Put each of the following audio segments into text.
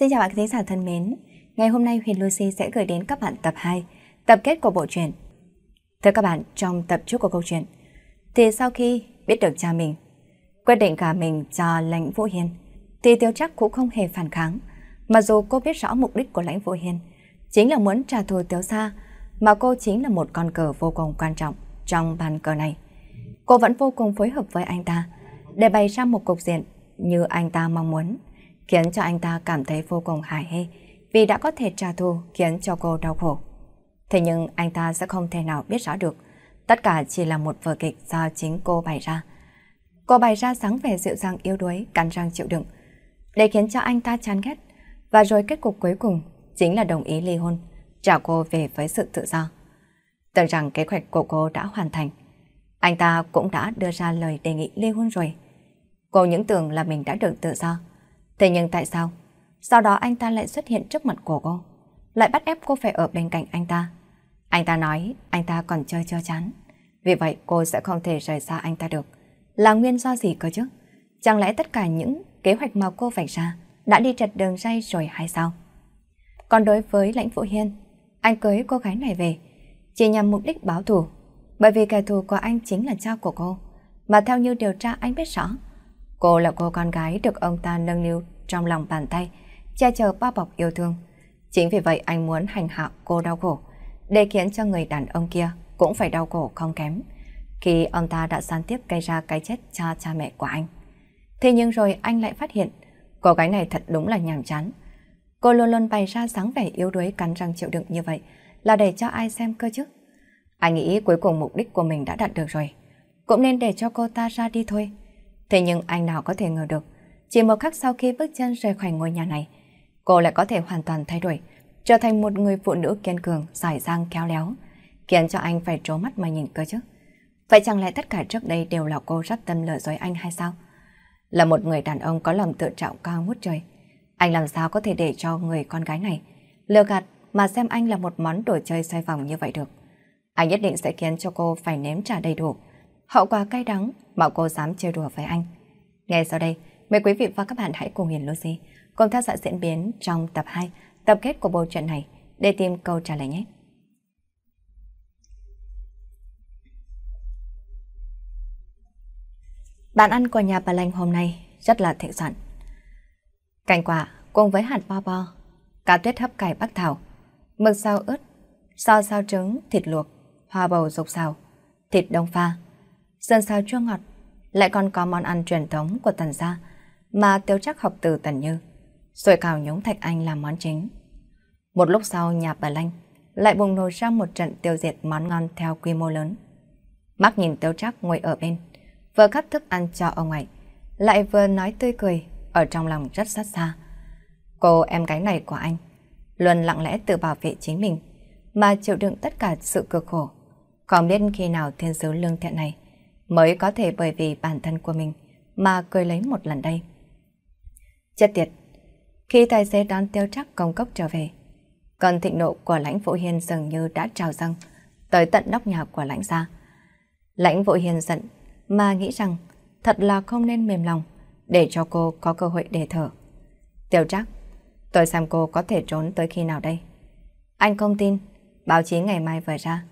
Xin chào bạn khán giả thân mến. Ngày hôm nay Huyền Lucy sẽ gửi đến các bạn tập 2, tập kết của bộ truyện. Thưa các bạn, trong tập trước của câu chuyện, thì sau khi biết được cha mình quyết định cả mình cho Lãnh Vũ Hiên, thì Tiêu Trác cũng không hề phản kháng, mặc dù cô biết rõ mục đích của Lãnh Vũ Hiên chính là muốn trả thù Tiêu Sa, mà cô chính là một con cờ vô cùng quan trọng trong bàn cờ này. Cô vẫn vô cùng phối hợp với anh ta để bày ra một cục diện như anh ta mong muốn khiến cho anh ta cảm thấy vô cùng hài hê vì đã có thể trả thù khiến cho cô đau khổ. Thế nhưng anh ta sẽ không thể nào biết rõ được, tất cả chỉ là một vở kịch do chính cô bày ra. Cô bày ra sáng vẻ dịu dàng yếu đuối, cắn răng chịu đựng, để khiến cho anh ta chán ghét. Và rồi kết cục cuối cùng chính là đồng ý ly hôn, trả cô về với sự tự do. Tưởng rằng kế hoạch của cô đã hoàn thành, anh ta cũng đã đưa ra lời đề nghị ly hôn rồi. Cô những tưởng là mình đã được tự do, Thế nhưng tại sao? Sau đó anh ta lại xuất hiện trước mặt của cô, lại bắt ép cô phải ở bên cạnh anh ta. Anh ta nói anh ta còn chơi cho chán, vì vậy cô sẽ không thể rời xa anh ta được. Là nguyên do gì cơ chứ? Chẳng lẽ tất cả những kế hoạch mà cô vạch ra đã đi trật đường ray rồi hay sao? Còn đối với lãnh phụ hiên, anh cưới cô gái này về chỉ nhằm mục đích báo thù, bởi vì kẻ thù của anh chính là cha của cô. Mà theo như điều tra anh biết rõ, cô là cô con gái được ông ta nâng niu trong lòng bàn tay, che chở bao bọc yêu thương. Chính vì vậy anh muốn hành hạ cô đau khổ, để khiến cho người đàn ông kia cũng phải đau khổ không kém, khi ông ta đã gián tiếp gây ra cái chết cho cha mẹ của anh. Thế nhưng rồi anh lại phát hiện, cô gái này thật đúng là nhàm chán. Cô luôn luôn bày ra dáng vẻ yếu đuối cắn răng chịu đựng như vậy là để cho ai xem cơ chứ. Anh nghĩ cuối cùng mục đích của mình đã đạt được rồi, cũng nên để cho cô ta ra đi thôi. Thế nhưng anh nào có thể ngờ được, chỉ một khắc sau khi bước chân rời khỏi ngôi nhà này, cô lại có thể hoàn toàn thay đổi, trở thành một người phụ nữ kiên cường, giỏi giang, khéo léo, khiến cho anh phải trố mắt mà nhìn cơ chứ. Vậy chẳng lẽ tất cả trước đây đều là cô rất tâm lừa dối anh hay sao? Là một người đàn ông có lòng tự trọng cao ngút trời, anh làm sao có thể để cho người con gái này lừa gạt mà xem anh là một món đồ chơi xoay vòng như vậy được. Anh nhất định sẽ khiến cho cô phải nếm trả đầy đủ, hậu quả cay đắng mà cô dám chơi đùa với anh. Ngay sau đây, Mời quý vị và các bạn hãy cùng Hiền Lucy cùng theo dõi diễn biến trong tập 2, tập kết của bộ truyện này để tìm câu trả lời nhé. Bàn ăn của nhà bà Lành hôm nay rất là thịnh soạn. Cành quả cùng với hạt bo bo, cá tuyết hấp cải bắc thảo, mực sao ướt, so sao trứng, thịt luộc, hoa bầu rục xào, thịt đông pha, sơn sao chua ngọt, lại còn có món ăn truyền thống của tần gia mà Tiêu Trác học từ Tần Như, rồi cào nhúng thạch anh làm món chính. Một lúc sau nhà bà Lanh lại bùng nổ ra một trận tiêu diệt món ngon theo quy mô lớn. Mắt nhìn Tiêu Trác ngồi ở bên, vừa cắt thức ăn cho ông ấy, lại vừa nói tươi cười, ở trong lòng rất xót xa. Cô em gái này của anh luôn lặng lẽ tự bảo vệ chính mình mà chịu đựng tất cả sự cực khổ. Không biết khi nào thiên sứ lương thiện này mới có thể bởi vì bản thân của mình mà cười lấy một lần đây. Chết tiệt! Khi tài xế đón tiêu trắc công cốc trở về, cơn thịnh nộ của lãnh phụ hiền dường như đã trào răng tới tận nóc nhà của lãnh gia. Lãnh vội hiền giận mà nghĩ rằng thật là không nên mềm lòng để cho cô có cơ hội để thở. Tiêu trắc, tôi xem cô có thể trốn tới khi nào đây. Anh không tin, báo chí ngày mai vừa ra.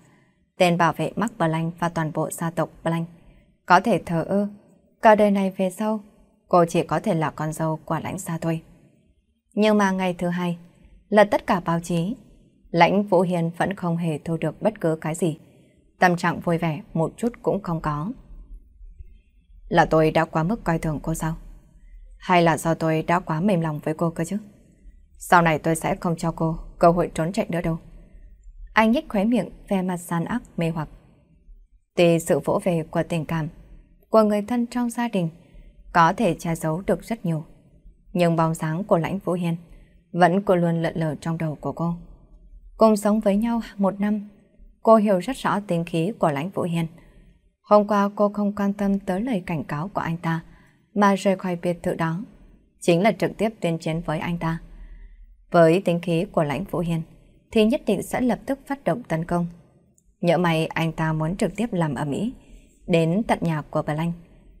Tên bảo vệ Mark Blank và toàn bộ gia tộc Blank có thể thở ơ. Cả đời này về sau cô chỉ có thể là con dâu của lãnh xa thôi. Nhưng mà ngày thứ hai, là tất cả báo chí, lãnh Vũ Hiền vẫn không hề thu được bất cứ cái gì. Tâm trạng vui vẻ một chút cũng không có. Là tôi đã quá mức coi thường cô sao? Hay là do tôi đã quá mềm lòng với cô cơ chứ? Sau này tôi sẽ không cho cô cơ hội trốn chạy nữa đâu. Anh nhếch khóe miệng ve mặt gian ác mê hoặc. Tuy sự vỗ về của tình cảm, của người thân trong gia đình, có thể che giấu được rất nhiều. Nhưng bóng dáng của Lãnh Vũ Hiên vẫn cô luôn lợn lờ trong đầu của cô. Cùng sống với nhau một năm, cô hiểu rất rõ tính khí của Lãnh Vũ Hiên. Hôm qua cô không quan tâm tới lời cảnh cáo của anh ta, mà rời khỏi biệt thự đó, chính là trực tiếp tuyên chiến với anh ta. Với tính khí của Lãnh Vũ Hiên, thì nhất định sẽ lập tức phát động tấn công. Nhỡ may anh ta muốn trực tiếp làm ở Mỹ, đến tận nhà của Blank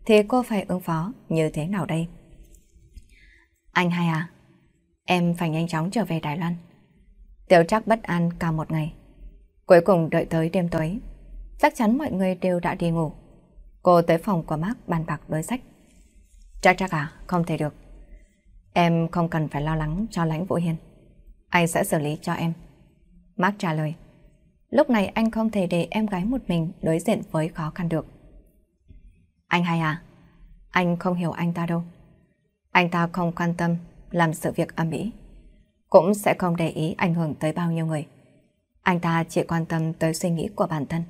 thì cô phải ứng phó như thế nào đây? Anh hai à, em phải nhanh chóng trở về Đài Loan. Tiểu trắc bất an cả một ngày. Cuối cùng đợi tới đêm tối, chắc chắn mọi người đều đã đi ngủ. Cô tới phòng của Mark bàn bạc đối sách. Chắc chắc à, không thể được. Em không cần phải lo lắng cho lãnh Vũ Hiền. Anh sẽ xử lý cho em. Mark trả lời. Lúc này anh không thể để em gái một mình đối diện với khó khăn được. Anh hay à? Anh không hiểu anh ta đâu. Anh ta không quan tâm làm sự việc âm mỹ. Cũng sẽ không để ý ảnh hưởng tới bao nhiêu người. Anh ta chỉ quan tâm tới suy nghĩ của bản thân.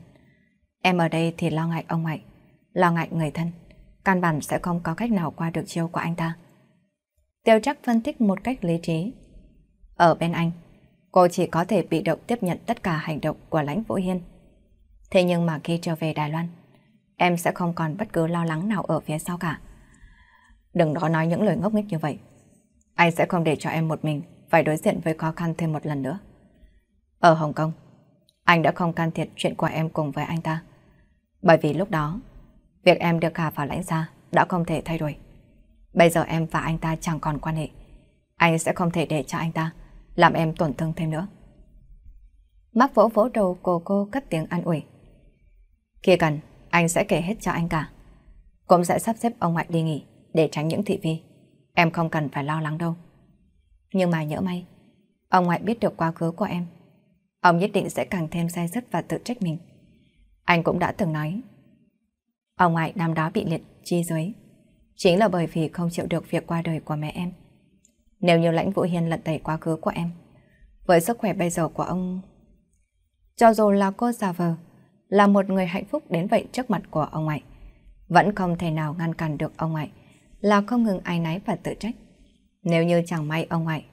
Em ở đây thì lo ngại ông ngoại, lo ngại người thân. Căn bản sẽ không có cách nào qua được chiêu của anh ta. Tiêu chắc phân tích một cách lý trí. Ở bên anh, cô chỉ có thể bị động tiếp nhận tất cả hành động của lãnh Vũ Hiên. Thế nhưng mà khi trở về Đài Loan, em sẽ không còn bất cứ lo lắng nào ở phía sau cả. Đừng đó nói những lời ngốc nghếch như vậy. Anh sẽ không để cho em một mình phải đối diện với khó khăn thêm một lần nữa. Ở Hồng Kông, anh đã không can thiệp chuyện của em cùng với anh ta. Bởi vì lúc đó, việc em được cả vào lãnh gia đã không thể thay đổi. Bây giờ em và anh ta chẳng còn quan hệ. Anh sẽ không thể để cho anh ta làm em tổn thương thêm nữa. Bác vỗ vỗ đầu cô cô cất tiếng an ủi. Kia cần, anh sẽ kể hết cho anh cả. Cũng sẽ sắp xếp ông ngoại đi nghỉ để tránh những thị phi. Em không cần phải lo lắng đâu. Nhưng mà nhỡ may, ông ngoại biết được quá khứ của em. Ông nhất định sẽ càng thêm say sứt và tự trách mình. Anh cũng đã từng nói. Ông ngoại năm đó bị liệt chi dưới Chính là bởi vì không chịu được việc qua đời của mẹ em. Nếu như lãnh Vũ hiền lật tẩy quá khứ của em, với sức khỏe bây giờ của ông... Cho dù là cô già vờ, là một người hạnh phúc đến vậy trước mặt của ông ngoại Vẫn không thể nào ngăn cản được ông ngoại là không ngừng ai nấy và tự trách. Nếu như chẳng may ông ngoại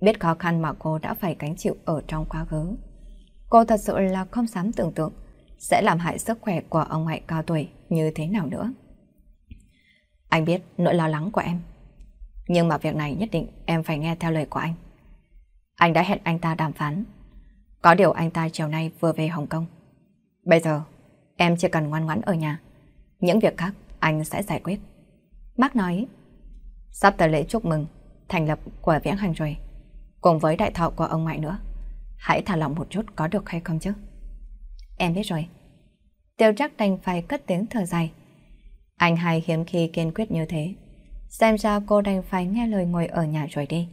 biết khó khăn mà cô đã phải gánh chịu ở trong quá khứ. Cô thật sự là không dám tưởng tượng sẽ làm hại sức khỏe của ông ngoại cao tuổi như thế nào nữa. Anh biết nỗi lo lắng của em, nhưng mà việc này nhất định em phải nghe theo lời của anh. Anh đã hẹn anh ta đàm phán. Có điều anh ta chiều nay vừa về Hồng Kông. Bây giờ, em chỉ cần ngoan ngoãn ở nhà. Những việc khác anh sẽ giải quyết. Bác nói, sắp tới lễ chúc mừng thành lập của viễn hành rồi, cùng với đại thọ của ông ngoại nữa. Hãy thả lỏng một chút có được hay không chứ? Em biết rồi. Tiêu trắc đành phải cất tiếng thở dài. Anh hai hiếm khi kiên quyết như thế. Xem ra cô đành phải nghe lời ngồi ở nhà rồi đi.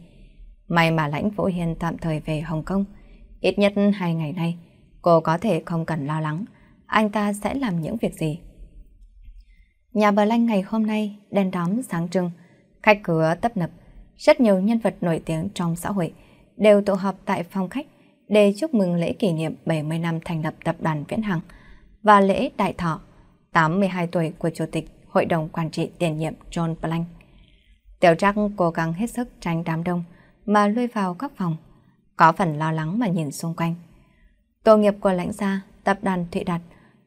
May mà lãnh Vũ Hiền tạm thời về Hồng Kông. Ít nhất hai ngày nay, Cô có thể không cần lo lắng, anh ta sẽ làm những việc gì. Nhà bờ lanh ngày hôm nay đen đóm sáng trưng, khách cửa tấp nập, rất nhiều nhân vật nổi tiếng trong xã hội đều tụ họp tại phòng khách để chúc mừng lễ kỷ niệm 70 năm thành lập tập đoàn Viễn Hằng và lễ đại thọ 82 tuổi của Chủ tịch Hội đồng Quản trị tiền nhiệm John Blank. Tiểu Trắc cố gắng hết sức tránh đám đông mà lui vào các phòng, có phần lo lắng mà nhìn xung quanh. Tổ nghiệp của lãnh gia, tập đoàn Thụy Đạt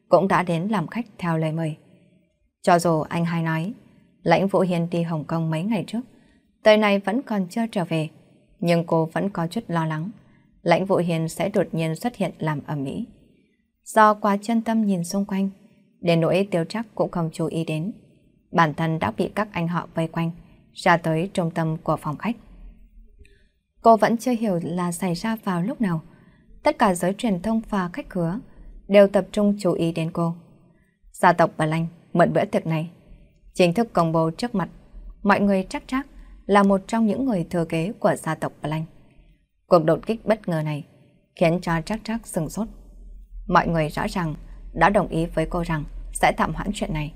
cũng đã đến làm khách theo lời mời. Cho dù anh hai nói, lãnh Vũ Hiền đi Hồng Kông mấy ngày trước, tới nay vẫn còn chưa trở về, nhưng cô vẫn có chút lo lắng. Lãnh Vũ Hiền sẽ đột nhiên xuất hiện làm ẩm mỹ. Do quá chân tâm nhìn xung quanh, đến nỗi tiêu chắc cũng không chú ý đến. Bản thân đã bị các anh họ vây quanh, ra tới trung tâm của phòng khách. Cô vẫn chưa hiểu là xảy ra vào lúc nào, tất cả giới truyền thông và khách khứa đều tập trung chú ý đến cô. Gia tộc và Lanh mượn bữa tiệc này. Chính thức công bố trước mặt, mọi người chắc chắc là một trong những người thừa kế của gia tộc và Cuộc đột kích bất ngờ này khiến cho chắc chắc sừng sốt. Mọi người rõ ràng đã đồng ý với cô rằng sẽ tạm hoãn chuyện này.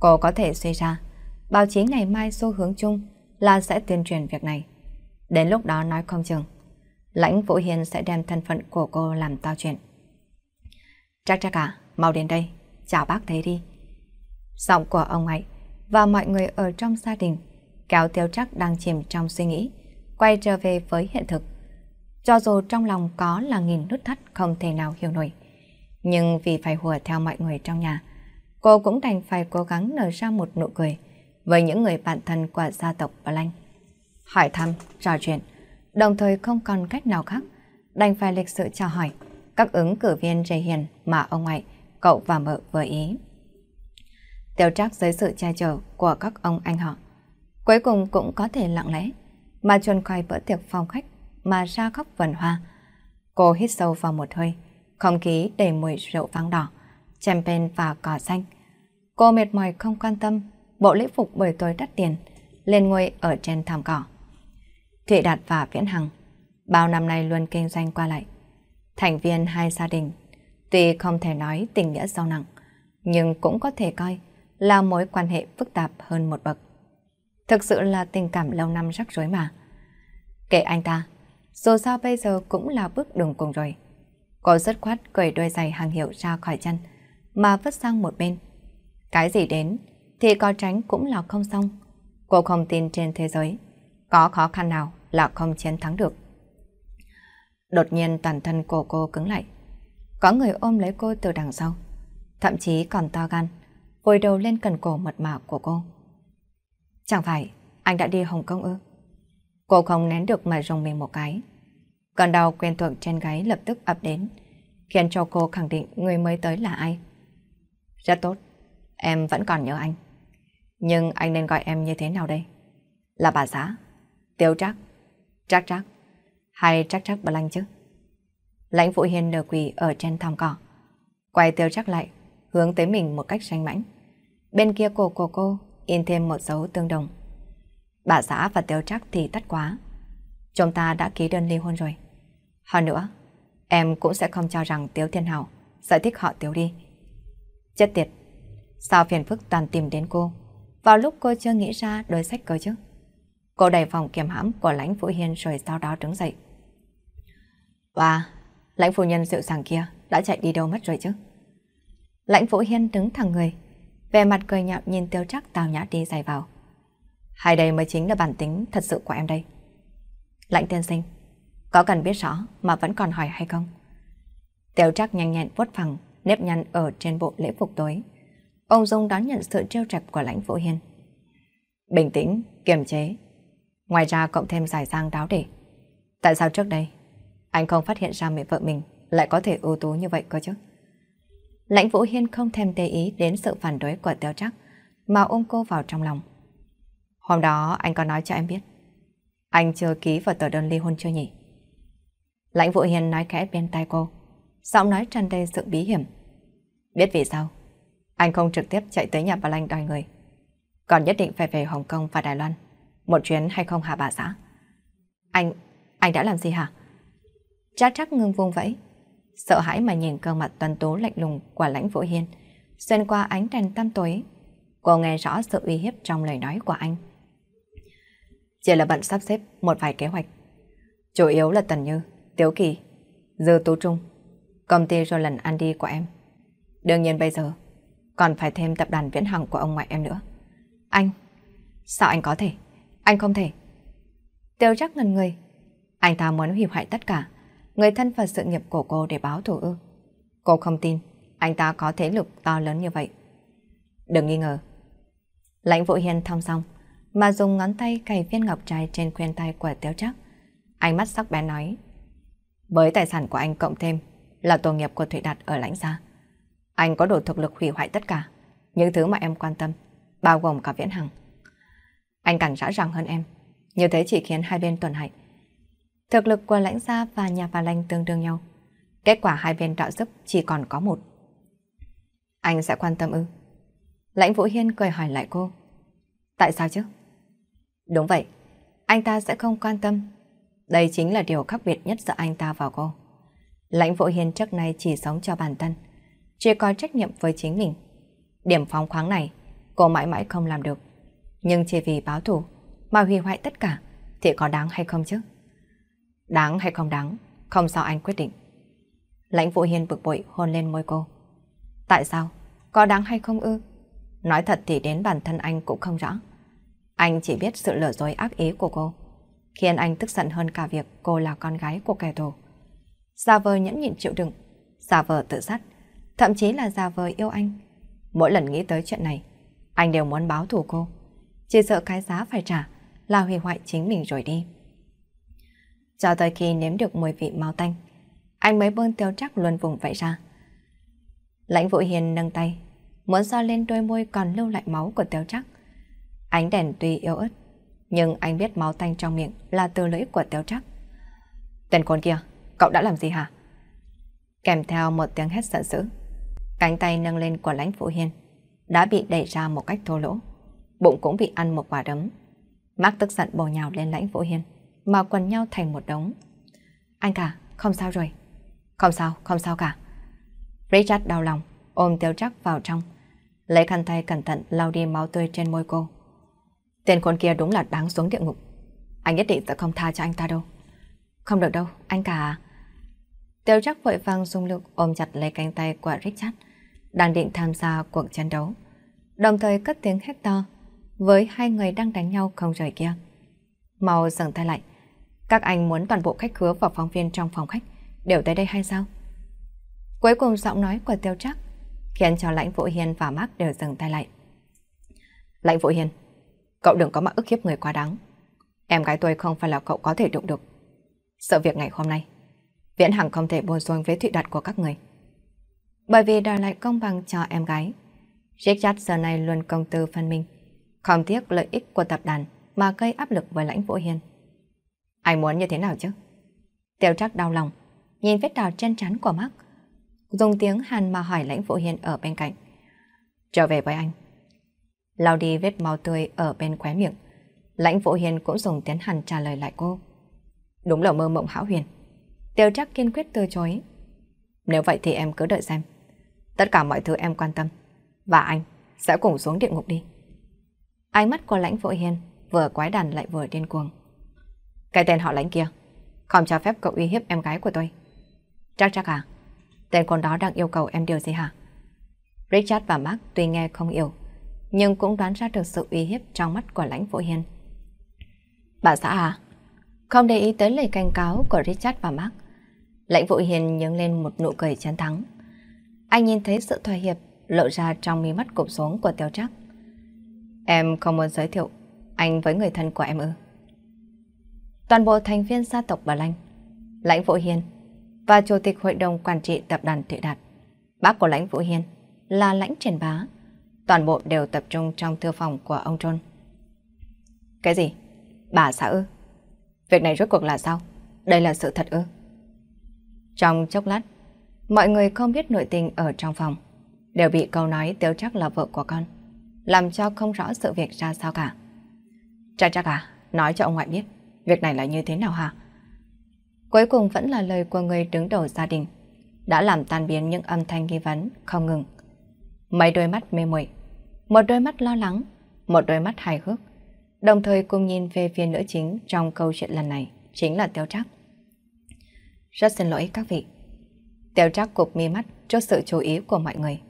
Cô có thể suy ra, báo chí ngày mai xu hướng chung là sẽ tuyên truyền việc này. Đến lúc đó nói không chừng, Lãnh Vũ Hiền sẽ đem thân phận của cô làm to chuyện. Chắc chắc cả, mau đến đây, chào bác thấy đi. Giọng của ông ấy và mọi người ở trong gia đình kéo tiêu chắc đang chìm trong suy nghĩ, quay trở về với hiện thực. Cho dù trong lòng có là nghìn nút thắt không thể nào hiểu nổi, nhưng vì phải hùa theo mọi người trong nhà, cô cũng đành phải cố gắng nở ra một nụ cười với những người bạn thân của gia tộc Blanc. Hỏi thăm, trò chuyện, đồng thời không còn cách nào khác, đành phải lịch sự chào hỏi các ứng cử viên Trầy Hiền mà ông ngoại, cậu và mợ vừa ý. Tiểu trác dưới sự che chở của các ông anh họ, cuối cùng cũng có thể lặng lẽ mà chuẩn khỏi bữa tiệc phòng khách mà ra khóc vườn hoa. Cô hít sâu vào một hơi, không khí đầy mùi rượu vang đỏ, champagne và cỏ xanh. Cô mệt mỏi không quan tâm, bộ lễ phục buổi tối đắt tiền, lên ngồi ở trên thảm cỏ. Thụy Đạt và Viễn Hằng bao năm nay luôn kinh doanh qua lại. Thành viên hai gia đình, tuy không thể nói tình nghĩa sâu nặng, nhưng cũng có thể coi là mối quan hệ phức tạp hơn một bậc. Thực sự là tình cảm lâu năm rắc rối mà. Kệ anh ta, dù sao bây giờ cũng là bước đường cùng rồi. Cô rất khoát cởi đôi giày hàng hiệu ra khỏi chân, mà vứt sang một bên. Cái gì đến thì có tránh cũng là không xong. Cô không tin trên thế giới có khó khăn nào là không chiến thắng được. Đột nhiên toàn thân của cô cứng lại. Có người ôm lấy cô từ đằng sau, thậm chí còn to gan, vùi đầu lên cần cổ mật mạ của cô. Chẳng phải anh đã đi Hồng Kông ư? Cô không nén được mà rùng mình một cái. Cơn đau quen thuộc trên gáy lập tức ập đến, khiến cho cô khẳng định người mới tới là ai. Rất tốt, em vẫn còn nhớ anh. Nhưng anh nên gọi em như thế nào đây? Là bà xã Tiêu trác, trác trác, hay trác trác bà lanh chứ? Lãnh Vũ Hiên nở quỳ ở trên thòng cỏ. Quay tiêu trác lại, hướng tới mình một cách sanh mãnh. Bên kia cổ của cô in thêm một dấu tương đồng. Bà xã và tiêu trác thì tắt quá. Chúng ta đã ký đơn ly hôn rồi. Hơn nữa, em cũng sẽ không cho rằng Tiêu Thiên Hảo giải thích họ Tiêu đi. Chết tiệt, sao phiền phức toàn tìm đến cô? Vào lúc cô chưa nghĩ ra đối sách cơ chứ? Cô đẩy phòng kiềm hãm của lãnh phụ hiên rồi sau đó đứng dậy. Và lãnh phụ nhân dịu dàng kia đã chạy đi đâu mất rồi chứ? Lãnh phụ hiên đứng thẳng người, vẻ mặt cười nhạo nhìn tiêu chắc tào nhã đi dài vào. Hai đây mới chính là bản tính thật sự của em đây. Lãnh tiên sinh, có cần biết rõ mà vẫn còn hỏi hay không? Tiêu chắc nhanh nhẹn vuốt phẳng, nếp nhăn ở trên bộ lễ phục tối. Ông Dung đón nhận sự trêu trạch của lãnh phụ hiên. Bình tĩnh, kiềm chế, Ngoài ra cộng thêm giải giang đáo để. Tại sao trước đây anh không phát hiện ra mẹ vợ mình lại có thể ưu tú như vậy cơ chứ? Lãnh Vũ Hiên không thèm để ý đến sự phản đối của Tiêu Trác mà ôm cô vào trong lòng. Hôm đó anh có nói cho em biết. Anh chưa ký vào tờ đơn ly hôn chưa nhỉ? Lãnh Vũ Hiên nói khẽ bên tai cô, giọng nói tràn đầy sự bí hiểm. Biết vì sao? Anh không trực tiếp chạy tới nhà bà Lanh đòi người, còn nhất định phải về Hồng Kông và Đài Loan một chuyến hay không hả bà xã? Anh, anh đã làm gì hả? Chắc chắc ngưng vung vẫy, sợ hãi mà nhìn cơ mặt tuần tố lạnh lùng của lãnh vũ hiên, xuyên qua ánh đèn tăm tối. Cô nghe rõ sự uy hiếp trong lời nói của anh. Chỉ là bận sắp xếp một vài kế hoạch. Chủ yếu là Tần Như, Tiếu Kỳ, Dư Tú Trung, công ty roland andy của em. Đương nhiên bây giờ, còn phải thêm tập đoàn viễn hằng của ông ngoại em nữa. Anh, sao anh có thể? Anh không thể. Tiêu chắc ngần người. Anh ta muốn hủy hoại tất cả. Người thân và sự nghiệp của cô để báo thù ư. Cô không tin. Anh ta có thế lực to lớn như vậy. Đừng nghi ngờ. Lãnh vụ Hiền thong song. Mà dùng ngón tay cày viên ngọc trai trên khuyên tay của tiêu chắc. Ánh mắt sắc bén nói. Với tài sản của anh cộng thêm là tổ nghiệp của Thụy Đạt ở lãnh gia. Anh có đủ thực lực hủy hoại tất cả. Những thứ mà em quan tâm, bao gồm cả viễn hằng. Anh càng rõ ràng hơn em. Như thế chỉ khiến hai bên tuần hạnh. Thực lực của lãnh gia và nhà bà lanh tương đương nhau. Kết quả hai bên đạo giúp chỉ còn có một. Anh sẽ quan tâm ư? Lãnh Vũ Hiên cười hỏi lại cô. Tại sao chứ? Đúng vậy, anh ta sẽ không quan tâm. Đây chính là điều khác biệt nhất giữa anh ta và cô. Lãnh Vũ Hiên trước nay chỉ sống cho bản thân, chỉ có trách nhiệm với chính mình. Điểm phóng khoáng này, cô mãi mãi không làm được. Nhưng chỉ vì báo thù mà hủy hoại tất cả thì có đáng hay không chứ? Đáng hay không đáng, không sao anh quyết định. Lãnh Vũ Hiên bực bội hôn lên môi cô. Tại sao? Có đáng hay không ư? Nói thật thì đến bản thân anh cũng không rõ. Anh chỉ biết sự lừa dối ác ý của cô, khiến anh tức giận hơn cả việc cô là con gái của kẻ thù. Giả vờ nhẫn nhịn chịu đựng, giả vờ tự sát, thậm chí là giả vờ yêu anh. Mỗi lần nghĩ tới chuyện này, anh đều muốn báo thù cô chỉ sợ cái giá phải trả là hủy hoại chính mình rồi đi. Cho tới khi nếm được mùi vị máu tanh, anh mới buông tiêu chắc luôn vùng vậy ra. Lãnh Vũ Hiền nâng tay, muốn so lên đôi môi còn lưu lại máu của tiêu chắc. Ánh đèn tuy yếu ớt, nhưng anh biết máu tanh trong miệng là từ lưỡi của tiêu chắc. Tên con kia, cậu đã làm gì hả? Kèm theo một tiếng hét giận dữ, cánh tay nâng lên của lãnh phụ Hiền đã bị đẩy ra một cách thô lỗ bụng cũng bị ăn một quả đấm. Mark tức giận bổ nhào lên lãnh Vũ Hiên, mà quần nhau thành một đống. Anh cả, không sao rồi. Không sao, không sao cả. Richard đau lòng, ôm tiêu chắc vào trong, lấy khăn tay cẩn thận lau đi máu tươi trên môi cô. Tên con kia đúng là đáng xuống địa ngục. Anh nhất định sẽ không tha cho anh ta đâu. Không được đâu, anh cả. Tiêu chắc vội vàng dùng lực ôm chặt lấy cánh tay của Richard, đang định tham gia cuộc chiến đấu. Đồng thời cất tiếng hét to, với hai người đang đánh nhau không rời kia. Mau dừng tay lại. Các anh muốn toàn bộ khách khứa và phóng viên trong phòng khách đều tới đây hay sao? Cuối cùng giọng nói của tiêu trắc khiến cho lãnh vũ hiền và Mark đều dừng tay lại. Lãnh vũ hiền, cậu đừng có mà ức hiếp người quá đáng. Em gái tôi không phải là cậu có thể đụng được. Sự việc ngày hôm nay, viễn hằng không thể bồi dồn với thụy đặt của các người. Bởi vì đòi lại công bằng cho em gái, Richard giờ này luôn công tư phân minh. Không tiếc lợi ích của tập đoàn mà gây áp lực với lãnh Vũ Hiên. Anh muốn như thế nào chứ? Tiêu trắc đau lòng, nhìn vết đào trên trán của mắt. Dùng tiếng Hàn mà hỏi lãnh Vũ Hiên ở bên cạnh. Trở về với anh. Lao đi vết máu tươi ở bên khóe miệng. Lãnh Vũ Hiên cũng dùng tiếng Hàn trả lời lại cô. Đúng là mơ mộng hão huyền. Tiêu trắc kiên quyết từ chối. Nếu vậy thì em cứ đợi xem. Tất cả mọi thứ em quan tâm. Và anh sẽ cùng xuống địa ngục đi. Ánh mắt của lãnh vội hiền vừa quái đàn lại vừa điên cuồng. Cái tên họ lãnh kia, không cho phép cậu uy hiếp em gái của tôi. Chắc chắc à, tên con đó đang yêu cầu em điều gì hả? Richard và Mark tuy nghe không hiểu, nhưng cũng đoán ra được sự uy hiếp trong mắt của lãnh vội hiền. Bà xã à, không để ý tới lời cảnh cáo của Richard và Mark. Lãnh vội hiền nhướng lên một nụ cười chiến thắng. Anh nhìn thấy sự thỏa hiệp lộ ra trong mí mắt cụp xuống của tiêu trắc. Em không muốn giới thiệu anh với người thân của em ư? Toàn bộ thành viên gia tộc Bà Lanh, Lãnh Vũ Hiên và Chủ tịch Hội đồng Quản trị Tập đoàn Thụy Đạt. Bác của Lãnh Vũ Hiên là Lãnh Triển Bá. Toàn bộ đều tập trung trong thư phòng của ông Trôn. Cái gì? Bà xã ư? Việc này rốt cuộc là sao? Đây là sự thật ư? Trong chốc lát, mọi người không biết nội tình ở trong phòng, đều bị câu nói tiêu chắc là vợ của con làm cho không rõ sự việc ra sao cả. Cha cha cả, à, nói cho ông ngoại biết, việc này là như thế nào hả? Cuối cùng vẫn là lời của người đứng đầu gia đình, đã làm tan biến những âm thanh nghi vấn không ngừng. Mấy đôi mắt mê muội, một đôi mắt lo lắng, một đôi mắt hài hước, đồng thời cùng nhìn về phía nữ chính trong câu chuyện lần này, chính là Tiêu Trác. Rất xin lỗi các vị. Tiêu Trác cụp mi mắt trước sự chú ý của mọi người.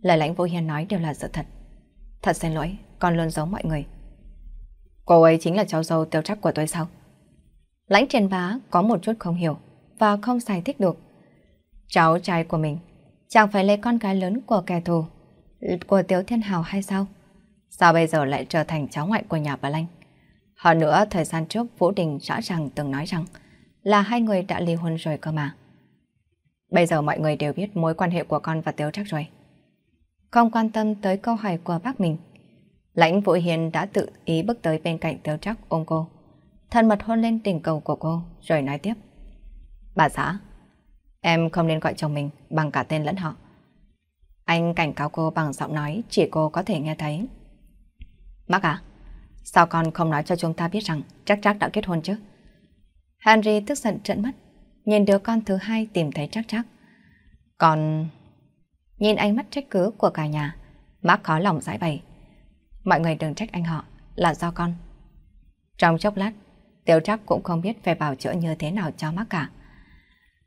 Lời lãnh vô hiền nói đều là sự thật. Thật xin lỗi, con luôn giấu mọi người. Cô ấy chính là cháu dâu tiêu trắc của tôi sao? Lãnh trên bá có một chút không hiểu và không giải thích được. Cháu trai của mình chẳng phải lấy con gái lớn của kẻ thù của Tiếu Thiên Hào hay sao? Sao bây giờ lại trở thành cháu ngoại của nhà bà Lanh? Hơn nữa, thời gian trước Vũ Đình rõ ràng từng nói rằng là hai người đã ly hôn rồi cơ mà. Bây giờ mọi người đều biết mối quan hệ của con và Tiếu trắc rồi không quan tâm tới câu hỏi của bác mình. Lãnh Vũ Hiền đã tự ý bước tới bên cạnh Tiêu Trác ôm cô. Thân mật hôn lên tình cầu của cô, rồi nói tiếp. Bà xã, em không nên gọi chồng mình bằng cả tên lẫn họ. Anh cảnh cáo cô bằng giọng nói chỉ cô có thể nghe thấy. Bác à, sao con không nói cho chúng ta biết rằng chắc chắc đã kết hôn chứ? Henry tức giận trợn mắt, nhìn đứa con thứ hai tìm thấy chắc chắc. Còn... Nhìn ánh mắt trách cứ của cả nhà, má khó lòng giải bày. Mọi người đừng trách anh họ, là do con. Trong chốc lát, tiêu Trác cũng không biết phải bảo chữa như thế nào cho má cả.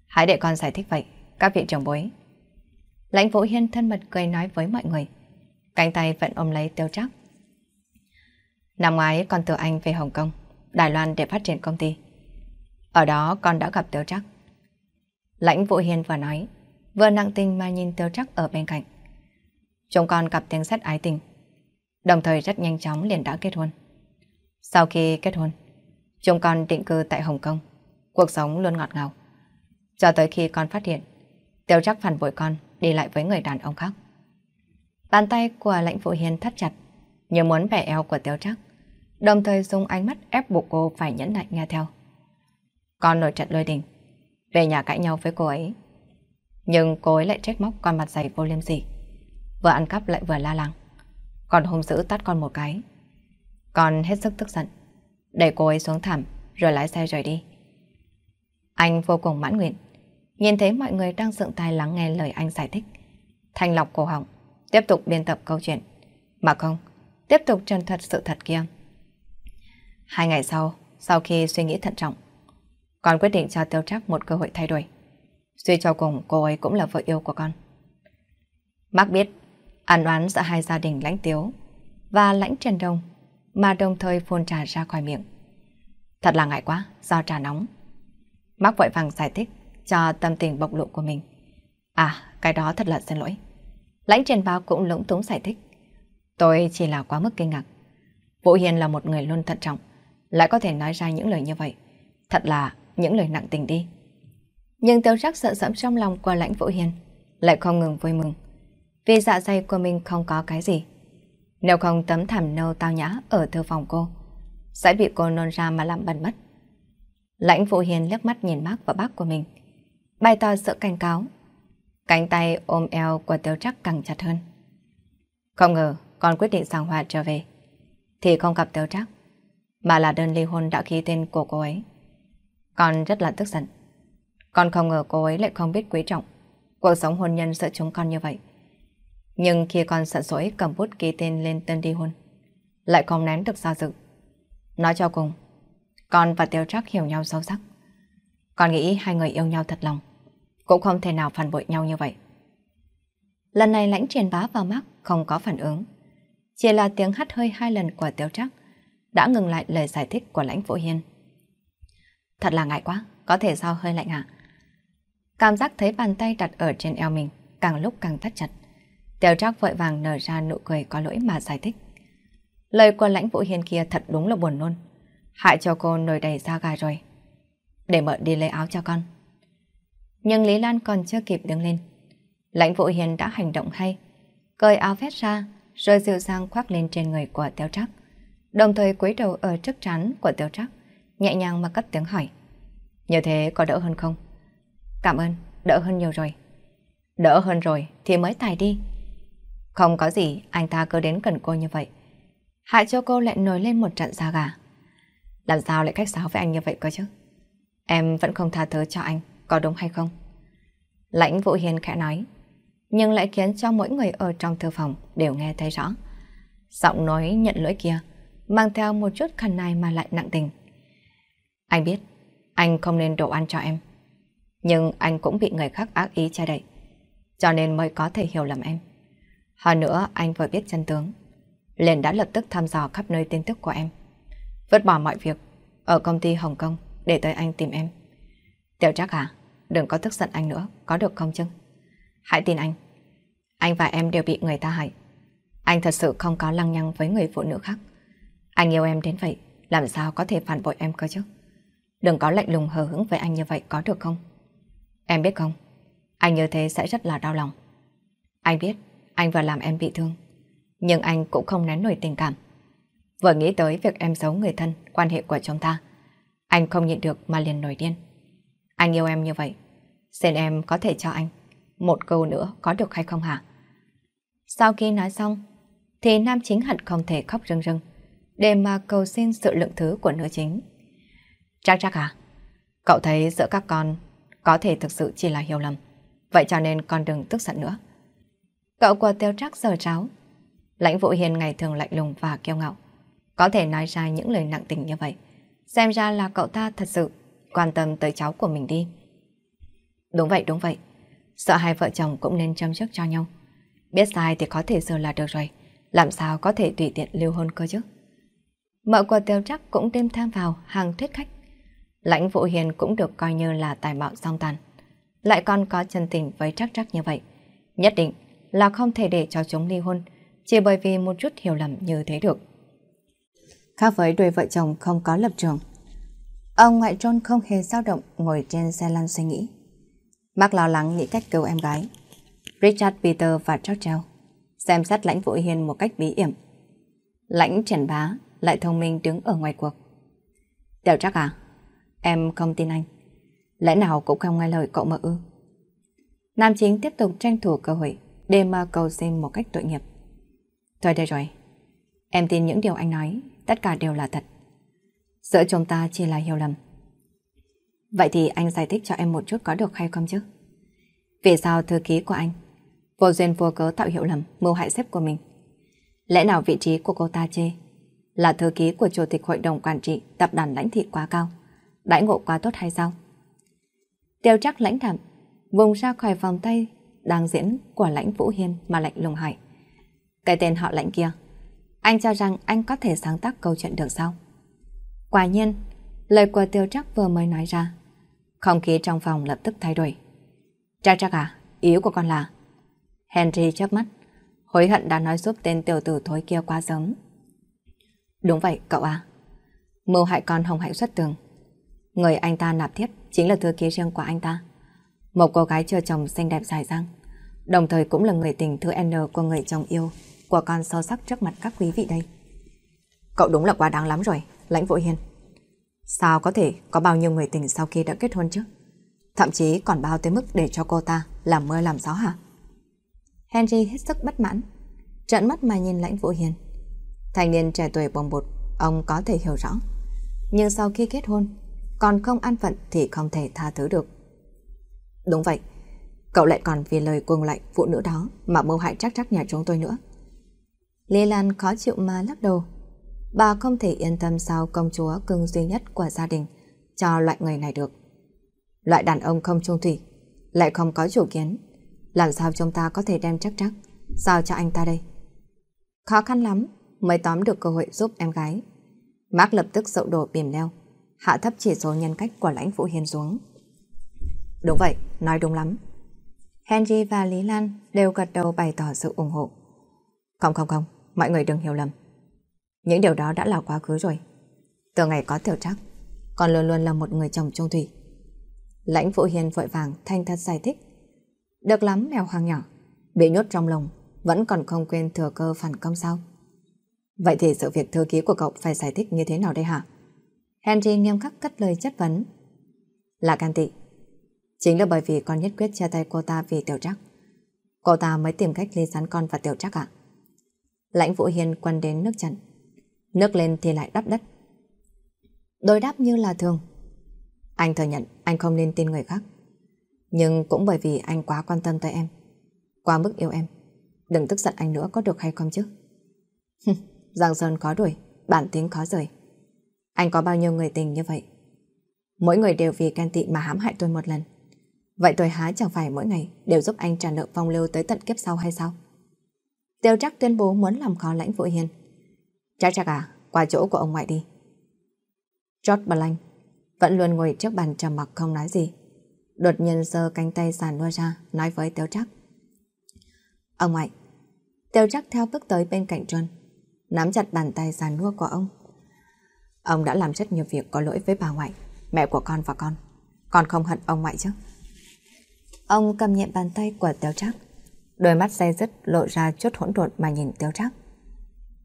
Hãy để con giải thích vậy, các vị trưởng bối. Lãnh Vũ Hiên thân mật cười nói với mọi người. Cánh tay vẫn ôm lấy Tiêu Trác. Năm ngoái con từ Anh về Hồng Kông, Đài Loan để phát triển công ty. Ở đó con đã gặp Tiêu Trác. Lãnh Vũ Hiên vừa nói, vừa nặng tình mà nhìn tiêu trắc ở bên cạnh. Chúng con cặp tiếng xét ái tình, đồng thời rất nhanh chóng liền đã kết hôn. Sau khi kết hôn, chúng con định cư tại Hồng Kông, cuộc sống luôn ngọt ngào. Cho tới khi con phát hiện, tiêu trắc phản bội con đi lại với người đàn ông khác. Bàn tay của lãnh phụ hiền thắt chặt, như muốn vẻ eo của tiêu trắc, đồng thời dùng ánh mắt ép buộc cô phải nhẫn nại nghe theo. Con nổi trận lôi đình, về nhà cãi nhau với cô ấy nhưng cô ấy lại trách móc con mặt dày vô liêm sỉ. Vừa ăn cắp lại vừa la làng. Còn hung dữ tắt con một cái. Con hết sức tức giận. Đẩy cô ấy xuống thảm rồi lái xe rời đi. Anh vô cùng mãn nguyện. Nhìn thấy mọi người đang dựng tay lắng nghe lời anh giải thích. Thanh lọc cổ họng, tiếp tục biên tập câu chuyện. Mà không, tiếp tục chân thật sự thật kia. Hai ngày sau, sau khi suy nghĩ thận trọng, con quyết định cho Tiêu Trác một cơ hội thay đổi. Suy cho cùng cô ấy cũng là vợ yêu của con. mark biết, an đoán giữa hai gia đình lãnh tiếu và lãnh trần đông mà đồng thời phun trà ra khỏi miệng. Thật là ngại quá, do trà nóng. mark vội vàng giải thích cho tâm tình bộc lộ của mình. À, cái đó thật là xin lỗi. Lãnh trần báo cũng lúng túng giải thích. Tôi chỉ là quá mức kinh ngạc. Vũ Hiền là một người luôn thận trọng, lại có thể nói ra những lời như vậy. Thật là những lời nặng tình đi nhưng tiêu sắc sợ sẫm trong lòng của lãnh vũ hiền, lại không ngừng vui mừng. Vì dạ dày của mình không có cái gì. Nếu không tấm thảm nâu tao nhã ở thư phòng cô, sẽ bị cô nôn ra mà làm bẩn mất. Lãnh Vũ Hiền liếc mắt nhìn bác và bác của mình, bày tỏ sự cảnh cáo. Cánh tay ôm eo của tiêu trắc càng chặt hơn. Không ngờ con quyết định sàng hoạt trở về, thì không gặp tiêu trắc, mà là đơn ly hôn đã ký tên của cô ấy. Con rất là tức giận. Con không ngờ cô ấy lại không biết quý trọng cuộc sống hôn nhân sợ chúng con như vậy. Nhưng khi con sợ dỗi cầm bút ký tên lên tên đi hôn, lại không nén được do dự. Nói cho cùng, con và Tiêu trắc hiểu nhau sâu sắc. Con nghĩ hai người yêu nhau thật lòng, cũng không thể nào phản bội nhau như vậy. Lần này lãnh triển bá vào mắt không có phản ứng. Chỉ là tiếng hắt hơi hai lần của Tiêu trắc đã ngừng lại lời giải thích của lãnh Vũ Hiên. Thật là ngại quá, có thể sao hơi lạnh ạ. À? cảm giác thấy bàn tay đặt ở trên eo mình càng lúc càng thắt chặt. Tiểu Trác vội vàng nở ra nụ cười có lỗi mà giải thích. Lời của lãnh vụ hiền kia thật đúng là buồn nôn. Hại cho cô nổi đầy da gà rồi. Để mợ đi lấy áo cho con. Nhưng Lý Lan còn chưa kịp đứng lên. Lãnh vụ hiền đã hành động hay. Cởi áo vét ra, rồi dịu dàng khoác lên trên người của Tiểu Trác. Đồng thời cúi đầu ở trước trán của Tiểu Trác, nhẹ nhàng mà cất tiếng hỏi. Như thế có đỡ hơn không? Cảm ơn, đỡ hơn nhiều rồi. Đỡ hơn rồi thì mới tài đi. Không có gì, anh ta cứ đến gần cô như vậy. Hại cho cô lại nổi lên một trận da gà. Làm sao lại khách sáo với anh như vậy cơ chứ? Em vẫn không tha thứ cho anh, có đúng hay không? Lãnh Vũ Hiền khẽ nói, nhưng lại khiến cho mỗi người ở trong thư phòng đều nghe thấy rõ. Giọng nói nhận lỗi kia, mang theo một chút khăn nài mà lại nặng tình. Anh biết, anh không nên đổ ăn cho em nhưng anh cũng bị người khác ác ý che đậy. Cho nên mới có thể hiểu lầm em. Hơn nữa anh vừa biết chân tướng. Liền đã lập tức thăm dò khắp nơi tin tức của em. Vứt bỏ mọi việc ở công ty Hồng Kông để tới anh tìm em. Tiểu Trác à, Đừng có tức giận anh nữa, có được không chứ? Hãy tin anh. Anh và em đều bị người ta hại. Anh thật sự không có lăng nhăng với người phụ nữ khác. Anh yêu em đến vậy, làm sao có thể phản bội em cơ chứ? Đừng có lạnh lùng hờ hững với anh như vậy có được không? Em biết không, anh như thế sẽ rất là đau lòng. Anh biết, anh vừa làm em bị thương, nhưng anh cũng không nén nổi tình cảm. Vừa nghĩ tới việc em giấu người thân, quan hệ của chúng ta, anh không nhịn được mà liền nổi điên. Anh yêu em như vậy, xin em có thể cho anh một câu nữa có được hay không hả? Sau khi nói xong, thì nam chính hận không thể khóc rưng rưng, để mà cầu xin sự lượng thứ của nữ chính. Chắc chắc à, cậu thấy giữa các con có thể thực sự chỉ là hiểu lầm. Vậy cho nên con đừng tức giận nữa. Cậu qua tiêu trác giờ cháu Lãnh Vũ Hiền ngày thường lạnh lùng và kiêu ngạo. Có thể nói ra những lời nặng tình như vậy. Xem ra là cậu ta thật sự quan tâm tới cháu của mình đi. Đúng vậy, đúng vậy. Sợ hai vợ chồng cũng nên chăm trước cho nhau. Biết sai thì có thể sửa là được rồi. Làm sao có thể tùy tiện lưu hôn cơ chứ? Mợ của tiêu trắc cũng thêm tham vào hàng thuyết khách. Lãnh Vũ Hiền cũng được coi như là tài bạo song tàn. Lại còn có chân tình với trắc trắc như vậy. Nhất định là không thể để cho chúng ly hôn, chỉ bởi vì một chút hiểu lầm như thế được. Khác với đôi vợ chồng không có lập trường, ông ngoại John không hề dao động ngồi trên xe lăn suy nghĩ. Mark lo lắng nghĩ cách cứu em gái. Richard, Peter và George xem xét lãnh Vũ Hiền một cách bí yểm. Lãnh Trần Bá lại thông minh đứng ở ngoài cuộc. đều chắc à? Em không tin anh. Lẽ nào cũng không nghe lời cậu mà ư? Nam chính tiếp tục tranh thủ cơ hội để mà cầu xin một cách tội nghiệp. Thôi đây rồi. Em tin những điều anh nói, tất cả đều là thật. Sợ chúng ta chỉ là hiểu lầm. Vậy thì anh giải thích cho em một chút có được hay không chứ? Vì sao thư ký của anh vô duyên vô cớ tạo hiểu lầm mưu hại sếp của mình? Lẽ nào vị trí của cô ta chê là thư ký của Chủ tịch Hội đồng Quản trị Tập đoàn Lãnh thị quá cao? đãi ngộ quá tốt hay sao? Tiêu chắc lãnh đạm, vùng ra khỏi vòng tay đang diễn của lãnh Vũ Hiên mà lạnh lùng hỏi. Cái tên họ lãnh kia, anh cho rằng anh có thể sáng tác câu chuyện được sao? Quả nhiên, lời của tiêu chắc vừa mới nói ra. Không khí trong phòng lập tức thay đổi. Chắc chắc à, ý của con là... Henry chớp mắt, hối hận đã nói giúp tên tiểu tử thối kia quá sớm. Đúng vậy, cậu à. Mưu hại con hồng hạnh xuất tường Người anh ta nạp tiếp chính là thư ký riêng của anh ta. Một cô gái chưa chồng xinh đẹp dài răng, đồng thời cũng là người tình thư N của người chồng yêu, của con sâu sắc trước mặt các quý vị đây. Cậu đúng là quá đáng lắm rồi, lãnh vội hiền. Sao có thể có bao nhiêu người tình sau khi đã kết hôn chứ? Thậm chí còn bao tới mức để cho cô ta làm mưa làm gió hả? Henry hết sức bất mãn, trận mắt mà nhìn lãnh vũ hiền. Thanh niên trẻ tuổi bồng bột, ông có thể hiểu rõ. Nhưng sau khi kết hôn, còn không an phận thì không thể tha thứ được. Đúng vậy, cậu lại còn vì lời quân lạnh phụ nữ đó mà mưu hại chắc chắc nhà chúng tôi nữa. Lê Lan khó chịu mà lắc đầu. Bà không thể yên tâm sao công chúa cưng duy nhất của gia đình cho loại người này được. Loại đàn ông không trung thủy, lại không có chủ kiến. Làm sao chúng ta có thể đem chắc chắc, sao cho anh ta đây? Khó khăn lắm mới tóm được cơ hội giúp em gái. Mark lập tức dậu đổ bìm leo hạ thấp chỉ số nhân cách của lãnh phụ hiền xuống. Đúng vậy, nói đúng lắm. Henry và Lý Lan đều gật đầu bày tỏ sự ủng hộ. Không không không, mọi người đừng hiểu lầm. Những điều đó đã là quá khứ rồi. Từ ngày có tiểu trắc, con luôn luôn là một người chồng trung thủy. Lãnh phụ hiền vội vàng thanh thật giải thích. Được lắm mèo hoang nhỏ, bị nhốt trong lồng, vẫn còn không quên thừa cơ phản công sao? Vậy thì sự việc thư ký của cậu phải giải thích như thế nào đây hả? Henry nghiêm khắc cất lời chất vấn. Là can tị. Chính là bởi vì con nhất quyết chia tay cô ta vì tiểu trắc. Cô ta mới tìm cách ly gián con và tiểu trắc ạ. À? Lãnh Vũ Hiền quần đến nước trận, Nước lên thì lại đắp đất. Đối đáp như là thường. Anh thừa nhận anh không nên tin người khác. Nhưng cũng bởi vì anh quá quan tâm tới em. Quá mức yêu em. Đừng tức giận anh nữa có được hay không chứ? Giang Sơn khó đuổi, bản tính khó rời. Anh có bao nhiêu người tình như vậy? Mỗi người đều vì can tị mà hãm hại tôi một lần. Vậy tôi há chẳng phải mỗi ngày đều giúp anh trả nợ phong lưu tới tận kiếp sau hay sao? Tiêu Trắc tuyên bố muốn làm khó lãnh vụ Hiền. Chắc chắc à, qua chỗ của ông ngoại đi. George Blank vẫn luôn ngồi trước bàn trầm mặc không nói gì. Đột nhiên giơ cánh tay sàn đua ra, nói với Tiêu Trắc. Ông ngoại, Tiêu Trắc theo bước tới bên cạnh John, nắm chặt bàn tay sàn đua của ông. Ông đã làm rất nhiều việc có lỗi với bà ngoại, mẹ của con và con. Con không hận ông ngoại chứ? Ông cầm nhẹ bàn tay của Tiêu Trác, đôi mắt say dứt lộ ra chút hỗn độn mà nhìn Tiêu Trác.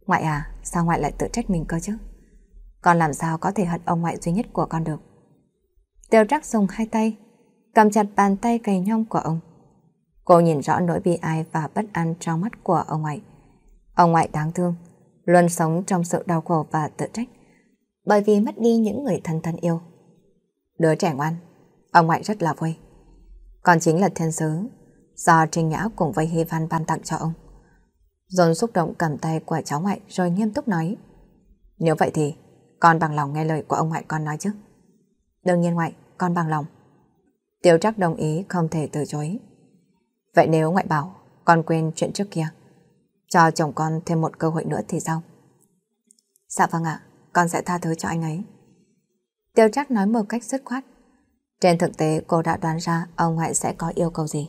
Ngoại à, sao ngoại lại tự trách mình cơ chứ? Con làm sao có thể hận ông ngoại duy nhất của con được? Tiêu Trác dùng hai tay, cầm chặt bàn tay cày nhông của ông. Cô nhìn rõ nỗi bi ai và bất an trong mắt của ông ngoại. Ông ngoại đáng thương, luôn sống trong sự đau khổ và tự trách bởi vì mất đi những người thân thân yêu. Đứa trẻ ngoan, ông ngoại rất là vui. Còn chính là thiên sứ, do Trình Nhã cùng với Hy Văn ban tặng cho ông. dồn xúc động cầm tay của cháu ngoại rồi nghiêm túc nói. Nếu vậy thì, con bằng lòng nghe lời của ông ngoại con nói chứ. Đương nhiên ngoại, con bằng lòng. Tiêu trắc đồng ý không thể từ chối. Vậy nếu ngoại bảo con quên chuyện trước kia, cho chồng con thêm một cơ hội nữa thì sao? Dạ vâng ạ con sẽ tha thứ cho anh ấy. Tiêu chắc nói một cách dứt khoát. Trên thực tế cô đã đoán ra ông ngoại sẽ có yêu cầu gì.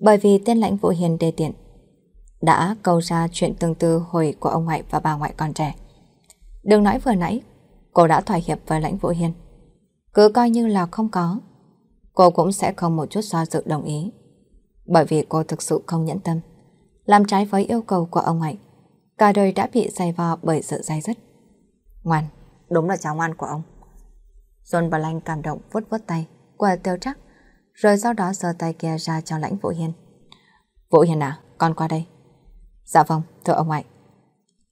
Bởi vì tên lãnh vụ Hiền đề tiện đã cầu ra chuyện tương tư hồi của ông ngoại và bà ngoại còn trẻ. Đừng nói vừa nãy, cô đã thỏa hiệp với lãnh vụ Hiền. Cứ coi như là không có, cô cũng sẽ không một chút do dự đồng ý. Bởi vì cô thực sự không nhẫn tâm, làm trái với yêu cầu của ông ngoại. Cả đời đã bị dày vò bởi sự dai dứt. Ngoan, đúng là cháu ngoan của ông. John và Lanh cảm động vút vút tay quay tiêu trắc, rồi sau đó giơ tay kia ra cho lãnh Vũ Hiền. Vũ Hiền à, con qua đây. Dạ vâng, thưa ông ngoại.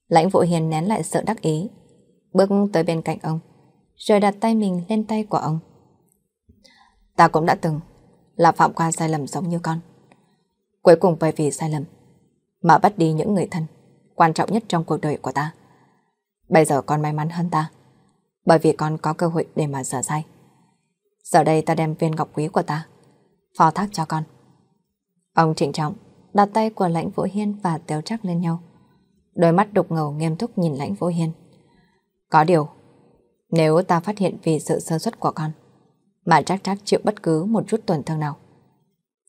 Lãnh Vũ Hiền nén lại sự đắc ý, bước tới bên cạnh ông, rồi đặt tay mình lên tay của ông. Ta cũng đã từng là phạm qua sai lầm giống như con. Cuối cùng bởi vì sai lầm mà bắt đi những người thân quan trọng nhất trong cuộc đời của ta. Bây giờ con may mắn hơn ta, bởi vì con có cơ hội để mà rửa say. Giờ đây ta đem viên ngọc quý của ta, phò thác cho con. Ông trịnh trọng, đặt tay của lãnh vũ hiên và tiêu trắc lên nhau. Đôi mắt đục ngầu nghiêm túc nhìn lãnh vũ hiên. Có điều, nếu ta phát hiện vì sự sơ suất của con, mà chắc chắc chịu bất cứ một chút tổn thương nào,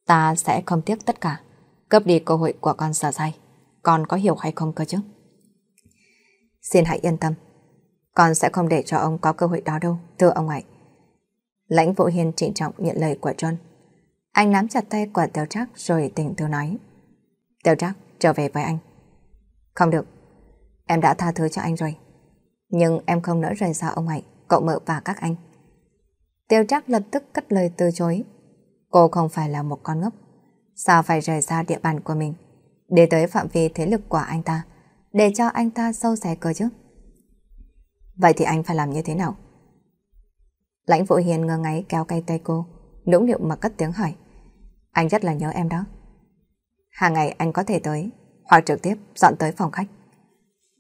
ta sẽ không tiếc tất cả, cấp đi cơ hội của con sở say. Con có hiểu hay không cơ chứ? Xin hãy yên tâm. Con sẽ không để cho ông có cơ hội đó đâu, thưa ông ấy. Lãnh Vũ Hiên trịnh trọng nhận lời của John. Anh nắm chặt tay của Tiểu Trác rồi tỉnh thư nói. Tiểu Trác, trở về với anh. Không được, em đã tha thứ cho anh rồi. Nhưng em không nỡ rời xa ông ấy, cậu mợ và các anh. Tiêu Trác lập tức cất lời từ chối. Cô không phải là một con ngốc. Sao phải rời xa địa bàn của mình, để tới phạm vi thế lực của anh ta để cho anh ta sâu xẻ cờ chứ. Vậy thì anh phải làm như thế nào? Lãnh vụ Hiền ngơ ngáy kéo cây tay cô, nũng điệu mà cất tiếng hỏi. Anh rất là nhớ em đó. Hàng ngày anh có thể tới, hoặc trực tiếp dọn tới phòng khách.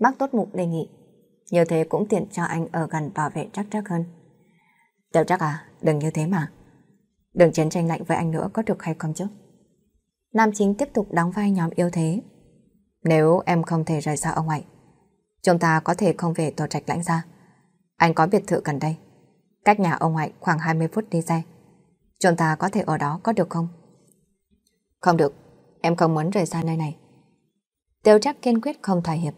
Bác tốt mục đề nghị, như thế cũng tiện cho anh ở gần bảo vệ chắc chắc hơn. Tiểu chắc à, đừng như thế mà. Đừng chiến tranh lạnh với anh nữa có được hay không chứ? Nam chính tiếp tục đóng vai nhóm yêu thế, nếu em không thể rời xa ông Hạnh, chúng ta có thể không về tổ trạch lãnh ra. Anh có biệt thự gần đây, cách nhà ông Hạnh khoảng 20 phút đi xe. Chúng ta có thể ở đó có được không? Không được, em không muốn rời xa nơi này. Tiêu chắc kiên quyết không thỏa hiệp.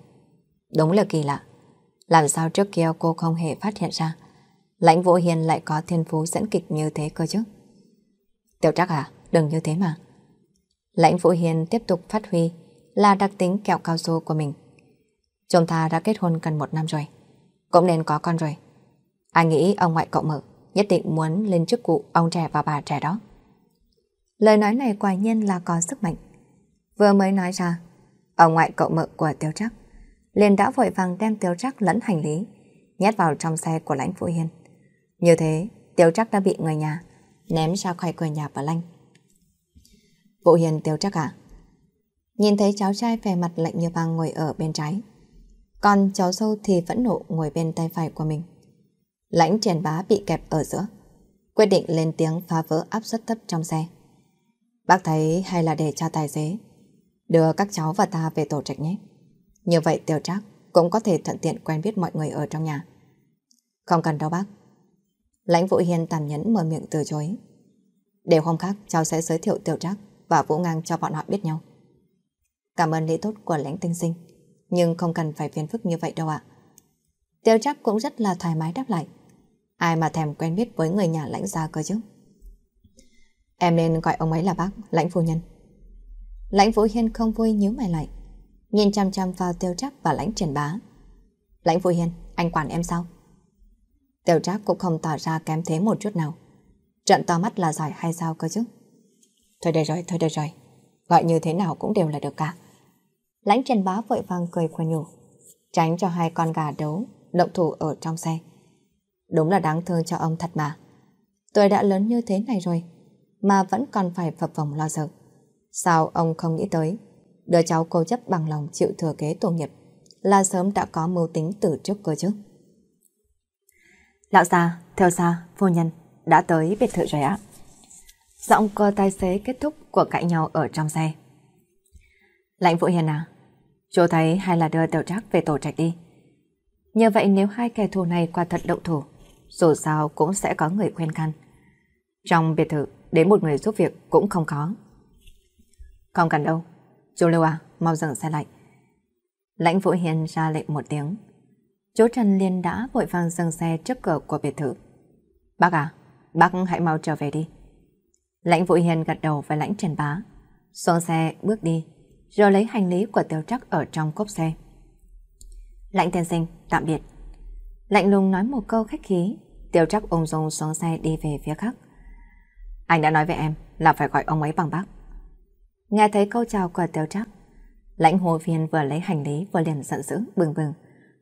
Đúng là kỳ lạ. Làm sao trước kia cô không hề phát hiện ra Lãnh Vũ Hiền lại có thiên phú dẫn kịch như thế cơ chứ tiêu chắc à Đừng như thế mà Lãnh Vũ Hiền tiếp tục phát huy là đặc tính kẹo cao su của mình. Chúng ta đã kết hôn gần một năm rồi, cũng nên có con rồi. Ai nghĩ ông ngoại cậu mở nhất định muốn lên chức cụ ông trẻ và bà trẻ đó. Lời nói này quả nhiên là có sức mạnh. Vừa mới nói ra, ông ngoại cậu mợ của Tiêu Trắc liền đã vội vàng đem Tiêu Trắc lẫn hành lý nhét vào trong xe của Lãnh Phụ Hiên. Như thế, Tiêu Trắc đã bị người nhà ném ra khỏi cửa nhà bà Lanh. Phụ Hiên Tiêu Trắc à, nhìn thấy cháu trai vẻ mặt lạnh như băng ngồi ở bên trái. Còn cháu sâu thì vẫn nộ ngồi bên tay phải của mình. Lãnh triển bá bị kẹp ở giữa. Quyết định lên tiếng phá vỡ áp suất thấp trong xe. Bác thấy hay là để cho tài xế đưa các cháu và ta về tổ trạch nhé. Như vậy tiểu trác cũng có thể thuận tiện quen biết mọi người ở trong nhà. Không cần đâu bác. Lãnh Vũ Hiền tàn nhẫn mở miệng từ chối. để hôm khác cháu sẽ giới thiệu tiểu trác và Vũ Ngang cho bọn họ biết nhau. Cảm ơn lễ tốt của lãnh tinh sinh, nhưng không cần phải phiền phức như vậy đâu ạ. Tiêu chắc cũng rất là thoải mái đáp lại. Ai mà thèm quen biết với người nhà lãnh gia cơ chứ? Em nên gọi ông ấy là bác, lãnh phu nhân. Lãnh Vũ Hiên không vui nhíu mày lại, nhìn chăm chăm vào Tiêu Trác và lãnh triển bá. Lãnh Vũ Hiên, anh quản em sao? Tiêu Trác cũng không tỏ ra kém thế một chút nào. Trận to mắt là giỏi hay sao cơ chứ? Thôi được rồi, thôi được rồi. Gọi như thế nào cũng đều là được cả. Lãnh Trần Bá vội vàng cười của nhủ. Tránh cho hai con gà đấu, động thủ ở trong xe. Đúng là đáng thương cho ông thật mà. Tôi đã lớn như thế này rồi, mà vẫn còn phải phập phòng lo sợ. Sao ông không nghĩ tới? Đứa cháu cô chấp bằng lòng chịu thừa kế tổ nghiệp là sớm đã có mưu tính từ trước cơ chứ. Lão già, theo xa, phu nhân, đã tới biệt thự rồi ạ. Giọng cô tài xế kết thúc cuộc cãi nhau ở trong xe. Lãnh Vũ Hiền à, chú thấy hay là đưa tiểu trác về tổ trạch đi. Như vậy nếu hai kẻ thù này qua thật động thủ, dù sao cũng sẽ có người khuyên can Trong biệt thự, đến một người giúp việc cũng không có. Không cần đâu. Chú Lưu à, mau dừng xe lại. Lãnh Vũ Hiền ra lệnh một tiếng. Chú Trần Liên đã vội vàng dừng xe trước cửa của biệt thự. Bác à, bác hãy mau trở về đi. Lãnh Vũ Hiền gật đầu với lãnh Trần Bá. Xuống xe bước đi rồi lấy hành lý của tiêu trắc ở trong cốp xe. Lãnh tiên sinh, tạm biệt. Lạnh lùng nói một câu khách khí, tiêu trắc ung dung xuống xe đi về phía khác. Anh đã nói với em là phải gọi ông ấy bằng bác. Nghe thấy câu chào của tiêu trắc, lãnh hồ viên vừa lấy hành lý vừa liền giận dữ bừng bừng,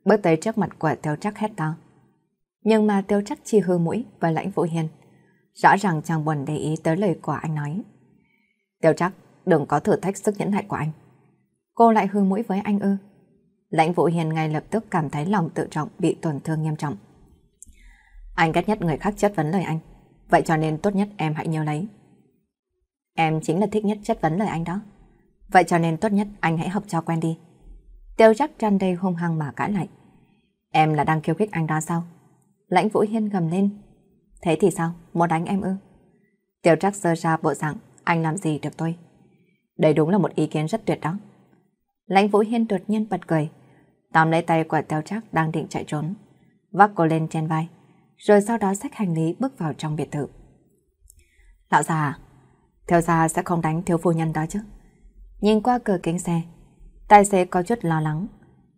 bước tới trước mặt của tiêu trắc hét to. Nhưng mà tiêu trắc chỉ hư mũi và lãnh vũ hiền. Rõ ràng chàng buồn để ý tới lời của anh nói. Tiêu trắc, đừng có thử thách sức nhẫn nại của anh. Cô lại hư mũi với anh ư. Lãnh Vũ Hiền ngay lập tức cảm thấy lòng tự trọng bị tổn thương nghiêm trọng. Anh ghét nhất người khác chất vấn lời anh. Vậy cho nên tốt nhất em hãy nhớ lấy. Em chính là thích nhất chất vấn lời anh đó. Vậy cho nên tốt nhất anh hãy học cho quen đi. Tiêu chắc tràn đầy hung hăng mà cãi lại. Em là đang khiêu khích anh đó sao? Lãnh Vũ Hiên gầm lên. Thế thì sao? Muốn đánh em ư? Tiêu chắc sơ ra bộ dạng anh làm gì được tôi? Đây đúng là một ý kiến rất tuyệt đó. Lãnh Vũ Hiên đột nhiên bật cười. Tóm lấy tay của Tèo Trác đang định chạy trốn. Vác cô lên trên vai. Rồi sau đó xách hành lý bước vào trong biệt thự. Lão già Theo ra sẽ không đánh thiếu phu nhân đó chứ. Nhìn qua cửa kính xe. Tài xế có chút lo lắng.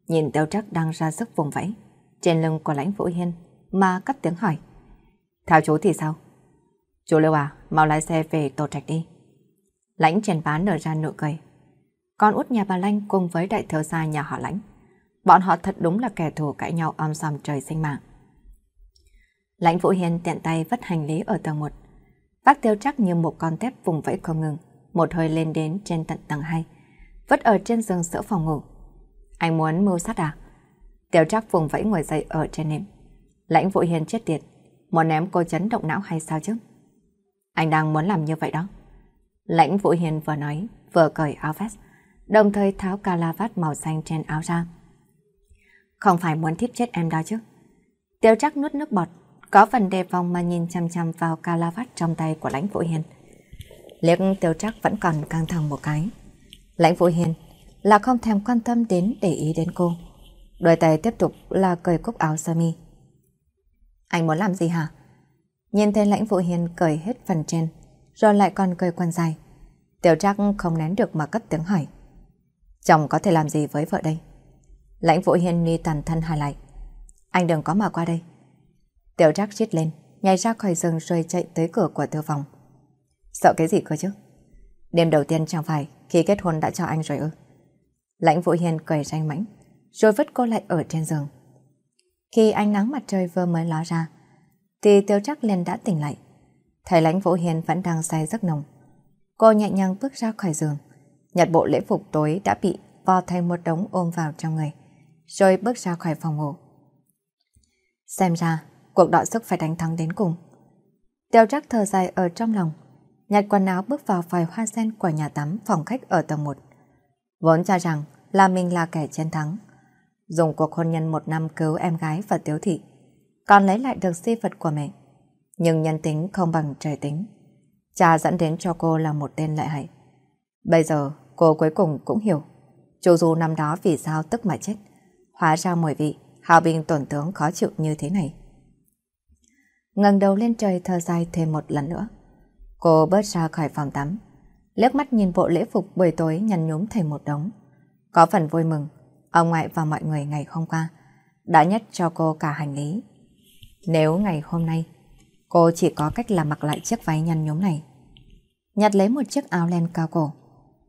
Nhìn Tèo Trác đang ra sức vùng vẫy. Trên lưng của Lãnh Vũ Hiên mà cất tiếng hỏi. Theo chú thì sao? Chú Lưu à, mau lái xe về tổ trạch đi. Lãnh triển bán nở ra nụ cười con út nhà bà Lanh cùng với đại thiếu gia nhà họ lãnh. Bọn họ thật đúng là kẻ thù cãi nhau om sòm trời sinh mạng. Lãnh Vũ Hiền tiện tay vất hành lý ở tầng 1. Bác tiêu chắc như một con tép vùng vẫy không ngừng, một hơi lên đến trên tận tầng 2, vất ở trên giường giữa phòng ngủ. Anh muốn mưu sát à? Tiêu chắc vùng vẫy ngồi dậy ở trên nệm. Lãnh Vũ Hiền chết tiệt, muốn ném cô chấn động não hay sao chứ? Anh đang muốn làm như vậy đó. Lãnh Vũ Hiền vừa nói, vừa cởi áo vest, đồng thời tháo cà la vát màu xanh trên áo ra. Không phải muốn thiếp chết em đó chứ. Tiêu chắc nuốt nước bọt, có phần đề phòng mà nhìn chăm chăm vào cà la vát trong tay của lãnh phụ hiền. Liếc tiêu chắc vẫn còn căng thẳng một cái. Lãnh phụ hiền là không thèm quan tâm đến để ý đến cô. Đôi tay tiếp tục là cởi cúc áo sơ mi. Anh muốn làm gì hả? Nhìn thấy lãnh phụ hiền cởi hết phần trên, rồi lại còn cởi quần dài. Tiểu trác không nén được mà cất tiếng hỏi. Chồng có thể làm gì với vợ đây? Lãnh vũ hiên ni tàn thân hài lại. Anh đừng có mà qua đây. Tiểu trác chít lên, nhảy ra khỏi rừng rồi chạy tới cửa của thư phòng. Sợ cái gì cơ chứ? Đêm đầu tiên chẳng phải khi kết hôn đã cho anh rồi ư? Lãnh Vũ Hiền cười ranh mãnh, rồi vứt cô lại ở trên giường. Khi ánh nắng mặt trời vừa mới ló ra, thì tiểu Trác liền đã tỉnh lại. Thấy Lãnh Vũ Hiền vẫn đang say giấc nồng. Cô nhẹ nhàng bước ra khỏi giường, nhặt bộ lễ phục tối đã bị vo thành một đống ôm vào trong người, rồi bước ra khỏi phòng ngủ. Xem ra, cuộc đọ sức phải đánh thắng đến cùng. Tiêu trắc thở dài ở trong lòng, nhặt quần áo bước vào vòi hoa sen của nhà tắm phòng khách ở tầng 1. Vốn cho rằng là mình là kẻ chiến thắng. Dùng cuộc hôn nhân một năm cứu em gái và tiếu thị, còn lấy lại được si vật của mẹ. Nhưng nhân tính không bằng trời tính. Cha dẫn đến cho cô là một tên lợi hại. Bây giờ cô cuối cùng cũng hiểu Chu Du năm đó vì sao tức mà chết Hóa ra mùi vị Hào Bình tổn tướng khó chịu như thế này ngẩng đầu lên trời thở dài thêm một lần nữa Cô bớt ra khỏi phòng tắm liếc mắt nhìn bộ lễ phục buổi tối nhăn nhúm thành một đống Có phần vui mừng Ông ngoại và mọi người ngày hôm qua Đã nhất cho cô cả hành lý Nếu ngày hôm nay Cô chỉ có cách là mặc lại chiếc váy nhăn nhúm này Nhặt lấy một chiếc áo len cao cổ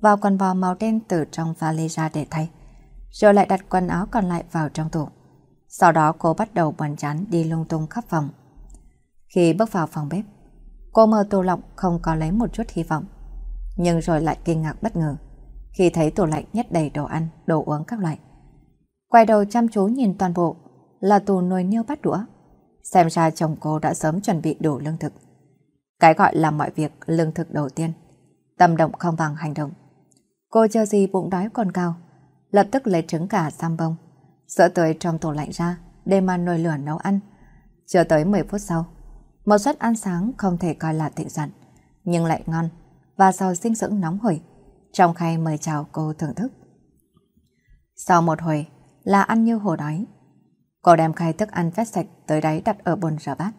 vào quần vò màu đen từ trong pha lê ra để thay, rồi lại đặt quần áo còn lại vào trong tủ. Sau đó cô bắt đầu buồn chán đi lung tung khắp phòng. Khi bước vào phòng bếp, cô mở tủ lọc không có lấy một chút hy vọng, nhưng rồi lại kinh ngạc bất ngờ khi thấy tủ lạnh nhét đầy đồ ăn, đồ uống các loại. Quay đầu chăm chú nhìn toàn bộ là tủ nồi niêu bắt đũa. Xem ra chồng cô đã sớm chuẩn bị đủ lương thực. Cái gọi là mọi việc lương thực đầu tiên. Tâm động không bằng hành động. Cô cho gì bụng đói còn cao, lập tức lấy trứng cả xăm bông, sợ tới trong tủ lạnh ra để mà nồi lửa nấu ăn. Chờ tới 10 phút sau, một suất ăn sáng không thể coi là thịnh soạn, nhưng lại ngon và sau sinh dưỡng nóng hổi. Trong khay mời chào cô thưởng thức. Sau một hồi là ăn như hồ đói. Cô đem khay thức ăn vét sạch tới đáy đặt ở bồn rửa bát.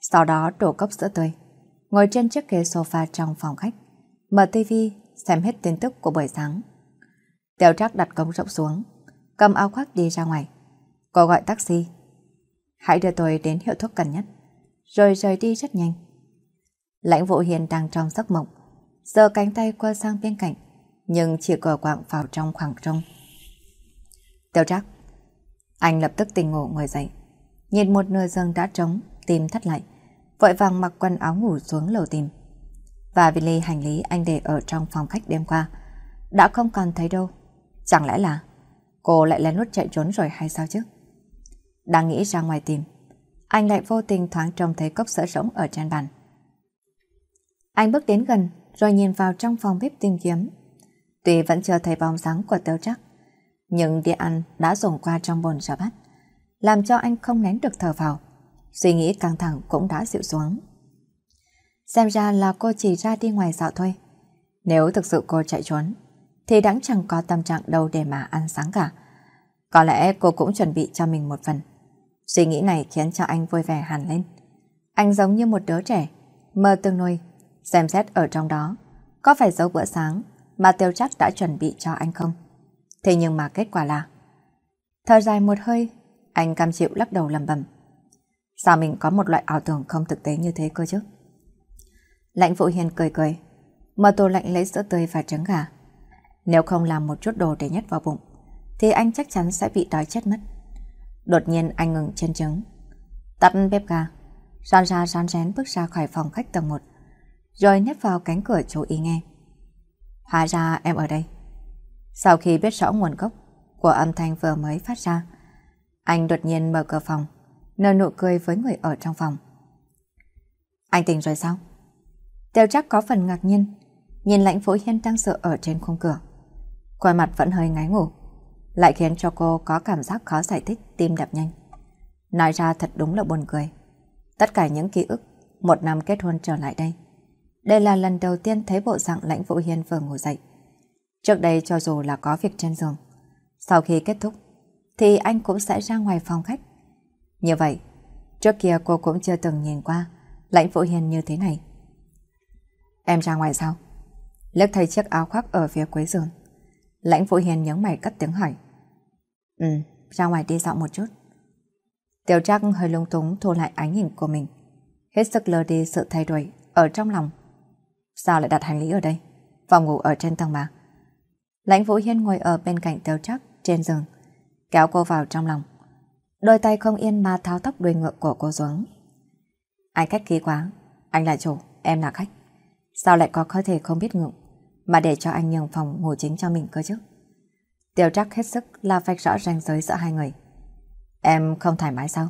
Sau đó đổ cốc sữa tươi, ngồi trên chiếc ghế sofa trong phòng khách, mở tivi xem hết tin tức của buổi sáng. Tiểu Trác đặt cống rộng xuống, cầm áo khoác đi ra ngoài. Cô gọi taxi. Hãy đưa tôi đến hiệu thuốc gần nhất. Rồi rời đi rất nhanh. Lãnh vụ hiền đang trong giấc mộng, giờ cánh tay qua sang bên cạnh, nhưng chỉ cờ quạng vào trong khoảng trông. Tiểu Trác, anh lập tức tỉnh ngủ ngồi dậy, nhìn một nửa giường đã trống, tim thắt lại, vội vàng mặc quần áo ngủ xuống lầu tìm và vì ly hành lý anh để ở trong phòng khách đêm qua. Đã không còn thấy đâu. Chẳng lẽ là cô lại lén lút chạy trốn rồi hay sao chứ? Đang nghĩ ra ngoài tìm, anh lại vô tình thoáng trông thấy cốc sữa rỗng ở trên bàn. Anh bước đến gần rồi nhìn vào trong phòng bếp tìm kiếm. Tuy vẫn chưa thấy bóng dáng của tiêu chắc nhưng đi ăn đã dùng qua trong bồn rửa bát, làm cho anh không nén được thở vào. Suy nghĩ căng thẳng cũng đã dịu xuống. Xem ra là cô chỉ ra đi ngoài dạo thôi. Nếu thực sự cô chạy trốn, thì đáng chẳng có tâm trạng đâu để mà ăn sáng cả. Có lẽ cô cũng chuẩn bị cho mình một phần. Suy nghĩ này khiến cho anh vui vẻ hẳn lên. Anh giống như một đứa trẻ, mơ tương nuôi, xem xét ở trong đó. Có phải dấu bữa sáng mà tiêu chắc đã chuẩn bị cho anh không? Thế nhưng mà kết quả là... Thở dài một hơi, anh cam chịu lắc đầu lầm bầm. Sao mình có một loại ảo tưởng không thực tế như thế cơ chứ? Lãnh phụ Hiền cười cười. mở tô lạnh lấy sữa tươi và trứng gà. Nếu không làm một chút đồ để nhét vào bụng, thì anh chắc chắn sẽ bị đói chết mất. Đột nhiên anh ngừng chân trứng. Tắt bếp gà Ron ra rón rén bước ra khỏi phòng khách tầng 1. Rồi nép vào cánh cửa chú ý nghe. Hóa ra em ở đây. Sau khi biết rõ nguồn gốc của âm thanh vừa mới phát ra, anh đột nhiên mở cửa phòng, nở nụ cười với người ở trong phòng. Anh tỉnh rồi sao? Tiêu chắc có phần ngạc nhiên, nhìn lãnh phổ hiên đang sợ ở trên khung cửa. Khuôn mặt vẫn hơi ngái ngủ, lại khiến cho cô có cảm giác khó giải thích tim đập nhanh. Nói ra thật đúng là buồn cười. Tất cả những ký ức một năm kết hôn trở lại đây. Đây là lần đầu tiên thấy bộ dạng lãnh vũ hiên vừa ngủ dậy. Trước đây cho dù là có việc trên giường, sau khi kết thúc thì anh cũng sẽ ra ngoài phòng khách. Như vậy, trước kia cô cũng chưa từng nhìn qua lãnh vũ hiên như thế này. Em ra ngoài sao? Lớp thay chiếc áo khoác ở phía cuối giường. Lãnh Vũ Hiền nhớ mày cất tiếng hỏi. Ừ, ra ngoài đi dạo một chút. Tiểu Trác hơi lung túng thu lại ánh nhìn của mình. Hết sức lờ đi sự thay đổi ở trong lòng. Sao lại đặt hành lý ở đây? Phòng ngủ ở trên tầng mà. Lãnh Vũ Hiên ngồi ở bên cạnh Tiểu Trác trên giường, kéo cô vào trong lòng. Đôi tay không yên mà tháo tóc đuôi ngựa của cô xuống. anh khách ký quá, anh là chủ, em là khách. Sao lại có cơ thể không biết ngượng Mà để cho anh nhường phòng ngủ chính cho mình cơ chứ Tiểu trắc hết sức la vạch rõ ranh giới giữa hai người Em không thoải mái sao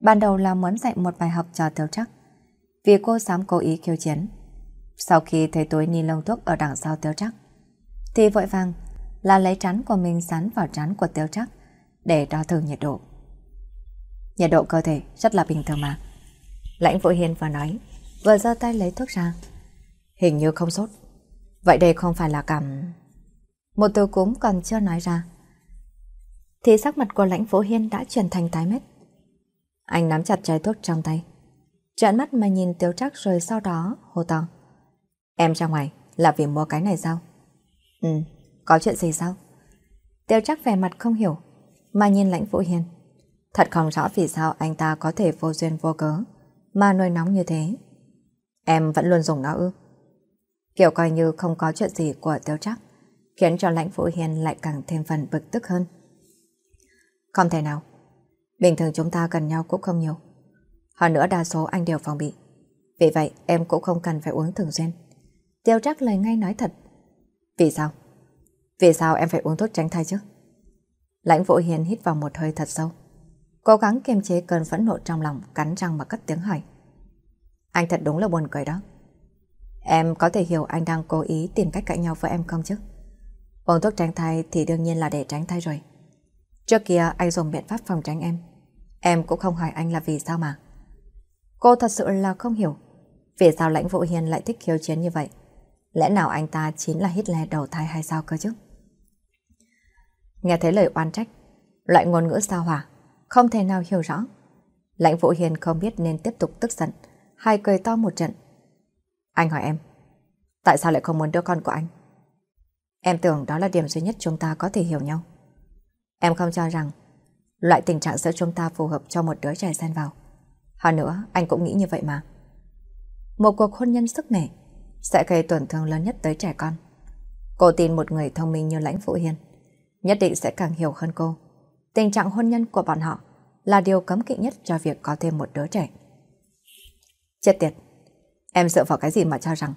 Ban đầu là muốn dạy một bài học cho tiểu trắc Vì cô dám cố ý kiêu chiến Sau khi thấy túi ni lông thuốc ở đằng sau tiểu trắc Thì vội vàng là lấy trán của mình sán vào trán của tiêu trắc để đo thử nhiệt độ. Nhiệt độ cơ thể rất là bình thường mà. Lãnh Vũ Hiền vừa nói, vừa giơ tay lấy thuốc ra, Hình như không sốt. Vậy đây không phải là cảm... Một từ cúm còn chưa nói ra. Thì sắc mặt của lãnh phố hiên đã chuyển thành tái mét. Anh nắm chặt chai thuốc trong tay. Trợn mắt mà nhìn tiêu trắc rồi sau đó hô to. Em ra ngoài là vì mua cái này sao? Ừ, có chuyện gì sao? Tiêu trắc vẻ mặt không hiểu, mà nhìn lãnh phố hiên. Thật không rõ vì sao anh ta có thể vô duyên vô cớ, mà nổi nóng như thế. Em vẫn luôn dùng nó ư? Kiểu coi như không có chuyện gì của tiêu trắc, khiến cho lãnh phụ hiền lại càng thêm phần bực tức hơn. Không thể nào, bình thường chúng ta gần nhau cũng không nhiều. Hơn nữa đa số anh đều phòng bị, vì vậy em cũng không cần phải uống thường xuyên. Tiêu trắc lời ngay nói thật. Vì sao? Vì sao em phải uống thuốc tránh thai chứ? Lãnh Vũ Hiền hít vào một hơi thật sâu. Cố gắng kiềm chế cơn phẫn nộ trong lòng, cắn răng mà cất tiếng hỏi. Anh thật đúng là buồn cười đó. Em có thể hiểu anh đang cố ý tìm cách cãi nhau với em không chứ? Uống thuốc tránh thai thì đương nhiên là để tránh thai rồi. Trước kia anh dùng biện pháp phòng tránh em. Em cũng không hỏi anh là vì sao mà. Cô thật sự là không hiểu. Vì sao lãnh vụ hiền lại thích khiêu chiến như vậy? Lẽ nào anh ta chính là Hitler đầu thai hay sao cơ chứ? Nghe thấy lời oan trách, loại ngôn ngữ sao hỏa, không thể nào hiểu rõ. Lãnh vụ Hiền không biết nên tiếp tục tức giận, hay cười to một trận, anh hỏi em, tại sao lại không muốn đứa con của anh? Em tưởng đó là điểm duy nhất chúng ta có thể hiểu nhau. Em không cho rằng loại tình trạng giữa chúng ta phù hợp cho một đứa trẻ xen vào. Hơn nữa, anh cũng nghĩ như vậy mà. Một cuộc hôn nhân sức mẻ sẽ gây tổn thương lớn nhất tới trẻ con. Cô tin một người thông minh như Lãnh Phụ hiền nhất định sẽ càng hiểu hơn cô. Tình trạng hôn nhân của bọn họ là điều cấm kỵ nhất cho việc có thêm một đứa trẻ. Chết tiệt, Em dựa vào cái gì mà cho rằng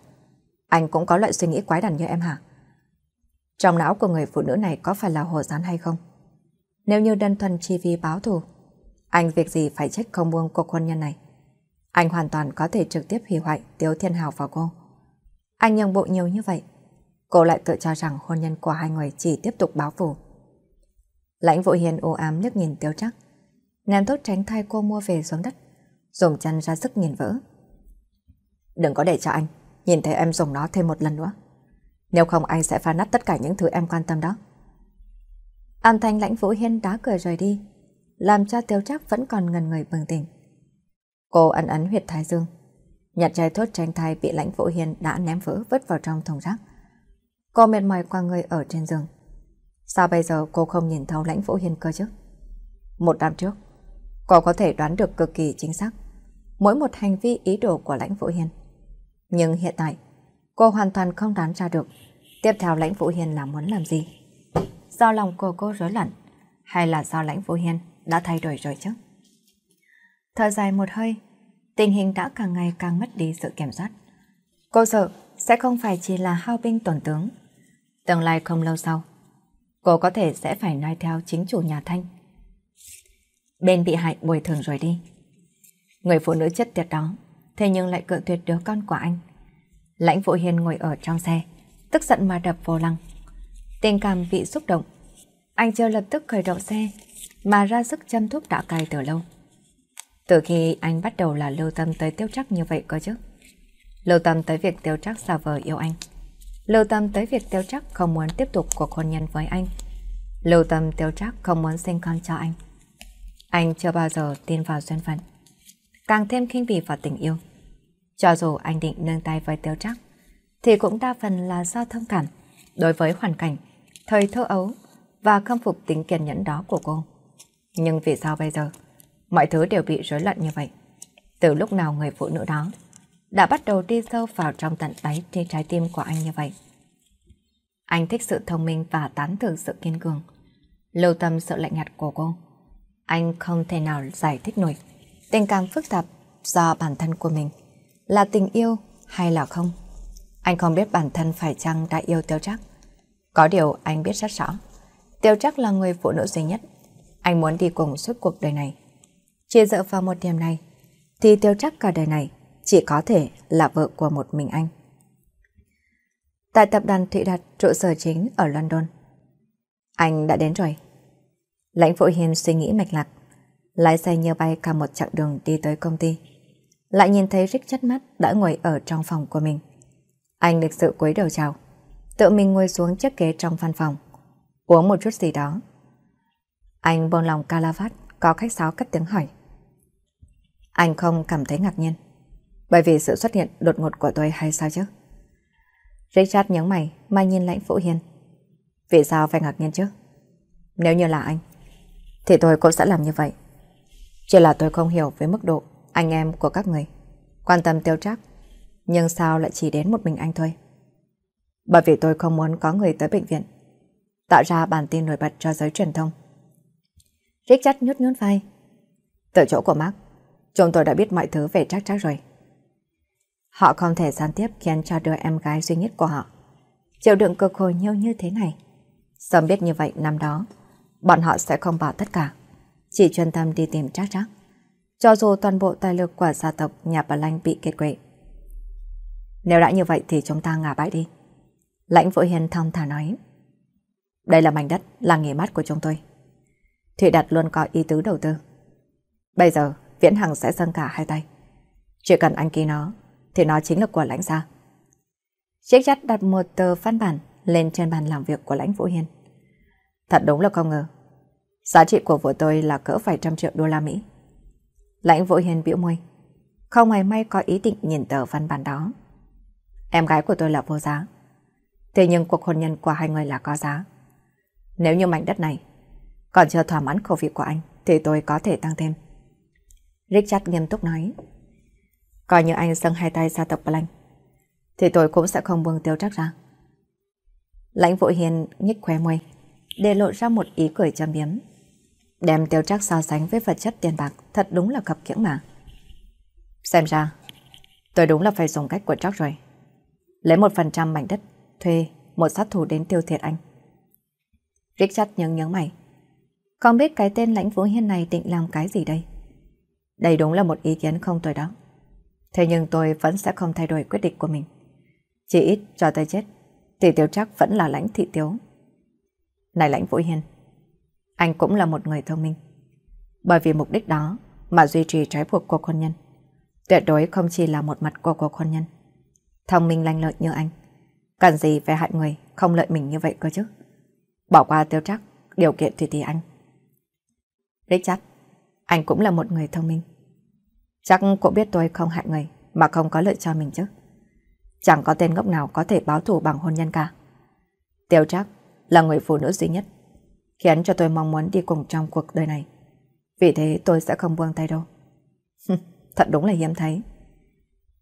anh cũng có loại suy nghĩ quái đản như em hả? Trong não của người phụ nữ này có phải là hồ gián hay không? Nếu như đơn thuần chỉ vì báo thù, anh việc gì phải trách không buông cuộc hôn nhân này? Anh hoàn toàn có thể trực tiếp hủy hoại Tiếu Thiên Hào và cô. Anh nhường bộ nhiều như vậy, cô lại tự cho rằng hôn nhân của hai người chỉ tiếp tục báo phù. Lãnh vội Hiền u ám liếc nhìn Tiếu Trắc, ném tốt tránh thai cô mua về xuống đất, dùng chân ra sức nhìn vỡ. Đừng có để cho anh nhìn thấy em dùng nó thêm một lần nữa. Nếu không anh sẽ phá nát tất cả những thứ em quan tâm đó. Âm thanh lãnh vũ hiên đá cười rời đi, làm cho tiêu trác vẫn còn ngần người bừng tỉnh. Cô ấn ấn huyệt thái dương, nhặt chai thuốc tranh thai bị lãnh vũ hiên đã ném vỡ vứt vào trong thùng rác. Cô mệt mỏi qua người ở trên giường. Sao bây giờ cô không nhìn thấu lãnh vũ hiên cơ chứ? Một năm trước, cô có thể đoán được cực kỳ chính xác mỗi một hành vi ý đồ của lãnh vũ hiên. Nhưng hiện tại, cô hoàn toàn không đoán ra được tiếp theo lãnh phụ hiền là muốn làm gì. Do lòng cô cô rối loạn, hay là do lãnh phụ hiền đã thay đổi rồi chứ? Thở dài một hơi, tình hình đã càng ngày càng mất đi sự kiểm soát. Cô sợ sẽ không phải chỉ là hao binh tổn tướng. Tương lai không lâu sau, cô có thể sẽ phải nói theo chính chủ nhà Thanh. Bên bị hại bồi thường rồi đi. Người phụ nữ chất tiệt đó thế nhưng lại cự tuyệt đứa con của anh. Lãnh Vũ Hiền ngồi ở trong xe, tức giận mà đập vô lăng. Tình cảm bị xúc động, anh chưa lập tức khởi động xe, mà ra sức châm thuốc đã cài từ lâu. Từ khi anh bắt đầu là lưu tâm tới tiêu trắc như vậy cơ chứ. Lưu tâm tới việc tiêu trắc xa vờ yêu anh. Lưu tâm tới việc tiêu trắc không muốn tiếp tục cuộc hôn nhân với anh. Lưu tâm tiêu trắc không muốn sinh con cho anh. Anh chưa bao giờ tin vào duyên phận càng thêm khinh bỉ vào tình yêu. Cho dù anh định nâng tay với tiêu trắc, thì cũng đa phần là do thông cảm đối với hoàn cảnh, thời thơ ấu và khâm phục tính kiên nhẫn đó của cô. Nhưng vì sao bây giờ, mọi thứ đều bị rối loạn như vậy? Từ lúc nào người phụ nữ đó đã bắt đầu đi sâu vào trong tận đáy trên trái tim của anh như vậy? Anh thích sự thông minh và tán thưởng sự kiên cường. Lưu tâm sự lạnh nhạt của cô. Anh không thể nào giải thích nổi tình cảm phức tạp do bản thân của mình. Là tình yêu hay là không? Anh không biết bản thân phải chăng đã yêu Tiêu Trác. Có điều anh biết rất rõ. Tiêu Trác là người phụ nữ duy nhất. Anh muốn đi cùng suốt cuộc đời này. chia dựa vào một điểm này, thì Tiêu Trác cả đời này chỉ có thể là vợ của một mình anh. Tại tập đoàn Thụy Đạt trụ sở chính ở London. Anh đã đến rồi. Lãnh Phụ Hiền suy nghĩ mạch lạc lái xe như bay cả một chặng đường đi tới công ty. Lại nhìn thấy Rick chất mắt đã ngồi ở trong phòng của mình. Anh lịch sự cúi đầu chào. Tự mình ngồi xuống chiếc ghế trong văn phòng. Uống một chút gì đó. Anh buông lòng calavat, có khách sáo cất tiếng hỏi. Anh không cảm thấy ngạc nhiên. Bởi vì sự xuất hiện đột ngột của tôi hay sao chứ? Richard nhớ mày mà nhìn lãnh phụ hiền. Vì sao phải ngạc nhiên chứ? Nếu như là anh, thì tôi cũng sẽ làm như vậy. Chỉ là tôi không hiểu với mức độ anh em của các người. Quan tâm tiêu trác, nhưng sao lại chỉ đến một mình anh thôi? Bởi vì tôi không muốn có người tới bệnh viện, tạo ra bản tin nổi bật cho giới truyền thông. Richard nhút nhút vai. Từ chỗ của Mark, chúng tôi đã biết mọi thứ về trác trác rồi. Họ không thể gián tiếp khiến cho đứa em gái duy nhất của họ. Chịu đựng cực hồi nhiêu như thế này. Sớm biết như vậy năm đó, bọn họ sẽ không bỏ tất cả chỉ chuyên tâm đi tìm trác trác. Cho dù toàn bộ tài lực của gia tộc nhà bà Lanh bị kết quệ. Nếu đã như vậy thì chúng ta ngả bãi đi. Lãnh Vội Hiền thong thả nói. Đây là mảnh đất, là nghề mắt của chúng tôi. Thụy Đạt luôn có ý tứ đầu tư. Bây giờ, Viễn Hằng sẽ dâng cả hai tay. Chỉ cần anh ký nó, thì nó chính là của lãnh gia. Chiếc chắt đặt một tờ văn bản lên trên bàn làm việc của lãnh Vũ Hiền Thật đúng là không ngờ, Giá trị của vợ tôi là cỡ vài trăm triệu đô la Mỹ. Lãnh vội Hiền biểu môi. Không hề may có ý định nhìn tờ văn bản đó. Em gái của tôi là vô giá. Thế nhưng cuộc hôn nhân của hai người là có giá. Nếu như mảnh đất này còn chưa thỏa mãn khẩu vị của anh thì tôi có thể tăng thêm. Richard nghiêm túc nói. Coi như anh dâng hai tay ra tập Blanc thì tôi cũng sẽ không buông tiêu trắc ra. Lãnh vội Hiền nhích khóe môi để lộ ra một ý cười châm biếm. Đem tiêu trác so sánh với vật chất tiền bạc thật đúng là khập kiễng mà. Xem ra, tôi đúng là phải dùng cách của trác rồi. Lấy một phần trăm mảnh đất, thuê một sát thủ đến tiêu thiệt anh. Richard nhớ nhớ mày. Không biết cái tên lãnh vũ hiên này định làm cái gì đây? Đây đúng là một ý kiến không tồi đó. Thế nhưng tôi vẫn sẽ không thay đổi quyết định của mình. Chỉ ít cho tới chết, thì tiêu trác vẫn là lãnh thị tiếu. Này lãnh vũ hiên, anh cũng là một người thông minh. Bởi vì mục đích đó mà duy trì trái buộc cuộc hôn nhân. Tuyệt đối không chỉ là một mặt của cuộc hôn nhân. Thông minh lanh lợi như anh. Cần gì phải hại người không lợi mình như vậy cơ chứ. Bỏ qua tiêu chắc điều kiện tùy tùy anh. Richard, anh cũng là một người thông minh. Chắc cũng biết tôi không hại người mà không có lợi cho mình chứ. Chẳng có tên ngốc nào có thể báo thù bằng hôn nhân cả. Tiêu chắc là người phụ nữ duy nhất khiến cho tôi mong muốn đi cùng trong cuộc đời này. Vì thế tôi sẽ không buông tay đâu. Thật đúng là hiếm thấy.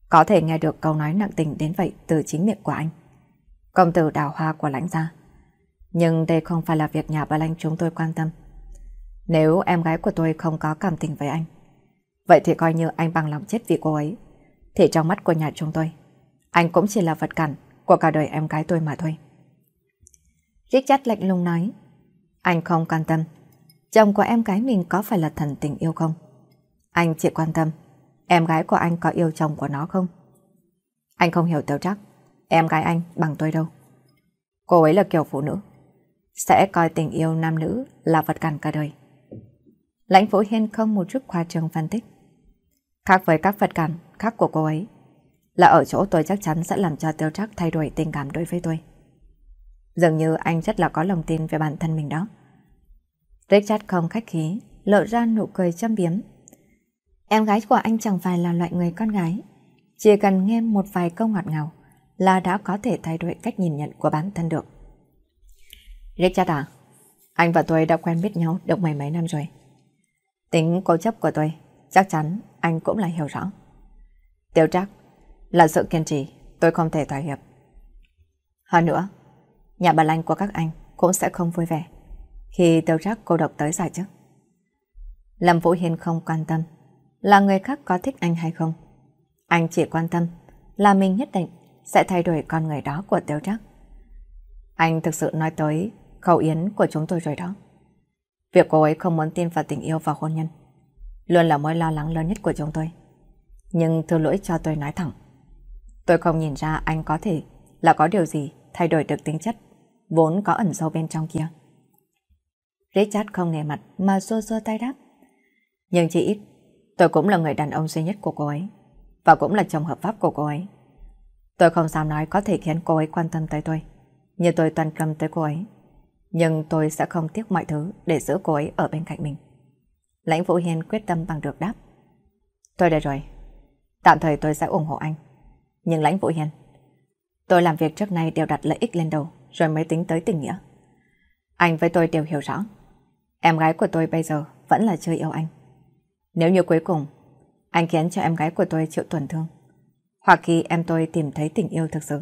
Có thể nghe được câu nói nặng tình đến vậy từ chính miệng của anh. Công tử đào hoa của lãnh gia. Nhưng đây không phải là việc nhà bà Lanh chúng tôi quan tâm. Nếu em gái của tôi không có cảm tình với anh, vậy thì coi như anh bằng lòng chết vì cô ấy. Thì trong mắt của nhà chúng tôi, anh cũng chỉ là vật cản của cả đời em gái tôi mà thôi. Richard lạnh lùng nói. Anh không quan tâm Chồng của em gái mình có phải là thần tình yêu không? Anh chỉ quan tâm Em gái của anh có yêu chồng của nó không? Anh không hiểu tiêu chắc Em gái anh bằng tôi đâu Cô ấy là kiểu phụ nữ Sẽ coi tình yêu nam nữ là vật cản cả đời Lãnh Vũ Hiên không một chút khoa trương phân tích Khác với các vật cản khác của cô ấy Là ở chỗ tôi chắc chắn sẽ làm cho tiêu chắc thay đổi tình cảm đối với tôi Dường như anh rất là có lòng tin về bản thân mình đó. Richard không khách khí, lộ ra nụ cười châm biếm. Em gái của anh chẳng phải là loại người con gái. Chỉ cần nghe một vài câu ngọt ngào là đã có thể thay đổi cách nhìn nhận của bản thân được. Richard à, anh và tôi đã quen biết nhau được mấy mấy năm rồi. Tính cố chấp của tôi, chắc chắn anh cũng là hiểu rõ. Tiêu trác là sự kiên trì, tôi không thể thỏa hiệp. Hơn nữa, nhà bà Lanh của các anh cũng sẽ không vui vẻ khi tiêu rác cô độc tới giải chứ. Lâm Vũ Hiên không quan tâm là người khác có thích anh hay không. Anh chỉ quan tâm là mình nhất định sẽ thay đổi con người đó của tiêu rác. Anh thực sự nói tới khẩu yến của chúng tôi rồi đó. Việc cô ấy không muốn tin vào tình yêu và hôn nhân luôn là mối lo lắng lớn nhất của chúng tôi. Nhưng thưa lỗi cho tôi nói thẳng. Tôi không nhìn ra anh có thể là có điều gì thay đổi được tính chất vốn có ẩn sâu bên trong kia. Richard không nề mặt mà xua xua tay đáp. Nhưng chỉ ít, tôi cũng là người đàn ông duy nhất của cô ấy, và cũng là chồng hợp pháp của cô ấy. Tôi không dám nói có thể khiến cô ấy quan tâm tới tôi, như tôi toàn tâm tới cô ấy. Nhưng tôi sẽ không tiếc mọi thứ để giữ cô ấy ở bên cạnh mình. Lãnh Vũ Hiên quyết tâm bằng được đáp. Tôi đã rồi, tạm thời tôi sẽ ủng hộ anh. Nhưng Lãnh Vũ Hiên, tôi làm việc trước nay đều đặt lợi ích lên đầu rồi mới tính tới tình nghĩa. Anh với tôi đều hiểu rõ. Em gái của tôi bây giờ vẫn là chưa yêu anh. Nếu như cuối cùng anh khiến cho em gái của tôi chịu tổn thương, hoặc khi em tôi tìm thấy tình yêu thực sự,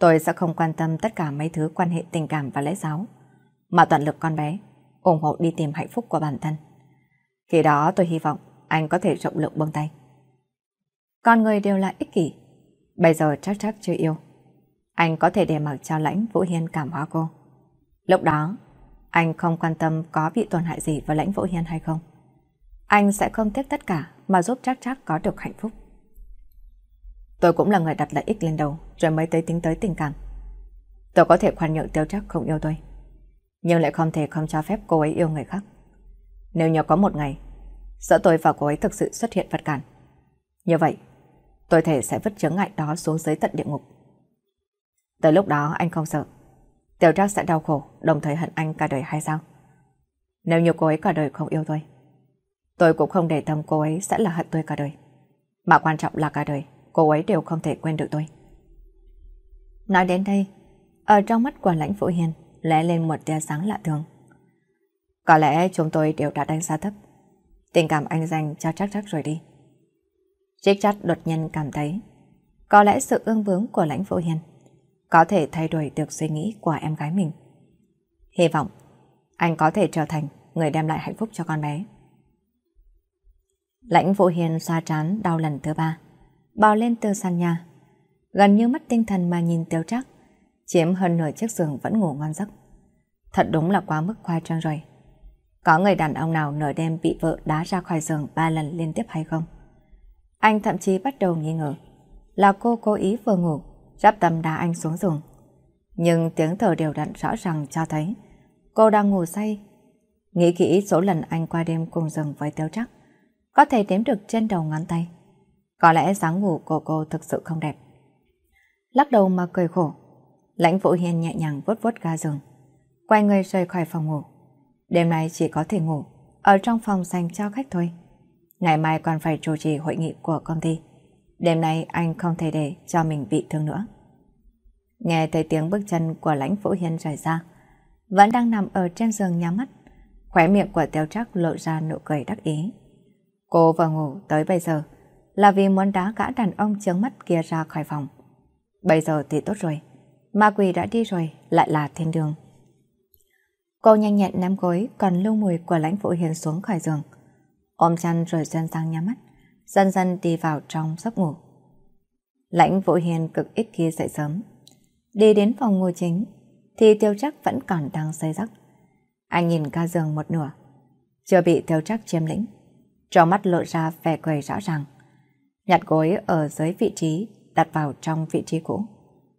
tôi sẽ không quan tâm tất cả mấy thứ quan hệ tình cảm và lễ giáo, mà toàn lực con bé, ủng hộ đi tìm hạnh phúc của bản thân. Khi đó tôi hy vọng anh có thể rộng lượng buông tay. Con người đều là ích kỷ, bây giờ chắc chắc chưa yêu anh có thể để mặc cho lãnh Vũ Hiên cảm hóa cô. Lúc đó, anh không quan tâm có bị tổn hại gì với lãnh Vũ Hiên hay không. Anh sẽ không tiếc tất cả mà giúp chắc chắc có được hạnh phúc. Tôi cũng là người đặt lợi ích lên đầu rồi mới tới tính tới tình cảm. Tôi có thể khoan nhượng tiêu chắc không yêu tôi. Nhưng lại không thể không cho phép cô ấy yêu người khác. Nếu nhớ có một ngày, sợ tôi và cô ấy thực sự xuất hiện vật cản. Như vậy, tôi thể sẽ vứt chướng ngại đó xuống dưới tận địa ngục. Tới lúc đó anh không sợ. Tiểu Trác sẽ đau khổ, đồng thời hận anh cả đời hay sao? Nếu như cô ấy cả đời không yêu tôi, tôi cũng không để tâm cô ấy sẽ là hận tôi cả đời. Mà quan trọng là cả đời, cô ấy đều không thể quên được tôi. Nói đến đây, ở trong mắt của lãnh phụ hiền lẽ lên một tia sáng lạ thường. Có lẽ chúng tôi đều đã đánh giá thấp. Tình cảm anh dành cho chắc chắc rồi đi. Trích chắc đột nhiên cảm thấy, có lẽ sự ương vướng của lãnh phụ hiền có thể thay đổi được suy nghĩ của em gái mình. Hy vọng anh có thể trở thành người đem lại hạnh phúc cho con bé. Lãnh Vũ Hiền xoa trán đau lần thứ ba, bò lên từ sàn nhà, gần như mất tinh thần mà nhìn Tiêu Trác, chiếm hơn nửa chiếc giường vẫn ngủ ngon giấc. Thật đúng là quá mức khoai trương rồi. Có người đàn ông nào nửa đêm bị vợ đá ra khỏi giường ba lần liên tiếp hay không? Anh thậm chí bắt đầu nghi ngờ là cô cố ý vừa ngủ Rắp tâm đá anh xuống giường. Nhưng tiếng thở đều đặn rõ ràng cho thấy cô đang ngủ say. Nghĩ kỹ số lần anh qua đêm cùng giường với tiêu trắc, có thể đếm được trên đầu ngón tay. Có lẽ dáng ngủ của cô thực sự không đẹp. Lắc đầu mà cười khổ, lãnh vũ hiền nhẹ nhàng vuốt vuốt ga giường, quay người rời khỏi phòng ngủ. Đêm nay chỉ có thể ngủ ở trong phòng dành cho khách thôi. Ngày mai còn phải chủ trì hội nghị của công ty. Đêm nay anh không thể để cho mình bị thương nữa. Nghe thấy tiếng bước chân của lãnh phổ hiên rời ra, vẫn đang nằm ở trên giường nhắm mắt, khóe miệng của tiêu trác lộ ra nụ cười đắc ý. Cô vừa ngủ tới bây giờ là vì muốn đá gã đàn ông trướng mắt kia ra khỏi phòng. Bây giờ thì tốt rồi, ma quỷ đã đi rồi, lại là thiên đường. Cô nhanh nhẹn ném gối còn lưu mùi của lãnh phụ hiền xuống khỏi giường. Ôm chăn rồi dân sang nhắm mắt dần dần đi vào trong giấc ngủ. Lãnh vội Hiền cực ít khi dậy sớm. Đi đến phòng ngồi chính, thì tiêu chắc vẫn còn đang say giấc. Anh nhìn ca giường một nửa, chưa bị tiêu chắc chiếm lĩnh. cho mắt lộ ra vẻ quầy rõ ràng. Nhặt gối ở dưới vị trí, đặt vào trong vị trí cũ.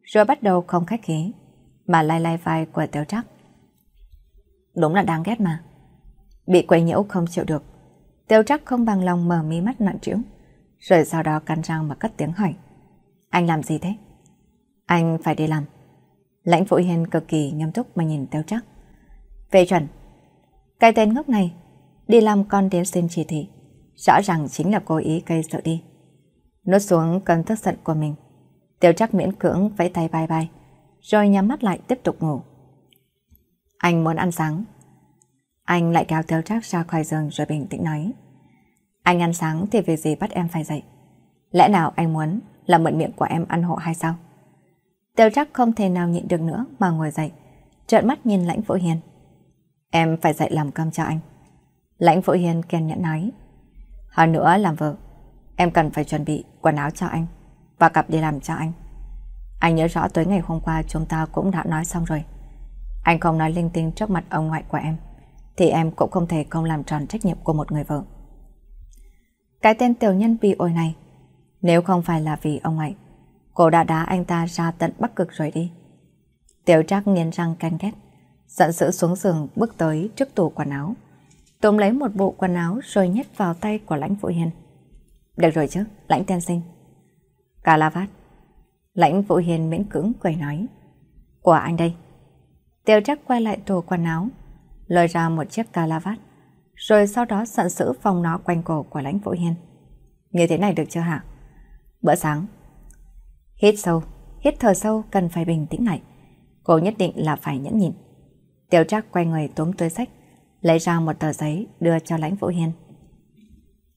Rồi bắt đầu không khách khí, mà lai lai vai của tiêu chắc. Đúng là đáng ghét mà. Bị quấy nhiễu không chịu được, Tiêu trắc không bằng lòng mở mí mắt nặng trĩu, rồi sau đó cắn răng mà cất tiếng hỏi. Anh làm gì thế? Anh phải đi làm. Lãnh phụ Hiên cực kỳ nghiêm túc mà nhìn Tiêu trắc. Về chuẩn, cái tên ngốc này đi làm con đến xin chỉ thị, rõ ràng chính là cố ý gây sợ đi. Nuốt xuống cơn tức giận của mình, Tiêu trắc miễn cưỡng vẫy tay bye bye, rồi nhắm mắt lại tiếp tục ngủ. Anh muốn ăn sáng, anh lại kéo theo Trác ra khỏi giường rồi bình tĩnh nói. Anh ăn sáng thì việc gì bắt em phải dậy? Lẽ nào anh muốn là mượn miệng của em ăn hộ hay sao? Tiêu Trác không thể nào nhịn được nữa mà ngồi dậy, trợn mắt nhìn Lãnh Phổ Hiền. Em phải dậy làm cơm cho anh. Lãnh Phổ Hiền kiên nhẫn nói. Hơn nữa làm vợ, em cần phải chuẩn bị quần áo cho anh và cặp đi làm cho anh. Anh nhớ rõ tối ngày hôm qua chúng ta cũng đã nói xong rồi. Anh không nói linh tinh trước mặt ông ngoại của em thì em cũng không thể không làm tròn trách nhiệm của một người vợ. Cái tên tiểu nhân bị ổi này, nếu không phải là vì ông ấy, cô đã đá anh ta ra tận Bắc Cực rồi đi. Tiểu Trác nghiến răng canh ghét, giận dữ xuống giường bước tới trước tủ quần áo, tôm lấy một bộ quần áo rồi nhét vào tay của Lãnh Vũ Hiền. Được rồi chứ, Lãnh tiên sinh. Cà la vát. Lãnh Vũ Hiền miễn cưỡng cười nói. Của anh đây. tiểu Trác quay lại tủ quần áo, lôi ra một chiếc talavat, rồi sau đó sẵn sữ phong nó quanh cổ của lãnh vũ hiên. Như thế này được chưa hả? Bữa sáng. Hít sâu, hít thở sâu cần phải bình tĩnh lại. Cô nhất định là phải nhẫn nhịn. Tiểu trác quay người tốm túi sách, lấy ra một tờ giấy đưa cho lãnh vũ hiên.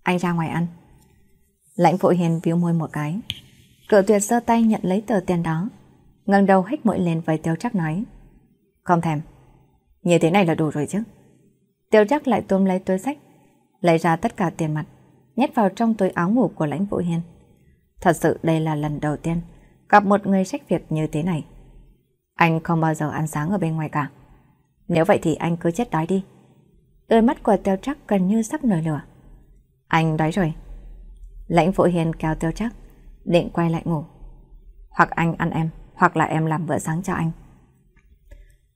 Anh ra ngoài ăn. Lãnh vũ hiên biếu môi một cái. Cự tuyệt giơ tay nhận lấy tờ tiền đó. ngẩng đầu hít mũi lên với tiêu trác nói. Không thèm. Như thế này là đủ rồi chứ. Tiêu chắc lại tôm lấy túi sách, lấy ra tất cả tiền mặt, nhét vào trong túi áo ngủ của lãnh vũ hiên. Thật sự đây là lần đầu tiên gặp một người sách việc như thế này. Anh không bao giờ ăn sáng ở bên ngoài cả. Nếu vậy thì anh cứ chết đói đi. Đôi mắt của tiêu chắc gần như sắp nổi lửa. Anh đói rồi. Lãnh vũ hiền kéo tiêu chắc, định quay lại ngủ. Hoặc anh ăn em, hoặc là em làm bữa sáng cho anh.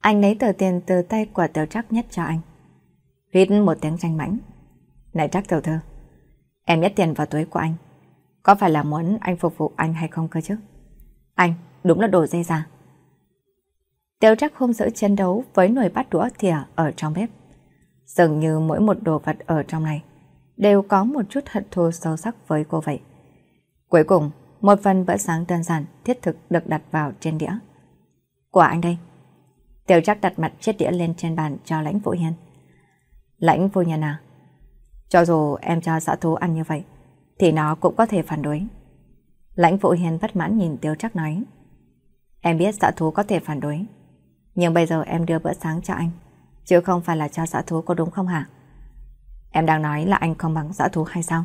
Anh lấy tờ tiền từ tay của tiểu trắc nhất cho anh. Hít một tiếng tranh mãnh. Này trắc tiểu thơ, em nhét tiền vào túi của anh. Có phải là muốn anh phục vụ anh hay không cơ chứ? Anh, đúng là đồ dây ra. Tiêu trắc không giữ chiến đấu với nồi bát đũa thìa ở trong bếp. Dường như mỗi một đồ vật ở trong này đều có một chút hận thù sâu sắc với cô vậy. Cuối cùng, một phần bữa sáng đơn giản thiết thực được đặt vào trên đĩa. Của anh đây, Tiêu chắc đặt mặt chiếc đĩa lên trên bàn cho lãnh phụ hiền. Lãnh phu nhân à, cho dù em cho xã thú ăn như vậy, thì nó cũng có thể phản đối. Lãnh phụ hiền bất mãn nhìn tiêu chắc nói. Em biết xã thú có thể phản đối, nhưng bây giờ em đưa bữa sáng cho anh, chứ không phải là cho xã thú có đúng không hả? Em đang nói là anh không bằng xã thú hay sao?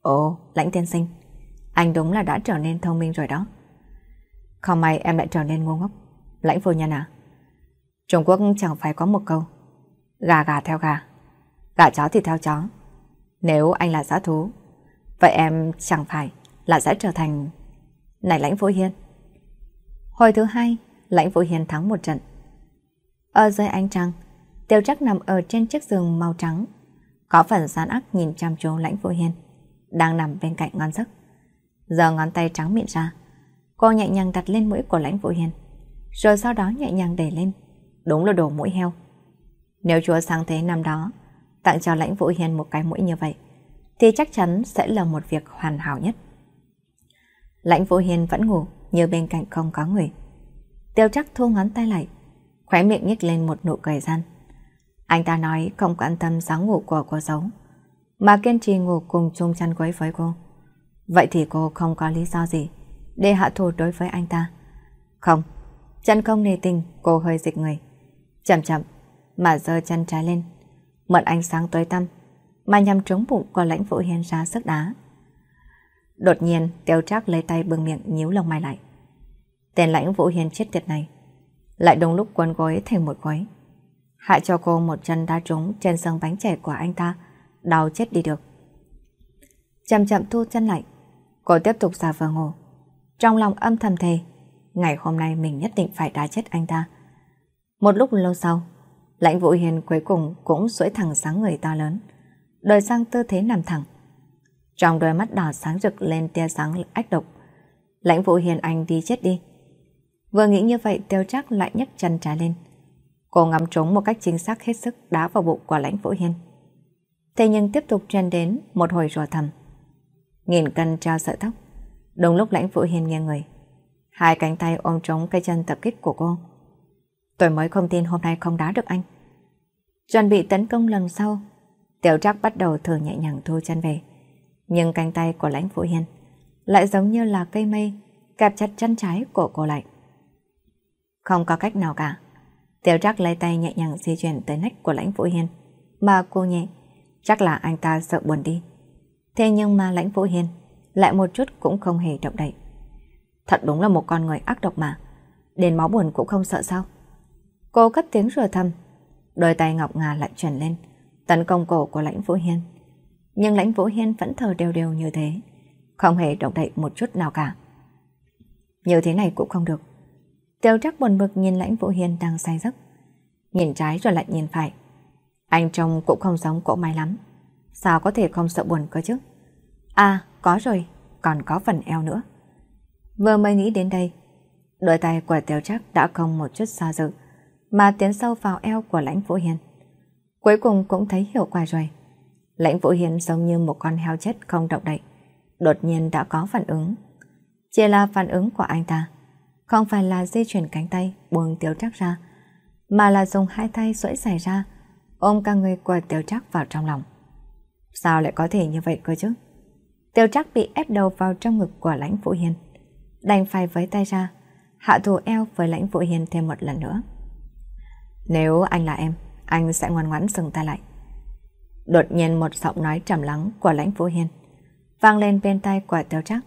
Ồ, lãnh tiên sinh, anh đúng là đã trở nên thông minh rồi đó. Không may em lại trở nên ngu ngốc. Lãnh phu nhân à, Trung Quốc chẳng phải có một câu Gà gà theo gà Gà chó thì theo chó Nếu anh là giá thú Vậy em chẳng phải là sẽ trở thành Này Lãnh Vũ Hiên Hồi thứ hai Lãnh Vũ Hiên thắng một trận Ở dưới ánh trăng Tiêu chắc nằm ở trên chiếc giường màu trắng Có phần gian ác nhìn chăm chú Lãnh Vũ Hiên Đang nằm bên cạnh ngon giấc Giờ ngón tay trắng miệng ra Cô nhẹ nhàng đặt lên mũi của Lãnh Vũ Hiên Rồi sau đó nhẹ nhàng đẩy lên đúng là đồ mũi heo. Nếu chúa sáng thế năm đó, tặng cho lãnh vũ hiền một cái mũi như vậy, thì chắc chắn sẽ là một việc hoàn hảo nhất. Lãnh vũ hiền vẫn ngủ, như bên cạnh không có người. Tiêu chắc thu ngón tay lại, khóe miệng nhếch lên một nụ cười gian. Anh ta nói không quan tâm sáng ngủ của cô giấu, mà kiên trì ngủ cùng chung chăn quấy với cô. Vậy thì cô không có lý do gì để hạ thù đối với anh ta. Không, chân không nề tình, cô hơi dịch người. Chậm chậm, mà giơ chân trái lên. Mượn ánh sáng tối tăm, mà nhằm trúng bụng của lãnh vũ hiên ra sức đá. Đột nhiên, tiêu trác lấy tay bưng miệng nhíu lông mày lại. Tên lãnh vũ hiên chết tiệt này, lại đúng lúc quấn gối thành một gối. Hại cho cô một chân đá trúng trên sân bánh trẻ của anh ta, đau chết đi được. Chậm chậm thu chân lại, cô tiếp tục xà vờ ngủ. Trong lòng âm thầm thề, ngày hôm nay mình nhất định phải đá chết anh ta, một lúc lâu sau, lãnh vũ hiền cuối cùng cũng duỗi thẳng sáng người to lớn, đời sang tư thế nằm thẳng. Trong đôi mắt đỏ sáng rực lên tia sáng ách độc, lãnh vũ hiền anh đi chết đi. Vừa nghĩ như vậy tiêu trác lại nhấc chân trái lên. Cô ngắm trúng một cách chính xác hết sức đá vào bụng của lãnh vũ hiền Thế nhưng tiếp tục chen đến một hồi rùa thầm. Nghìn cân cho sợi tóc. Đúng lúc lãnh vũ hiền nghe người. Hai cánh tay ôm trống cây chân tập kích của cô. Tôi mới không tin hôm nay không đá được anh. Chuẩn bị tấn công lần sau, Tiểu Trác bắt đầu thở nhẹ nhàng thu chân về. Nhưng cánh tay của Lãnh Phụ Hiên lại giống như là cây mây kẹp chặt chân trái của cô lại. Không có cách nào cả. Tiểu Trác lấy tay nhẹ nhàng di chuyển tới nách của Lãnh Phụ Hiên. Mà cô nhẹ, chắc là anh ta sợ buồn đi. Thế nhưng mà Lãnh Phụ Hiên lại một chút cũng không hề động đậy. Thật đúng là một con người ác độc mà. Đến máu buồn cũng không sợ sao? Cô cất tiếng rửa thầm. Đôi tay Ngọc Ngà lại chuyển lên, tấn công cổ của lãnh Vũ Hiên. Nhưng lãnh Vũ Hiên vẫn thờ đều đều như thế, không hề động đậy một chút nào cả. Như thế này cũng không được. Tiêu trắc buồn bực nhìn lãnh Vũ Hiên đang say giấc. Nhìn trái rồi lại nhìn phải. Anh trông cũng không giống cỗ máy lắm. Sao có thể không sợ buồn cơ chứ? À, có rồi, còn có phần eo nữa. Vừa mới nghĩ đến đây, đôi tay của tiêu trắc đã không một chút xa dự mà tiến sâu vào eo của lãnh vũ hiền. Cuối cùng cũng thấy hiệu quả rồi. Lãnh vũ hiền giống như một con heo chết không động đậy, đột nhiên đã có phản ứng. Chỉ là phản ứng của anh ta, không phải là di chuyển cánh tay buông tiểu trắc ra, mà là dùng hai tay duỗi dài ra, ôm cả người của tiểu trắc vào trong lòng. Sao lại có thể như vậy cơ chứ? Tiêu trắc bị ép đầu vào trong ngực của lãnh vũ hiền. Đành phải với tay ra, hạ thủ eo với lãnh vũ hiền thêm một lần nữa. Nếu anh là em, anh sẽ ngoan ngoãn dừng tay lại. Đột nhiên một giọng nói trầm lắng của lãnh Phú hiền vang lên bên tay của tiêu chắc.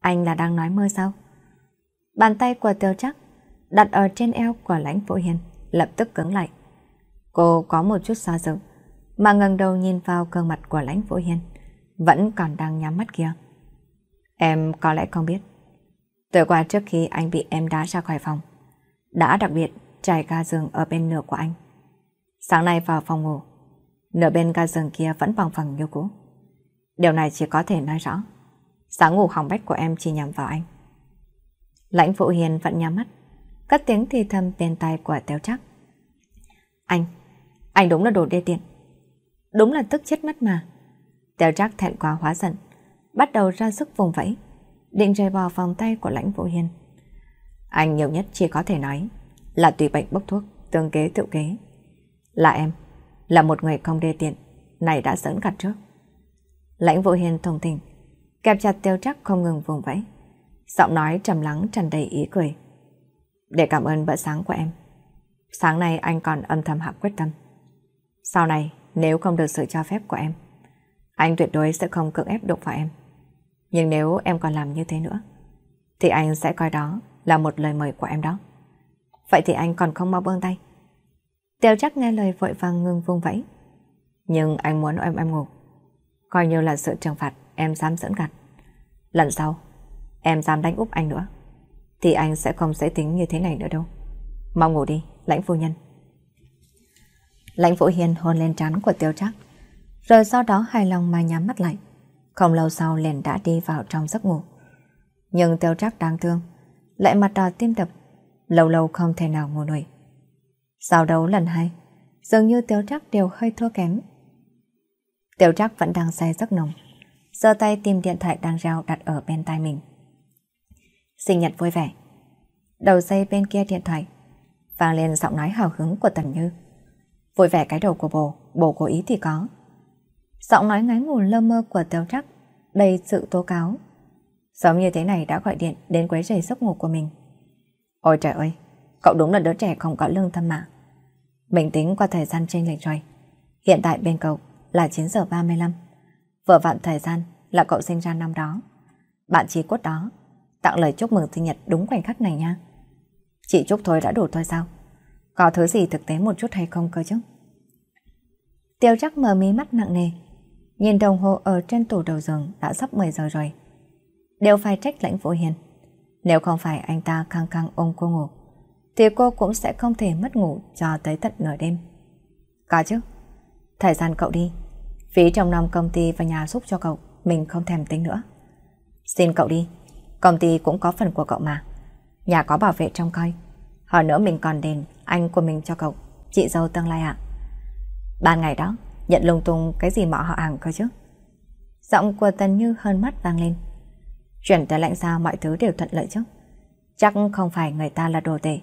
Anh là đang nói mơ sao? Bàn tay của tiêu chắc đặt ở trên eo của lãnh Phú hiền lập tức cứng lại. Cô có một chút xa dự mà ngẩng đầu nhìn vào gương mặt của lãnh Phú hiền vẫn còn đang nhắm mắt kia. Em có lẽ không biết. tối qua trước khi anh bị em đá ra khỏi phòng đã đặc biệt trải ga giường ở bên nửa của anh. Sáng nay vào phòng ngủ, nửa bên ga giường kia vẫn bằng phẳng như cũ. Điều này chỉ có thể nói rõ. Sáng ngủ hỏng bách của em chỉ nhằm vào anh. Lãnh Vũ Hiền vẫn nhắm mắt, cất tiếng thì thầm bên tay của Tiêu Trắc. Anh, anh đúng là đồ đê tiện. Đúng là tức chết mất mà. Tiêu Trắc thẹn quá hóa giận, bắt đầu ra sức vùng vẫy, định rời bỏ vòng tay của Lãnh Vũ Hiền. Anh nhiều nhất chỉ có thể nói, là tùy bệnh bốc thuốc, tương kế tự kế. Là em, là một người không đê tiện, này đã dẫn gặt trước. Lãnh Vũ Hiền thông tình, kẹp chặt tiêu chắc không ngừng vùng vẫy. Giọng nói trầm lắng tràn đầy ý cười. Để cảm ơn bữa sáng của em. Sáng nay anh còn âm thầm hạ quyết tâm. Sau này, nếu không được sự cho phép của em, anh tuyệt đối sẽ không cưỡng ép đụng vào em. Nhưng nếu em còn làm như thế nữa, thì anh sẽ coi đó là một lời mời của em đó. Vậy thì anh còn không mau buông tay. Tiêu chắc nghe lời vội vàng ngừng vùng vẫy. Nhưng anh muốn em em ngủ. Coi như là sự trừng phạt em dám dẫn gặt. Lần sau, em dám đánh úp anh nữa. Thì anh sẽ không dễ tính như thế này nữa đâu. Mau ngủ đi, lãnh phu nhân. Lãnh Vũ Hiền hôn lên trán của Tiêu Trác, rồi sau đó hài lòng mà nhắm mắt lại. Không lâu sau liền đã đi vào trong giấc ngủ. Nhưng Tiêu Trác đáng thương, lại mặt đỏ tim đập lâu lâu không thể nào ngủ nổi. Sau đấu lần hai, dường như Tiểu Trác đều hơi thua kém. Tiểu Trác vẫn đang say giấc nồng, giơ tay tìm điện thoại đang rao đặt ở bên tai mình. Sinh nhật vui vẻ. Đầu dây bên kia điện thoại vang lên giọng nói hào hứng của Tần Như. Vui vẻ cái đầu của bồ, bồ cố ý thì có. Giọng nói ngái ngủ lơ mơ của Tiểu Trác đầy sự tố cáo. Giống như thế này đã gọi điện đến quấy rầy giấc ngủ của mình. Ôi trời ơi, cậu đúng là đứa trẻ không có lương tâm mà. Bình tĩnh qua thời gian chênh lệch rồi. Hiện tại bên cậu là 9 giờ 35. Vừa vặn thời gian là cậu sinh ra năm đó. Bạn trí cốt đó, tặng lời chúc mừng sinh nhật đúng khoảnh khắc này nha. Chị chúc thôi đã đủ thôi sao? Có thứ gì thực tế một chút hay không cơ chứ? Tiêu chắc mờ mí mắt nặng nề. Nhìn đồng hồ ở trên tủ đầu giường đã sắp 10 giờ rồi. Đều phải trách lãnh vũ hiền. Nếu không phải anh ta căng căng ôm cô ngủ, thì cô cũng sẽ không thể mất ngủ cho tới tận nửa đêm. Có chứ. Thời gian cậu đi. Phí trong năm công ty và nhà giúp cho cậu, mình không thèm tính nữa. Xin cậu đi. Công ty cũng có phần của cậu mà. Nhà có bảo vệ trong coi. Hơn nữa mình còn đền anh của mình cho cậu, chị dâu tương lai ạ. Ban ngày đó, nhận lung tung cái gì mà họ hàng cơ chứ. Giọng của Tần Như hơn mắt vang lên. Chuyển tới lãnh gia mọi thứ đều thuận lợi chứ. Chắc không phải người ta là đồ tệ.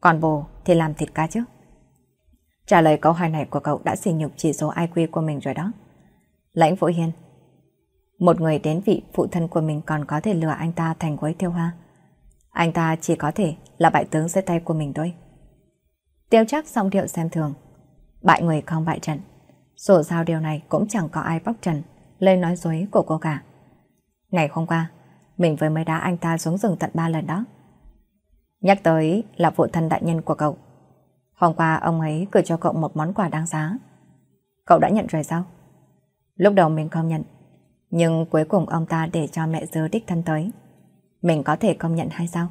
Còn bồ thì làm thịt cá chứ. Trả lời câu hỏi này của cậu đã xỉ nhục chỉ số IQ của mình rồi đó. Lãnh Vũ Hiên Một người đến vị phụ thân của mình còn có thể lừa anh ta thành quấy thiêu hoa. Anh ta chỉ có thể là bại tướng dưới tay của mình thôi. Tiêu chắc xong điệu xem thường. Bại người không bại trận. Dù sao điều này cũng chẳng có ai bóc trần, lời nói dối của cô cả. Ngày hôm qua, mình với mới đá anh ta xuống rừng tận ba lần đó. Nhắc tới là phụ thân đại nhân của cậu. Hôm qua ông ấy gửi cho cậu một món quà đáng giá. Cậu đã nhận rồi sao? Lúc đầu mình không nhận, nhưng cuối cùng ông ta để cho mẹ dư đích thân tới. Mình có thể công nhận hay sao?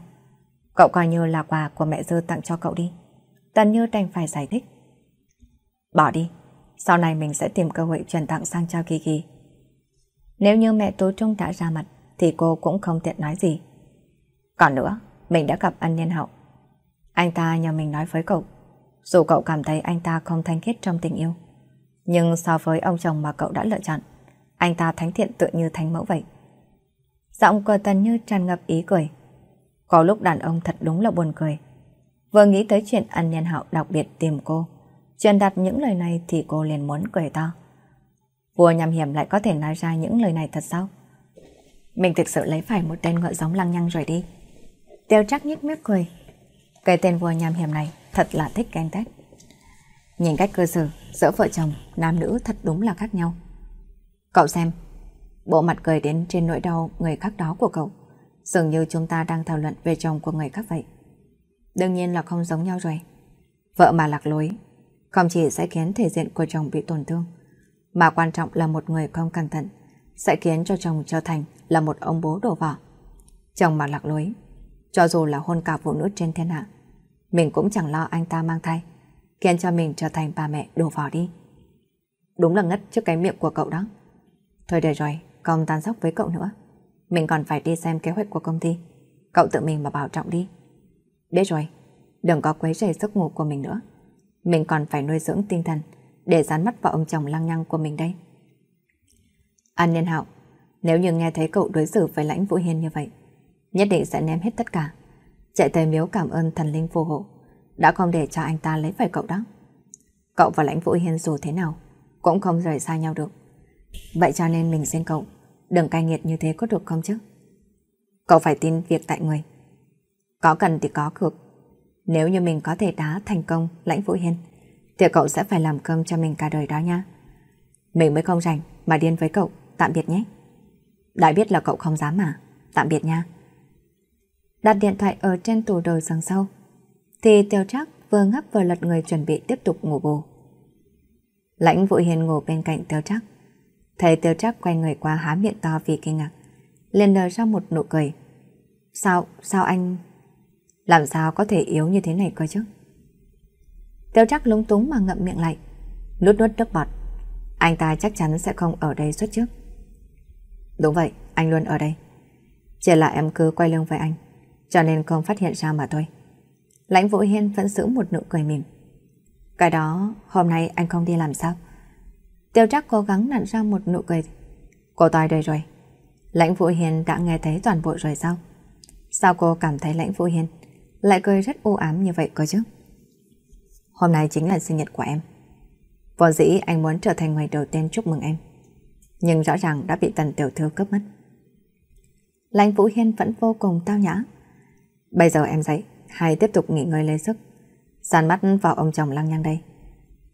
Cậu coi như là quà của mẹ dư tặng cho cậu đi. Tần Như đành phải giải thích. Bỏ đi, sau này mình sẽ tìm cơ hội truyền tặng sang cho Kỳ Kỳ. Nếu như mẹ Tố Trung đã ra mặt, thì cô cũng không tiện nói gì. Còn nữa, mình đã gặp ân nhân hậu. Anh ta nhờ mình nói với cậu, dù cậu cảm thấy anh ta không thanh khiết trong tình yêu. Nhưng so với ông chồng mà cậu đã lựa chọn, anh ta thánh thiện tự như thánh mẫu vậy. Giọng của Tần Như tràn ngập ý cười. Có lúc đàn ông thật đúng là buồn cười. Vừa nghĩ tới chuyện ân nhân hậu đặc biệt tìm cô, truyền đặt những lời này thì cô liền muốn cười to. Vua nhằm hiểm lại có thể nói ra những lời này thật sao? Mình thực sự lấy phải một tên ngựa giống lăng nhăng rồi đi. Tiêu chắc nhếch mép cười. Cái tên vua nham hiểm này thật là thích ganh tách. Nhìn cách cơ sở giữa vợ chồng, nam nữ thật đúng là khác nhau. Cậu xem, bộ mặt cười đến trên nỗi đau người khác đó của cậu. Dường như chúng ta đang thảo luận về chồng của người khác vậy. Đương nhiên là không giống nhau rồi. Vợ mà lạc lối, không chỉ sẽ khiến thể diện của chồng bị tổn thương, mà quan trọng là một người không cẩn thận sẽ khiến cho chồng trở thành là một ông bố đổ vỏ. Chồng mà lạc lối, cho dù là hôn cả phụ nữ trên thiên hạ, mình cũng chẳng lo anh ta mang thai, khiến cho mình trở thành bà mẹ đổ vỏ đi. Đúng là ngất trước cái miệng của cậu đó. Thôi để rồi, không tan sóc với cậu nữa. Mình còn phải đi xem kế hoạch của công ty. Cậu tự mình mà bảo trọng đi. Để rồi, đừng có quấy rầy giấc ngủ của mình nữa. Mình còn phải nuôi dưỡng tinh thần để dán mắt vào ông chồng lăng nhăng của mình đây. An Niên Hạo, nếu như nghe thấy cậu đối xử với lãnh Vũ Hiên như vậy, nhất định sẽ ném hết tất cả. Chạy tới miếu cảm ơn thần linh phù hộ, đã không để cho anh ta lấy phải cậu đó. Cậu và lãnh Vũ Hiên dù thế nào, cũng không rời xa nhau được. Vậy cho nên mình xin cậu, đừng cay nghiệt như thế có được không chứ? Cậu phải tin việc tại người. Có cần thì có cược. Nếu như mình có thể đá thành công lãnh Vũ Hiên, thì cậu sẽ phải làm cơm cho mình cả đời đó nha. Mình mới không rảnh mà điên với cậu tạm biệt nhé. đại biết là cậu không dám mà, tạm biệt nha. Đặt điện thoại ở trên tủ đồ sân sau, thì Tiêu Trác vừa ngáp vừa lật người chuẩn bị tiếp tục ngủ bù. Lãnh Vũ Hiền ngủ bên cạnh Tiêu Trác. Thấy Tiêu Trác quay người qua há miệng to vì kinh ngạc, liền nở ra một nụ cười. "Sao, sao anh làm sao có thể yếu như thế này cơ chứ?" Tiêu Trác lúng túng mà ngậm miệng lại, nuốt nuốt nước bọt. Anh ta chắc chắn sẽ không ở đây suốt trước. Đúng vậy, anh luôn ở đây. Chỉ là em cứ quay lưng với anh, cho nên không phát hiện ra mà thôi. Lãnh Vũ Hiên vẫn giữ một nụ cười mỉm. Cái đó, hôm nay anh không đi làm sao? Tiêu Trác cố gắng nặn ra một nụ cười. Cô toi đây rồi. Lãnh Vũ Hiên đã nghe thấy toàn bộ rồi sao? Sao cô cảm thấy Lãnh Vũ Hiên lại cười rất u ám như vậy cơ chứ? Hôm nay chính là sinh nhật của em. Vốn dĩ anh muốn trở thành người đầu tiên chúc mừng em nhưng rõ ràng đã bị tần tiểu thư cướp mất. Lãnh Vũ Hiên vẫn vô cùng tao nhã. Bây giờ em dậy, hay tiếp tục nghỉ ngơi lấy sức. Sàn mắt vào ông chồng lăng nhăng đây.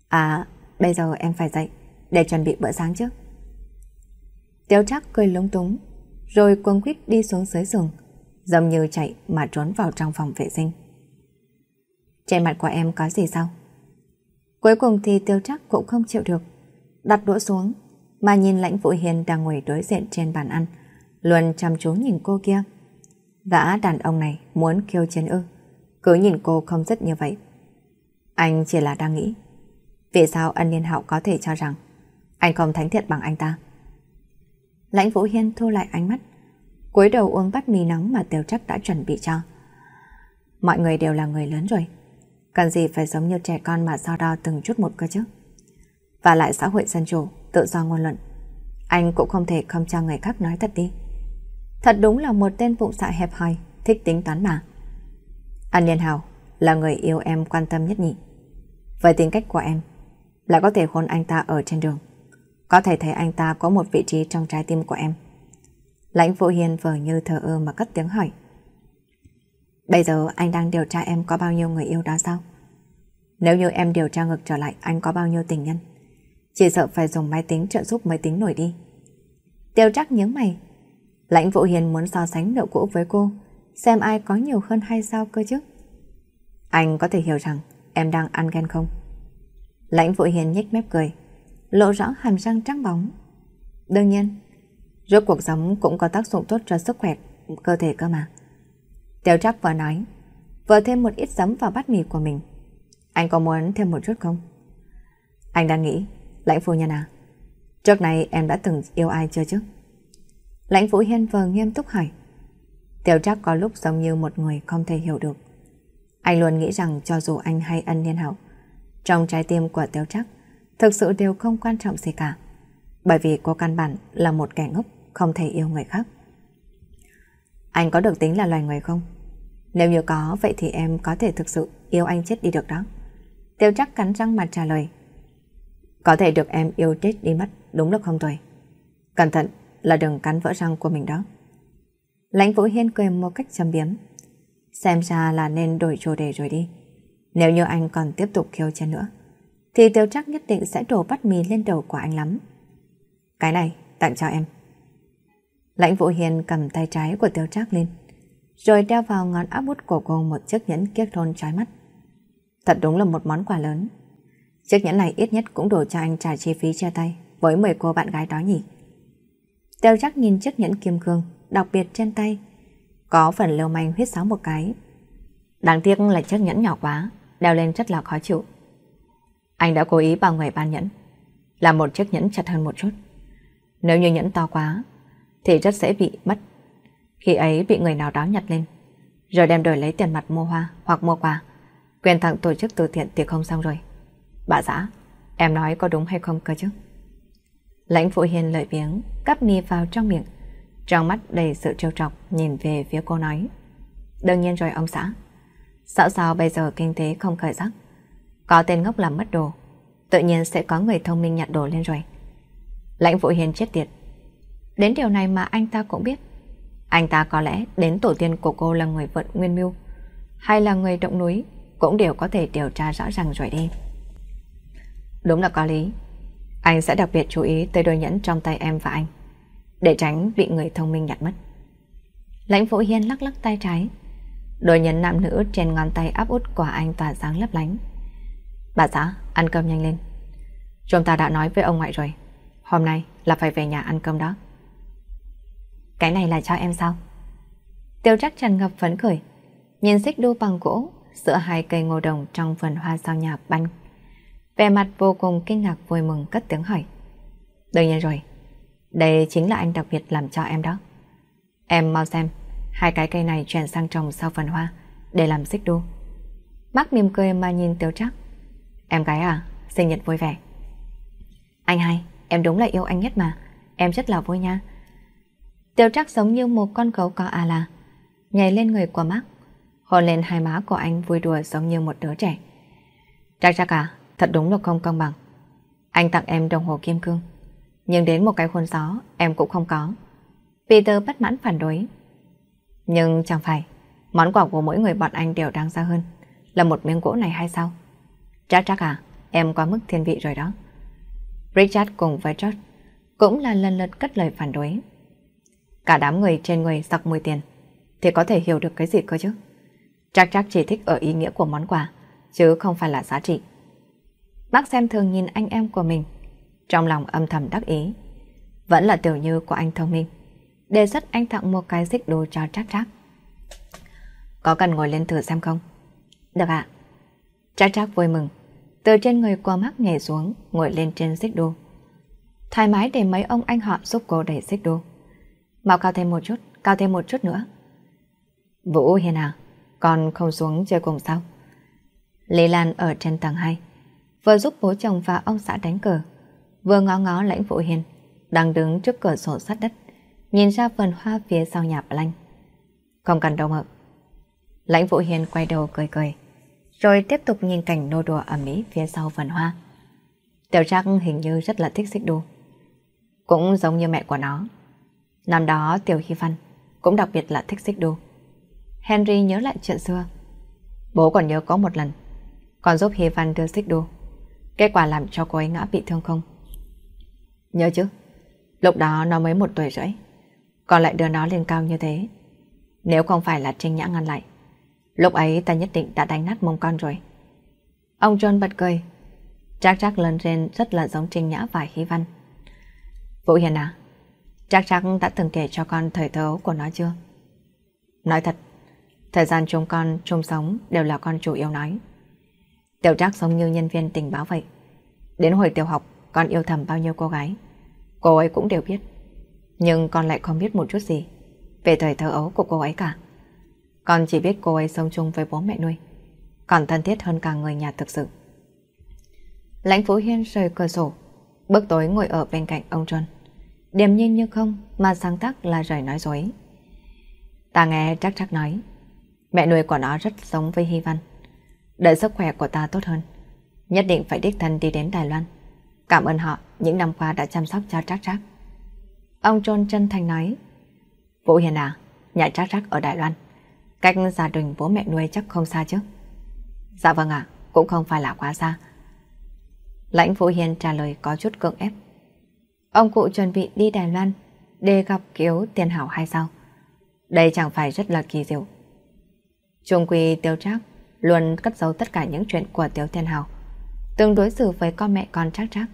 À, bây giờ em phải dậy, để chuẩn bị bữa sáng trước. Tiêu Trác cười lúng túng, rồi quấn quyết đi xuống dưới giường, giống như chạy mà trốn vào trong phòng vệ sinh. Trên mặt của em có gì sao? Cuối cùng thì Tiêu Trác cũng không chịu được, đặt đũa xuống, mà nhìn lãnh Vũ Hiền đang ngồi đối diện trên bàn ăn, luôn chăm chú nhìn cô kia. Gã đàn ông này muốn kêu chiến ư, cứ nhìn cô không dứt như vậy. Anh chỉ là đang nghĩ, vì sao ân niên hậu có thể cho rằng anh không thánh thiện bằng anh ta. Lãnh Vũ Hiên thu lại ánh mắt, cúi đầu uống bát mì nóng mà Tiêu Trắc đã chuẩn bị cho. Mọi người đều là người lớn rồi, cần gì phải giống như trẻ con mà sao đo từng chút một cơ chứ. Và lại xã hội dân chủ tự do ngôn luận. Anh cũng không thể không cho người khác nói thật đi. Thật đúng là một tên phụ xạ hẹp hòi, thích tính toán mà. An Liên Hào là người yêu em quan tâm nhất nhỉ. Với tính cách của em, là có thể hôn anh ta ở trên đường. Có thể thấy anh ta có một vị trí trong trái tim của em. Lãnh Vũ Hiền vờ như thờ ơ mà cất tiếng hỏi. Bây giờ anh đang điều tra em có bao nhiêu người yêu đó sao? Nếu như em điều tra ngược trở lại anh có bao nhiêu tình nhân? Chỉ sợ phải dùng máy tính trợ giúp máy tính nổi đi. Tiêu Trác nhớ mày. Lãnh Vũ Hiền muốn so sánh độ cũ với cô, xem ai có nhiều hơn hay sao cơ chứ. Anh có thể hiểu rằng em đang ăn ghen không? Lãnh Vũ Hiền nhếch mép cười, lộ rõ hàm răng trắng bóng. Đương nhiên, rốt cuộc sống cũng có tác dụng tốt cho sức khỏe, cơ thể cơ mà. Tiêu Trác vừa nói, vừa thêm một ít giấm vào bát mì của mình. Anh có muốn thêm một chút không? Anh đang nghĩ Lãnh phu nhân à, trước này em đã từng yêu ai chưa chứ? Lãnh Vũ Hiên vờ nghiêm túc hỏi. Tiểu Trác có lúc giống như một người không thể hiểu được. Anh luôn nghĩ rằng cho dù anh hay ân niên hậu, trong trái tim của Tiểu Trác thực sự đều không quan trọng gì cả. Bởi vì cô căn bản là một kẻ ngốc, không thể yêu người khác. Anh có được tính là loài người không? Nếu như có, vậy thì em có thể thực sự yêu anh chết đi được đó. Tiêu Trác cắn răng mặt trả lời. Có thể được em yêu chết đi mất Đúng lúc không tuổi Cẩn thận là đừng cắn vỡ răng của mình đó Lãnh Vũ Hiên cười một cách châm biếm Xem ra là nên đổi chủ đề rồi đi Nếu như anh còn tiếp tục khiêu chiến nữa Thì tiêu chắc nhất định sẽ đổ bát mì lên đầu của anh lắm Cái này tặng cho em Lãnh Vũ Hiền cầm tay trái của Tiêu Trác lên, rồi đeo vào ngón áp út của cô một chiếc nhẫn kiếc thôn trái mắt. Thật đúng là một món quà lớn. Chiếc nhẫn này ít nhất cũng đủ cho anh trả chi phí chia tay với 10 cô bạn gái đó nhỉ. Tiêu chắc nhìn chiếc nhẫn kim cương đặc biệt trên tay. Có phần lưu manh huyết sáo một cái. Đáng tiếc là chiếc nhẫn nhỏ quá, đeo lên rất là khó chịu. Anh đã cố ý bảo người ban nhẫn, là một chiếc nhẫn chặt hơn một chút. Nếu như nhẫn to quá, thì rất dễ bị mất. Khi ấy bị người nào đó nhặt lên, rồi đem đổi lấy tiền mặt mua hoa hoặc mua quà. Quyền tặng tổ chức từ thiện thì không xong rồi. Bà xã, em nói có đúng hay không cơ chứ? Lãnh Phụ Hiền lợi biếng, cắp mi vào trong miệng, trong mắt đầy sự trêu trọc nhìn về phía cô nói. Đương nhiên rồi ông xã. Sao sao bây giờ kinh tế không khởi sắc? Có tên ngốc làm mất đồ, tự nhiên sẽ có người thông minh nhặt đồ lên rồi. Lãnh Phụ Hiền chết tiệt. Đến điều này mà anh ta cũng biết. Anh ta có lẽ đến tổ tiên của cô là người vận nguyên mưu, hay là người động núi, cũng đều có thể điều tra rõ ràng rồi đi. Đúng là có lý. Anh sẽ đặc biệt chú ý tới đôi nhẫn trong tay em và anh, để tránh bị người thông minh nhặt mất. Lãnh Phổ Hiên lắc lắc tay trái. Đôi nhẫn nam nữ trên ngón tay áp út của anh tỏa sáng lấp lánh. Bà xã, ăn cơm nhanh lên. Chúng ta đã nói với ông ngoại rồi. Hôm nay là phải về nhà ăn cơm đó. Cái này là cho em sao? Tiêu chắc tràn ngập phấn khởi, nhìn xích đu bằng gỗ giữa hai cây ngô đồng trong vườn hoa sau nhà banh Vẻ mặt vô cùng kinh ngạc vui mừng cất tiếng hỏi. Đương nhiên rồi, đây chính là anh đặc biệt làm cho em đó. Em mau xem, hai cái cây này chuyển sang trồng sau phần hoa, để làm xích đu. Bác mỉm cười mà nhìn tiêu trắc. Em gái à, sinh nhật vui vẻ. Anh hai, em đúng là yêu anh nhất mà, em rất là vui nha. Tiêu trắc giống như một con gấu có à là, nhảy lên người của Mark, hôn lên hai má của anh vui đùa giống như một đứa trẻ. Trắc trắc à, thật đúng là không công bằng. Anh tặng em đồng hồ kim cương, nhưng đến một cái khuôn gió em cũng không có. Peter bất mãn phản đối. Nhưng chẳng phải, món quà của mỗi người bọn anh đều đáng giá hơn, là một miếng gỗ này hay sao? Chắc chắc à, em quá mức thiên vị rồi đó. Richard cùng với George cũng là lần lượt cất lời phản đối. Cả đám người trên người sặc mùi tiền, thì có thể hiểu được cái gì cơ chứ? Chắc chắc chỉ thích ở ý nghĩa của món quà, chứ không phải là giá trị. Bác xem thường nhìn anh em của mình. Trong lòng âm thầm đắc ý. Vẫn là tiểu như của anh thông minh. Đề xuất anh tặng một cái xích đồ cho chắc chắc Có cần ngồi lên thử xem không? Được ạ. chắc chắc vui mừng. Từ trên người qua mắt nhảy xuống, ngồi lên trên xích đô. Thoải mái để mấy ông anh họ giúp cô đẩy xích đô. Mau cao thêm một chút, cao thêm một chút nữa. Vũ Hiền à, con không xuống chơi cùng sao? Lý Lan ở trên tầng 2 vừa giúp bố chồng và ông xã đánh cờ, vừa ngó ngó lãnh vụ hiền, đang đứng trước cửa sổ sát đất, nhìn ra vườn hoa phía sau nhà lanh. Không cần đâu mợ. Lãnh vụ hiền quay đầu cười cười, rồi tiếp tục nhìn cảnh nô đùa ở Mỹ phía sau vườn hoa. Tiểu Trác hình như rất là thích xích đu. Cũng giống như mẹ của nó. Năm đó Tiểu Hy Văn cũng đặc biệt là thích xích đu. Henry nhớ lại chuyện xưa. Bố còn nhớ có một lần, còn giúp Hy Văn đưa xích đu Kết quả làm cho cô ấy ngã bị thương không? Nhớ chứ, lúc đó nó mới một tuổi rưỡi, còn lại đưa nó lên cao như thế. Nếu không phải là Trinh Nhã ngăn lại, lúc ấy ta nhất định đã đánh nát mông con rồi. Ông John bật cười, Trác Trác lên trên rất là giống Trinh Nhã và Hy Văn. Vũ Hiền à, Trác Trác đã từng kể cho con thời thơ của nó chưa? Nói thật, thời gian chúng con chung sống đều là con chủ yếu nói. Tiểu Trác giống như nhân viên tình báo vậy. Đến hồi tiểu học, con yêu thầm bao nhiêu cô gái. Cô ấy cũng đều biết. Nhưng con lại không biết một chút gì về thời thơ ấu của cô ấy cả. Con chỉ biết cô ấy sống chung với bố mẹ nuôi. Còn thân thiết hơn cả người nhà thực sự. Lãnh Phú Hiên rời cửa sổ, bước tối ngồi ở bên cạnh ông Trần. Điềm nhiên như không mà sáng tác là rời nói dối. Ta nghe chắc chắc nói, mẹ nuôi của nó rất giống với Hy Văn. Đợi sức khỏe của ta tốt hơn. Nhất định phải đích thân đi đến Đài Loan. Cảm ơn họ những năm qua đã chăm sóc cho Trác Trác. Ông Trôn chân thành nói. Vũ Hiền à, nhà Trác Trác ở Đài Loan. Cách gia đình bố mẹ nuôi chắc không xa chứ. Dạ vâng ạ, à, cũng không phải là quá xa. Lãnh Vũ Hiền trả lời có chút cưỡng ép. Ông cụ chuẩn bị đi Đài Loan để gặp kiếu tiền hảo hay sao? Đây chẳng phải rất là kỳ diệu. Trung quy tiêu trác luôn cất giấu tất cả những chuyện của Tiểu Thiên Hào, tương đối xử với con mẹ con chắc chắc.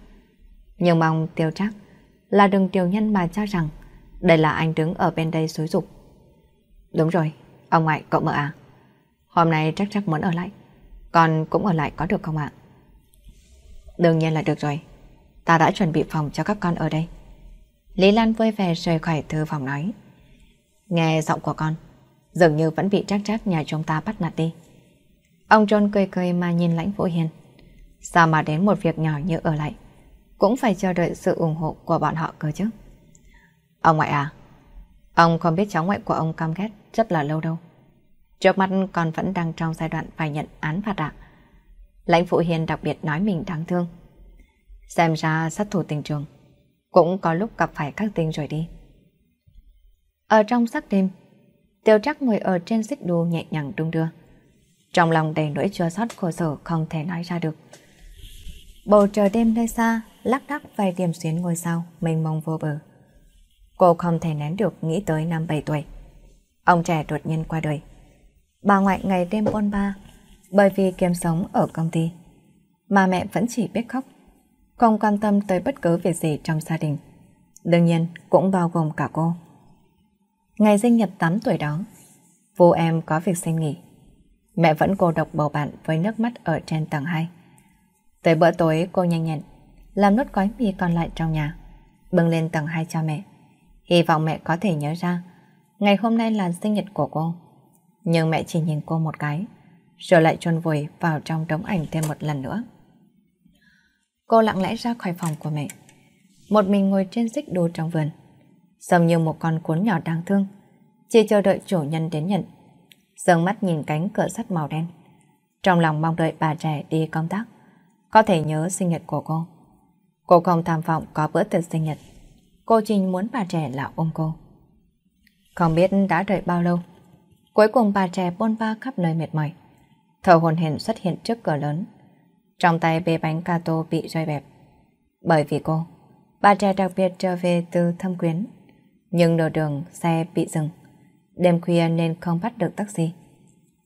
Nhưng mong Tiêu Trác là đừng tiểu nhân mà cho rằng đây là anh đứng ở bên đây xúi dục. Đúng rồi, ông ngoại cậu mợ à. Hôm nay chắc chắc muốn ở lại, con cũng ở lại có được không ạ? Đương nhiên là được rồi, ta đã chuẩn bị phòng cho các con ở đây. Lý Lan vui vẻ rời khỏi thư phòng nói. Nghe giọng của con, dường như vẫn bị chắc chắc nhà chúng ta bắt nạt đi. Ông John cười cười mà nhìn lãnh phụ hiền. Sao mà đến một việc nhỏ như ở lại, cũng phải chờ đợi sự ủng hộ của bọn họ cơ chứ. Ông ngoại à, ông không biết cháu ngoại của ông cam ghét rất là lâu đâu. Trước mắt còn vẫn đang trong giai đoạn phải nhận án phạt ạ. Lãnh phụ hiền đặc biệt nói mình đáng thương. Xem ra sát thủ tình trường, cũng có lúc gặp phải các tình rồi đi. Ở trong sắc đêm, Tiêu trắc ngồi ở trên xích đu nhẹ nhàng đung đưa trong lòng đầy nỗi chua xót khổ sở không thể nói ra được. Bầu trời đêm nơi xa, lắc đắc vài điểm xuyến ngôi sao, mênh mông vô bờ. Cô không thể nén được nghĩ tới năm bảy tuổi. Ông trẻ đột nhiên qua đời. Bà ngoại ngày đêm bôn ba, bởi vì kiếm sống ở công ty. Mà mẹ vẫn chỉ biết khóc, không quan tâm tới bất cứ việc gì trong gia đình. Đương nhiên, cũng bao gồm cả cô. Ngày sinh nhật 8 tuổi đó, vô em có việc xin nghỉ. Mẹ vẫn cô độc bầu bạn với nước mắt ở trên tầng 2. Tới bữa tối cô nhanh nhẹn, làm nốt gói mì còn lại trong nhà, bưng lên tầng 2 cho mẹ. Hy vọng mẹ có thể nhớ ra, ngày hôm nay là sinh nhật của cô. Nhưng mẹ chỉ nhìn cô một cái, rồi lại chôn vùi vào trong đống ảnh thêm một lần nữa. Cô lặng lẽ ra khỏi phòng của mẹ, một mình ngồi trên xích đu trong vườn, giống như một con cuốn nhỏ đáng thương, chỉ chờ đợi chủ nhân đến nhận dâng mắt nhìn cánh cửa sắt màu đen. Trong lòng mong đợi bà trẻ đi công tác, có thể nhớ sinh nhật của cô. Cô không tham vọng có bữa tiệc sinh nhật. Cô Trinh muốn bà trẻ là ôm cô. Không biết đã đợi bao lâu. Cuối cùng bà trẻ bôn ba khắp nơi mệt mỏi. Thở hồn hển xuất hiện trước cửa lớn. Trong tay bê bánh kato bị rơi bẹp. Bởi vì cô, bà trẻ đặc biệt trở về từ thâm quyến. Nhưng nửa đường xe bị dừng đêm khuya nên không bắt được taxi.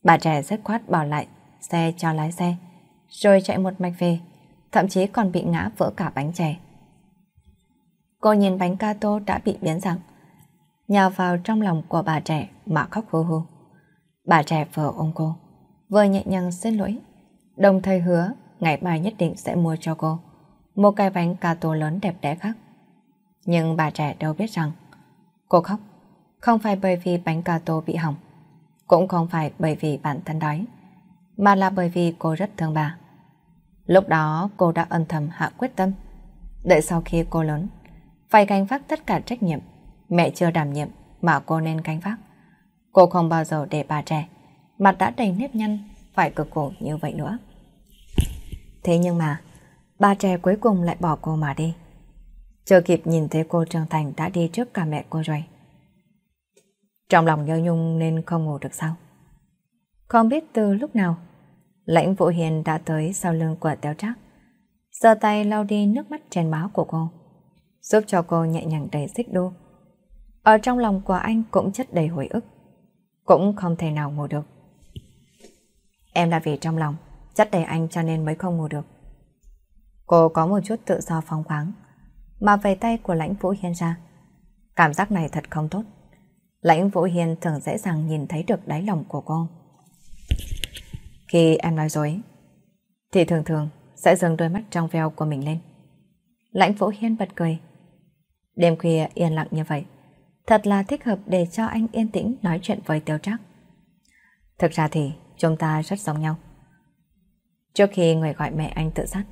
Bà trẻ rất khoát bỏ lại xe cho lái xe, rồi chạy một mạch về, thậm chí còn bị ngã vỡ cả bánh chè. Cô nhìn bánh ca đã bị biến dạng, nhào vào trong lòng của bà trẻ mà khóc hô hô. Bà trẻ vừa ôm cô, vừa nhẹ nhàng xin lỗi, đồng thời hứa ngày mai nhất định sẽ mua cho cô một cái bánh cà lớn đẹp đẽ khác. Nhưng bà trẻ đâu biết rằng cô khóc không phải bởi vì bánh cà tô bị hỏng, cũng không phải bởi vì bản thân đói, mà là bởi vì cô rất thương bà. Lúc đó cô đã ân thầm hạ quyết tâm, đợi sau khi cô lớn, phải gánh vác tất cả trách nhiệm mẹ chưa đảm nhiệm mà cô nên gánh vác. Cô không bao giờ để bà trẻ, mặt đã đầy nếp nhăn, phải cực khổ như vậy nữa. Thế nhưng mà, bà trẻ cuối cùng lại bỏ cô mà đi. chờ kịp nhìn thấy cô trưởng thành đã đi trước cả mẹ cô rồi. Trong lòng nhớ nhung nên không ngủ được sao? Không biết từ lúc nào, lãnh vũ hiền đã tới sau lưng của Teo Trác. giơ tay lau đi nước mắt trên máu của cô, giúp cho cô nhẹ nhàng đầy xích đô. Ở trong lòng của anh cũng chất đầy hồi ức, cũng không thể nào ngủ được. Em là vì trong lòng, chất đầy anh cho nên mới không ngủ được. Cô có một chút tự do phóng khoáng, mà về tay của lãnh vũ hiên ra. Cảm giác này thật không tốt. Lãnh Vũ Hiên thường dễ dàng nhìn thấy được đáy lòng của cô. Khi em nói dối, thì thường thường sẽ dừng đôi mắt trong veo của mình lên. Lãnh Vũ Hiên bật cười. Đêm khuya yên lặng như vậy, thật là thích hợp để cho anh yên tĩnh nói chuyện với Tiêu Trác. Thực ra thì chúng ta rất giống nhau. Trước khi người gọi mẹ anh tự sát,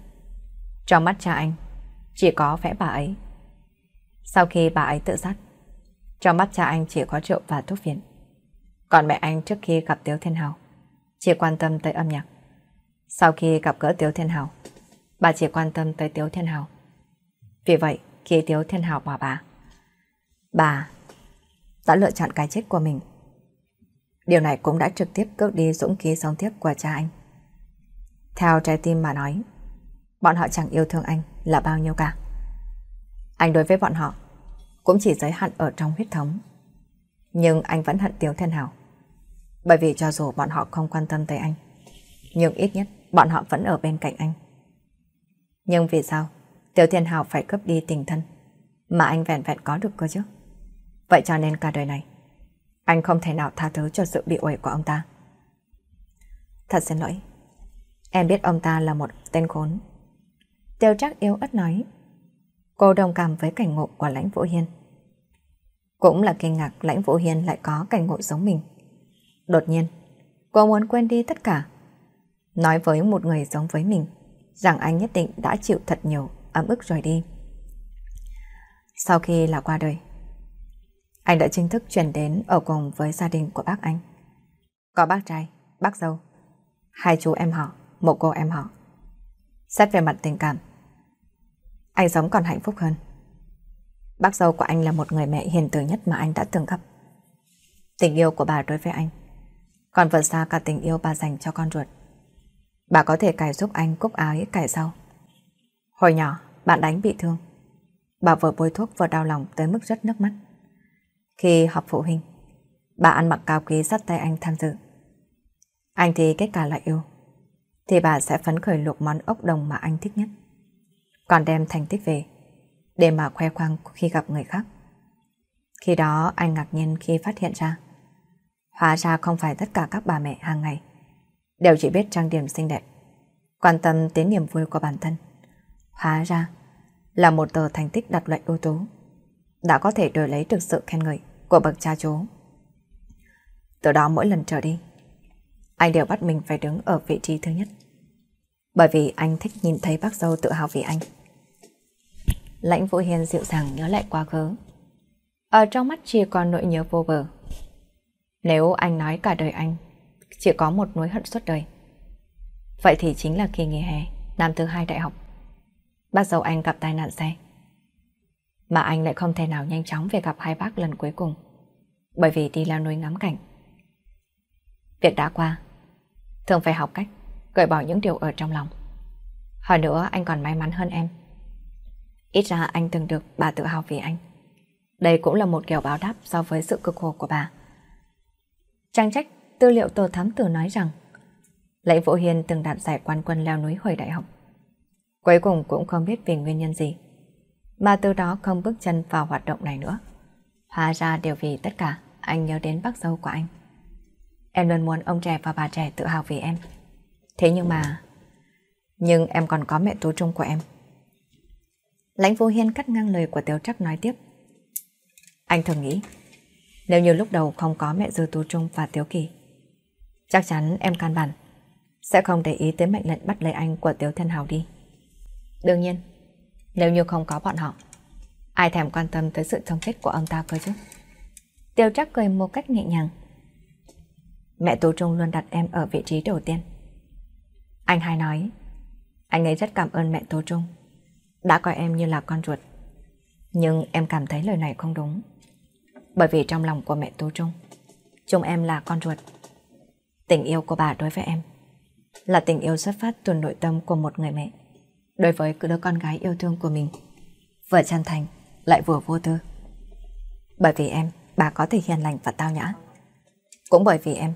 trong mắt cha anh chỉ có vẻ bà ấy. Sau khi bà ấy tự sát, trong mắt cha anh chỉ có triệu và thuốc phiện. Còn mẹ anh trước khi gặp Tiếu Thiên Hào, chỉ quan tâm tới âm nhạc. Sau khi gặp gỡ Tiếu Thiên Hào, bà chỉ quan tâm tới Tiếu Thiên Hào. Vì vậy, khi Tiếu Thiên Hào bỏ bà, bà đã lựa chọn cái chết của mình. Điều này cũng đã trực tiếp cướp đi dũng khí sống tiếp của cha anh. Theo trái tim mà nói, bọn họ chẳng yêu thương anh là bao nhiêu cả. Anh đối với bọn họ cũng chỉ giới hạn ở trong huyết thống. Nhưng anh vẫn hận Tiếu Thiên Hảo. Bởi vì cho dù bọn họ không quan tâm tới anh, nhưng ít nhất bọn họ vẫn ở bên cạnh anh. Nhưng vì sao Tiểu Thiên Hảo phải cướp đi tình thân mà anh vẹn vẹn có được cơ chứ? Vậy cho nên cả đời này, anh không thể nào tha thứ cho sự bị uể của ông ta. Thật xin lỗi, em biết ông ta là một tên khốn. Tiêu Trác yếu ớt nói, Cô đồng cảm với cảnh ngộ của Lãnh Vũ Hiên. Cũng là kinh ngạc Lãnh Vũ Hiên lại có cảnh ngộ giống mình. Đột nhiên, cô muốn quên đi tất cả. Nói với một người giống với mình, rằng anh nhất định đã chịu thật nhiều ấm ức rồi đi. Sau khi là qua đời, anh đã chính thức chuyển đến ở cùng với gia đình của bác anh. Có bác trai, bác dâu, hai chú em họ, một cô em họ. Xét về mặt tình cảm, anh sống còn hạnh phúc hơn. Bác dâu của anh là một người mẹ hiền từ nhất mà anh đã từng gặp. Tình yêu của bà đối với anh còn vượt xa cả tình yêu bà dành cho con ruột. Bà có thể cài giúp anh cúc ái cài sau. Hồi nhỏ, bạn đánh bị thương. Bà vừa bôi thuốc vừa đau lòng tới mức rất nước mắt. Khi họp phụ huynh, bà ăn mặc cao quý dắt tay anh tham dự. Anh thì kết cả là yêu, thì bà sẽ phấn khởi luộc món ốc đồng mà anh thích nhất còn đem thành tích về, để mà khoe khoang khi gặp người khác. Khi đó anh ngạc nhiên khi phát hiện ra, hóa ra không phải tất cả các bà mẹ hàng ngày đều chỉ biết trang điểm xinh đẹp, quan tâm đến niềm vui của bản thân. Hóa ra là một tờ thành tích đặt loại ưu tú, đã có thể đổi lấy được sự khen ngợi của bậc cha chú. Từ đó mỗi lần trở đi, anh đều bắt mình phải đứng ở vị trí thứ nhất. Bởi vì anh thích nhìn thấy bác dâu tự hào vì anh. Lãnh Vũ Hiền dịu dàng nhớ lại quá khứ. Ở trong mắt chỉ còn nỗi nhớ vô bờ. Nếu anh nói cả đời anh, chỉ có một nỗi hận suốt đời. Vậy thì chính là kỳ nghỉ hè, năm thứ hai đại học. Bác dâu anh gặp tai nạn xe. Mà anh lại không thể nào nhanh chóng về gặp hai bác lần cuối cùng. Bởi vì đi leo núi ngắm cảnh. Việc đã qua, thường phải học cách cởi bỏ những điều ở trong lòng. Hơn nữa anh còn may mắn hơn em Ít ra anh từng được bà tự hào vì anh. Đây cũng là một kiểu báo đáp so với sự cực khổ của bà. Trang trách, tư liệu tổ thám tử nói rằng lệnh Vũ Hiên từng đạt giải quan quân leo núi hồi đại học. Cuối cùng cũng không biết vì nguyên nhân gì. Mà từ đó không bước chân vào hoạt động này nữa. Hóa ra đều vì tất cả, anh nhớ đến bác dâu của anh. Em luôn muốn ông trẻ và bà trẻ tự hào vì em. Thế nhưng mà... Nhưng em còn có mẹ tú trung của em. Lãnh Vô Hiên cắt ngang lời của Tiêu Trắc nói tiếp. Anh thường nghĩ, nếu như lúc đầu không có mẹ Dư Tu Trung và Tiếu Kỳ, chắc chắn em can bản sẽ không để ý tới mệnh lệnh bắt lấy anh của Tiếu thân Hào đi. Đương nhiên, nếu như không có bọn họ, ai thèm quan tâm tới sự thông tích của ông ta cơ chứ. Tiêu Trắc cười một cách nhẹ nhàng. Mẹ Tu Trung luôn đặt em ở vị trí đầu tiên. Anh hai nói, anh ấy rất cảm ơn mẹ Tu Trung đã coi em như là con ruột. Nhưng em cảm thấy lời này không đúng. Bởi vì trong lòng của mẹ Tú Trung, chúng em là con ruột. Tình yêu của bà đối với em là tình yêu xuất phát từ nội tâm của một người mẹ đối với đứa con gái yêu thương của mình. Vừa chân thành, lại vừa vô tư. Bởi vì em, bà có thể hiền lành và tao nhã. Cũng bởi vì em,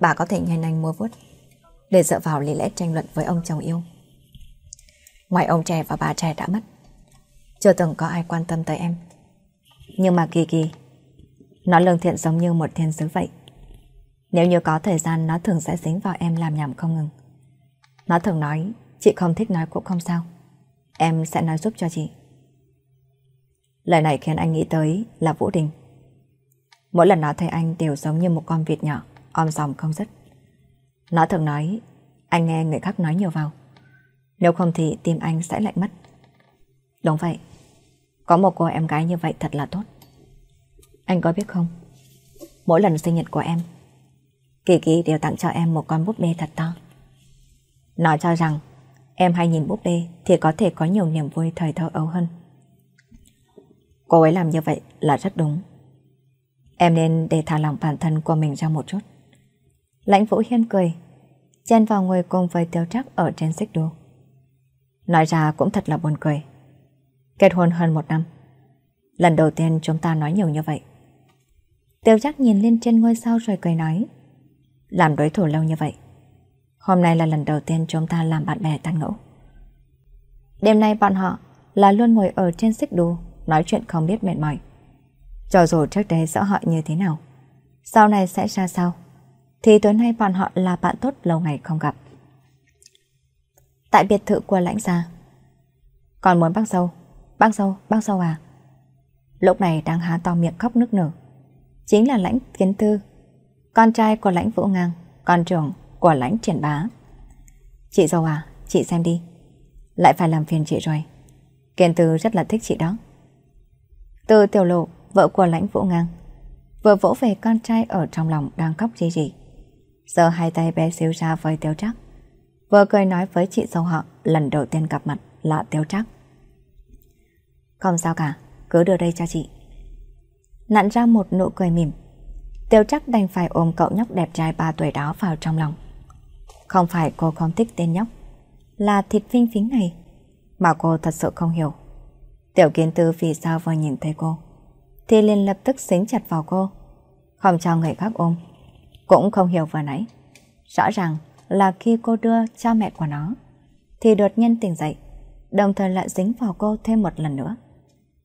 bà có thể nhanh nhanh mua vuốt để dựa vào lý lẽ tranh luận với ông chồng yêu. Ngoài ông trẻ và bà trẻ đã mất Chưa từng có ai quan tâm tới em Nhưng mà kỳ kỳ Nó lương thiện giống như một thiên sứ vậy Nếu như có thời gian Nó thường sẽ dính vào em làm nhảm không ngừng Nó thường nói Chị không thích nói cũng không sao Em sẽ nói giúp cho chị Lời này khiến anh nghĩ tới là Vũ Đình Mỗi lần nó thấy anh đều giống như một con vịt nhỏ Om dòng không dứt Nó thường nói Anh nghe người khác nói nhiều vào nếu không thì tim anh sẽ lạnh mất Đúng vậy Có một cô em gái như vậy thật là tốt Anh có biết không Mỗi lần sinh nhật của em Kỳ kỳ đều tặng cho em một con búp bê thật to Nó cho rằng Em hay nhìn búp bê Thì có thể có nhiều niềm vui thời thơ ấu hơn Cô ấy làm như vậy là rất đúng Em nên để thả lòng bản thân của mình ra một chút Lãnh Vũ Hiên cười chen vào ngồi cùng với Tiêu Trác ở trên xích đu. Nói ra cũng thật là buồn cười. Kết hôn hơn một năm. Lần đầu tiên chúng ta nói nhiều như vậy. Tiêu chắc nhìn lên trên ngôi sao rồi cười nói. Làm đối thủ lâu như vậy. Hôm nay là lần đầu tiên chúng ta làm bạn bè tan ngẫu. Đêm nay bọn họ là luôn ngồi ở trên xích đu, nói chuyện không biết mệt mỏi. Cho dù trước đây xã họ như thế nào, sau này sẽ ra sao, thì tối nay bọn họ là bạn tốt lâu ngày không gặp. Tại biệt thự của lãnh gia Còn muốn băng sâu băng sâu băng sâu à Lúc này đang há to miệng khóc nức nở Chính là lãnh kiến thư Con trai của lãnh vũ ngang Con trưởng của lãnh triển bá Chị dâu à, chị xem đi Lại phải làm phiền chị rồi Kiến tư rất là thích chị đó Từ tiểu lộ, vợ của lãnh vũ ngang Vừa vỗ về con trai ở trong lòng đang khóc rỉ gì Giờ hai tay bé xíu ra với tiểu trắc vừa cười nói với chị dâu họ lần đầu tiên gặp mặt là tiêu trắc. Không sao cả, cứ đưa đây cho chị. Nặn ra một nụ cười mỉm, tiêu trắc đành phải ôm cậu nhóc đẹp trai ba tuổi đó vào trong lòng. Không phải cô không thích tên nhóc, là thịt vinh phính này, mà cô thật sự không hiểu. Tiểu kiến tư vì sao vừa nhìn thấy cô, thì liền lập tức xính chặt vào cô, không cho người khác ôm, cũng không hiểu vừa nãy. Rõ ràng là khi cô đưa cha mẹ của nó, thì đột nhiên tỉnh dậy, đồng thời lại dính vào cô thêm một lần nữa.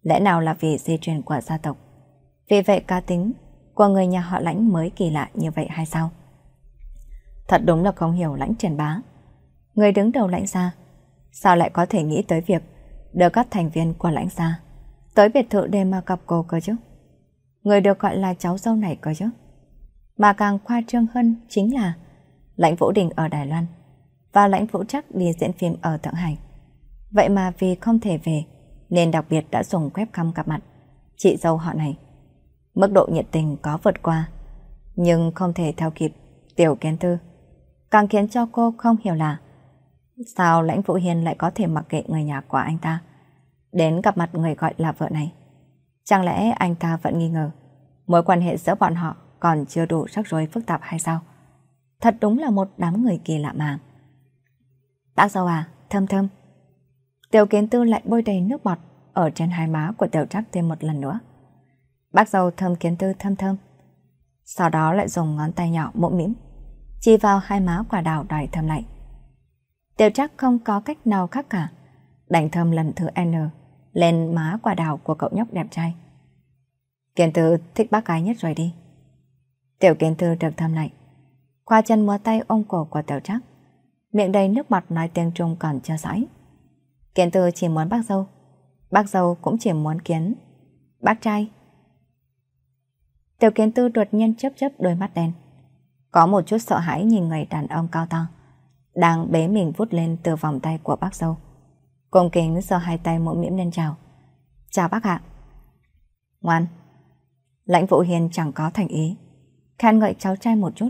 Lẽ nào là vì di truyền của gia tộc? Vì vậy cá tính của người nhà họ lãnh mới kỳ lạ như vậy hay sao? Thật đúng là không hiểu lãnh truyền bá. Người đứng đầu lãnh gia, sao lại có thể nghĩ tới việc đưa các thành viên của lãnh gia tới biệt thự để mà gặp cô cơ chứ? Người được gọi là cháu dâu này cơ chứ? Mà càng khoa trương hơn chính là Lãnh Vũ Đình ở Đài Loan và Lãnh Vũ Trắc đi diễn phim ở Thượng Hải. Vậy mà vì không thể về nên đặc biệt đã dùng webcam gặp mặt chị dâu họ này. Mức độ nhiệt tình có vượt qua nhưng không thể theo kịp tiểu kiến tư. Càng khiến cho cô không hiểu là sao Lãnh Vũ Hiền lại có thể mặc kệ người nhà của anh ta đến gặp mặt người gọi là vợ này. Chẳng lẽ anh ta vẫn nghi ngờ mối quan hệ giữa bọn họ còn chưa đủ rắc rối phức tạp hay sao? Thật đúng là một đám người kỳ lạ mà. Bác dâu à, thơm thơm. Tiểu kiến tư lại bôi đầy nước bọt ở trên hai má của tiểu trác thêm một lần nữa. Bác dâu thơm kiến tư thơm thơm. Sau đó lại dùng ngón tay nhỏ mộ mỉm, chỉ vào hai má quả đào đòi thơm lại. Tiểu trác không có cách nào khác cả. Đánh thơm lần thứ N lên má quả đào của cậu nhóc đẹp trai. Kiến tư thích bác gái nhất rồi đi. Tiểu kiến tư được thơm lại. Khoa chân múa tay ôm cổ của tiểu trác Miệng đầy nước mặt nói tiếng Trung còn chưa sãi. Kiến tư chỉ muốn bác dâu Bác dâu cũng chỉ muốn kiến Bác trai Tiểu kiến tư đột nhiên chớp chớp đôi mắt đen Có một chút sợ hãi nhìn người đàn ông cao to Đang bế mình vút lên từ vòng tay của bác dâu Cùng kính giơ hai tay mũm miễm lên chào Chào bác ạ Ngoan Lãnh Vũ Hiền chẳng có thành ý Khen ngợi cháu trai một chút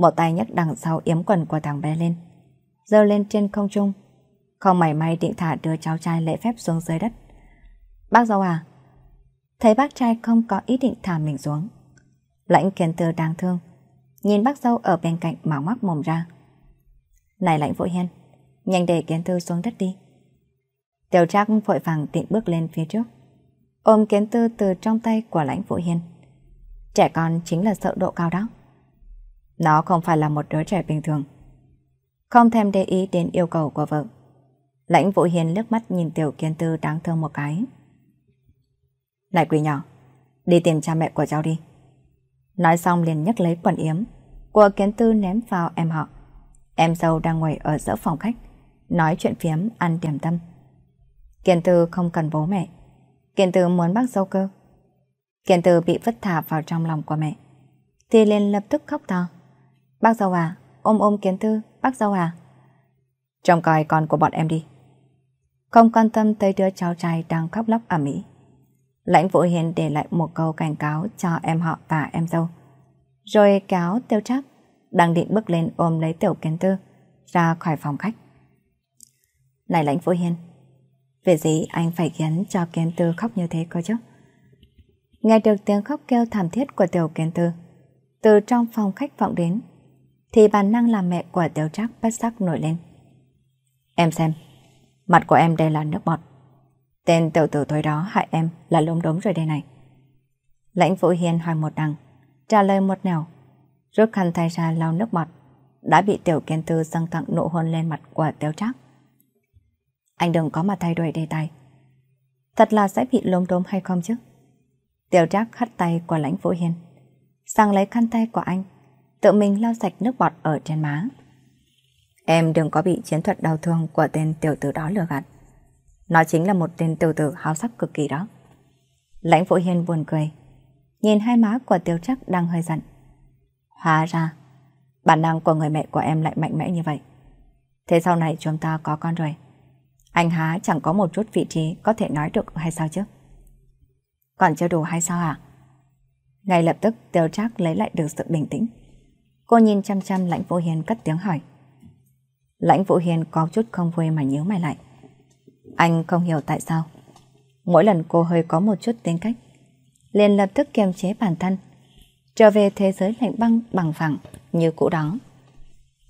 một tay nhấc đằng sau yếm quần của thằng bé lên, giơ lên trên không trung. Không mảy may định thả đưa cháu trai lễ phép xuống dưới đất. Bác dâu à, thấy bác trai không có ý định thả mình xuống. Lãnh kiến tư đang thương, nhìn bác dâu ở bên cạnh mỏng mắt mồm ra. Này lãnh vội hiên, nhanh để kiến tư xuống đất đi. Tiểu trác vội vàng tiện bước lên phía trước, ôm kiến tư từ trong tay của lãnh vội hiên. Trẻ con chính là sợ độ cao đó. Nó không phải là một đứa trẻ bình thường. Không thèm để ý đến yêu cầu của vợ. Lãnh Vũ Hiền liếc mắt nhìn Tiểu Kiên Tư đáng thương một cái. Này quỷ nhỏ, đi tìm cha mẹ của cháu đi. Nói xong liền nhấc lấy quần yếm của Kiến Tư ném vào em họ. Em dâu đang ngồi ở giữa phòng khách, nói chuyện phiếm ăn điểm tâm. Kiến Tư không cần bố mẹ. Kiến Tư muốn bác dâu cơ. Kiến Tư bị vứt thả vào trong lòng của mẹ. Thì liền lập tức khóc to. Bác dâu à, ôm ôm kiến thư, bác dâu à. Trông coi con của bọn em đi. Không quan tâm tới đứa cháu trai đang khóc lóc ở Mỹ. Lãnh Vũ Hiền để lại một câu cảnh cáo cho em họ và em dâu. Rồi kéo tiêu tráp, đang định bước lên ôm lấy tiểu kiến tư, ra khỏi phòng khách. Này Lãnh Vũ Hiền, về gì anh phải khiến cho kiến tư khóc như thế cơ chứ? Nghe được tiếng khóc kêu thảm thiết của tiểu kiến tư, từ trong phòng khách vọng đến, thì bản năng làm mẹ của tiểu trác bất sắc nổi lên. Em xem, mặt của em đây là nước bọt. Tên tiểu tử tối đó hại em là lúng đốm rồi đây này. Lãnh Vũ hiền hỏi một đằng, trả lời một nẻo, rút khăn thay ra lau nước bọt, đã bị tiểu kiên tư dâng tặng nụ hôn lên mặt của tiểu trác. Anh đừng có mà thay đổi đề tài. Thật là sẽ bị lốm đốm hay không chứ? Tiểu trác hắt tay của lãnh Vũ hiền sang lấy khăn tay của anh tự mình lau sạch nước bọt ở trên má. Em đừng có bị chiến thuật đau thương của tên tiểu tử đó lừa gạt. Nó chính là một tên tiểu tử háo sắc cực kỳ đó. Lãnh Vũ Hiên buồn cười, nhìn hai má của tiêu trắc đang hơi giận. Hóa ra, bản năng của người mẹ của em lại mạnh mẽ như vậy. Thế sau này chúng ta có con rồi. Anh há chẳng có một chút vị trí có thể nói được hay sao chứ? Còn chưa đủ hay sao À? Ngay lập tức tiêu trác lấy lại được sự bình tĩnh. Cô nhìn chăm chăm Lãnh Vũ Hiền cất tiếng hỏi. Lãnh Vũ Hiền có chút không vui mà nhớ mày lại. Anh không hiểu tại sao. Mỗi lần cô hơi có một chút tính cách, liền lập tức kiềm chế bản thân, trở về thế giới lạnh băng bằng phẳng như cũ đó.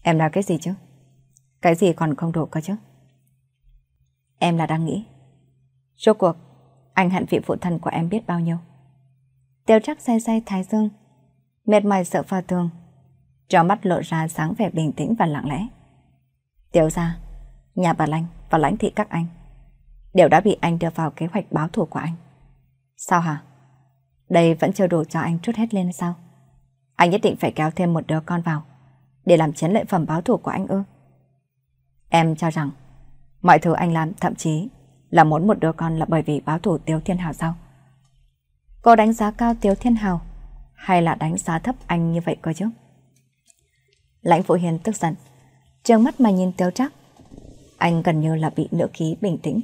Em là cái gì chứ? Cái gì còn không đủ cơ chứ? Em là đang nghĩ. Rốt cuộc, anh hận vị phụ thân của em biết bao nhiêu. Tiêu chắc say say thái dương, mệt mỏi sợ pha thường cho mắt lộ ra sáng vẻ bình tĩnh và lặng lẽ. Tiểu ra, nhà bà Lanh và lãnh thị các anh đều đã bị anh đưa vào kế hoạch báo thù của anh. Sao hả? Đây vẫn chưa đủ cho anh trút hết lên sao? Anh nhất định phải kéo thêm một đứa con vào để làm chiến lợi phẩm báo thù của anh ư? Em cho rằng mọi thứ anh làm thậm chí là muốn một đứa con là bởi vì báo thù Tiêu Thiên Hào sao? Cô đánh giá cao Tiêu Thiên Hào hay là đánh giá thấp anh như vậy cơ chứ? Lãnh Vũ Hiền tức giận, trương mắt mà nhìn Tiêu Trác. Anh gần như là bị nữ khí bình tĩnh,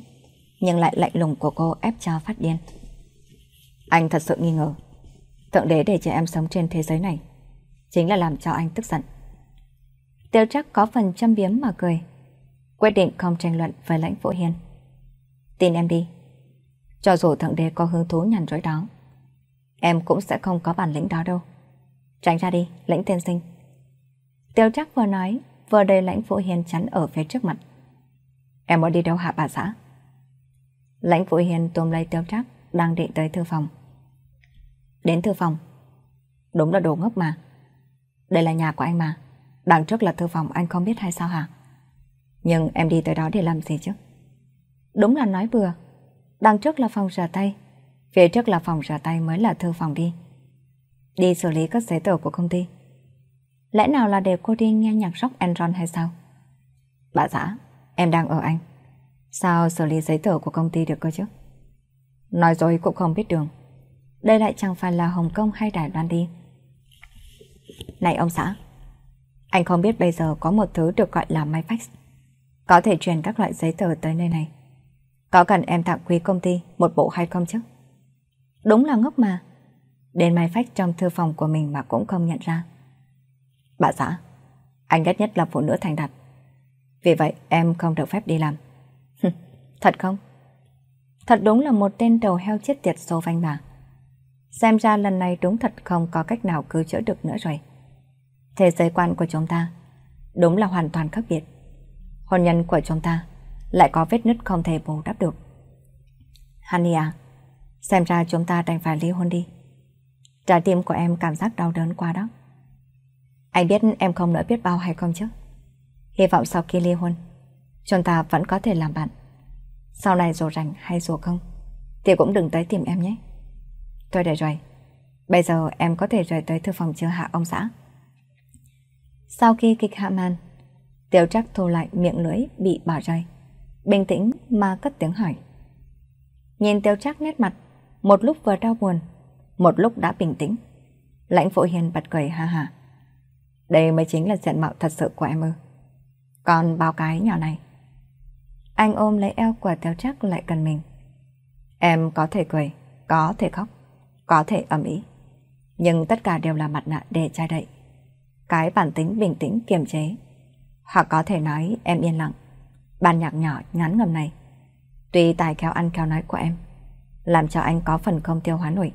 nhưng lại lạnh lùng của cô ép cho phát điên. Anh thật sự nghi ngờ, thượng đế để cho em sống trên thế giới này, chính là làm cho anh tức giận. Tiêu Trác có phần châm biếm mà cười, quyết định không tranh luận với Lãnh Vũ Hiền. Tin em đi, cho dù thượng đế có hứng thú nhằn rối đó, em cũng sẽ không có bản lĩnh đó đâu. Tránh ra đi, lãnh tiên sinh. Tiêu Trác vừa nói, vừa đầy lãnh phụ hiền chắn ở phía trước mặt. Em muốn đi đâu hả bà xã? Lãnh phụ hiền tôm lấy Tiêu Trác đang định tới thư phòng. Đến thư phòng. Đúng là đồ ngốc mà. Đây là nhà của anh mà. Đằng trước là thư phòng anh không biết hay sao hả? Nhưng em đi tới đó để làm gì chứ? Đúng là nói bừa. Đằng trước là phòng rửa tay. Phía trước là phòng rửa tay mới là thư phòng đi. Đi xử lý các giấy tờ của công ty. Lẽ nào là để cô đi nghe nhạc rock and hay sao? Bà xã, em đang ở Anh. Sao xử lý giấy tờ của công ty được cơ chứ? Nói rồi cũng không biết đường. Đây lại chẳng phải là Hồng Kông hay Đài Loan đi. Này ông xã, anh không biết bây giờ có một thứ được gọi là máy fax. Có thể truyền các loại giấy tờ tới nơi này. Có cần em tặng quý công ty một bộ hay không chứ? Đúng là ngốc mà. Đến máy fax trong thư phòng của mình mà cũng không nhận ra. Bà xã, anh ghét nhất là phụ nữ thành thật. Vì vậy em không được phép đi làm. thật không? Thật đúng là một tên đầu heo chết tiệt sâu vanh bà Xem ra lần này đúng thật không có cách nào cứu chữa được nữa rồi. Thế giới quan của chúng ta đúng là hoàn toàn khác biệt. Hôn nhân của chúng ta lại có vết nứt không thể bù đắp được. Honey à, xem ra chúng ta đành phải ly hôn đi. Trái tim của em cảm giác đau đớn quá đó. Anh biết em không nỡ biết bao hay không chứ? Hy vọng sau khi ly hôn, chúng ta vẫn có thể làm bạn. Sau này dù rảnh hay dù không, thì cũng đừng tới tìm em nhé. Tôi đã rồi. Bây giờ em có thể rời tới thư phòng trường hạ ông xã. Sau khi kịch hạ màn, Tiểu Trác thu lại miệng lưỡi bị bỏ rơi. Bình tĩnh mà cất tiếng hỏi. Nhìn Tiểu Trác nét mặt, một lúc vừa đau buồn, một lúc đã bình tĩnh. Lãnh Phụ Hiền bật cười ha ha. Đây mới chính là diện mạo thật sự của em ư. Còn bao cái nhỏ này. Anh ôm lấy eo của Tiểu Trác lại gần mình. Em có thể cười, có thể khóc, có thể ầm ĩ, nhưng tất cả đều là mặt nạ để che đậy. Cái bản tính bình tĩnh kiềm chế, hoặc có thể nói em yên lặng. bàn nhạc nhỏ ngắn ngầm này, tuy tài khéo ăn khéo nói của em, làm cho anh có phần không tiêu hóa nổi.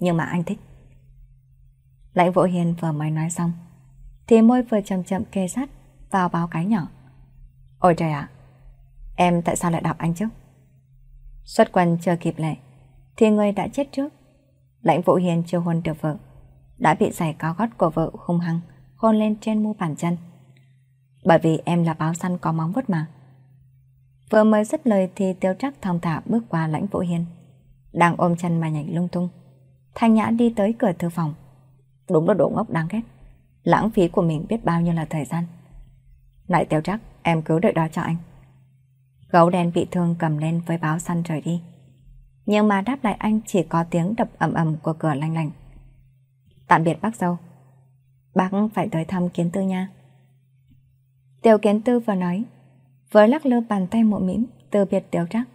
Nhưng mà anh thích. Lãnh Vũ Hiền vừa mới nói xong, thì môi vừa chậm chậm kê sát vào báo cái nhỏ. Ôi trời ạ, em tại sao lại đạp anh chứ? Xuất quân chưa kịp lệ, thì người đã chết trước. Lãnh Vũ Hiền chưa hôn được vợ, đã bị giày cao gót của vợ hung hăng hôn lên trên mu bàn chân. Bởi vì em là báo săn có móng vuốt mà. Vừa mới dứt lời thì Tiêu trắc thong thả bước qua Lãnh Vũ Hiên, đang ôm chân mà nhảy lung tung. Thanh Nhã đi tới cửa thư phòng, Đúng là đồ ngốc đáng ghét. Lãng phí của mình biết bao nhiêu là thời gian. Lại tiêu chắc, em cứ đợi đó cho anh. Gấu đen bị thương cầm lên với báo săn trời đi. Nhưng mà đáp lại anh chỉ có tiếng đập ầm ầm của cửa lanh lành. Tạm biệt bác dâu. Bác phải tới thăm kiến tư nha. Tiểu kiến tư vừa nói, với lắc lư bàn tay mụ mĩm từ biệt tiểu trắc.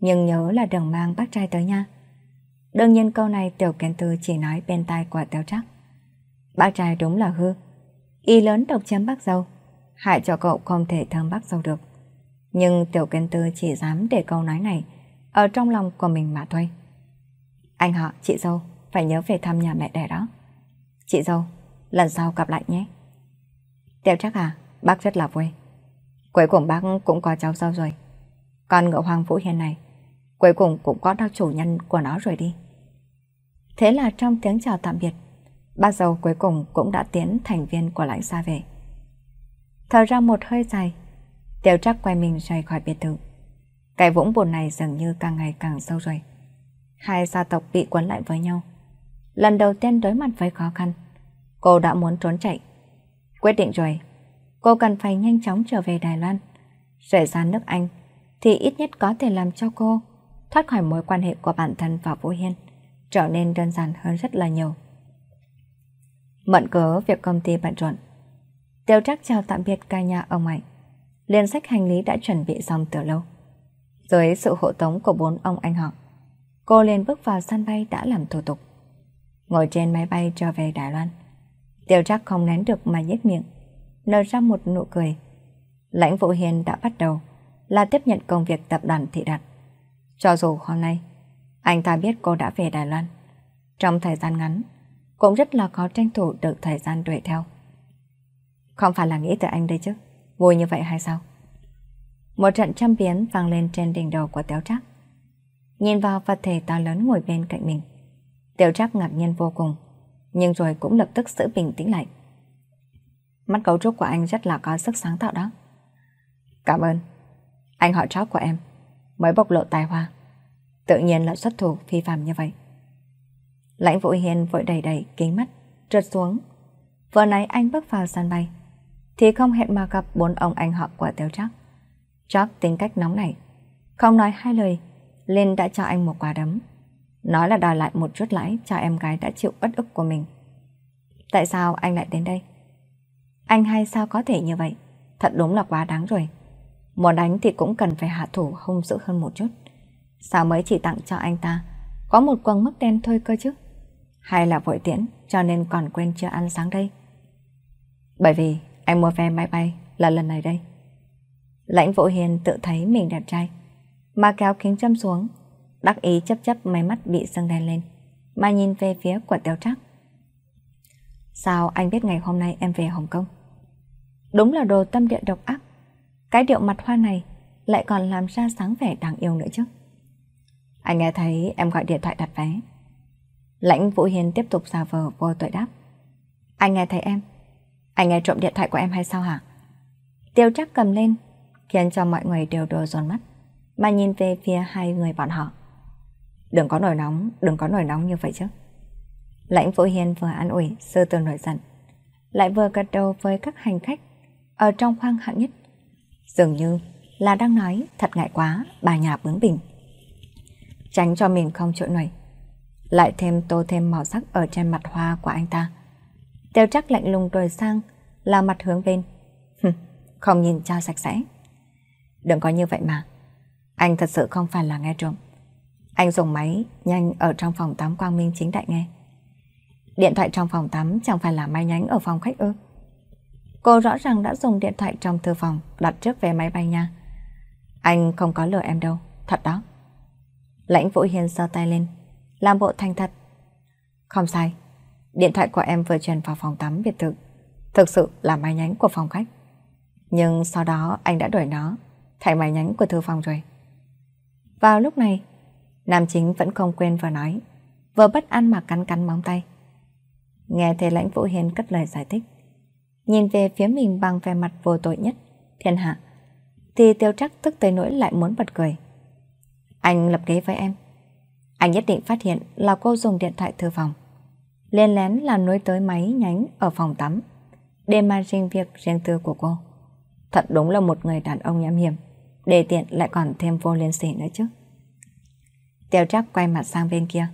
Nhưng nhớ là đừng mang bác trai tới nha. Đương nhiên câu này tiểu kiến tư chỉ nói bên tai của tiểu trắc. Bác trai đúng là hư. Y lớn độc chém bác dâu. Hại cho cậu không thể thơm bác dâu được. Nhưng tiểu kiến tư chỉ dám để câu nói này ở trong lòng của mình mà thôi. Anh họ, chị dâu, phải nhớ về thăm nhà mẹ đẻ đó. Chị dâu, lần sau gặp lại nhé. Tiểu trắc à, bác rất là vui. Cuối cùng bác cũng có cháu dâu rồi. còn ngựa hoàng vũ hiền này, cuối cùng cũng có đau chủ nhân của nó rồi đi. Thế là trong tiếng chào tạm biệt, bác dâu cuối cùng cũng đã tiến thành viên của lãnh xa về. Thở ra một hơi dài, Tiểu Trác quay mình rời khỏi biệt thự. Cái vũng buồn này dường như càng ngày càng sâu rồi. Hai gia tộc bị quấn lại với nhau. Lần đầu tiên đối mặt với khó khăn, cô đã muốn trốn chạy. Quyết định rồi, cô cần phải nhanh chóng trở về Đài Loan. Rời ra nước Anh thì ít nhất có thể làm cho cô thoát khỏi mối quan hệ của bản thân và Vũ Hiên trở nên đơn giản hơn rất là nhiều. Mận cớ việc công ty bận rộn. Tiêu Trác chào tạm biệt cả nhà ông Mạnh. Liên sách hành lý đã chuẩn bị xong từ lâu. Dưới sự hộ tống của bốn ông anh họ, cô liền bước vào sân bay đã làm thủ tục. Ngồi trên máy bay trở về Đài Loan. Tiêu Trác không nén được mà nhếch miệng, nở ra một nụ cười. Lãnh vụ Hiền đã bắt đầu là tiếp nhận công việc tập đoàn thị đặt. Cho dù hôm nay, anh ta biết cô đã về Đài Loan. Trong thời gian ngắn, cũng rất là khó tranh thủ được thời gian đuổi theo. Không phải là nghĩ tới anh đây chứ, vui như vậy hay sao? Một trận châm biến vang lên trên đỉnh đầu của Tiểu Trác. Nhìn vào vật thể to lớn ngồi bên cạnh mình. Tiểu Trác ngạc nhiên vô cùng, nhưng rồi cũng lập tức giữ bình tĩnh lại. Mắt cấu trúc của anh rất là có sức sáng tạo đó. Cảm ơn. Anh họ trót của em, mới bộc lộ tài hoa. Tự nhiên là xuất thủ phi phạm như vậy. Lãnh Vũ Hiền vội đẩy đẩy kính mắt, trượt xuống. Vừa nãy anh bước vào sân bay, thì không hẹn mà gặp bốn ông anh họ của Tiêu Trác. Trác tính cách nóng này, không nói hai lời, lên đã cho anh một quả đấm. Nói là đòi lại một chút lãi cho em gái đã chịu bất ức của mình. Tại sao anh lại đến đây? Anh hay sao có thể như vậy? Thật đúng là quá đáng rồi. Muốn đánh thì cũng cần phải hạ thủ hung dữ hơn một chút. Sao mới chỉ tặng cho anh ta Có một quần mức đen thôi cơ chứ Hay là vội tiễn cho nên còn quên chưa ăn sáng đây Bởi vì anh mua vé máy bay là lần này đây Lãnh Vũ Hiền tự thấy mình đẹp trai Mà kéo kính châm xuống Đắc ý chấp chấp máy mắt bị sưng đen lên Mà nhìn về phía của tiêu trắc Sao anh biết ngày hôm nay em về Hồng Kông Đúng là đồ tâm địa độc ác Cái điệu mặt hoa này lại còn làm ra sáng vẻ đáng yêu nữa chứ. Anh nghe thấy em gọi điện thoại đặt vé. Lãnh Vũ Hiền tiếp tục giả vờ vô tội đáp. Anh nghe thấy em. Anh nghe trộm điện thoại của em hay sao hả? Tiêu chắc cầm lên, khiến cho mọi người đều đồ dồn mắt, mà nhìn về phía hai người bọn họ. Đừng có nổi nóng, đừng có nổi nóng như vậy chứ. Lãnh Vũ Hiền vừa an ủi, sư từ nổi giận. Lại vừa gật đầu với các hành khách ở trong khoang hạng nhất. Dường như là đang nói thật ngại quá, bà nhà bướng bỉnh tránh cho mình không chịu nổi. Lại thêm tô thêm màu sắc ở trên mặt hoa của anh ta. Tiêu chắc lạnh lùng rồi sang, là mặt hướng bên. không nhìn cho sạch sẽ. Đừng có như vậy mà. Anh thật sự không phải là nghe trộm. Anh dùng máy nhanh ở trong phòng tắm Quang Minh chính đại nghe. Điện thoại trong phòng tắm chẳng phải là máy nhánh ở phòng khách ư. Cô rõ ràng đã dùng điện thoại trong thư phòng đặt trước về máy bay nha. Anh không có lừa em đâu, thật đó. Lãnh Vũ Hiền giơ tay lên, làm bộ thành thật. Không sai, điện thoại của em vừa truyền vào phòng tắm biệt thự, thực sự là máy nhánh của phòng khách. Nhưng sau đó anh đã đổi nó thành máy nhánh của thư phòng rồi. Vào lúc này, nam chính vẫn không quên vừa nói, vừa bất an mà cắn cắn móng tay. Nghe thấy lãnh Vũ Hiền cất lời giải thích, nhìn về phía mình bằng vẻ mặt vô tội nhất, thiên hạ, thì tiêu trắc tức tới nỗi lại muốn bật cười. Anh lập kế với em. Anh nhất định phát hiện là cô dùng điện thoại thư phòng. Liên lén là nối tới máy nhánh ở phòng tắm. Để mà riêng việc riêng tư của cô. Thật đúng là một người đàn ông nham hiểm. để tiện lại còn thêm vô liên sỉ nữa chứ. Tiểu trác quay mặt sang bên kia.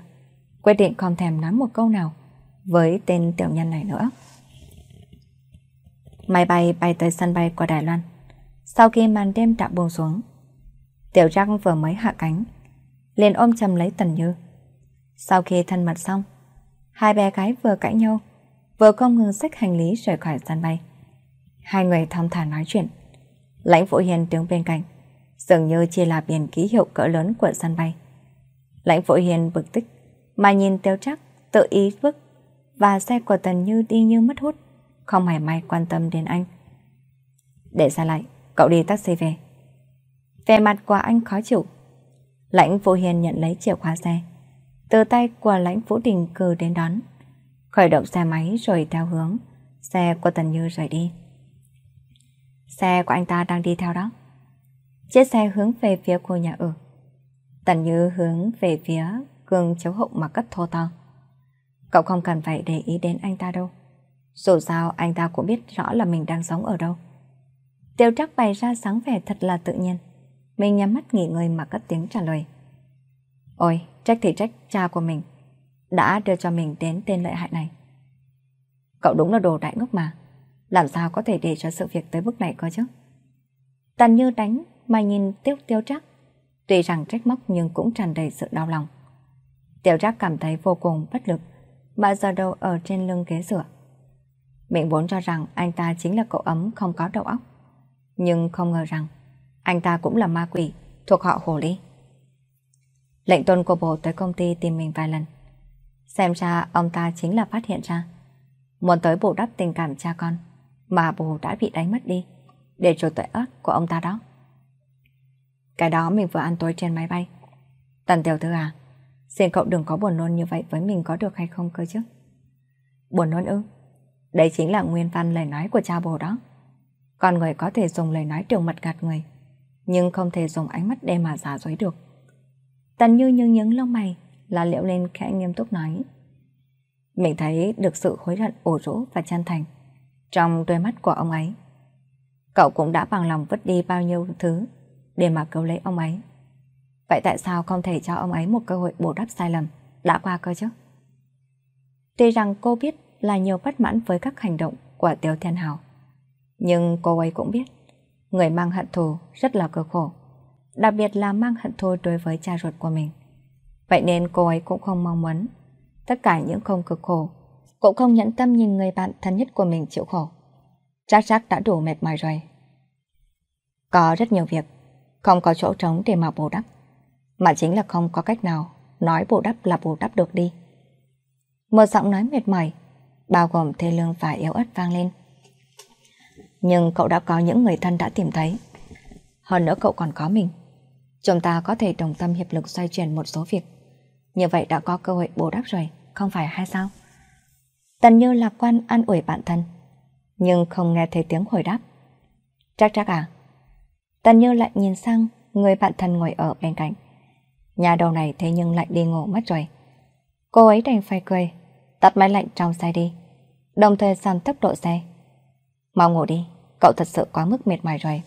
Quyết định không thèm nói một câu nào với tên tiểu nhân này nữa. Máy bay bay tới sân bay của Đài Loan. Sau khi màn đêm đã buông xuống, Tiểu Trác vừa mới hạ cánh, liền ôm chầm lấy Tần Như. Sau khi thân mật xong, hai bé gái vừa cãi nhau, vừa không ngừng xách hành lý rời khỏi sân bay. Hai người thong thả nói chuyện. Lãnh Vũ Hiền đứng bên cạnh, dường như chỉ là biển ký hiệu cỡ lớn của sân bay. Lãnh Vũ Hiền bực tức, mà nhìn Tiểu Trác tự ý vứt và xe của Tần Như đi như mất hút, không hề may quan tâm đến anh. Để ra lại, cậu đi taxi về. Về mặt của anh khó chịu. Lãnh Vũ Hiền nhận lấy chìa khóa xe. Từ tay của Lãnh Vũ Đình cử đến đón. Khởi động xe máy rồi theo hướng. Xe của Tần Như rời đi. Xe của anh ta đang đi theo đó. Chiếc xe hướng về phía của nhà ở. Tần Như hướng về phía gương chiếu hậu mà cất thô to. Cậu không cần phải để ý đến anh ta đâu. Dù sao anh ta cũng biết rõ là mình đang sống ở đâu. Tiêu trắc bày ra sáng vẻ thật là tự nhiên. Mình nhắm mắt nghỉ ngơi mà cất tiếng trả lời. Ôi, trách thì trách cha của mình. Đã đưa cho mình đến tên lợi hại này. Cậu đúng là đồ đại ngốc mà. Làm sao có thể để cho sự việc tới bước này cơ chứ? Tàn như đánh mà nhìn tiêu tiêu trác. Tuy rằng trách móc nhưng cũng tràn đầy sự đau lòng. Tiểu trác cảm thấy vô cùng bất lực, mà giờ đầu ở trên lưng ghế rửa. Mình vốn cho rằng anh ta chính là cậu ấm không có đầu óc, nhưng không ngờ rằng anh ta cũng là ma quỷ, thuộc họ hồ ly. Lệnh tôn của bố tới công ty tìm mình vài lần. Xem ra ông ta chính là phát hiện ra. Muốn tới bù đắp tình cảm cha con, mà bố đã bị đánh mất đi, để trốn tội ớt của ông ta đó. Cái đó mình vừa ăn tối trên máy bay. Tần tiểu thư à, xin cậu đừng có buồn nôn như vậy với mình có được hay không cơ chứ. Buồn nôn ư? Đấy chính là nguyên văn lời nói của cha bồ đó. Con người có thể dùng lời nói trường mật gạt người nhưng không thể dùng ánh mắt để mà giả dối được. Tần Như nhưng nhướng lông mày, là liệu lên khẽ nghiêm túc nói. Mình thấy được sự hối hận ủ rũ và chân thành trong đôi mắt của ông ấy. Cậu cũng đã bằng lòng vứt đi bao nhiêu thứ để mà cứu lấy ông ấy. Vậy tại sao không thể cho ông ấy một cơ hội bổ đắp sai lầm đã qua cơ chứ? Tuy rằng cô biết là nhiều bất mãn với các hành động của Tiêu Thiên Hào, nhưng cô ấy cũng biết Người mang hận thù rất là cực khổ Đặc biệt là mang hận thù đối với cha ruột của mình Vậy nên cô ấy cũng không mong muốn Tất cả những không cực khổ Cũng không nhẫn tâm nhìn người bạn thân nhất của mình chịu khổ Chắc chắc đã đủ mệt mỏi rồi Có rất nhiều việc Không có chỗ trống để mà bù đắp Mà chính là không có cách nào Nói bù đắp là bù đắp được đi Một giọng nói mệt mỏi Bao gồm thê lương và yếu ớt vang lên nhưng cậu đã có những người thân đã tìm thấy. Hơn nữa cậu còn có mình. Chúng ta có thể đồng tâm hiệp lực xoay chuyển một số việc. Như vậy đã có cơ hội bù đắp rồi, không phải hay sao? Tần Như lạc quan an ủi bản thân, nhưng không nghe thấy tiếng hồi đáp. Chắc chắc à? Tần Như lại nhìn sang người bạn thân ngồi ở bên cạnh. Nhà đầu này thế nhưng lại đi ngủ mất rồi. Cô ấy đành phải cười, tắt máy lạnh trong xe đi, đồng thời giảm tốc độ xe, Mau ngủ đi, cậu thật sự quá mức mệt mỏi rồi.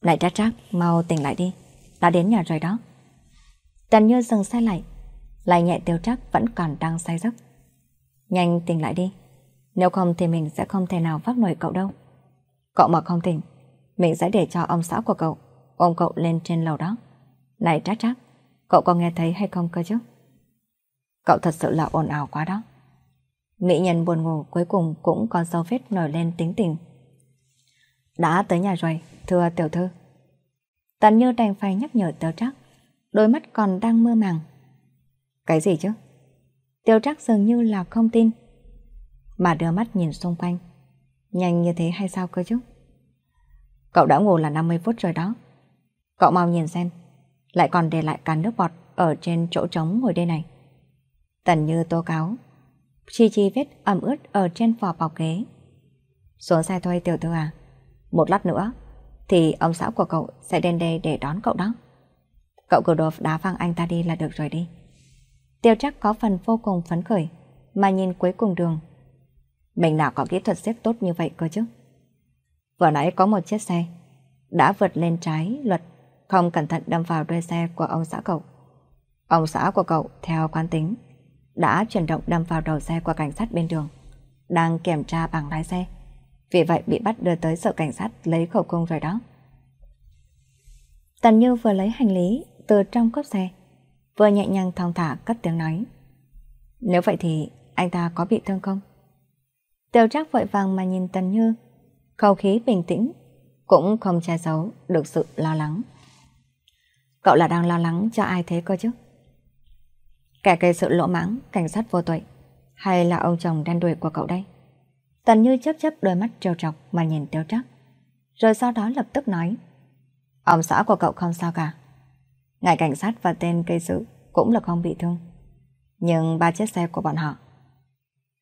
Lại trát trác, mau tỉnh lại đi, đã đến nhà rồi đó. Trần Như dừng xe lại, lại nhẹ tiêu trác vẫn còn đang say giấc. Nhanh tỉnh lại đi, nếu không thì mình sẽ không thể nào vác nổi cậu đâu. Cậu mà không tỉnh, mình sẽ để cho ông xã của cậu ông cậu lên trên lầu đó. Này trát trác, cậu có nghe thấy hay không cơ chứ? Cậu thật sự là ồn ào quá đó. Mỹ nhân buồn ngủ cuối cùng cũng có dấu vết nổi lên tính tình. Đã tới nhà rồi, thưa tiểu thư. Tần Như đành phải nhắc nhở Tiêu trắc đôi mắt còn đang mơ màng. Cái gì chứ? Tiêu trắc dường như là không tin, mà đưa mắt nhìn xung quanh. Nhanh như thế hay sao cơ chứ? Cậu đã ngủ là 50 phút rồi đó. Cậu mau nhìn xem, lại còn để lại cả nước bọt ở trên chỗ trống ngồi đây này. Tần Như tố cáo chi chi vết ẩm ướt ở trên vỏ bọc ghế. Xuống xe thôi tiểu thư à. Một lát nữa, thì ông xã của cậu sẽ đến đây để đón cậu đó. Cậu cử đồ đá văng anh ta đi là được rồi đi. Tiêu chắc có phần vô cùng phấn khởi, mà nhìn cuối cùng đường. Mình nào có kỹ thuật xếp tốt như vậy cơ chứ. Vừa nãy có một chiếc xe, đã vượt lên trái luật, không cẩn thận đâm vào đuôi xe của ông xã cậu. Ông xã của cậu, theo quan tính, đã chuyển động đâm vào đầu xe của cảnh sát bên đường, đang kiểm tra bằng lái xe. Vì vậy bị bắt đưa tới sở cảnh sát lấy khẩu cung rồi đó. Tần Như vừa lấy hành lý từ trong cốp xe, vừa nhẹ nhàng thong thả cất tiếng nói. Nếu vậy thì anh ta có bị thương không? Tiêu trác vội vàng mà nhìn Tần Như, khẩu khí bình tĩnh, cũng không che giấu được sự lo lắng. Cậu là đang lo lắng cho ai thế cơ chứ? Kẻ gây sự lỗ mãng, cảnh sát vô tội. Hay là ông chồng đen đuổi của cậu đây? Tần Như chấp chấp đôi mắt trêu trọc mà nhìn tiêu trắc. Rồi sau đó lập tức nói. Ông xã của cậu không sao cả. Ngài cảnh sát và tên gây sự cũng là không bị thương. Nhưng ba chiếc xe của bọn họ.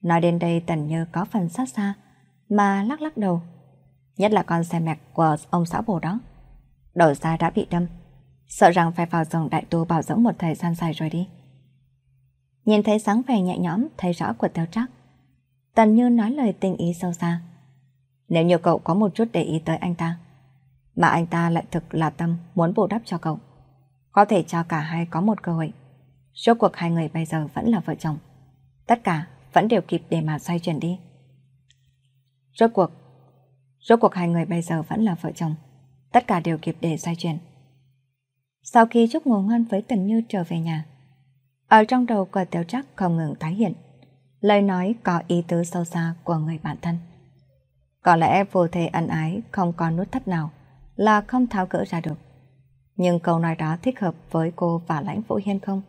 Nói đến đây Tần Như có phần sát xa mà lắc lắc đầu. Nhất là con xe mẹc của ông xã bồ đó. Đầu xa đã bị đâm. Sợ rằng phải vào dòng đại tu bảo dưỡng một thời gian dài rồi đi. Nhìn thấy sáng vẻ nhẹ nhõm, thấy rõ của Tiêu Trác. Tần Như nói lời tình ý sâu xa. Nếu như cậu có một chút để ý tới anh ta, mà anh ta lại thực là tâm muốn bù đắp cho cậu, có thể cho cả hai có một cơ hội. Rốt cuộc hai người bây giờ vẫn là vợ chồng. Tất cả vẫn đều kịp để mà xoay chuyển đi. Rốt cuộc, rốt cuộc hai người bây giờ vẫn là vợ chồng. Tất cả đều kịp để xoay chuyển. Sau khi chúc ngủ ngon, với Tần Như trở về nhà, ở trong đầu của tiểu trắc không ngừng tái hiện. Lời nói có ý tứ sâu xa của người bạn thân. Có lẽ vô thể ân ái không có nút thắt nào là không tháo gỡ ra được. Nhưng câu nói đó thích hợp với cô và lãnh vũ hiên không?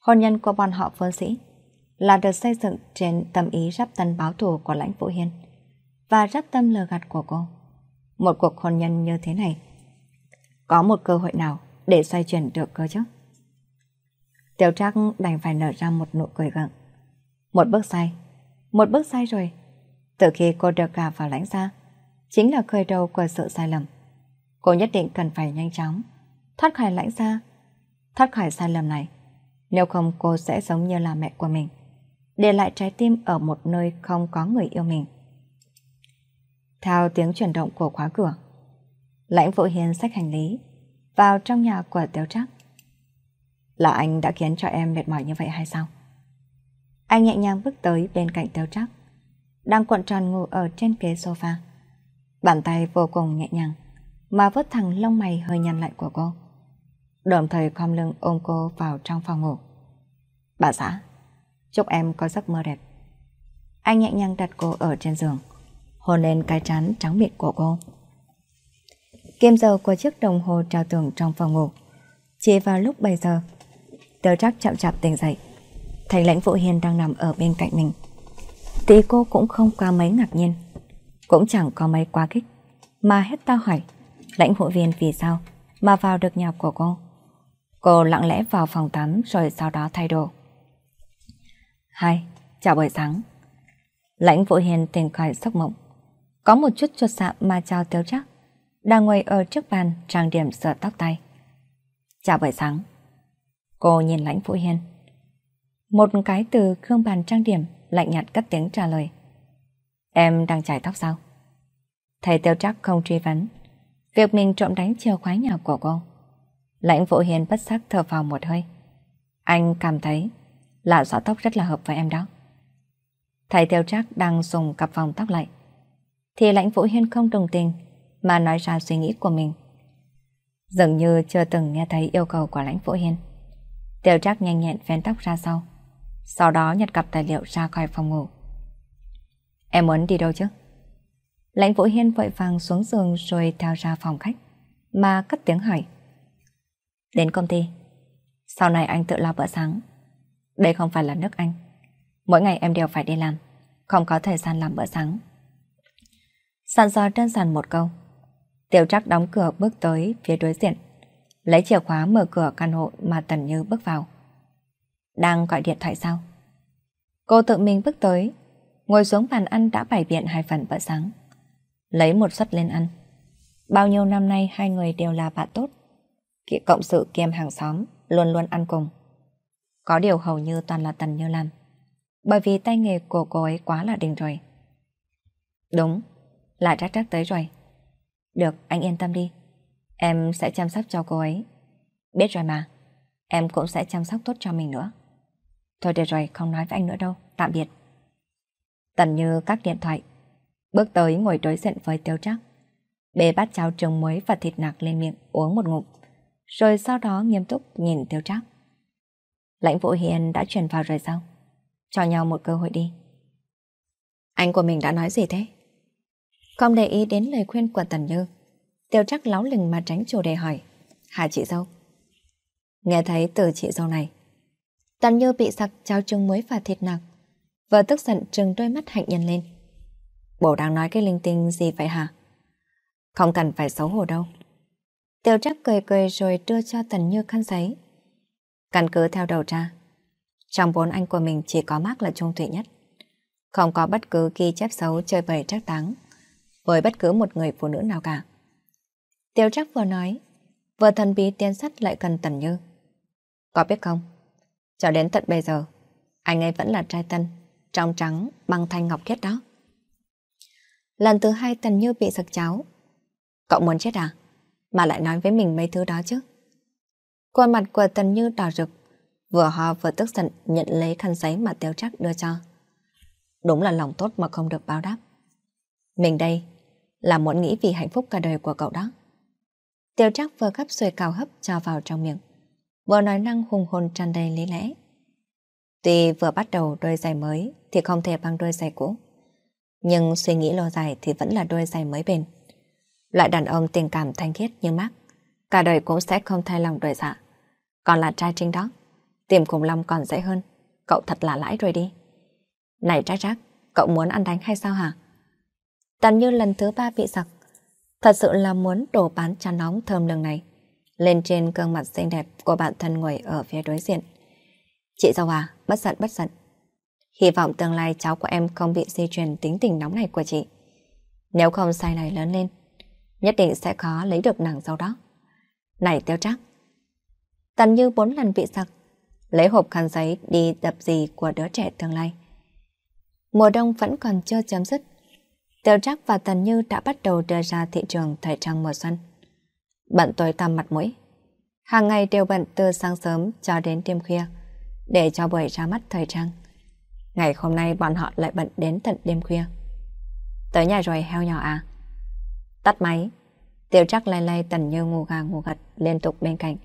Hôn nhân của bọn họ vốn sĩ là được xây dựng trên tâm ý rắp tân báo thù của lãnh vũ hiên và rắp tâm lừa gạt của cô. Một cuộc hôn nhân như thế này, có một cơ hội nào để xoay chuyển được cơ chứ? Tiểu Trác đành phải nở ra một nụ cười gượng. Một bước sai, một bước sai rồi. Từ khi cô được gà vào lãnh ra, chính là khởi đầu của sự sai lầm. Cô nhất định cần phải nhanh chóng, thoát khỏi lãnh ra, thoát khỏi sai lầm này. Nếu không cô sẽ giống như là mẹ của mình, để lại trái tim ở một nơi không có người yêu mình. Theo tiếng chuyển động của khóa cửa, lãnh vũ hiền xách hành lý, vào trong nhà của tiểu trác. Là anh đã khiến cho em mệt mỏi như vậy hay sao? Anh nhẹ nhàng bước tới bên cạnh Tiêu Trác, đang cuộn tròn ngủ ở trên ghế sofa. Bàn tay vô cùng nhẹ nhàng, mà vớt thẳng lông mày hơi nhăn lại của cô. Đồng thời khom lưng ôm cô vào trong phòng ngủ. Bà xã, chúc em có giấc mơ đẹp. Anh nhẹ nhàng đặt cô ở trên giường, hôn lên cái trán trắng mịn của cô. Kim giờ của chiếc đồng hồ treo tường trong phòng ngủ. Chỉ vào lúc bây giờ, Tiêu chắc chậm chạp tỉnh dậy Thấy lãnh Vũ hiền đang nằm ở bên cạnh mình tỷ cô cũng không quá mấy ngạc nhiên Cũng chẳng có mấy quá kích Mà hết ta hỏi Lãnh hội viên vì sao Mà vào được nhà của cô Cô lặng lẽ vào phòng tắm rồi sau đó thay đồ Hai Chào buổi sáng Lãnh Vũ Hiền tỉnh khỏi giấc mộng Có một chút chuột sạm mà chào tiêu chắc Đang ngồi ở trước bàn trang điểm sửa tóc tay Chào buổi sáng Cô nhìn lãnh phụ hiên. Một cái từ khương bàn trang điểm lạnh nhạt cất tiếng trả lời. Em đang chải tóc sao? Thầy tiêu trắc không truy vấn. Việc mình trộm đánh chìa khóa nhà của cô. Lãnh phụ hiền bất sắc thở vào một hơi. Anh cảm thấy là xóa tóc rất là hợp với em đó. Thầy tiêu trác đang dùng cặp vòng tóc lại. Thì lãnh vũ hiên không đồng tình mà nói ra suy nghĩ của mình. Dường như chưa từng nghe thấy yêu cầu của lãnh vũ hiên. Tiểu Trác nhanh nhẹn vén tóc ra sau. Sau đó nhặt cặp tài liệu ra khỏi phòng ngủ. Em muốn đi đâu chứ? Lãnh Vũ Hiên vội vàng xuống giường rồi theo ra phòng khách, mà cất tiếng hỏi. Đến công ty. Sau này anh tự lo bữa sáng. Đây không phải là nước anh. Mỗi ngày em đều phải đi làm, không có thời gian làm bữa sáng. Sàn dò trên sàn một câu. Tiểu Trác đóng cửa bước tới phía đối diện, lấy chìa khóa mở cửa căn hộ mà Tần Như bước vào. Đang gọi điện thoại sao? Cô tự mình bước tới, ngồi xuống bàn ăn đã bày biện hai phần bữa sáng. Lấy một suất lên ăn. Bao nhiêu năm nay hai người đều là bạn tốt. Kỵ cộng sự kiêm hàng xóm, luôn luôn ăn cùng. Có điều hầu như toàn là Tần Như làm. Bởi vì tay nghề của cô ấy quá là đỉnh rồi. Đúng, lại trắc trắc tới rồi. Được, anh yên tâm đi. Em sẽ chăm sóc cho cô ấy. Biết rồi mà, em cũng sẽ chăm sóc tốt cho mình nữa. Thôi được rồi, không nói với anh nữa đâu, tạm biệt. Tần như các điện thoại, bước tới ngồi đối diện với tiêu trắc. Bê bát cháo trứng muối và thịt nạc lên miệng uống một ngụm, rồi sau đó nghiêm túc nhìn tiêu trắc. Lãnh Vũ Hiền đã chuyển vào rồi sao? Cho nhau một cơ hội đi. Anh của mình đã nói gì thế? Không để ý đến lời khuyên của Tần Như, Tiêu trắc láo lừng mà tránh chủ đề hỏi. hà chị dâu? Nghe thấy từ chị dâu này. Tần như bị sặc cháo trứng muối và thịt nạc. Vợ tức giận trừng đôi mắt hạnh nhân lên. Bố đang nói cái linh tinh gì vậy hả? Không cần phải xấu hổ đâu. Tiêu trắc cười cười rồi đưa cho Tần Như khăn giấy. Căn cứ theo đầu tra. Trong bốn anh của mình chỉ có Mark là trung thủy nhất. Không có bất cứ ghi chép xấu chơi bời trác táng với bất cứ một người phụ nữ nào cả. Tiêu trắc vừa nói, vừa thần bí tiên sắt lại gần Tần Như. Có biết không, cho đến tận bây giờ, anh ấy vẫn là trai tân, trong trắng, bằng thanh ngọc kết đó. Lần thứ hai Tần Như bị sặc cháo. Cậu muốn chết à? Mà lại nói với mình mấy thứ đó chứ. Khuôn mặt của Tần Như đỏ rực, vừa ho vừa tức giận nhận lấy khăn giấy mà Tiêu Trác đưa cho. Đúng là lòng tốt mà không được báo đáp. Mình đây là muốn nghĩ vì hạnh phúc cả đời của cậu đó. Tiểu Trác vừa gấp sủi cào hấp cho vào trong miệng. Vừa nói năng hùng hồn tràn đầy lý lẽ. Tuy vừa bắt đầu đôi giày mới thì không thể bằng đôi giày cũ. Nhưng suy nghĩ lâu dài thì vẫn là đôi giày mới bền. Loại đàn ông tình cảm thanh khiết như Mark, cả đời cũng sẽ không thay lòng đổi dạ. Còn là trai trinh đó, tìm cùng lòng còn dễ hơn. Cậu thật là lãi rồi đi. Này Trác Trác, cậu muốn ăn đánh hay sao hả? Tần như lần thứ ba bị giặc Thật sự là muốn đổ bán chán nóng thơm lừng này. Lên trên gương mặt xinh đẹp của bạn thân ngồi ở phía đối diện. Chị Giao à, bất giận bất giận. Hy vọng tương lai cháu của em không bị di truyền tính tình nóng này của chị. Nếu không sai này lớn lên, nhất định sẽ khó lấy được nàng sau đó. Này tiêu trác. Tần như bốn lần bị sặc, lấy hộp khăn giấy đi đập gì của đứa trẻ tương lai. Mùa đông vẫn còn chưa chấm dứt, Tiêu Trác và Tần Như đã bắt đầu đưa ra thị trường thời trang mùa xuân. Bận tối tăm mặt mũi. Hàng ngày đều bận từ sáng sớm cho đến đêm khuya, để cho buổi ra mắt thời trang. Ngày hôm nay bọn họ lại bận đến tận đêm khuya. Tới nhà rồi heo nhỏ à? Tắt máy. Tiêu Trác lay lay Tần Như ngủ gà ngủ gật liên tục bên cạnh.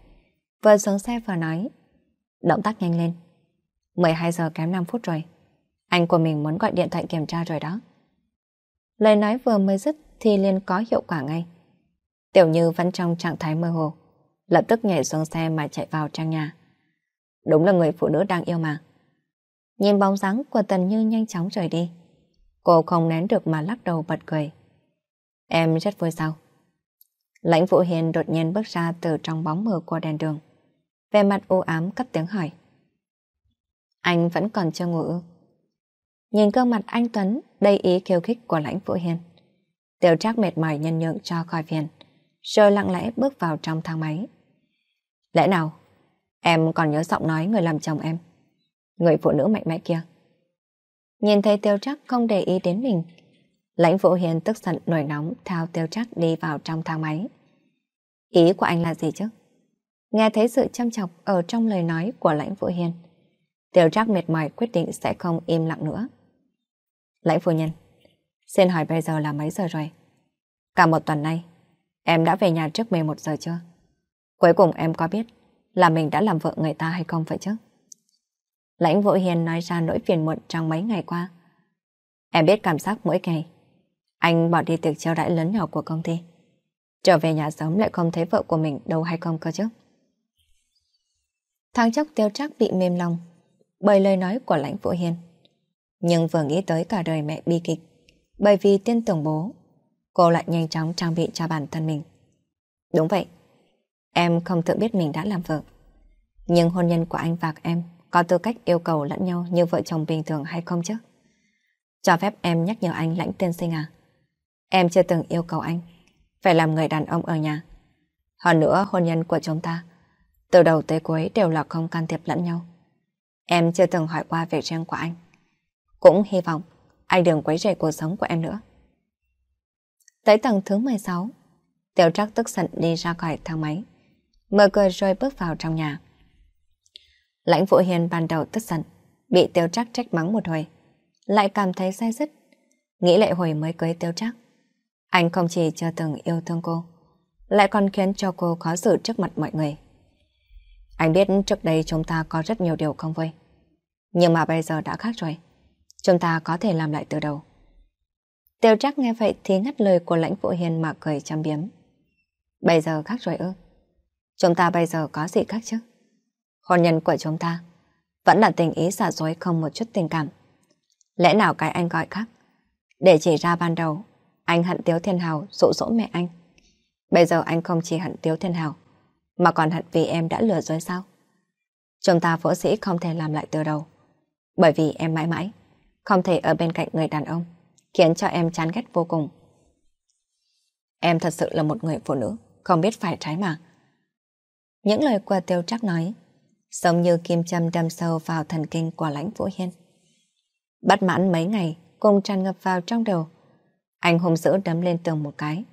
Vừa xuống xe vừa nói. Động tác nhanh lên. 12 giờ kém 5 phút rồi. Anh của mình muốn gọi điện thoại kiểm tra rồi đó. Lời nói vừa mới dứt thì liền có hiệu quả ngay. Tiểu Như vẫn trong trạng thái mơ hồ, lập tức nhảy xuống xe mà chạy vào trang nhà. Đúng là người phụ nữ đang yêu mà. Nhìn bóng dáng của Tần Như nhanh chóng rời đi. Cô không nén được mà lắc đầu bật cười. Em rất vui sao? Lãnh Vũ Hiền đột nhiên bước ra từ trong bóng mờ của đèn đường. vẻ mặt u ám cất tiếng hỏi. Anh vẫn còn chưa ngủ ư? nhìn gương mặt anh Tuấn đầy ý khiêu khích của lãnh phụ hiền. Tiểu trác mệt mỏi nhân nhượng cho khỏi phiền, rồi lặng lẽ bước vào trong thang máy. Lẽ nào, em còn nhớ giọng nói người làm chồng em, người phụ nữ mạnh mẽ kia. Nhìn thấy tiêu trác không để ý đến mình, lãnh phụ hiền tức giận nổi nóng theo tiêu trác đi vào trong thang máy. Ý của anh là gì chứ? Nghe thấy sự chăm chọc ở trong lời nói của lãnh phụ hiền, Tiêu Trác mệt mỏi quyết định sẽ không im lặng nữa. Lãnh phu nhân, xin hỏi bây giờ là mấy giờ rồi? Cả một tuần nay, em đã về nhà trước 11 giờ chưa? Cuối cùng em có biết là mình đã làm vợ người ta hay không vậy chứ? Lãnh Vũ Hiền nói ra nỗi phiền muộn trong mấy ngày qua. Em biết cảm giác mỗi ngày. Anh bỏ đi tiệc trao đãi lớn nhỏ của công ty. Trở về nhà sớm lại không thấy vợ của mình đâu hay không cơ chứ. Tháng chốc tiêu trác bị mềm lòng bởi lời nói của Lãnh Vũ Hiền. Nhưng vừa nghĩ tới cả đời mẹ bi kịch Bởi vì tin tưởng bố Cô lại nhanh chóng trang bị cho bản thân mình Đúng vậy Em không tự biết mình đã làm vợ Nhưng hôn nhân của anh và em Có tư cách yêu cầu lẫn nhau như vợ chồng bình thường hay không chứ Cho phép em nhắc nhở anh lãnh tiên sinh à Em chưa từng yêu cầu anh Phải làm người đàn ông ở nhà Hơn nữa hôn nhân của chúng ta Từ đầu tới cuối đều là không can thiệp lẫn nhau Em chưa từng hỏi qua việc riêng của anh cũng hy vọng anh đừng quấy rầy cuộc sống của em nữa. Tới tầng thứ 16, Tiểu Trác tức giận đi ra khỏi thang máy, mở cửa rồi bước vào trong nhà. Lãnh Vũ Hiền ban đầu tức giận, bị Tiểu Trác trách mắng một hồi, lại cảm thấy sai dứt, nghĩ lại hồi mới cưới Tiểu Trác. Anh không chỉ chưa từng yêu thương cô, lại còn khiến cho cô khó xử trước mặt mọi người. Anh biết trước đây chúng ta có rất nhiều điều không vui, nhưng mà bây giờ đã khác rồi. Chúng ta có thể làm lại từ đầu. Tiêu trác nghe vậy thì ngắt lời của lãnh phụ hiền mà cười châm biếm. Bây giờ khác rồi ư? Chúng ta bây giờ có gì khác chứ? Hôn nhân của chúng ta vẫn là tình ý giả dối không một chút tình cảm. Lẽ nào cái anh gọi khác? Để chỉ ra ban đầu, anh hận Tiếu Thiên Hào dụ dỗ mẹ anh. Bây giờ anh không chỉ hận Tiếu Thiên Hào, mà còn hận vì em đã lừa dối sao? Chúng ta võ sĩ không thể làm lại từ đầu, bởi vì em mãi mãi không thể ở bên cạnh người đàn ông, khiến cho em chán ghét vô cùng. Em thật sự là một người phụ nữ, không biết phải trái mà. Những lời của tiêu trắc nói, giống như kim châm đâm sâu vào thần kinh của lãnh vũ hiên. Bắt mãn mấy ngày, cùng tràn ngập vào trong đầu. Anh hùng dữ đấm lên tường một cái,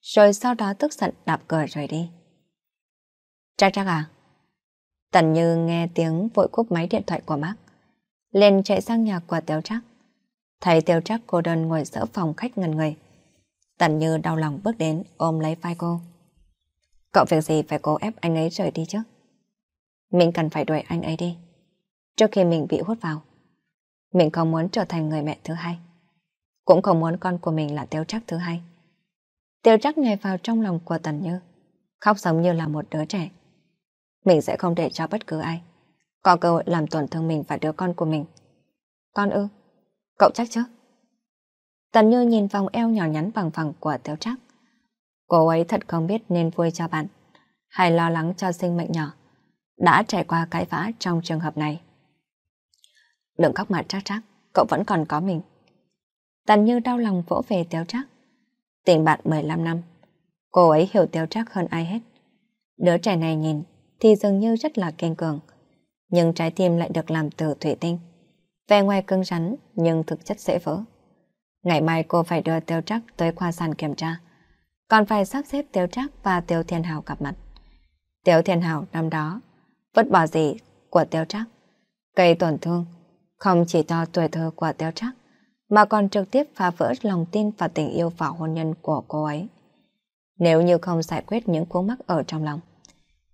rồi sau đó tức giận đạp cờ rời đi. Trắc trắc à? Tần như nghe tiếng vội cúp máy điện thoại của Mark liền chạy sang nhà của Tiêu Trác. Thấy Tiêu Trác cô đơn ngồi giữa phòng khách ngần người. Tần Như đau lòng bước đến ôm lấy vai cô. Cậu việc gì phải cố ép anh ấy rời đi chứ? Mình cần phải đuổi anh ấy đi. Trước khi mình bị hút vào. Mình không muốn trở thành người mẹ thứ hai. Cũng không muốn con của mình là Tiêu Trác thứ hai. Tiêu Trác nhảy vào trong lòng của Tần Như. Khóc giống như là một đứa trẻ. Mình sẽ không để cho bất cứ ai có cơ hội làm tổn thương mình và đứa con của mình. Con ư, cậu chắc chứ? Tần Như nhìn vòng eo nhỏ nhắn bằng phẳng của Tiểu Trác. Cô ấy thật không biết nên vui cho bạn, hay lo lắng cho sinh mệnh nhỏ, đã trải qua cái vã trong trường hợp này. Đừng khóc mà Trác Trác, cậu vẫn còn có mình. Tần Như đau lòng vỗ về Tiểu Trác. Tình bạn 15 năm, cô ấy hiểu Tiểu Trác hơn ai hết. Đứa trẻ này nhìn thì dường như rất là kiên cường, nhưng trái tim lại được làm từ thủy tinh. Vẻ ngoài cưng rắn, nhưng thực chất dễ vỡ. Ngày mai cô phải đưa Tiêu Trắc tới khoa sàn kiểm tra, còn phải sắp xếp Tiêu Trắc và Tiêu Thiên hào gặp mặt. Tiêu Thiên hào năm đó, vứt bỏ gì của Tiêu Trắc, gây tổn thương, không chỉ to tuổi thơ của Tiêu Trắc, mà còn trực tiếp phá vỡ lòng tin và tình yêu vào hôn nhân của cô ấy. Nếu như không giải quyết những cuốn mắc ở trong lòng,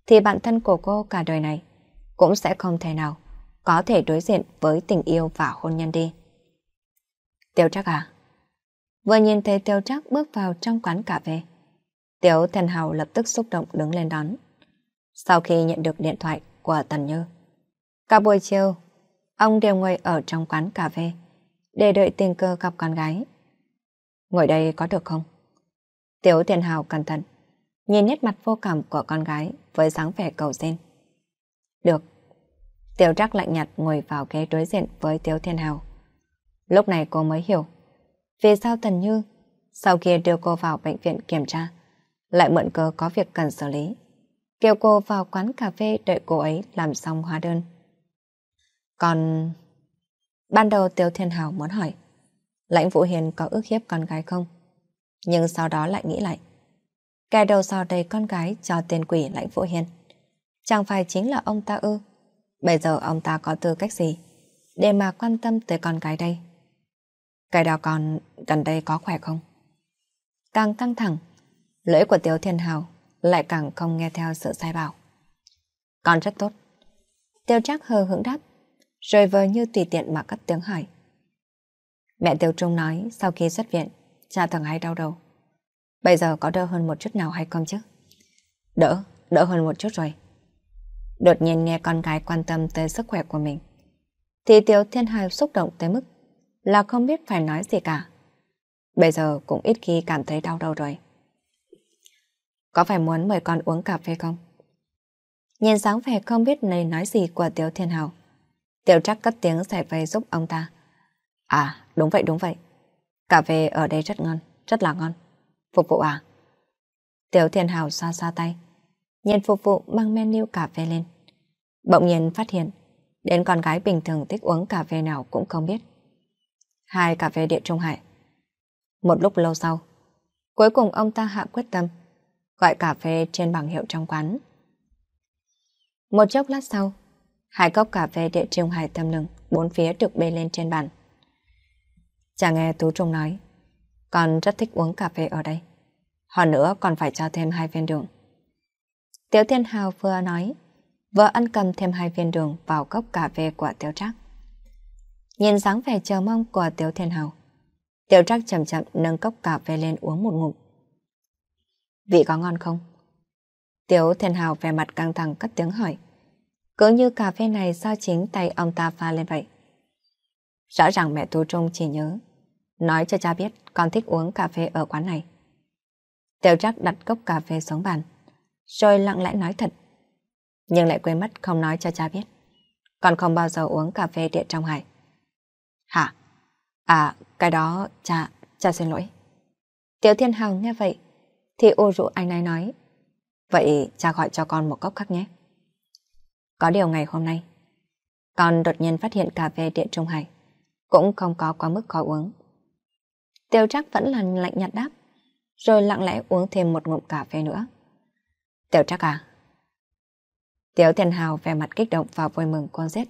thì bản thân của cô cả đời này cũng sẽ không thể nào có thể đối diện với tình yêu và hôn nhân đi. Tiêu Trác à? Vừa nhìn thấy Tiêu Trác bước vào trong quán cà phê, Tiểu Thần Hào lập tức xúc động đứng lên đón. Sau khi nhận được điện thoại của Tần Như, cả buổi chiều, ông đều ngồi ở trong quán cà phê để đợi tình cơ gặp con gái. Ngồi đây có được không? Tiểu Thần Hào cẩn thận, nhìn nét mặt vô cảm của con gái với dáng vẻ cầu xin. Được. Tiêu Trắc lạnh nhạt ngồi vào ghế đối diện với Tiêu Thiên Hào. Lúc này cô mới hiểu vì sao Tần Như sau khi đưa cô vào bệnh viện kiểm tra lại mượn cớ có việc cần xử lý. Kêu cô vào quán cà phê đợi cô ấy làm xong hóa đơn. Còn... Ban đầu Tiêu Thiên Hào muốn hỏi Lãnh Vũ Hiền có ước hiếp con gái không? Nhưng sau đó lại nghĩ lại Kẻ đầu sau đây con gái cho tên quỷ Lãnh Vũ Hiền. Chẳng phải chính là ông ta ư? Bây giờ ông ta có tư cách gì để mà quan tâm tới con cái đây? Cái đó còn gần đây có khỏe không? Càng căng thẳng, lưỡi của Tiếu Thiên Hào lại càng không nghe theo sự sai bảo. con rất tốt. Tiêu Trác hờ hững đáp, rồi vờ như tùy tiện mà cất tiếng hỏi. Mẹ Tiêu Trung nói sau khi xuất viện, cha thường hay đau đầu. Bây giờ có đỡ hơn một chút nào hay không chứ? Đỡ, đỡ hơn một chút rồi. Đột nhiên nghe con gái quan tâm tới sức khỏe của mình. Thì Tiểu Thiên Hải xúc động tới mức là không biết phải nói gì cả. Bây giờ cũng ít khi cảm thấy đau đầu rồi. Có phải muốn mời con uống cà phê không? Nhìn sáng vẻ không biết nên nói gì của Tiểu Thiên Hào. Tiểu Trắc cất tiếng giải về giúp ông ta. À, đúng vậy, đúng vậy. Cà phê ở đây rất ngon, rất là ngon. Phục vụ à? Tiểu Thiên Hào xa xa tay. Nhân phục vụ mang menu cà phê lên. Bỗng nhiên phát hiện, đến con gái bình thường thích uống cà phê nào cũng không biết. Hai cà phê địa trung hải. Một lúc lâu sau, cuối cùng ông ta hạ quyết tâm, gọi cà phê trên bảng hiệu trong quán. Một chốc lát sau, hai cốc cà phê địa trung hải tâm lừng bốn phía được bê lên trên bàn. Chàng nghe Tú Trung nói, con rất thích uống cà phê ở đây. Hơn nữa còn phải cho thêm hai viên đường. Tiểu Thiên Hào vừa nói, vừa ăn cầm thêm hai viên đường vào cốc cà phê của Tiểu Trác. Nhìn dáng vẻ chờ mong của Tiểu Thiên Hào, Tiểu Trác chậm chậm nâng cốc cà phê lên uống một ngụm. Vị có ngon không? Tiểu Thiên Hào vẻ mặt căng thẳng cất tiếng hỏi. Cứ như cà phê này sao chính tay ông ta pha lên vậy. Rõ ràng mẹ Tu Trung chỉ nhớ. Nói cho cha biết con thích uống cà phê ở quán này. Tiểu Trác đặt cốc cà phê xuống bàn rồi lặng lẽ nói thật. Nhưng lại quên mất không nói cho cha biết. Còn không bao giờ uống cà phê địa trong hải. Hả? À, cái đó, cha, cha xin lỗi. Tiểu Thiên Hào nghe vậy, thì ô rũ anh ấy nói. Vậy cha gọi cho con một cốc khác nhé. Có điều ngày hôm nay, con đột nhiên phát hiện cà phê địa trung hải cũng không có quá mức khó uống. Tiêu Trác vẫn là lạnh nhạt đáp, rồi lặng lẽ uống thêm một ngụm cà phê nữa. Tiểu Trác à? Tiểu Thiên Hào vẻ mặt kích động và vui mừng con rết,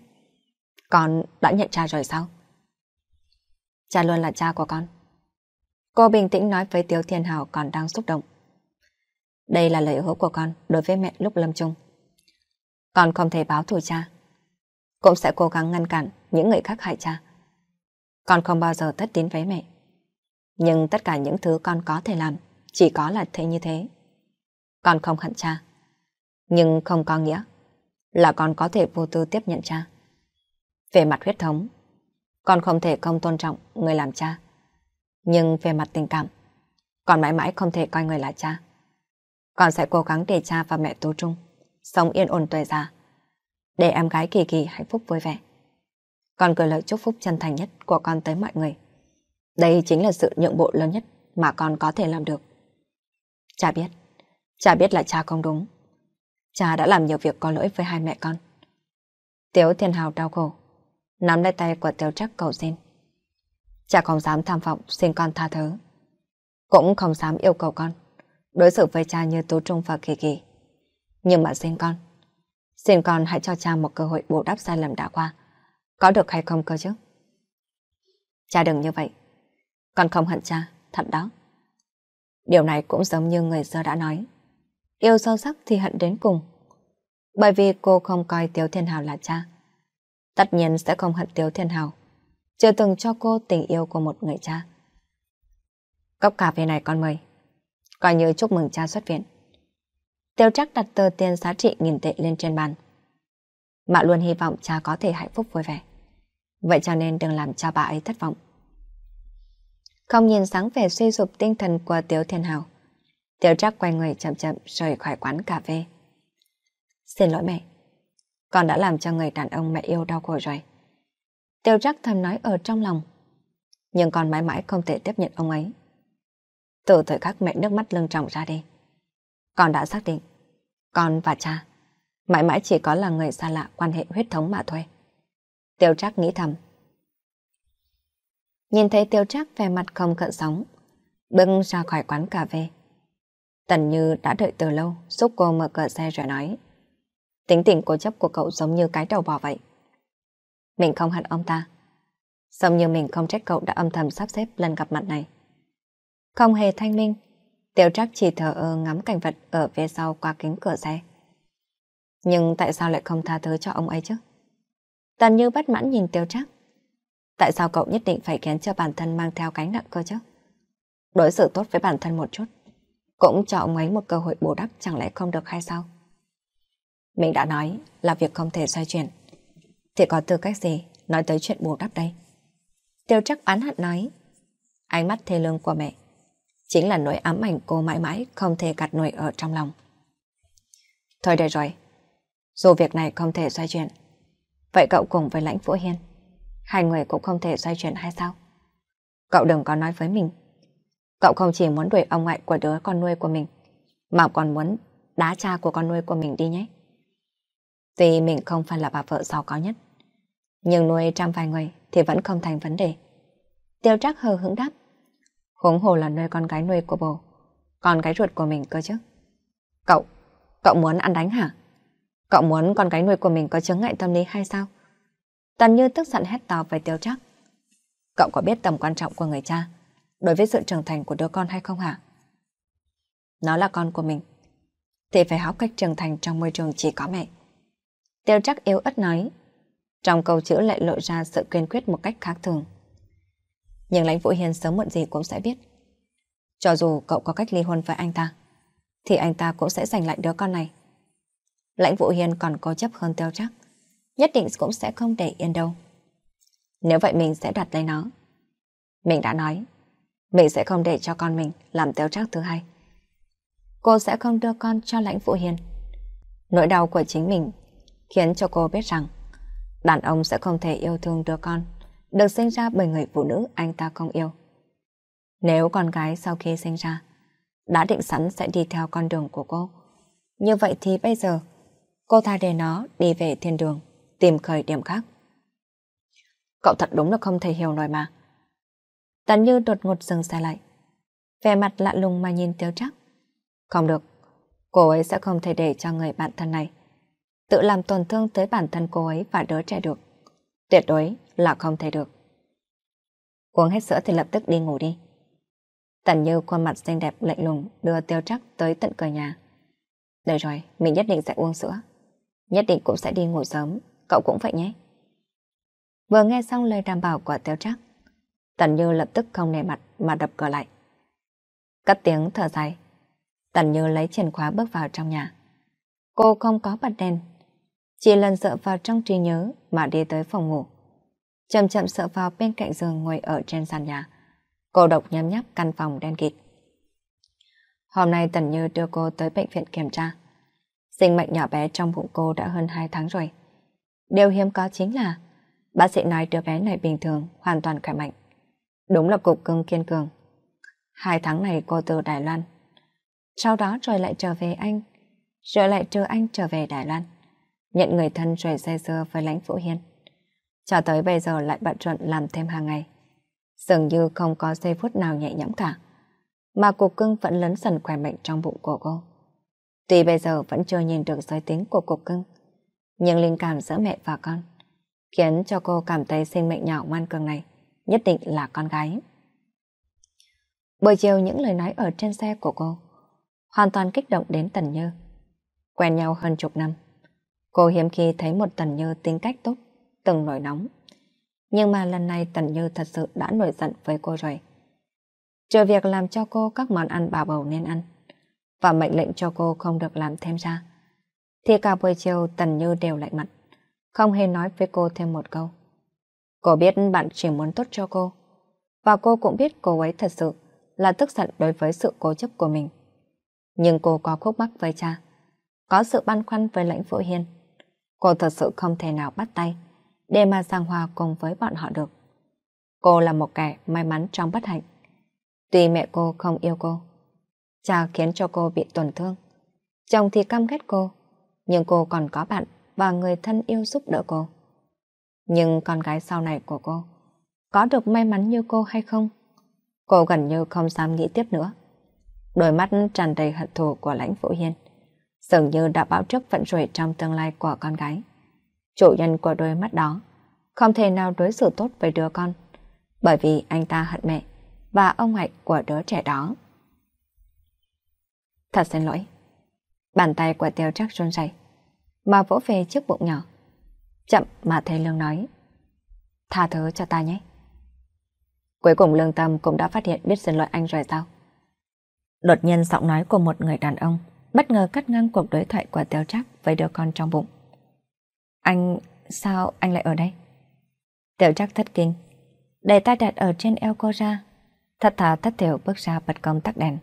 Con đã nhận cha rồi sao? Cha luôn là cha của con. Cô bình tĩnh nói với Tiểu Thiên Hào còn đang xúc động. Đây là lời hứa của con đối với mẹ lúc lâm chung. Con không thể báo thù cha. Cũng sẽ cố gắng ngăn cản những người khác hại cha. Con không bao giờ thất tín với mẹ. Nhưng tất cả những thứ con có thể làm chỉ có là thế như thế con không hận cha. Nhưng không có nghĩa là con có thể vô tư tiếp nhận cha. Về mặt huyết thống, con không thể không tôn trọng người làm cha. Nhưng về mặt tình cảm, con mãi mãi không thể coi người là cha. Con sẽ cố gắng để cha và mẹ tố trung, sống yên ổn tuổi già, để em gái kỳ kỳ hạnh phúc vui vẻ. Con gửi lời chúc phúc chân thành nhất của con tới mọi người. Đây chính là sự nhượng bộ lớn nhất mà con có thể làm được. Cha biết, Cha biết là cha không đúng. Cha đã làm nhiều việc có lỗi với hai mẹ con. Tiếu Thiên Hào đau khổ, nắm lấy tay của Tiếu Trắc cầu xin. Cha không dám tham vọng xin con tha thứ. Cũng không dám yêu cầu con, đối xử với cha như Tú Trung và Kỳ Kỳ. Nhưng mà xin con, xin con hãy cho cha một cơ hội bù đắp sai lầm đã qua. Có được hay không cơ chứ? Cha đừng như vậy. Con không hận cha, thật đó. Điều này cũng giống như người xưa đã nói yêu sâu sắc thì hận đến cùng. Bởi vì cô không coi Tiếu Thiên Hào là cha. Tất nhiên sẽ không hận Tiếu Thiên Hào. Chưa từng cho cô tình yêu của một người cha. Cốc cà phê này con mời. Coi như chúc mừng cha xuất viện. Tiêu Trác đặt tờ tiền giá trị nghìn tệ lên trên bàn. Mạ luôn hy vọng cha có thể hạnh phúc vui vẻ. Vậy cho nên đừng làm cha bà ấy thất vọng. Không nhìn sáng vẻ suy sụp tinh thần của Tiếu Thiên Hào. Tiểu Trác quay người chậm chậm rời khỏi quán cà phê. Xin lỗi mẹ, con đã làm cho người đàn ông mẹ yêu đau khổ rồi. Tiêu Trác thầm nói ở trong lòng. Nhưng con mãi mãi không thể tiếp nhận ông ấy. Từ thời khắc mẹ nước mắt lưng tròng ra đi. Con đã xác định, con và cha, mãi mãi chỉ có là người xa lạ quan hệ huyết thống mà thôi. Tiêu Trác nghĩ thầm. Nhìn thấy Tiêu Trác vẻ mặt không cận sống, bưng ra khỏi quán cà phê. Tần Như đã đợi từ lâu, giúp cô mở cửa xe rồi nói. Tính tình cố chấp của cậu giống như cái đầu bò vậy. Mình không hận ông ta. Giống như mình không trách cậu đã âm thầm sắp xếp lần gặp mặt này. Không hề thanh minh, Tiểu Trác chỉ thở ơ ngắm cảnh vật ở phía sau qua kính cửa xe. Nhưng tại sao lại không tha thứ cho ông ấy chứ? Tần Như bất mãn nhìn Tiêu Trác. Tại sao cậu nhất định phải khiến cho bản thân mang theo cái nặng cơ chứ? Đối xử tốt với bản thân một chút cũng cho ông ấy một cơ hội bù đắp chẳng lẽ không được hay sao? Mình đã nói là việc không thể xoay chuyển. Thì có tư cách gì nói tới chuyện bù đắp đây? Tiêu chắc oán hận nói. Ánh mắt thê lương của mẹ chính là nỗi ám ảnh cô mãi mãi không thể gạt nổi ở trong lòng. Thôi được rồi, dù việc này không thể xoay chuyển, vậy cậu cùng với lãnh Vũ Hiên, hai người cũng không thể xoay chuyển hay sao? Cậu đừng có nói với mình Cậu không chỉ muốn đuổi ông ngoại của đứa con nuôi của mình, mà còn muốn đá cha của con nuôi của mình đi nhé. Tuy mình không phải là bà vợ giàu có nhất, nhưng nuôi trăm vài người thì vẫn không thành vấn đề. Tiêu trắc hờ hững đáp, huống hồ là nuôi con gái nuôi của bồ, con gái ruột của mình cơ chứ. Cậu, cậu muốn ăn đánh hả? Cậu muốn con gái nuôi của mình có chứng ngại tâm lý hay sao? Tần Như tức giận hét to về Tiêu trắc. Cậu có biết tầm quan trọng của người cha đối với sự trưởng thành của đứa con hay không hả? Nó là con của mình, thì phải học cách trưởng thành trong môi trường chỉ có mẹ. Tiêu chắc yếu ớt nói, trong câu chữ lại lộ ra sự kiên quyết một cách khác thường. Nhưng lãnh Vũ Hiền sớm muộn gì cũng sẽ biết. Cho dù cậu có cách ly hôn với anh ta, thì anh ta cũng sẽ giành lại đứa con này. Lãnh Vũ Hiền còn cố chấp hơn tiêu chắc, nhất định cũng sẽ không để yên đâu. Nếu vậy mình sẽ đặt lấy nó. Mình đã nói, mình sẽ không để cho con mình làm tiêu trác thứ hai. Cô sẽ không đưa con cho lãnh phụ hiền. Nỗi đau của chính mình khiến cho cô biết rằng đàn ông sẽ không thể yêu thương đứa con được sinh ra bởi người phụ nữ anh ta không yêu. Nếu con gái sau khi sinh ra đã định sẵn sẽ đi theo con đường của cô, như vậy thì bây giờ cô ta để nó đi về thiên đường tìm khởi điểm khác. Cậu thật đúng là không thể hiểu nổi mà. Tần như đột ngột dừng xe lại. Vẻ mặt lạ lùng mà nhìn Tiêu Trác. Không được, cô ấy sẽ không thể để cho người bạn thân này tự làm tổn thương tới bản thân cô ấy và đứa trẻ được. Tuyệt đối là không thể được. Uống hết sữa thì lập tức đi ngủ đi. Tần Như khuôn mặt xinh đẹp lạnh lùng đưa Tiêu Trắc tới tận cửa nhà. Được rồi, mình nhất định sẽ uống sữa. Nhất định cũng sẽ đi ngủ sớm, cậu cũng vậy nhé. Vừa nghe xong lời đảm bảo của Tiêu Trắc, Tần Như lập tức không nề mặt mà đập cửa lại. cắt tiếng thở dài, Tần Như lấy chìa khóa bước vào trong nhà. Cô không có bật đèn, chỉ lần sợ vào trong trí nhớ mà đi tới phòng ngủ. Chậm chậm sợ vào bên cạnh giường ngồi ở trên sàn nhà. Cô độc nhắm nháp căn phòng đen kịt. Hôm nay Tần Như đưa cô tới bệnh viện kiểm tra. Sinh mệnh nhỏ bé trong bụng cô đã hơn 2 tháng rồi. Điều hiếm có chính là bác sĩ nói đứa bé này bình thường, hoàn toàn khỏe mạnh. Đúng là cục cưng kiên cường. Hai tháng này cô từ Đài Loan. Sau đó rồi lại trở về anh. Rồi lại trừ anh trở về Đài Loan. Nhận người thân rồi dây dưa với lãnh phụ hiên. Cho tới bây giờ lại bận rộn làm thêm hàng ngày. Dường như không có giây phút nào nhẹ nhõm cả. Mà cục cưng vẫn lớn dần khỏe mạnh trong bụng của cô. Tuy bây giờ vẫn chưa nhìn được giới tính của cục cưng. Nhưng linh cảm giữa mẹ và con khiến cho cô cảm thấy sinh mệnh nhỏ ngoan cường này nhất định là con gái. Buổi chiều những lời nói ở trên xe của cô hoàn toàn kích động đến Tần Như. Quen nhau hơn chục năm, cô hiếm khi thấy một Tần Như tính cách tốt, từng nổi nóng. Nhưng mà lần này Tần Như thật sự đã nổi giận với cô rồi. Trừ việc làm cho cô các món ăn bà bầu nên ăn và mệnh lệnh cho cô không được làm thêm ra, thì cả buổi chiều Tần Như đều lạnh mặt, không hề nói với cô thêm một câu. Cô biết bạn chỉ muốn tốt cho cô. Và cô cũng biết cô ấy thật sự là tức giận đối với sự cố chấp của mình. Nhưng cô có khúc mắc với cha, có sự băn khoăn với lãnh phụ hiên. Cô thật sự không thể nào bắt tay để mà giang hòa cùng với bọn họ được. Cô là một kẻ may mắn trong bất hạnh. Tuy mẹ cô không yêu cô, cha khiến cho cô bị tổn thương. Chồng thì căm ghét cô, nhưng cô còn có bạn và người thân yêu giúp đỡ cô. Nhưng con gái sau này của cô có được may mắn như cô hay không? Cô gần như không dám nghĩ tiếp nữa. Đôi mắt tràn đầy hận thù của lãnh phụ hiên. Dường như đã báo trước vận rủi trong tương lai của con gái. Chủ nhân của đôi mắt đó không thể nào đối xử tốt với đứa con. Bởi vì anh ta hận mẹ và ông ngoại của đứa trẻ đó. Thật xin lỗi. Bàn tay của tiêu trắc run rẩy mà vỗ về chiếc bụng nhỏ. Chậm mà thấy Lương nói. Tha thứ cho ta nhé. Cuối cùng Lương Tâm cũng đã phát hiện biết xin lỗi anh rồi sao? Đột nhiên giọng nói của một người đàn ông bất ngờ cắt ngang cuộc đối thoại của Tiêu Trác với đứa con trong bụng. Anh, sao anh lại ở đây? Tiêu Trác thất kinh, đẩy ta đặt ở trên eo cô ra, thật thà thất thiểu bước ra bật công tắt đèn.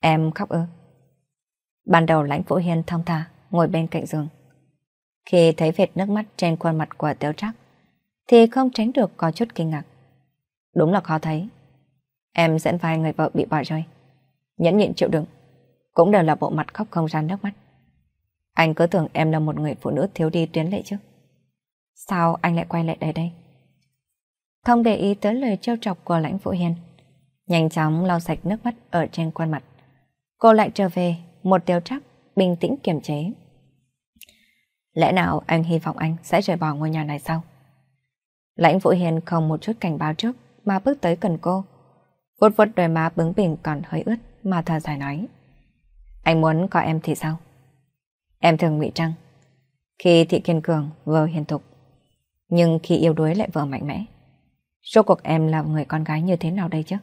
Em khóc ư? Ban đầu lãnh phụ hiên thong thả ngồi bên cạnh giường. Khi thấy vệt nước mắt trên khuôn mặt của Tiểu Trắc, thì không tránh được có chút kinh ngạc. Đúng là khó thấy. Em dẫn vai người vợ bị bỏ rơi. Nhẫn nhịn chịu đựng, cũng đều là bộ mặt khóc không ra nước mắt. Anh cứ tưởng em là một người phụ nữ thiếu đi tuyến lệ chứ. Sao anh lại quay lại đây đây? Không để ý tới lời trêu chọc của lãnh phụ hiền. Nhanh chóng lau sạch nước mắt ở trên khuôn mặt. Cô lại trở về, một tiêu trắc, bình tĩnh kiềm chế. Lẽ nào anh hy vọng anh sẽ rời bỏ ngôi nhà này sao? Lãnh Vũ Hiền không một chút cảnh báo trước mà bước tới gần cô. vút vút đôi má bướng bỉnh còn hơi ướt mà thở dài nói. Anh muốn có em thì sao? Em thường ngụy trang. Khi thị kiên cường, vừa hiền thục. Nhưng khi yêu đuối lại vừa mạnh mẽ. số cuộc em là người con gái như thế nào đây chứ?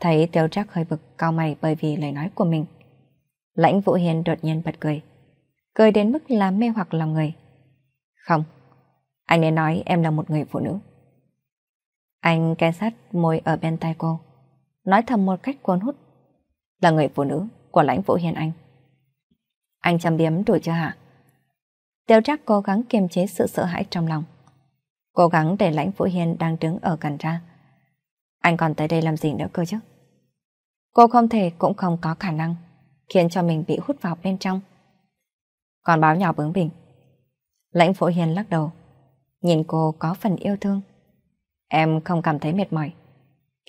Thấy Tiêu Trác hơi bực cao mày bởi vì lời nói của mình. Lãnh Vũ Hiền đột nhiên bật cười cười đến mức là mê hoặc lòng người. Không, anh ấy nói em là một người phụ nữ. Anh ken sát môi ở bên tay cô, nói thầm một cách cuốn hút. Là người phụ nữ của lãnh vũ hiền anh. Anh chăm biếm đủ chưa hả? Tiêu trác cố gắng kiềm chế sự sợ hãi trong lòng. Cố gắng để lãnh vũ hiền đang đứng ở gần ra. Anh còn tới đây làm gì nữa cơ chứ? Cô không thể cũng không có khả năng khiến cho mình bị hút vào bên trong còn báo nhỏ bướng bỉnh. Lãnh phổ hiền lắc đầu, nhìn cô có phần yêu thương. Em không cảm thấy mệt mỏi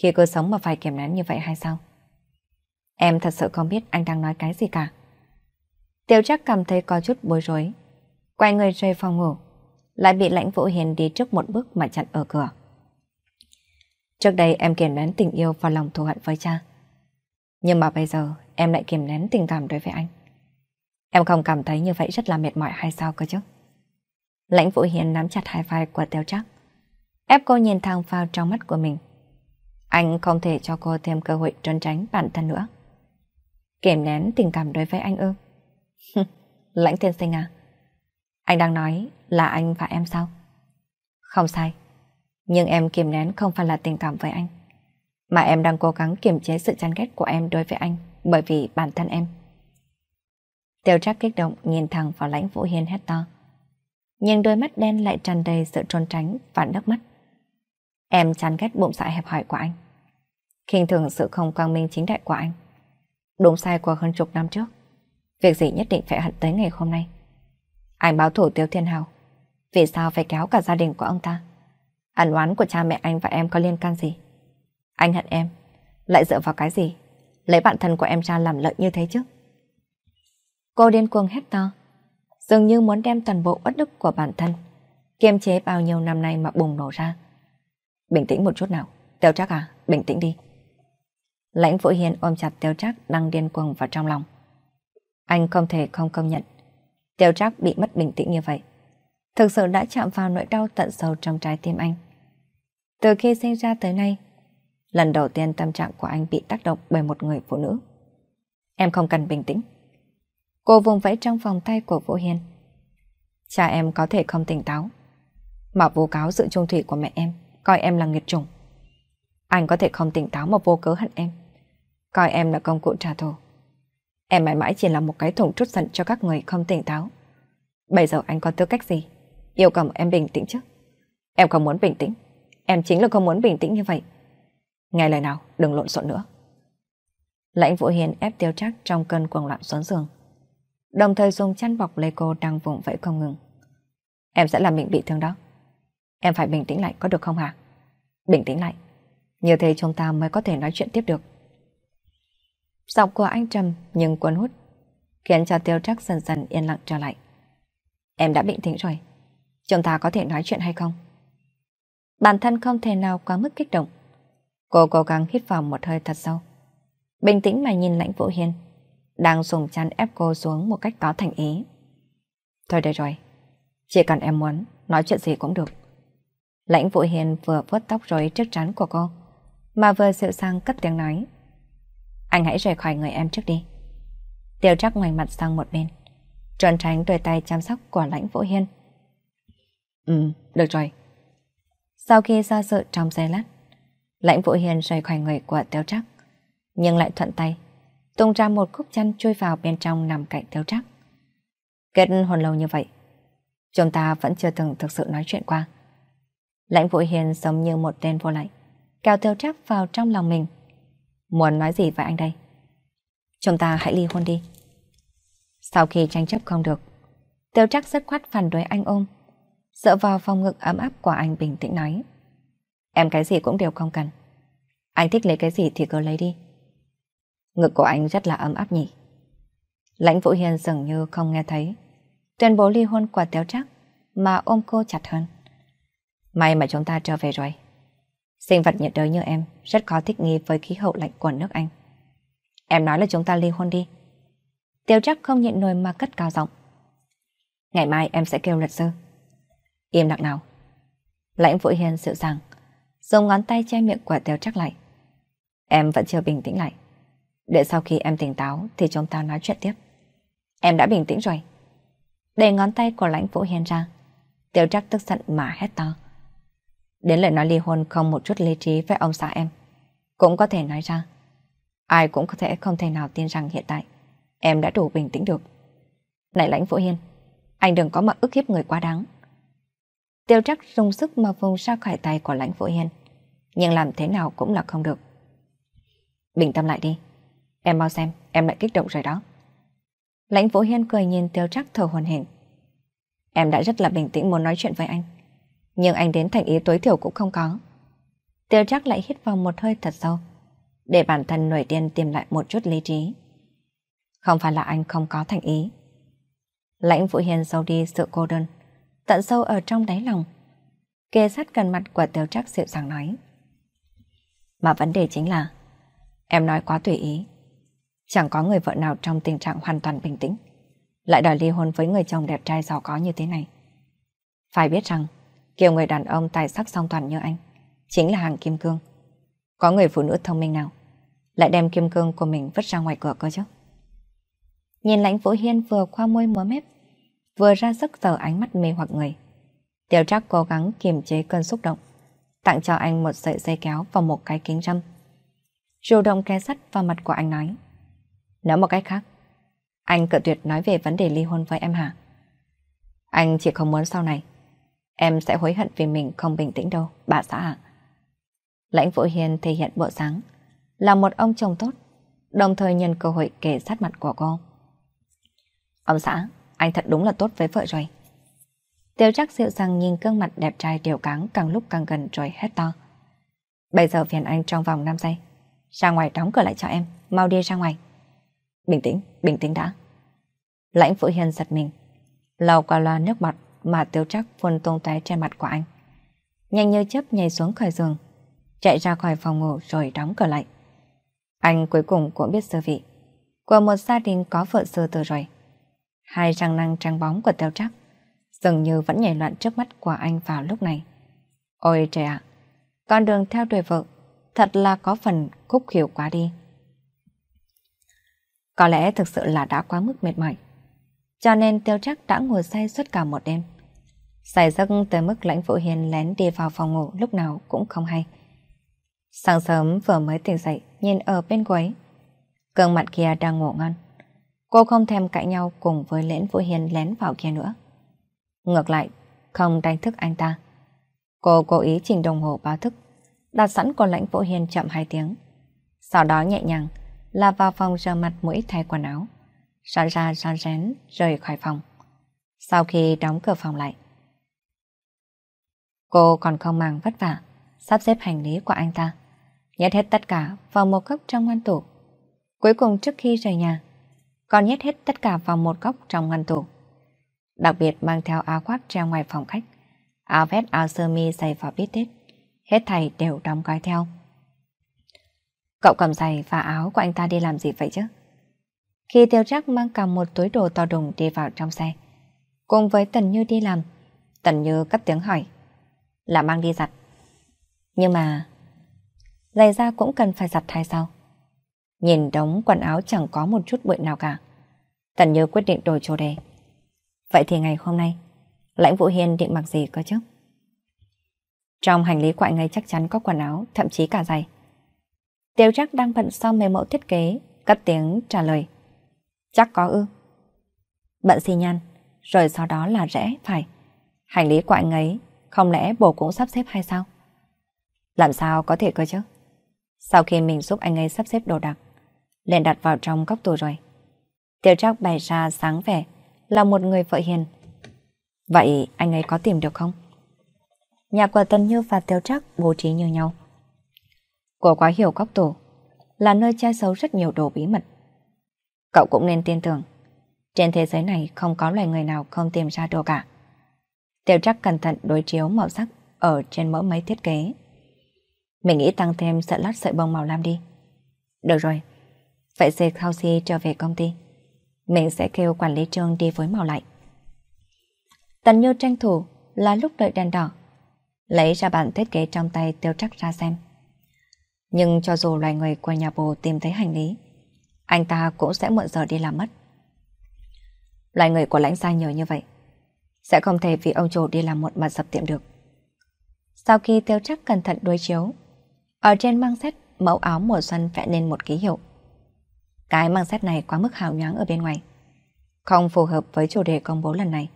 khi cứ sống mà phải kiềm nén như vậy hay sao? Em thật sự không biết anh đang nói cái gì cả. Tiêu chắc cảm thấy có chút bối rối. Quay người rời phòng ngủ, lại bị lãnh vũ hiền đi trước một bước mà chặn ở cửa. Trước đây em kiềm nén tình yêu và lòng thù hận với cha. Nhưng mà bây giờ em lại kiềm nén tình cảm đối với anh. Em không cảm thấy như vậy rất là mệt mỏi hay sao cơ chứ? Lãnh Vũ Hiền nắm chặt hai vai của Tiêu Trác, ép cô nhìn thẳng vào trong mắt của mình. Anh không thể cho cô thêm cơ hội trốn tránh bản thân nữa. Kiểm nén tình cảm đối với anh ư? Lãnh Thiên Sinh à? Anh đang nói là anh và em sao? Không sai. Nhưng em kiềm nén không phải là tình cảm với anh. Mà em đang cố gắng kiềm chế sự chán ghét của em đối với anh bởi vì bản thân em. Tiểu trác kích động nhìn thẳng vào lãnh vũ hiên hét to. Nhưng đôi mắt đen lại tràn đầy sự trôn tránh và nước mắt. Em chán ghét bụng dạ hẹp hòi của anh. khinh thường sự không quang minh chính đại của anh. Đúng sai của hơn chục năm trước. Việc gì nhất định phải hận tới ngày hôm nay. Anh báo thủ Tiêu Thiên Hào. Vì sao phải kéo cả gia đình của ông ta? Ẩn oán của cha mẹ anh và em có liên can gì? Anh hận em. Lại dựa vào cái gì? Lấy bạn thân của em ra làm lợi như thế chứ? Cô điên cuồng hét to, dường như muốn đem toàn bộ uất đức của bản thân, kiềm chế bao nhiêu năm nay mà bùng nổ ra. Bình tĩnh một chút nào, Tiêu Trác à, bình tĩnh đi. Lãnh Vũ Hiền ôm chặt Tiêu Trác đang điên cuồng vào trong lòng. Anh không thể không công nhận, Tiêu Trác bị mất bình tĩnh như vậy, thực sự đã chạm vào nỗi đau tận sâu trong trái tim anh. Từ khi sinh ra tới nay, lần đầu tiên tâm trạng của anh bị tác động bởi một người phụ nữ. Em không cần bình tĩnh. Cô vùng vẫy trong vòng tay của Vũ hiền Cha em có thể không tỉnh táo, mà vô cáo sự trung thủy của mẹ em, coi em là nghiệt chủng. Anh có thể không tỉnh táo mà vô cớ hận em, coi em là công cụ trả thù. Em mãi mãi chỉ là một cái thùng trút giận cho các người không tỉnh táo. Bây giờ anh có tư cách gì? Yêu cầu em bình tĩnh chứ. Em không muốn bình tĩnh. Em chính là không muốn bình tĩnh như vậy. Nghe lời nào, đừng lộn xộn nữa. Lãnh Vũ Hiền ép tiêu chắc trong cơn cuồng loạn xuống giường đồng thời dùng chăn bọc lấy cô đang vùng vẫy không ngừng. Em sẽ làm mình bị thương đó. Em phải bình tĩnh lại có được không hả? Bình tĩnh lại. Như thế chúng ta mới có thể nói chuyện tiếp được. Giọng của anh trầm nhưng cuốn hút, khiến cho tiêu trắc dần dần yên lặng trở lại. Em đã bình tĩnh rồi. Chúng ta có thể nói chuyện hay không? Bản thân không thể nào quá mức kích động. Cô cố gắng hít vào một hơi thật sâu. Bình tĩnh mà nhìn lãnh vũ hiên đang dùng chăn ép cô xuống một cách có thành ý. Thôi được rồi, chỉ cần em muốn, nói chuyện gì cũng được. Lãnh Vũ Hiền vừa vuốt tóc rối trước trán của cô, mà vừa dịu sang cất tiếng nói. Anh hãy rời khỏi người em trước đi. Tiêu trắc ngoài mặt sang một bên, trốn tránh đôi tay chăm sóc của Lãnh Vũ hiền. Ừ, được rồi. Sau khi ra sự trong giây lát, Lãnh Vũ Hiền rời khỏi người của Tiêu trắc, nhưng lại thuận tay tung ra một khúc chăn chui vào bên trong nằm cạnh tiêu trắc. Kết hồn lâu như vậy, chúng ta vẫn chưa từng thực sự nói chuyện qua. Lãnh Vũ Hiền giống như một tên vô lại, kéo tiêu trắc vào trong lòng mình. Muốn nói gì với anh đây? Chúng ta hãy ly hôn đi. Sau khi tranh chấp không được, tiêu trắc rất khoát phản đối anh ôm. Dựa vào phòng ngực ấm áp của anh bình tĩnh nói. Em cái gì cũng đều không cần. Anh thích lấy cái gì thì cứ lấy đi. Ngực của anh rất là ấm áp nhỉ. Lãnh Vũ Hiên dường như không nghe thấy. Tuyên bố ly hôn quả téo chắc mà ôm cô chặt hơn. May mà chúng ta trở về rồi. Sinh vật nhiệt đới như em rất khó thích nghi với khí hậu lạnh của nước Anh. Em nói là chúng ta ly hôn đi. Tiêu chắc không nhịn nổi mà cất cao giọng. Ngày mai em sẽ kêu luật sư. Im lặng nào. Lãnh Vũ Hiên dịu dàng, dùng ngón tay che miệng của tiêu chắc lại. Em vẫn chưa bình tĩnh lại để sau khi em tỉnh táo thì chúng ta nói chuyện tiếp. Em đã bình tĩnh rồi. Đẩy ngón tay của lãnh vũ hiền ra. Tiêu trắc tức giận mà hét to. Đến lời nói ly hôn không một chút lý trí với ông xã em. Cũng có thể nói ra. Ai cũng có thể không thể nào tin rằng hiện tại em đã đủ bình tĩnh được. Này lãnh vũ hiên, anh đừng có mà ức hiếp người quá đáng. Tiêu trắc dùng sức mà vùng ra khỏi tay của lãnh vũ hiên. Nhưng làm thế nào cũng là không được. Bình tâm lại đi. Em mau xem, em lại kích động rồi đó. Lãnh Vũ Hiên cười nhìn Tiêu Trác thở hồn hển. Em đã rất là bình tĩnh muốn nói chuyện với anh, nhưng anh đến thành ý tối thiểu cũng không có. Tiêu Trác lại hít vào một hơi thật sâu, để bản thân nổi điên tìm lại một chút lý trí. Không phải là anh không có thành ý. Lãnh Vũ Hiên sâu đi sự cô đơn, tận sâu ở trong đáy lòng. Kê sát gần mặt của Tiêu Trác dịu dàng nói. Mà vấn đề chính là, em nói quá tùy ý Chẳng có người vợ nào trong tình trạng hoàn toàn bình tĩnh. Lại đòi ly hôn với người chồng đẹp trai giàu có như thế này. Phải biết rằng, kiểu người đàn ông tài sắc song toàn như anh, chính là hàng kim cương. Có người phụ nữ thông minh nào, lại đem kim cương của mình vứt ra ngoài cửa cơ chứ. Nhìn lãnh vũ hiên vừa khoa môi múa mép, vừa ra sức tờ ánh mắt mê hoặc người. Tiểu trác cố gắng kiềm chế cơn xúc động, tặng cho anh một sợi dây kéo và một cái kính râm. Rù động ke sắt vào mặt của anh nói. Nói một cách khác, anh cự tuyệt nói về vấn đề ly hôn với em hả? Anh chỉ không muốn sau này, em sẽ hối hận vì mình không bình tĩnh đâu, bà xã ạ. Lãnh Vũ Hiền thể hiện bộ dáng là một ông chồng tốt, đồng thời nhân cơ hội kể sát mặt của cô. Ông xã, anh thật đúng là tốt với vợ rồi. Tiêu chắc dịu dàng nhìn gương mặt đẹp trai tiểu cáng càng lúc càng gần rồi hét to. Bây giờ phiền anh trong vòng 5 giây. Ra ngoài đóng cửa lại cho em, mau đi ra ngoài. Bình tĩnh, bình tĩnh đã. Lãnh Vũ Hiền giật mình, lau qua loa nước mặt mà tiêu trắc phun tung tóe trên mặt của anh. Nhanh như chớp nhảy xuống khỏi giường, chạy ra khỏi phòng ngủ rồi đóng cửa lại. Anh cuối cùng cũng biết sơ vị của một gia đình có vợ sơ từ rồi. Hai răng năng trăng bóng của tiêu trắc dường như vẫn nhảy loạn trước mắt của anh vào lúc này. Ôi trời ạ, con đường theo đuổi vợ thật là có phần khúc khiểu quá đi. Có lẽ thực sự là đã quá mức mệt mỏi. Cho nên tiêu trắc đã ngồi say suốt cả một đêm. Say giấc tới mức lãnh vũ hiền lén đi vào phòng ngủ lúc nào cũng không hay. Sáng sớm vừa mới tỉnh dậy, nhìn ở bên quấy. Cơn mặt kia đang ngủ ngon. Cô không thèm cãi nhau cùng với lãnh vũ hiền lén vào kia nữa. Ngược lại, không đánh thức anh ta. Cô cố ý chỉnh đồng hồ báo thức, đặt sẵn của lãnh vũ hiền chậm hai tiếng. Sau đó nhẹ nhàng, là vào phòng rửa mặt mũi thay quần áo, soạn ra soạn rén rời khỏi phòng. Sau khi đóng cửa phòng lại, cô còn không màng vất vả, sắp xếp hành lý của anh ta, nhét hết tất cả vào một góc trong ngăn tủ. Cuối cùng trước khi rời nhà, còn nhét hết tất cả vào một góc trong ngăn tủ. Đặc biệt mang theo áo khoác treo ngoài phòng khách, áo vest áo sơ mi giày vỏ bít tết, hết thảy đều đóng gói theo Cậu cầm giày và áo của anh ta đi làm gì vậy chứ? Khi Tiêu Trác mang cầm một túi đồ to đùng đi vào trong xe, cùng với Tần Như đi làm, Tần Như cất tiếng hỏi, là mang đi giặt. Nhưng mà, giày da cũng cần phải giặt hay sao? Nhìn đống quần áo chẳng có một chút bụi nào cả. Tần Như quyết định đổi chủ đề. Vậy thì ngày hôm nay, Lãnh Vũ Hiên định mặc gì cơ chứ? Trong hành lý của anh ấy chắc chắn có quần áo, thậm chí cả giày. Tiêu Trác đang bận sau mấy mẫu thiết kế, cất tiếng trả lời. Chắc có ư. Bận xi nhan, rồi sau đó là rẽ, phải. Hành lý của anh ấy, không lẽ bồ cũng sắp xếp hay sao? Làm sao có thể cơ chứ? Sau khi mình giúp anh ấy sắp xếp đồ đạc, liền đặt vào trong góc tủ rồi. Tiêu Trác bày ra sáng vẻ, là một người vợ hiền. Vậy anh ấy có tìm được không? Nhà của Tân Như và Tiêu Trác bố trí như nhau. Cô quá hiểu góc tủ là nơi che giấu rất nhiều đồ bí mật. Cậu cũng nên tin tưởng, trên thế giới này không có loài người nào không tìm ra đồ cả. Tiểu trắc cẩn thận đối chiếu màu sắc ở trên mẫu máy thiết kế. Mình nghĩ tăng thêm sợi lót sợi bông màu lam đi. Được rồi, vậy dệt khao si trở về công ty. Mình sẽ kêu quản lý trương đi với màu lại. Tần Như tranh thủ là lúc đợi đèn đỏ. Lấy ra bản thiết kế trong tay tiêu trắc ra xem. Nhưng cho dù loài người của nhà bồ tìm thấy hành lý, anh ta cũng sẽ muộn giờ đi làm mất. Loài người của lãnh gia nhiều như vậy, sẽ không thể vì ông chủ đi làm muộn mà sập tiệm được. Sau khi tiêu chắc cẩn thận đối chiếu, ở trên băng xét mẫu áo mùa xuân vẽ nên một ký hiệu. Cái băng xét này quá mức hào nhoáng ở bên ngoài, không phù hợp với chủ đề công bố lần này.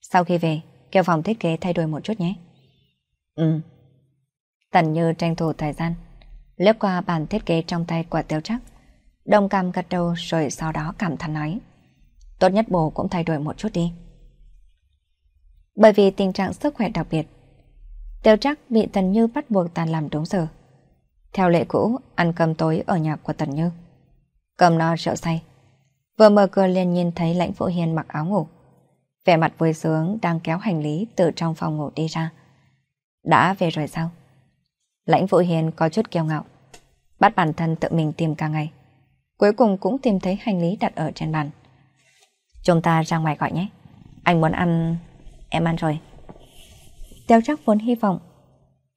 Sau khi về, kêu phòng thiết kế thay đổi một chút nhé. Ừ. Tần Như tranh thủ thời gian, lướt qua bản thiết kế trong tay của tiêu trắc. Đồng Cam gật đầu rồi sau đó cảm thán nói. Tốt nhất bồ cũng thay đổi một chút đi. Bởi vì tình trạng sức khỏe đặc biệt, tiêu trắc bị Tần Như bắt buộc tàn làm đúng giờ. Theo lệ cũ, ăn cơm tối ở nhà của Tần Như. cơm no rượu say. Vừa mở cửa liền nhìn thấy lãnh phụ hiền mặc áo ngủ. Vẻ mặt vui sướng đang kéo hành lý từ trong phòng ngủ đi ra. Đã về rồi sao? Lãnh phụ Hiền có chút kiêu ngạo bắt bản thân tự mình tìm cả ngày. Cuối cùng cũng tìm thấy hành lý đặt ở trên bàn. Chúng ta ra ngoài gọi nhé. Anh muốn ăn... Em ăn rồi. Tiêu chắc vốn hy vọng.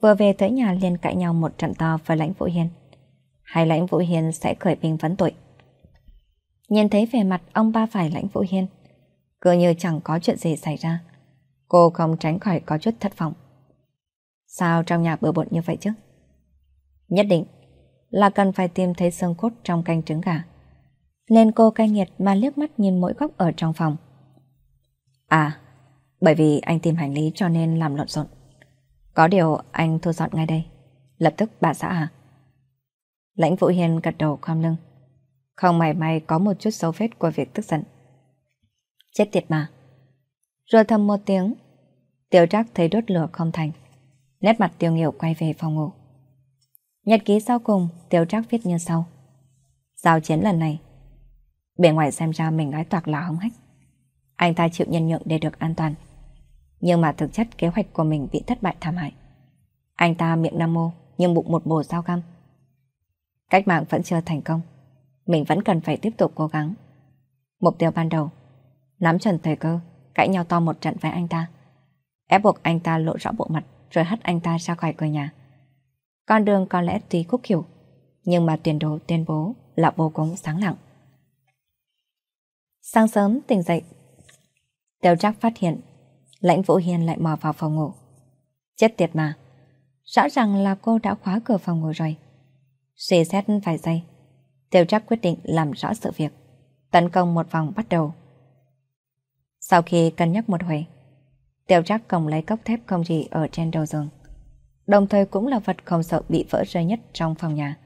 Vừa về tới nhà liền cãi nhau một trận to với lãnh Vũ Hiền. Hay lãnh Vũ Hiền sẽ khởi bình vấn tội. Nhìn thấy về mặt ông ba phải lãnh Vũ hiền Cứ như chẳng có chuyện gì xảy ra. Cô không tránh khỏi có chút thất vọng. Sao trong nhà bừa bộn như vậy chứ? Nhất định là cần phải tìm thấy xương cốt trong canh trứng gà. Nên cô cay nghiệt mà liếc mắt nhìn mỗi góc ở trong phòng. À, bởi vì anh tìm hành lý cho nên làm lộn xộn. Có điều anh thu dọn ngay đây. Lập tức bà xã à? Lãnh Vũ Hiền gật đầu khom lưng. Không mảy may có một chút dấu vết của việc tức giận. Chết tiệt mà. Rồi thầm một tiếng, Tiêu Trác thấy đốt lửa không thành. Nét mặt Tiêu Nghiệu quay về phòng ngủ. Nhật ký sau cùng, Tiểu Trác viết như sau. Giao chiến lần này, bề ngoài xem ra mình nói toạc là hống hách. Anh ta chịu nhân nhượng để được an toàn. Nhưng mà thực chất kế hoạch của mình bị thất bại thảm hại. Anh ta miệng nam mô, nhưng bụng một bồ sao cam. Cách mạng vẫn chưa thành công. Mình vẫn cần phải tiếp tục cố gắng. Mục tiêu ban đầu, nắm chuẩn thời cơ, cãi nhau to một trận với anh ta. Ép buộc anh ta lộ rõ bộ mặt rồi hất anh ta ra khỏi cửa nhà. Con đường có lẽ tùy khúc hiểu, nhưng mà tiền đồ tuyên bố là vô cùng sáng lặng. Sáng sớm tỉnh dậy, Tiêu Trác phát hiện Lãnh Vũ hiền lại mò vào phòng ngủ. Chết tiệt mà, rõ ràng là cô đã khóa cửa phòng ngủ rồi. Suy xét vài giây, Tiêu Trác quyết định làm rõ sự việc, tấn công một vòng bắt đầu. Sau khi cân nhắc một hồi, Tiêu Trác cầm lấy cốc thép không gì ở trên đầu giường đồng thời cũng là vật không sợ bị vỡ rơi nhất trong phòng nhà,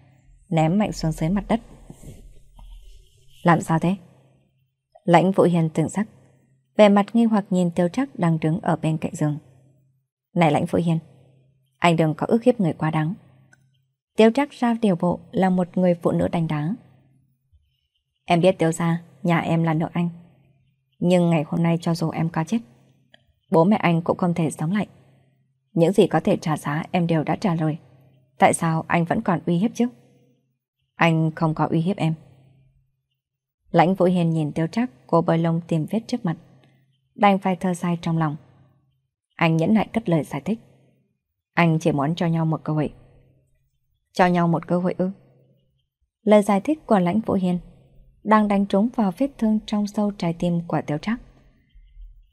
ném mạnh xuống dưới mặt đất. Làm sao thế? Lãnh Vũ Hiền tưởng sắc, vẻ mặt nghi hoặc nhìn tiêu trắc đang đứng ở bên cạnh giường. Này Lãnh Vũ Hiền, anh đừng có ước hiếp người quá đáng. Tiêu trắc ra điều bộ là một người phụ nữ đánh đá. Em biết tiêu ra, nhà em là nợ anh. Nhưng ngày hôm nay cho dù em có chết, bố mẹ anh cũng không thể sống lại. Những gì có thể trả giá em đều đã trả lời. Tại sao anh vẫn còn uy hiếp chứ? Anh không có uy hiếp em. Lãnh Vũ Hiền nhìn tiêu trắc cô bơi lông tìm vết trước mặt. đang phai thơ sai trong lòng. Anh nhẫn nại cất lời giải thích. Anh chỉ muốn cho nhau một cơ hội. Cho nhau một cơ hội ư? Lời giải thích của Lãnh Vũ Hiền đang đánh trúng vào vết thương trong sâu trái tim của tiêu trắc.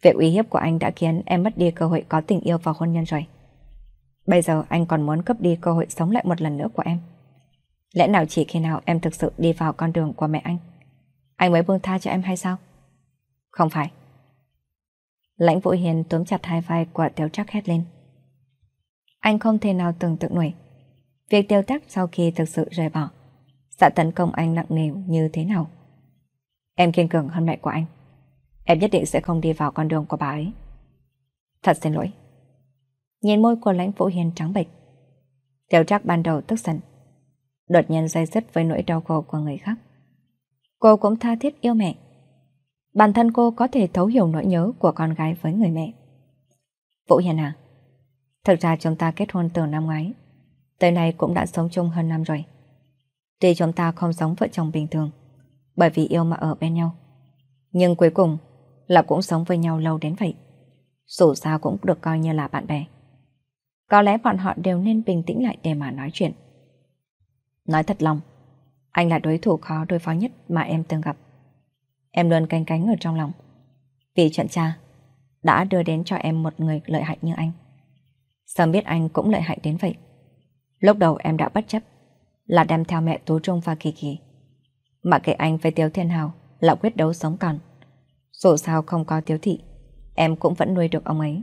Việc uy hiếp của anh đã khiến em mất đi cơ hội có tình yêu và hôn nhân rồi. Bây giờ anh còn muốn cướp đi cơ hội sống lại một lần nữa của em. Lẽ nào chỉ khi nào em thực sự đi vào con đường của mẹ anh, anh mới buông tha cho em hay sao? Không phải. Lãnh Vũ Hiền túm chặt hai vai của tiêu Trác hét lên. Anh không thể nào tưởng tượng nổi. Việc Tiêu Trác sau khi thực sự rời bỏ, sẽ dạ tấn công anh nặng nề như thế nào? Em kiên cường hơn mẹ của anh. Em nhất định sẽ không đi vào con đường của bà ấy. Thật xin lỗi. Nhìn môi của lãnh vũ hiền trắng bệch. Tiểu trác ban đầu tức giận. Đột nhiên dây dứt với nỗi đau khổ của người khác. Cô cũng tha thiết yêu mẹ. Bản thân cô có thể thấu hiểu nỗi nhớ của con gái với người mẹ. Vũ Hiền à, thực ra chúng ta kết hôn từ năm ngoái. Tới nay cũng đã sống chung hơn năm rồi. Tuy chúng ta không sống vợ chồng bình thường, bởi vì yêu mà ở bên nhau. Nhưng cuối cùng là cũng sống với nhau lâu đến vậy. Dù sao cũng được coi như là bạn bè. Có lẽ bọn họ đều nên bình tĩnh lại để mà nói chuyện. Nói thật lòng, anh là đối thủ khó đối phó nhất mà em từng gặp. Em luôn canh cánh ở trong lòng. Vì trận cha đã đưa đến cho em một người lợi hại như anh. Sớm biết anh cũng lợi hại đến vậy. Lúc đầu em đã bất chấp là đem theo mẹ Tú Trung và Kỳ Kỳ. Mà kể anh với Tiêu Thiên Hào là quyết đấu sống còn. Dù sao không có tiếu thị, em cũng vẫn nuôi được ông ấy.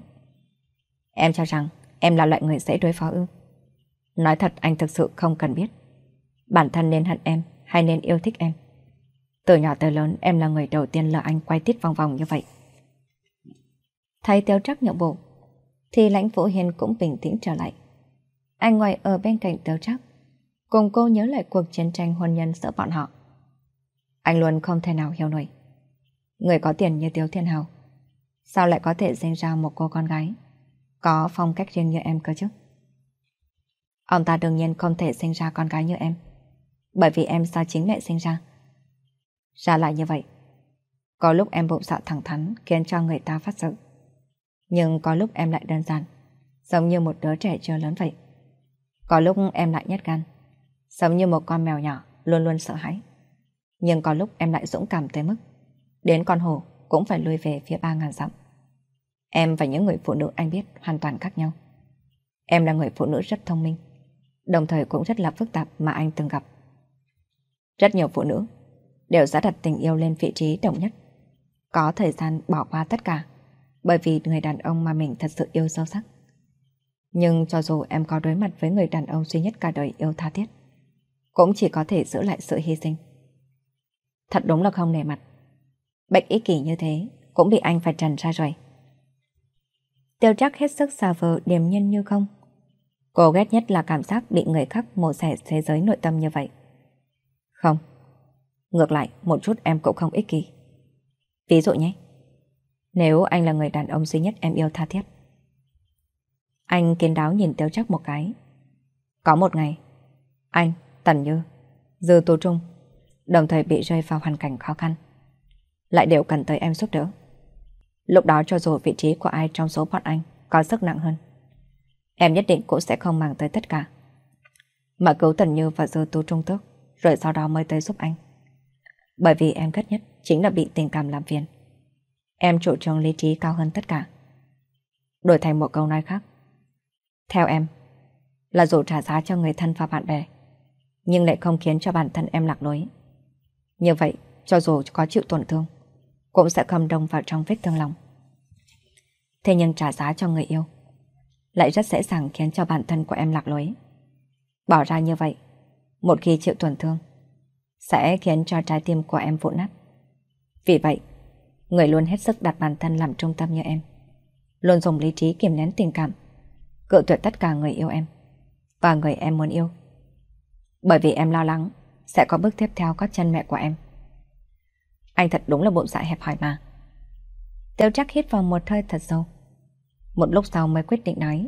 Em cho rằng em là loại người dễ đối phó ư. Nói thật anh thực sự không cần biết. Bản thân nên hận em hay nên yêu thích em. Từ nhỏ tới lớn em là người đầu tiên lỡ anh quay tít vòng vòng như vậy. Thấy tiêu trắc nhậu bộ, thì lãnh vũ hiền cũng bình tĩnh trở lại. Anh ngoài ở bên cạnh tiêu trắc, cùng cô nhớ lại cuộc chiến tranh hôn nhân giữa bọn họ. Anh luôn không thể nào hiểu nổi. Người có tiền như Tiếu Thiên Hào Sao lại có thể sinh ra một cô con gái Có phong cách riêng như em cơ chứ Ông ta đương nhiên không thể sinh ra con gái như em Bởi vì em do chính mẹ sinh ra Ra lại như vậy Có lúc em bụng dạ thẳng thắn Khiến cho người ta phát sự Nhưng có lúc em lại đơn giản Giống như một đứa trẻ chưa lớn vậy Có lúc em lại nhát gan Giống như một con mèo nhỏ Luôn luôn sợ hãi Nhưng có lúc em lại dũng cảm tới mức Đến con hồ cũng phải lùi về phía ba ngàn dặm. Em và những người phụ nữ anh biết hoàn toàn khác nhau. Em là người phụ nữ rất thông minh, đồng thời cũng rất là phức tạp mà anh từng gặp. Rất nhiều phụ nữ đều giá đặt tình yêu lên vị trí đồng nhất. Có thời gian bỏ qua tất cả, bởi vì người đàn ông mà mình thật sự yêu sâu sắc. Nhưng cho dù em có đối mặt với người đàn ông duy nhất cả đời yêu tha thiết, cũng chỉ có thể giữ lại sự hy sinh. Thật đúng là không nề mặt. Bệnh ích kỷ như thế cũng bị anh phải trần ra rồi. Tiêu trắc hết sức xà vờ điềm nhiên như không. Cô ghét nhất là cảm giác bị người khác mổ xẻ thế giới nội tâm như vậy. Không. Ngược lại, một chút em cũng không ích kỷ. Ví dụ nhé. Nếu anh là người đàn ông duy nhất em yêu tha thiết. Anh kiến đáo nhìn Tiêu Trắc một cái. Có một ngày, anh, Tần Như, Dư Tô Trung, đồng thời bị rơi vào hoàn cảnh khó khăn lại đều cần tới em giúp đỡ. Lúc đó cho dù vị trí của ai trong số bọn anh có sức nặng hơn, em nhất định cũng sẽ không mang tới tất cả. Mà cứu Tần Như và Dư Tú Trung Tước, rồi sau đó mới tới giúp anh. Bởi vì em ghét nhất chính là bị tình cảm làm phiền. Em chủ trương lý trí cao hơn tất cả. Đổi thành một câu nói khác. Theo em, là dù trả giá cho người thân và bạn bè, nhưng lại không khiến cho bản thân em lạc lối. Như vậy, cho dù có chịu tổn thương, cũng sẽ không đông vào trong vết thương lòng. Thế nhưng trả giá cho người yêu lại rất dễ dàng khiến cho bản thân của em lạc lối. Bỏ ra như vậy, một khi chịu tổn thương, sẽ khiến cho trái tim của em vụn nát. Vì vậy, người luôn hết sức đặt bản thân làm trung tâm như em, luôn dùng lý trí kiềm nén tình cảm, cự tuyệt tất cả người yêu em và người em muốn yêu. Bởi vì em lo lắng sẽ có bước tiếp theo có chân mẹ của em. Anh thật đúng là bụng dạ hẹp hòi mà. Tiêu chắc hít vào một hơi thật sâu. Một lúc sau mới quyết định nói.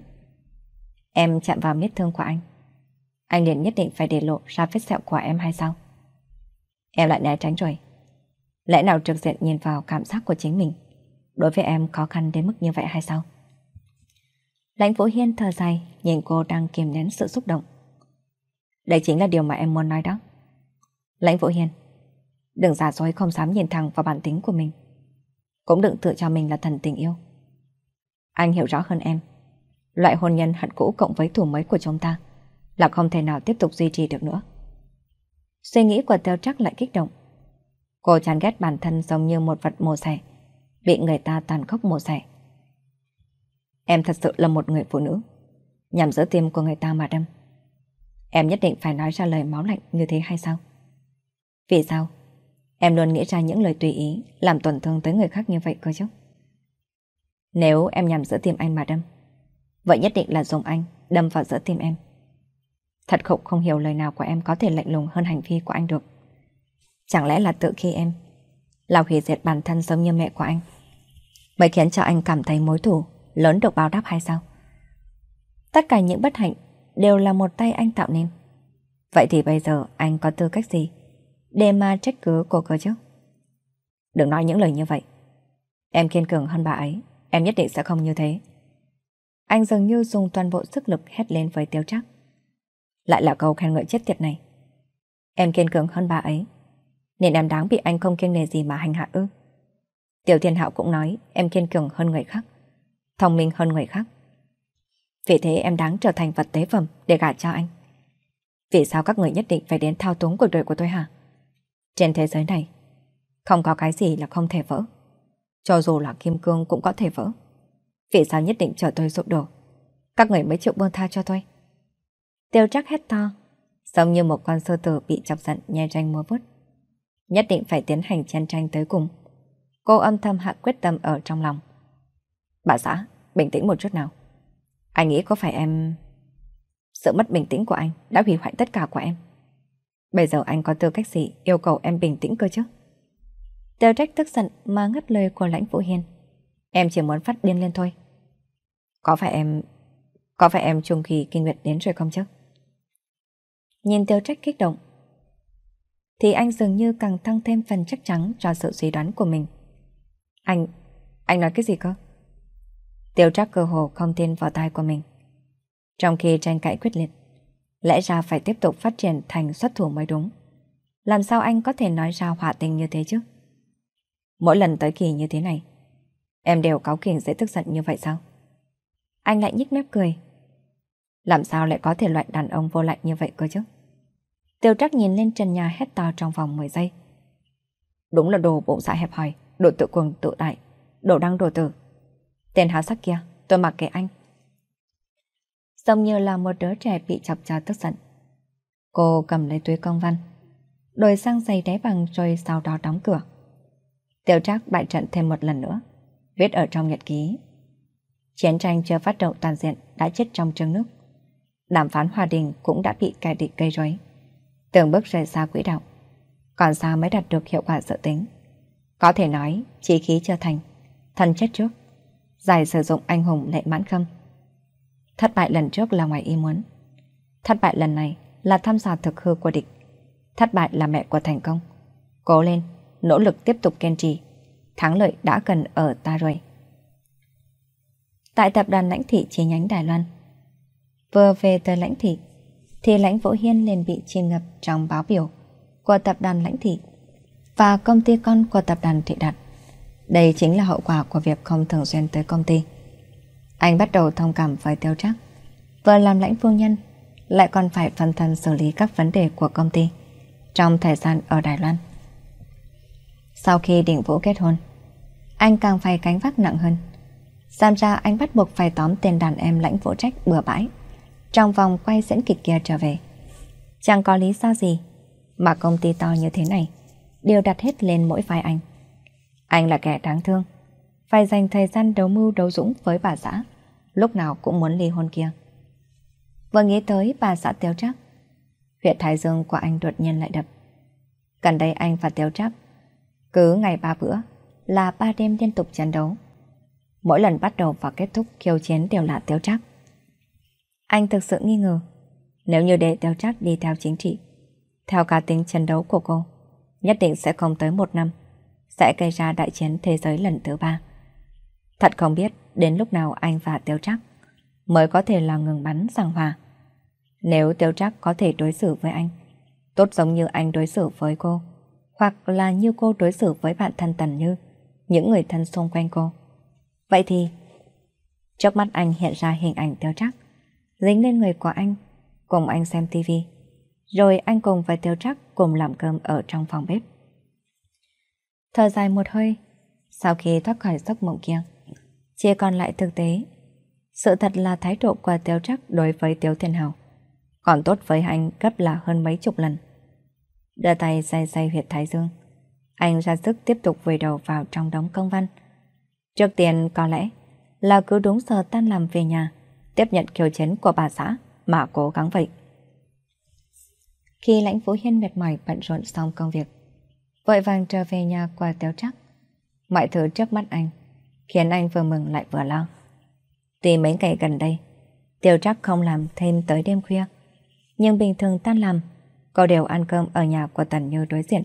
Em chạm vào miết thương của anh. Anh liền nhất định phải để lộ ra vết sẹo của em hay sao? Em lại né tránh rồi. Lẽ nào trực diện nhìn vào cảm giác của chính mình đối với em khó khăn đến mức như vậy hay sao? Lãnh Vũ Hiên thở dài nhìn cô đang kiềm nén sự xúc động. Đây chính là điều mà em muốn nói đó. Lãnh Vũ Hiên, Đừng giả dối không dám nhìn thẳng vào bản tính của mình. Cũng đừng tự cho mình là thần tình yêu. Anh hiểu rõ hơn em. Loại hôn nhân hận cũ cộng với thủ mới của chúng ta là không thể nào tiếp tục duy trì được nữa. Suy nghĩ của Teo Trắc lại kích động. Cô chán ghét bản thân giống như một vật mổ xẻ, bị người ta tàn khốc mổ xẻ. Em thật sự là một người phụ nữ, nhằm giữ tim của người ta mà đâm. Em nhất định phải nói ra lời máu lạnh như thế hay sao? Vì sao Em luôn nghĩ ra những lời tùy ý Làm tổn thương tới người khác như vậy cơ chứ Nếu em nhằm giữa tim anh mà đâm Vậy nhất định là dùng anh Đâm vào giữa tim em Thật khục không hiểu lời nào của em Có thể lạnh lùng hơn hành vi của anh được Chẳng lẽ là tự khi em Là hủy diệt bản thân giống như mẹ của anh Mới khiến cho anh cảm thấy mối thủ Lớn được báo đáp hay sao Tất cả những bất hạnh Đều là một tay anh tạo nên Vậy thì bây giờ anh có tư cách gì để mà trách cứ cô cơ chứ. Đừng nói những lời như vậy. Em kiên cường hơn bà ấy, em nhất định sẽ không như thế. Anh dường như dùng toàn bộ sức lực hét lên với tiêu trắc. Lại là câu khen ngợi chết tiệt này. Em kiên cường hơn bà ấy, nên em đáng bị anh không kiêng nề gì mà hành hạ ư. Tiểu thiên hạo cũng nói em kiên cường hơn người khác, thông minh hơn người khác. Vì thế em đáng trở thành vật tế phẩm để gả cho anh. Vì sao các người nhất định phải đến thao túng cuộc đời của tôi hả? Trên thế giới này, không có cái gì là không thể vỡ. Cho dù là kim cương cũng có thể vỡ. Vì sao nhất định chờ tôi sụp đổ? Các người mới chịu buông tha cho tôi. Tiêu trắc hét to, giống như một con sơ tử bị chọc giận nhai ranh múa vút. Nhất định phải tiến hành chen tranh tới cùng. Cô âm thầm hạ quyết tâm ở trong lòng. Bà xã, bình tĩnh một chút nào. Anh nghĩ có phải em... Sự mất bình tĩnh của anh đã hủy hoại tất cả của em. Bây giờ anh có tư cách gì yêu cầu em bình tĩnh cơ chứ? Tiêu trách tức giận mà ngắt lời của lãnh Vũ hiền. Em chỉ muốn phát điên lên thôi. Có phải em... Có phải em trùng kỳ kinh nguyệt đến rồi không chứ? Nhìn tiêu trách kích động. Thì anh dường như càng tăng thêm phần chắc chắn cho sự suy đoán của mình. Anh... Anh nói cái gì cơ? Tiêu trách cơ hồ không tin vào tai của mình. Trong khi tranh cãi quyết liệt, Lẽ ra phải tiếp tục phát triển thành xuất thủ mới đúng. Làm sao anh có thể nói ra họa tình như thế chứ? Mỗi lần tới kỳ như thế này, em đều cáo kiềng dễ tức giận như vậy sao? Anh lại nhích mép cười. Làm sao lại có thể loại đàn ông vô lại như vậy cơ chứ? Tiêu trắc nhìn lên trần nhà hét to trong vòng 10 giây. Đúng là đồ bộ dạ hẹp hòi, đồ tự quần tự đại, đồ đăng đồ tử. Tên háo sắc kia, tôi mặc kệ anh, giống như là một đứa trẻ bị chọc cho tức giận. Cô cầm lấy túi công văn, đổi sang giày đáy bằng rồi sau đó đóng cửa. Tiểu trác bại trận thêm một lần nữa, viết ở trong nhật ký. Chiến tranh chưa phát động toàn diện đã chết trong trương nước. Đàm phán hòa đình cũng đã bị kẻ địch gây rối. Từng bước rời xa quỹ đạo. Còn sao mới đạt được hiệu quả dự tính? Có thể nói, chỉ khí chưa thành, thần chết trước. Giải sử dụng anh hùng lệ mãn khâm Thất bại lần trước là ngoài ý muốn. Thất bại lần này là thăm dò thực hư của địch. Thất bại là mẹ của thành công. Cố lên, nỗ lực tiếp tục kiên trì. Thắng lợi đã cần ở ta rồi. Tại tập đoàn lãnh thị chi nhánh Đài Loan. Vừa về tới lãnh thị, thì lãnh Vũ Hiên liền bị chìm ngập trong báo biểu của tập đoàn lãnh thị và công ty con của tập đoàn thị đạt. Đây chính là hậu quả của việc không thường xuyên tới công ty. Anh bắt đầu thông cảm với tiêu trắc Vừa làm lãnh phu nhân Lại còn phải phân thân xử lý các vấn đề của công ty Trong thời gian ở Đài Loan Sau khi Đình Vũ kết hôn Anh càng phải cánh vác nặng hơn giam ra anh bắt buộc phải tóm tên đàn em lãnh vũ trách bừa bãi Trong vòng quay diễn kịch kia trở về Chẳng có lý do gì Mà công ty to như thế này Đều đặt hết lên mỗi vai anh Anh là kẻ đáng thương phải dành thời gian đấu mưu đấu dũng với bà xã, lúc nào cũng muốn ly hôn kia. Vừa nghĩ tới bà xã Tiếu Trác, huyện thái dương của anh đột nhiên lại đập. Gần đây anh và Tiếu Trác cứ ngày ba bữa là ba đêm liên tục chiến đấu. Mỗi lần bắt đầu và kết thúc khiêu chiến đều là Tiếu Trác. Anh thực sự nghi ngờ, nếu như để Tiếu Trác đi theo chính trị, theo cá tính chiến đấu của cô, nhất định sẽ không tới một năm, sẽ gây ra đại chiến thế giới lần thứ ba. Thật không biết đến lúc nào anh và Tiêu Trắc mới có thể là ngừng bắn giảng hòa. Nếu Tiêu Trắc có thể đối xử với anh, tốt giống như anh đối xử với cô, hoặc là như cô đối xử với bạn thân Tần Như, những người thân xung quanh cô. Vậy thì, trước mắt anh hiện ra hình ảnh Tiêu Trắc, dính lên người của anh, cùng anh xem tivi, rồi anh cùng với Tiêu Trắc cùng làm cơm ở trong phòng bếp. Thở dài một hơi, sau khi thoát khỏi giấc mộng kia, chia còn lại thực tế. Sự thật là thái độ của Tiếu Trắc đối với Tiếu Thiên Hào, còn tốt với anh gấp là hơn mấy chục lần. Đưa tay say say huyệt thái dương, anh ra sức tiếp tục vùi đầu vào trong đống công văn. Trước tiên có lẽ là cứ đúng giờ tan làm về nhà, tiếp nhận kiều chiến của bà xã mà cố gắng vậy. Khi lãnh Vũ Hiên mệt mỏi bận rộn xong công việc, vội vàng trở về nhà qua Tiếu chắc, mọi thứ trước mắt anh khiến anh vừa mừng lại vừa lo. Tuy mấy ngày gần đây, Tiêu Trác không làm thêm tới đêm khuya, nhưng bình thường tan làm, cô đều ăn cơm ở nhà của Tần Như đối diện.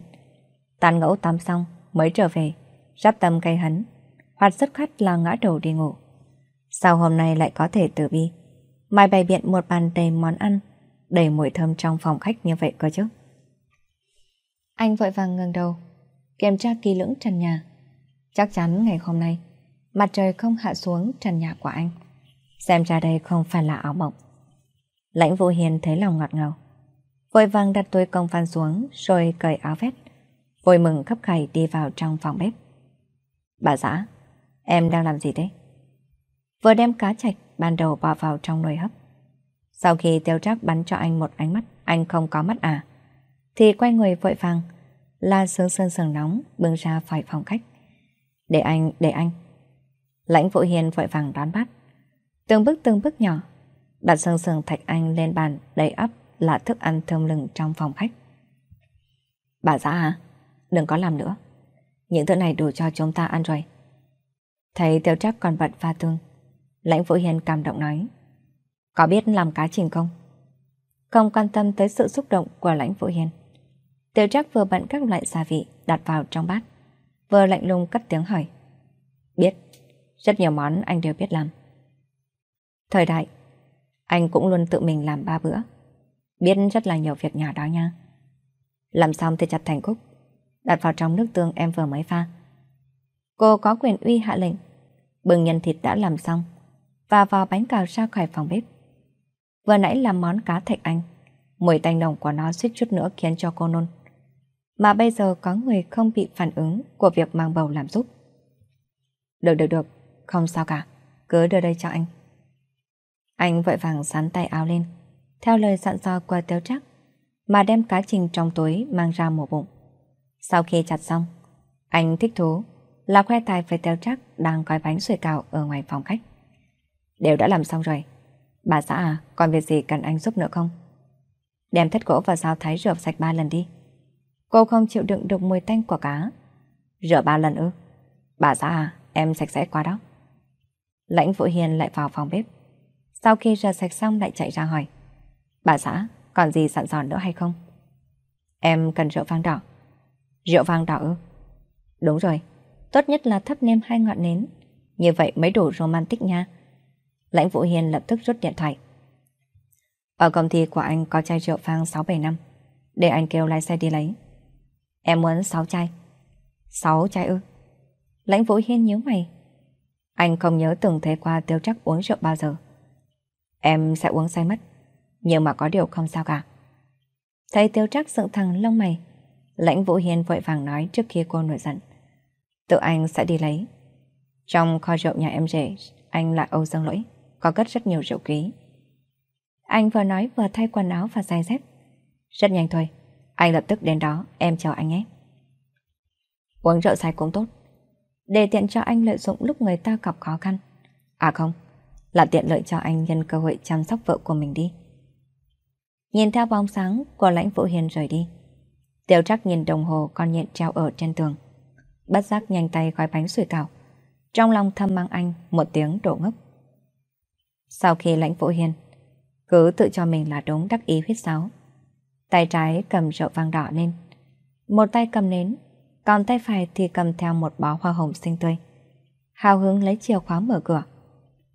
Tàn ngẫu tắm xong mới trở về, rắp tâm cây hấn, hoạt rất khách là ngã đầu đi ngủ. Sao hôm nay lại có thể tử bi? Mai bày biện một bàn đầy món ăn, đầy mùi thơm trong phòng khách như vậy cơ chứ. Anh vội vàng ngừng đầu, kiểm tra kỳ lưỡng trần nhà. Chắc chắn ngày hôm nay, mặt trời không hạ xuống trần nhà của anh. Xem ra đây không phải là áo mộng. Lãnh Vũ Hiền thấy lòng ngọt ngào. Vội vàng đặt túi công phan xuống rồi cởi áo vest. Vội mừng khắp khẩy đi vào trong phòng bếp. Bà xã, em đang làm gì thế? Vừa đem cá chạch ban đầu bỏ vào trong nồi hấp. Sau khi tiêu trác bắn cho anh một ánh mắt, anh không có mắt à. Thì quay người vội vàng, la sướng sơn sờn nóng bưng ra phải phòng khách. Để anh, để anh, Lãnh Vũ Hiền vội vàng đón bắt. Từng bước từng bước nhỏ, đặt sừng sừng thạch anh lên bàn đầy ấp là thức ăn thơm lừng trong phòng khách. Bà già à, đừng có làm nữa. Những thứ này đủ cho chúng ta ăn rồi. Thấy tiêu trác còn bận pha tương, Lãnh Vũ Hiền cảm động nói. Có biết làm cá trình không? Không quan tâm tới sự xúc động của Lãnh Vũ Hiền. Tiêu trác vừa bận các loại gia vị đặt vào trong bát, vừa lạnh lùng cất tiếng hỏi. Biết. Rất nhiều món anh đều biết làm. Thời đại, anh cũng luôn tự mình làm ba bữa. Biết rất là nhiều việc nhỏ đó nha. Làm xong thì chặt thành khúc, đặt vào trong nước tương em vừa mới pha. Cô có quyền uy hạ lệnh, bưng nhân thịt đã làm xong, và vào bánh cào ra khỏi phòng bếp. Vừa nãy làm món cá thạch anh, mùi tanh nồng của nó suýt chút nữa khiến cho cô nôn. Mà bây giờ có người không bị phản ứng của việc mang bầu làm giúp. Được được được, không sao cả, cứ đưa đây cho anh. Anh vội vàng sắn tay áo lên, theo lời dặn dò của tiêu trắc, mà đem cá trình trong túi mang ra mổ bụng. Sau khi chặt xong, anh thích thú là khoe tài với tiêu trắc đang gói bánh sủi cào ở ngoài phòng khách. Đều đã làm xong rồi. Bà xã à, còn việc gì cần anh giúp nữa không? Đem thất gỗ và dao thái rửa sạch ba lần đi. Cô không chịu đựng được mùi tanh của cá. Rửa ba lần ư? Bà xã à, em sạch sẽ quá đó. Lãnh Vũ Hiền lại vào phòng bếp. Sau khi rửa sạch xong lại chạy ra hỏi. Bà xã, còn gì sẵn giòn nữa hay không? Em cần rượu vang đỏ. Rượu vang đỏ ư? Đúng rồi, tốt nhất là thắp nêm hai ngọn nến. Như vậy mới đủ romantic nha. Lãnh Vũ Hiền lập tức rút điện thoại. Ở công ty của anh có chai rượu vang 6-7 năm. Để anh kêu lái xe đi lấy. Em muốn 6 chai. 6 chai ư? Lãnh Vũ Hiên nhớ mày, anh không nhớ từng thấy qua tiêu trắc uống rượu bao giờ. Em sẽ uống say mất, nhưng mà có điều không sao cả. Thấy tiêu trắc dựng thẳng lông mày, lãnh vũ hiền vội vàng nói trước khi cô nổi giận. Tự anh sẽ đi lấy. Trong kho rượu nhà em rể, anh lại Âu Dương Lỗi, có cất rất nhiều rượu quý. Anh vừa nói vừa thay quần áo và giày dép. Rất nhanh thôi, anh lập tức đến đó, em chờ anh nhé. Uống rượu say cũng tốt, để tiện cho anh lợi dụng lúc người ta gặp khó khăn. À không, là tiện lợi cho anh nhân cơ hội chăm sóc vợ của mình đi. Nhìn theo bóng sáng của lãnh vũ hiền rời đi. Tiểu trắc nhìn đồng hồ con nhện treo ở trên tường. Bất giác nhanh tay gói bánh sủi cảo. Trong lòng thâm mang anh một tiếng đổ ngốc. Sau khi lãnh vũ hiền, cứ tự cho mình là đúng đắc ý huyết sáo. Tay trái cầm rượu vang đỏ lên. Một tay cầm nến, còn tay phải thì cầm theo một bó hoa hồng xinh tươi. Hào hứng lấy chìa khóa mở cửa.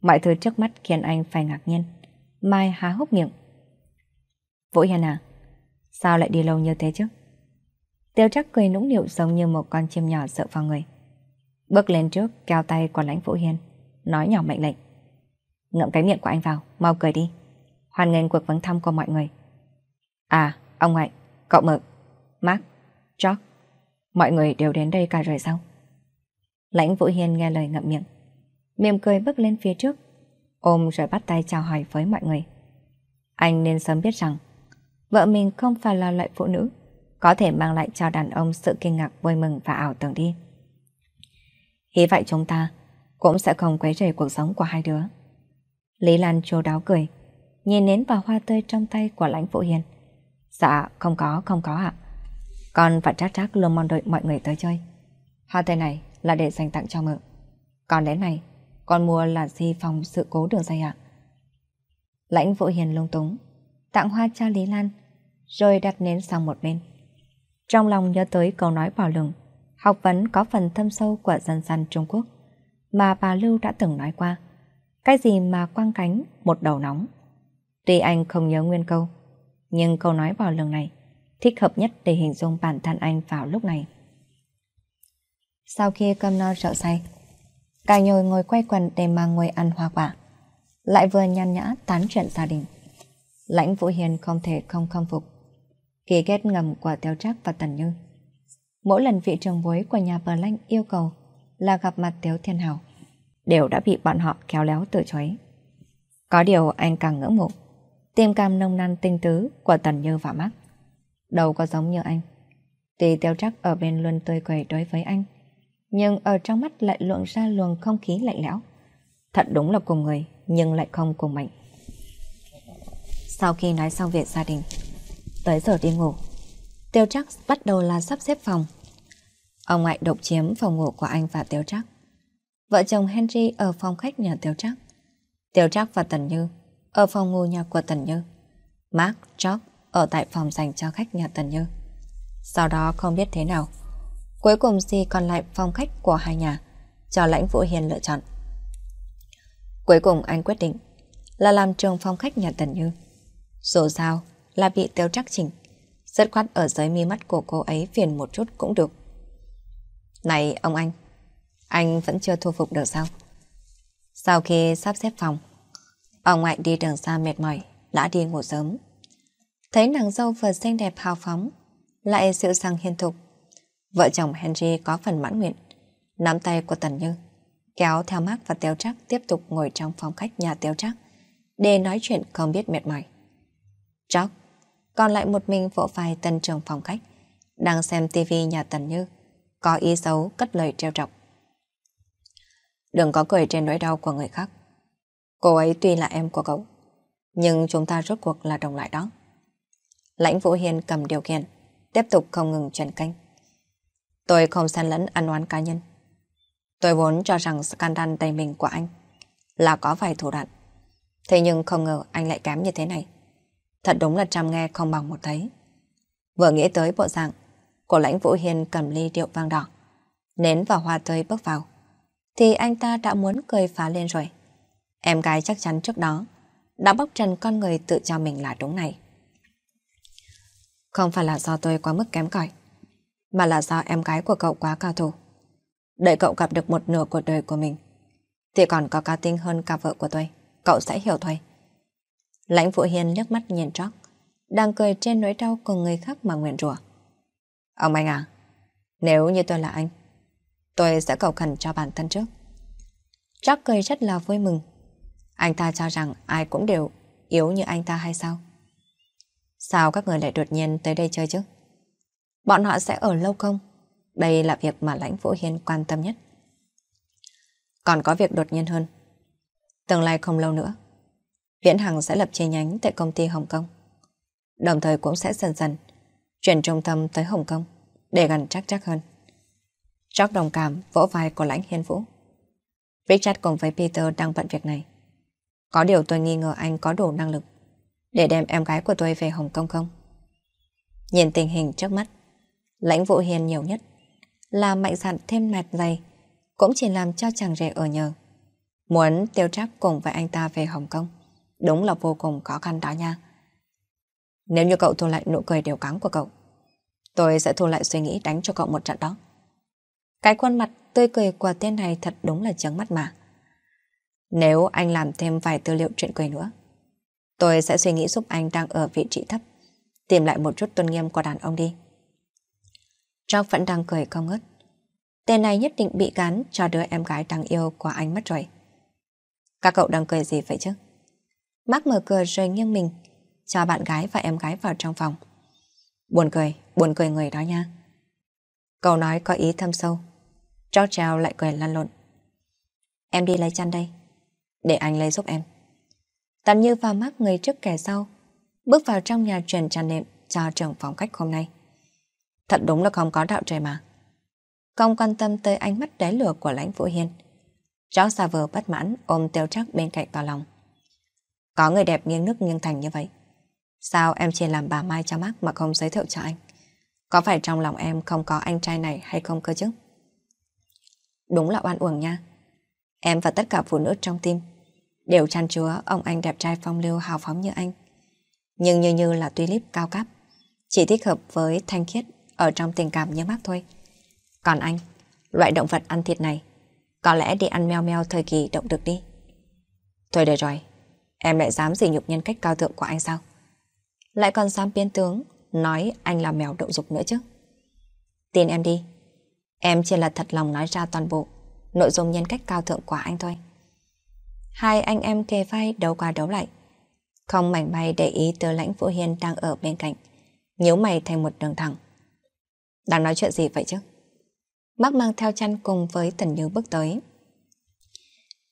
Mọi thứ trước mắt khiến anh phải ngạc nhiên. Mai há hốc miệng. Vũ Hiền à, sao lại đi lâu như thế chứ? Tiêu chắc cười nũng nịu giống như một con chim nhỏ sợ vào người. Bước lên trước, kéo tay của lãnh Vũ Hiền, nói nhỏ mệnh lệnh. Ngậm cái miệng của anh vào, mau cười đi. hoàn nghênh cuộc vấn thăm của mọi người. À, ông ngoại, cậu mở Mark, George, Mọi người đều đến đây cả rồi sao? Lãnh Vũ Hiên nghe lời ngậm miệng. mềm cười bước lên phía trước. Ôm rồi bắt tay chào hỏi với mọi người. Anh nên sớm biết rằng vợ mình không phải là loại phụ nữ có thể mang lại cho đàn ông sự kinh ngạc vui mừng và ảo tưởng đi. Hy vậy chúng ta cũng sẽ không quấy rầy cuộc sống của hai đứa. Lý Lan chú đáo cười, nhìn nến và hoa tươi trong tay của lãnh phụ hiền. Dạ, không có, không có ạ. À. Con và Trác Trác luôn mong đợi mọi người tới chơi. Hoa tây này là để dành tặng cho mợ. Còn đến này, con mua là di phòng sự cố đường dây ạ? Lãnh Vũ Hiền lung túng, tặng hoa cho Lý Lan, rồi đặt nến sang một bên. Trong lòng nhớ tới câu nói bảo lừng, học vấn có phần thâm sâu của dân gian Trung Quốc, mà bà Lưu đã từng nói qua. Cái gì mà quang cánh, một đầu nóng. Tuy anh không nhớ nguyên câu, nhưng câu nói bảo lừng này thích hợp nhất để hình dung bản thân anh vào lúc này. Sau khi cơm no rượu say, cả nhồi ngồi quay quần để mà ngồi ăn hoa quả, lại vừa nhàn nhã tán chuyện gia đình. Lãnh Vũ Hiền không thể không khâm phục, kỳ ghét ngầm của Tiêu Trác và Tần Như. Mỗi lần vị trưởng bối của nhà bờ lanh yêu cầu là gặp mặt Tiếu Thiên Hảo, đều đã bị bọn họ khéo léo từ chối. Có điều anh càng ngưỡng mộ, tiềm cam nông năn tinh tứ của Tần Như và Mắc. Đâu có giống như anh. Tuy Tiêu Trác ở bên luôn tươi cười đối với anh, nhưng ở trong mắt lại luận ra luồng không khí lạnh lẽo. Thật đúng là cùng người, nhưng lại không cùng mạnh. Sau khi nói xong việc gia đình, tới giờ đi ngủ, Tiêu Trác bắt đầu là sắp xếp phòng. Ông ngoại độc chiếm phòng ngủ của anh và Tiêu Trác. Vợ chồng Henry ở phòng khách nhà Tiêu Trác. Tiêu Trác và Tần Như ở phòng ngủ nhà của Tần Như. Mark, George ở tại phòng dành cho khách nhà Tần Như. Sau đó không biết thế nào, cuối cùng gì còn lại phòng khách của hai nhà, cho lãnh Vũ Hiền lựa chọn. Cuối cùng anh quyết định là làm trường phòng khách nhà Tần Như. Dù sao là bị tiêu trắc chỉnh, rất khoát ở dưới mi mắt của cô ấy phiền một chút cũng được. Này ông anh, anh vẫn chưa thu phục được sao? Sau khi sắp xếp phòng, ông ngoại đi đường xa mệt mỏi, đã đi ngủ sớm thấy nàng dâu vừa xinh đẹp hào phóng, lại dịu dàng hiền thục. Vợ chồng Henry có phần mãn nguyện, nắm tay của Tần Như, kéo theo Mark và Tiêu Trác tiếp tục ngồi trong phòng khách nhà Tiêu Trác để nói chuyện không biết mệt mỏi. Trác còn lại một mình vỗ vai tân trường phòng khách, đang xem TV nhà Tần Như, có ý xấu cất lời treo trọng. Đừng có cười trên nỗi đau của người khác. Cô ấy tuy là em của cậu, nhưng chúng ta rốt cuộc là đồng loại đó. Lãnh Vũ Hiền cầm điều khiển, tiếp tục không ngừng truyền canh. Tôi không xen lẫn ăn oán cá nhân. Tôi vốn cho rằng scandal tay mình của anh là có vài thủ đoạn. Thế nhưng không ngờ anh lại kém như thế này. Thật đúng là trăm nghe không bằng một thấy. Vừa nghĩ tới bộ dạng, của lãnh Vũ Hiền cầm ly điệu vang đỏ, nến và hoa tươi bước vào. Thì anh ta đã muốn cười phá lên rồi. Em gái chắc chắn trước đó đã bóc trần con người tự cho mình là đúng này. Không phải là do tôi quá mức kém cỏi Mà là do em gái của cậu quá cao thủ Đợi cậu gặp được một nửa cuộc đời của mình Thì còn có cá tinh hơn cả vợ của tôi Cậu sẽ hiểu thôi Lãnh Phụ Hiền liếc mắt nhìn trót Đang cười trên nỗi đau của người khác mà nguyện rủa Ông anh à Nếu như tôi là anh Tôi sẽ cầu khẩn cho bản thân trước Jack cười rất là vui mừng. Anh ta cho rằng ai cũng đều yếu như anh ta hay sao? Sao các người lại đột nhiên tới đây chơi chứ? Bọn họ sẽ ở lâu không? Đây là việc mà lãnh Vũ Hiên quan tâm nhất. Còn có việc đột nhiên hơn. Tương lai không lâu nữa, Viễn Hằng sẽ lập chi nhánh tại công ty Hồng Kông. Đồng thời cũng sẽ dần dần chuyển trung tâm tới Hồng Kông để gần chắc chắc hơn. Jock đồng cảm vỗ vai của lãnh hiên vũ. Richard cùng với Peter đang bận việc này. Có điều tôi nghi ngờ anh có đủ năng lực để đem em gái của tôi về Hồng Kông không? Nhìn tình hình trước mắt, lãnh vụ hiền nhiều nhất là mạnh dạn thêm mệt dày, cũng chỉ làm cho chàng rể ở nhờ. Muốn tiêu trác cùng với anh ta về Hồng Kông, đúng là vô cùng khó khăn đó nha. Nếu như cậu thu lại nụ cười đều cắn của cậu, tôi sẽ thu lại suy nghĩ đánh cho cậu một trận đó. Cái khuôn mặt tươi cười của tên này thật đúng là chướng mắt mà. Nếu anh làm thêm vài tư liệu chuyện cười nữa, Tôi sẽ suy nghĩ giúp anh đang ở vị trí thấp. Tìm lại một chút tuân nghiêm của đàn ông đi. Jock vẫn đang cười không ngớt. Tên này nhất định bị cán cho đứa em gái đáng yêu của anh mất rồi. Các cậu đang cười gì vậy chứ? Mark mở cửa rồi nghiêng mình, cho bạn gái và em gái vào trong phòng. Buồn cười, buồn cười người đó nha. Cậu nói có ý thâm sâu. Jock treo lại cười lăn lộn. Em đi lấy chăn đây. Để anh lấy giúp em tạm như vào mắt người trước kẻ sau, bước vào trong nhà truyền tràn đệm cho trưởng phòng cách hôm nay. Thật đúng là không có đạo trời mà. Không quan tâm tới ánh mắt đáy lửa của lãnh Vũ Hiên. chó xà vờ bất mãn ôm tiêu trắc bên cạnh vào lòng. Có người đẹp nghiêng nước nghiêng thành như vậy. Sao em chỉ làm bà Mai cho mắc mà không giới thiệu cho anh? Có phải trong lòng em không có anh trai này hay không cơ chứ? Đúng là oan uổng nha. Em và tất cả phụ nữ trong tim đều chăn chúa ông anh đẹp trai phong lưu hào phóng như anh. Nhưng như như là tulip cao cấp, chỉ thích hợp với thanh khiết ở trong tình cảm như mắc thôi. Còn anh, loại động vật ăn thịt này, có lẽ đi ăn meo meo thời kỳ động được đi. Thôi được rồi, em lại dám sỉ nhục nhân cách cao thượng của anh sao? Lại còn dám biên tướng, nói anh là mèo động dục nữa chứ. Tin em đi, em chỉ là thật lòng nói ra toàn bộ nội dung nhân cách cao thượng của anh thôi hai anh em kề vai đấu qua đấu lại. Không mảnh may để ý tới lãnh phụ hiền đang ở bên cạnh, nhíu mày thành một đường thẳng. Đang nói chuyện gì vậy chứ? Bác mang theo chăn cùng với Tần Như bước tới.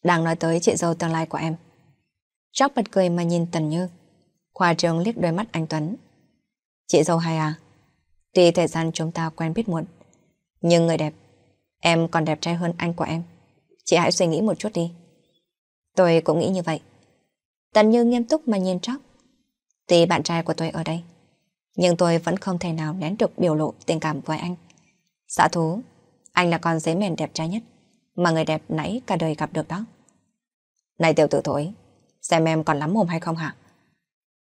Đang nói tới chị dâu tương lai của em. Chóc bật cười mà nhìn Tần Như. Khoa trường liếc đôi mắt anh Tuấn. Chị dâu hay à? Tuy thời gian chúng ta quen biết muộn, nhưng người đẹp, em còn đẹp trai hơn anh của em. Chị hãy suy nghĩ một chút đi. Tôi cũng nghĩ như vậy. Tần Như nghiêm túc mà nhìn tróc. Tuy bạn trai của tôi ở đây, nhưng tôi vẫn không thể nào nén được biểu lộ tình cảm với anh. Xã thú, anh là con giấy mèn đẹp trai nhất, mà người đẹp nãy cả đời gặp được đó. Này tiểu tử thối, xem em còn lắm mồm hay không hả?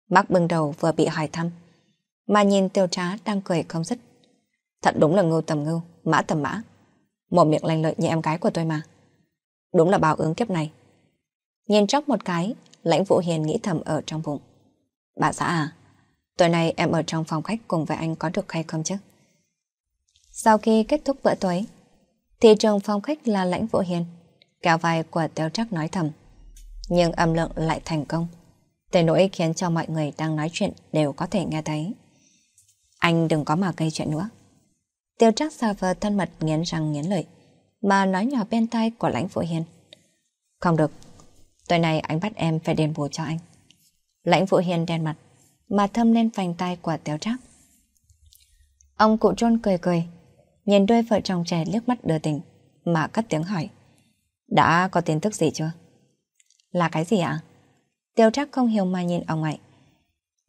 Bác bưng đầu vừa bị hỏi thăm, mà nhìn tiêu trá đang cười không dứt. Thật đúng là ngưu tầm ngưu, mã tầm mã. Một miệng lanh lợi như em gái của tôi mà. Đúng là bào ứng kiếp này, Nhìn chóc một cái, lãnh vũ hiền nghĩ thầm ở trong bụng. Bà xã à, tối nay em ở trong phòng khách cùng với anh có được hay không chứ? Sau khi kết thúc bữa tối, thị trường phòng khách là lãnh vũ hiền, kéo vai của tiêu trắc nói thầm. Nhưng âm lượng lại thành công, tệ nỗi khiến cho mọi người đang nói chuyện đều có thể nghe thấy. Anh đừng có mà gây chuyện nữa. Tiêu trắc xa vờ thân mật nghiến răng nghiến lợi, mà nói nhỏ bên tai của lãnh vũ hiền. Không được, Tối nay anh bắt em phải đền bù cho anh. Lãnh Vũ Hiền đen mặt, mà thâm lên phành tay của Tiếu Trác. Ông cụ trôn cười cười, nhìn đôi vợ chồng trẻ liếc mắt đưa tình, mà cất tiếng hỏi. Đã có tin tức gì chưa? Là cái gì ạ? Tiêu Trác không hiểu mà nhìn ông ấy.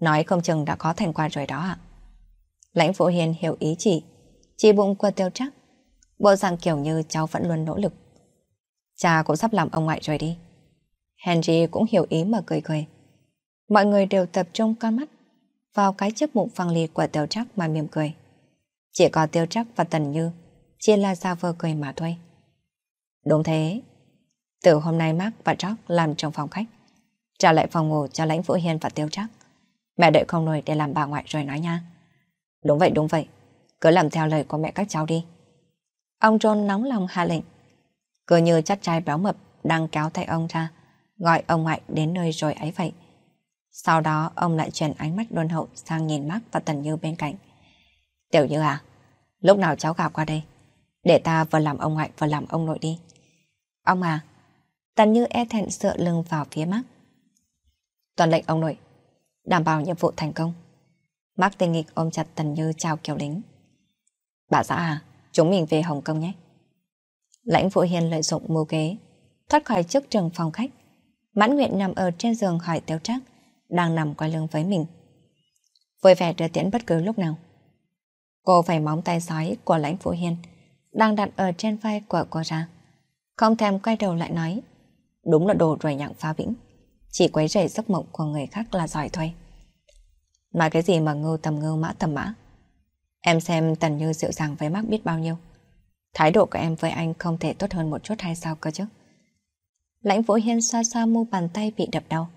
Nói không chừng đã có thành quả rồi đó ạ. Lãnh Phụ Hiền hiểu ý chỉ, chỉ bụng của Tiêu Trác. Bộ dạng kiểu như cháu vẫn luôn nỗ lực. Cha cũng sắp làm ông ngoại rồi đi. Henry cũng hiểu ý mà cười cười. Mọi người đều tập trung con mắt vào cái chiếc mụn phẳng lì của Tiêu Trác mà mỉm cười. Chỉ có Tiêu Trác và Tần Như chỉ là ra vờ cười mà thôi. Đúng thế. Từ hôm nay Mark và Jock làm trong phòng khách, trả lại phòng ngủ cho lãnh Vũ Hiên và Tiêu Trác. Mẹ đợi không nổi để làm bà ngoại rồi nói nha. Đúng vậy, đúng vậy. Cứ làm theo lời của mẹ các cháu đi. Ông John nóng lòng hạ lệnh. Cứ như chắc trai béo mập đang kéo tay ông ra gọi ông ngoại đến nơi rồi ấy vậy. Sau đó ông lại chuyển ánh mắt đôn hậu sang nhìn mắt và Tần Như bên cạnh. Tiểu Như à, lúc nào cháu gặp qua đây? Để ta vừa làm ông ngoại vừa làm ông nội đi. Ông à, Tần Như e thẹn sợ lưng vào phía mắt. Toàn lệnh ông nội, đảm bảo nhiệm vụ thành công. Mắc tình nghịch ôm chặt Tần Như chào kiểu lính. Bà xã à, chúng mình về Hồng Kông nhé. Lãnh Vũ Hiền lợi dụng mưu kế, thoát khỏi trước trường phòng khách, Mãn Nguyện nằm ở trên giường hỏi Tiêu Trác, đang nằm quay lưng với mình. Vui vẻ đưa tiễn bất cứ lúc nào. Cô phải móng tay sói của lãnh phụ hiên, đang đặt ở trên vai của cô ra. Không thèm quay đầu lại nói, đúng là đồ rồi nhặng phá vĩnh, chỉ quấy rầy giấc mộng của người khác là giỏi thôi. Nói cái gì mà ngưu tầm ngưu mã tầm mã. Em xem Tần Như dịu dàng với Mark biết bao nhiêu. Thái độ của em với anh không thể tốt hơn một chút hay sao cơ chứ? Lãnh Vũ Hiên xoa xoa mu bàn tay bị đập đau,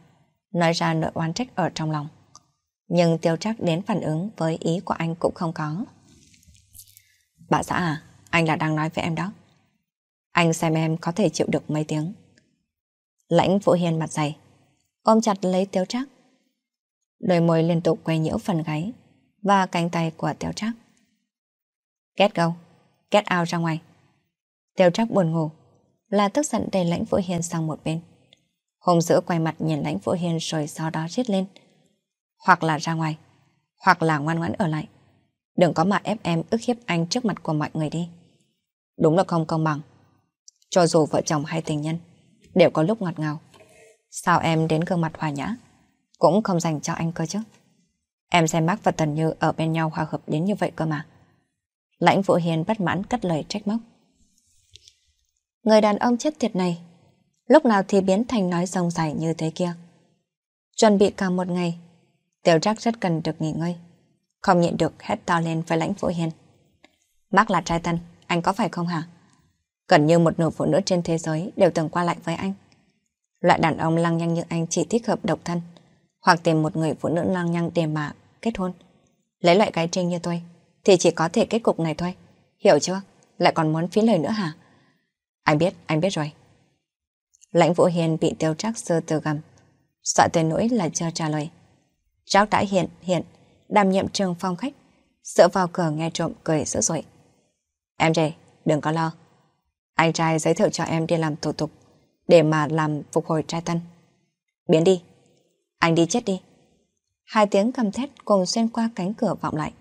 nói ra nỗi oán trách ở trong lòng. Nhưng tiêu trác đến phản ứng với ý của anh cũng không có. Bà xã à, anh là đang nói với em đó. Anh xem em có thể chịu được mấy tiếng. Lãnh Vũ Hiên mặt dày, ôm chặt lấy tiêu trác, Đôi môi liên tục quay nhiễu phần gáy và cánh tay của tiêu trác. Get go, get out ra ngoài. Tiêu trác buồn ngủ, là tức giận đẩy lãnh Vũ Hiền sang một bên. Hùng dữ quay mặt nhìn lãnh Vũ Hiền rồi sau đó rít lên. Hoặc là ra ngoài, hoặc là ngoan ngoãn ở lại. Đừng có mà ép em ức hiếp anh trước mặt của mọi người đi. Đúng là không công bằng. Cho dù vợ chồng hay tình nhân, đều có lúc ngọt ngào. Sao em đến gương mặt hòa nhã, cũng không dành cho anh cơ chứ. Em xem bác và Tần Như ở bên nhau hòa hợp đến như vậy cơ mà. Lãnh Vũ Hiền bất mãn cất lời trách móc. Người đàn ông chết tiệt này Lúc nào thì biến thành nói rồng dài như thế kia Chuẩn bị cả một ngày Tiểu Trác rất cần được nghỉ ngơi Không nhịn được hét to lên với lãnh phụ hiền Bác là trai tân Anh có phải không hả Gần như một nửa phụ nữ trên thế giới Đều từng qua lại với anh Loại đàn ông lăng nhăng như anh chỉ thích hợp độc thân Hoặc tìm một người phụ nữ lăng nhăng để mà kết hôn Lấy loại cái trinh như tôi Thì chỉ có thể kết cục này thôi Hiểu chưa Lại còn muốn phí lời nữa hả anh biết, anh biết rồi. Lãnh Vũ Hiền bị tiêu trác sơ từ gầm. Sợ tới nỗi là chưa trả lời. Trác đã hiện, hiện, đảm nhiệm trường phong khách. Sợ vào cửa nghe trộm cười dữ dội. Em rể, đừng có lo. Anh trai giới thiệu cho em đi làm thủ tục để mà làm phục hồi trai tân. Biến đi. Anh đi chết đi. Hai tiếng cầm thét cùng xuyên qua cánh cửa vọng lại.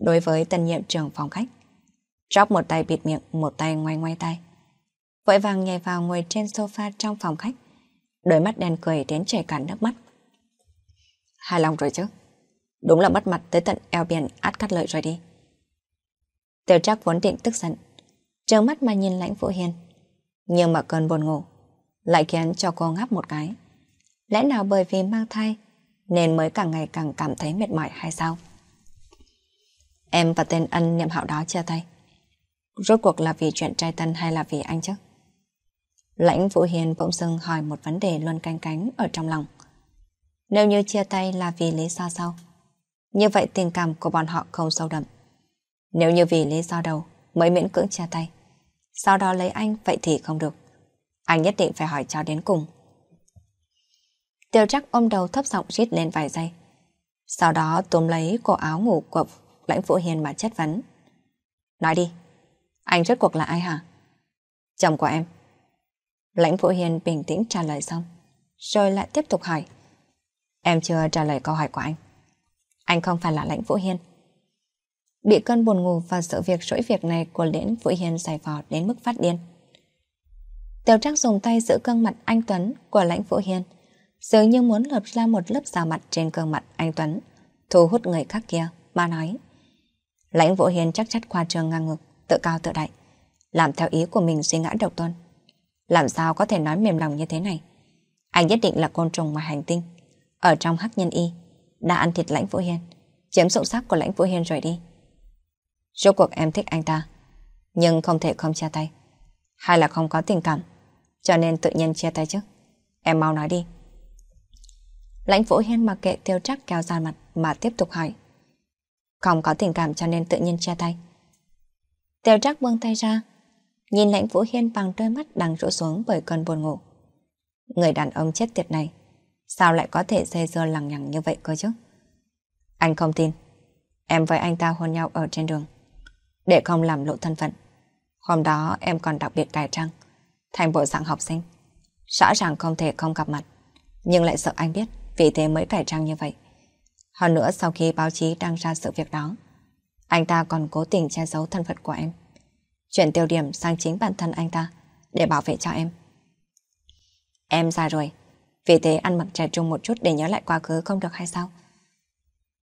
Đối với tân nhiệm trưởng phòng khách. Chóp một tay bịt miệng, một tay ngoay ngoay tay vội vàng nhảy vào ngồi trên sofa trong phòng khách, đôi mắt đen cười đến chảy cả nước mắt. Hài lòng rồi chứ? Đúng là bắt mặt tới tận eo biển át cắt lợi rồi đi. Tiểu trác vốn định tức giận, trợn mắt mà nhìn lãnh Vũ Hiền. Nhưng mà cơn buồn ngủ, lại khiến cho cô ngáp một cái. Lẽ nào bởi vì mang thai, nên mới càng ngày càng cảm thấy mệt mỏi hay sao? Em và tên ân niệm hạo đó chia tay. Rốt cuộc là vì chuyện trai tân hay là vì anh chứ? Lãnh Vũ Hiền bỗng dưng hỏi một vấn đề luôn canh cánh ở trong lòng. Nếu như chia tay là vì lý do sau, như vậy tình cảm của bọn họ không sâu đậm. Nếu như vì lý do đầu mới miễn cưỡng chia tay, sau đó lấy anh vậy thì không được. Anh nhất định phải hỏi cho đến cùng. Tiêu chắc ôm đầu thấp giọng rít lên vài giây. Sau đó túm lấy cổ áo ngủ của lãnh Vũ Hiền mà chất vấn. Nói đi, anh rất cuộc là ai hả? Chồng của em. Lãnh Vũ Hiền bình tĩnh trả lời xong, rồi lại tiếp tục hỏi. Em chưa trả lời câu hỏi của anh. Anh không phải là Lãnh Vũ hiền. Bị cơn buồn ngủ và sự việc rỗi việc này của Lãnh Vũ Hiền giải vò đến mức phát điên. Tiểu Trác dùng tay giữ cơn mặt anh Tuấn của Lãnh Vũ hiền dường như muốn lập ra một lớp da mặt trên cơn mặt anh Tuấn, thu hút người khác kia, mà nói. Lãnh Vũ hiền chắc chắn khoa trường ngang ngực, tự cao tự đại, làm theo ý của mình suy ngã độc tôn làm sao có thể nói mềm lòng như thế này. Anh nhất định là côn trùng ngoài hành tinh, ở trong hắc nhân y, đã ăn thịt lãnh Vũ Hiên, chiếm sâu sắc của lãnh Vũ Hiên rồi đi. Rốt cuộc em thích anh ta, nhưng không thể không chia tay, hay là không có tình cảm, cho nên tự nhiên chia tay chứ. Em mau nói đi. Lãnh Vũ Hiên mặc kệ tiêu trắc kéo ra mặt mà tiếp tục hỏi. Không có tình cảm cho nên tự nhiên chia tay. Tiêu trắc buông tay ra, nhìn lãnh Vũ Hiên bằng đôi mắt đang rũ xuống bởi cơn buồn ngủ. Người đàn ông chết tiệt này, sao lại có thể dây dưa lằng nhằng như vậy cơ chứ? Anh không tin, em với anh ta hôn nhau ở trên đường, để không làm lộ thân phận. Hôm đó em còn đặc biệt cải trang, thành bộ dạng học sinh. Rõ ràng không thể không gặp mặt, nhưng lại sợ anh biết, vì thế mới cải trang như vậy. Hơn nữa sau khi báo chí đăng ra sự việc đó, anh ta còn cố tình che giấu thân phận của em. Chuyển tiêu điểm sang chính bản thân anh ta Để bảo vệ cho em Em già rồi Vì thế ăn mặc trẻ trung một chút để nhớ lại quá khứ không được hay sao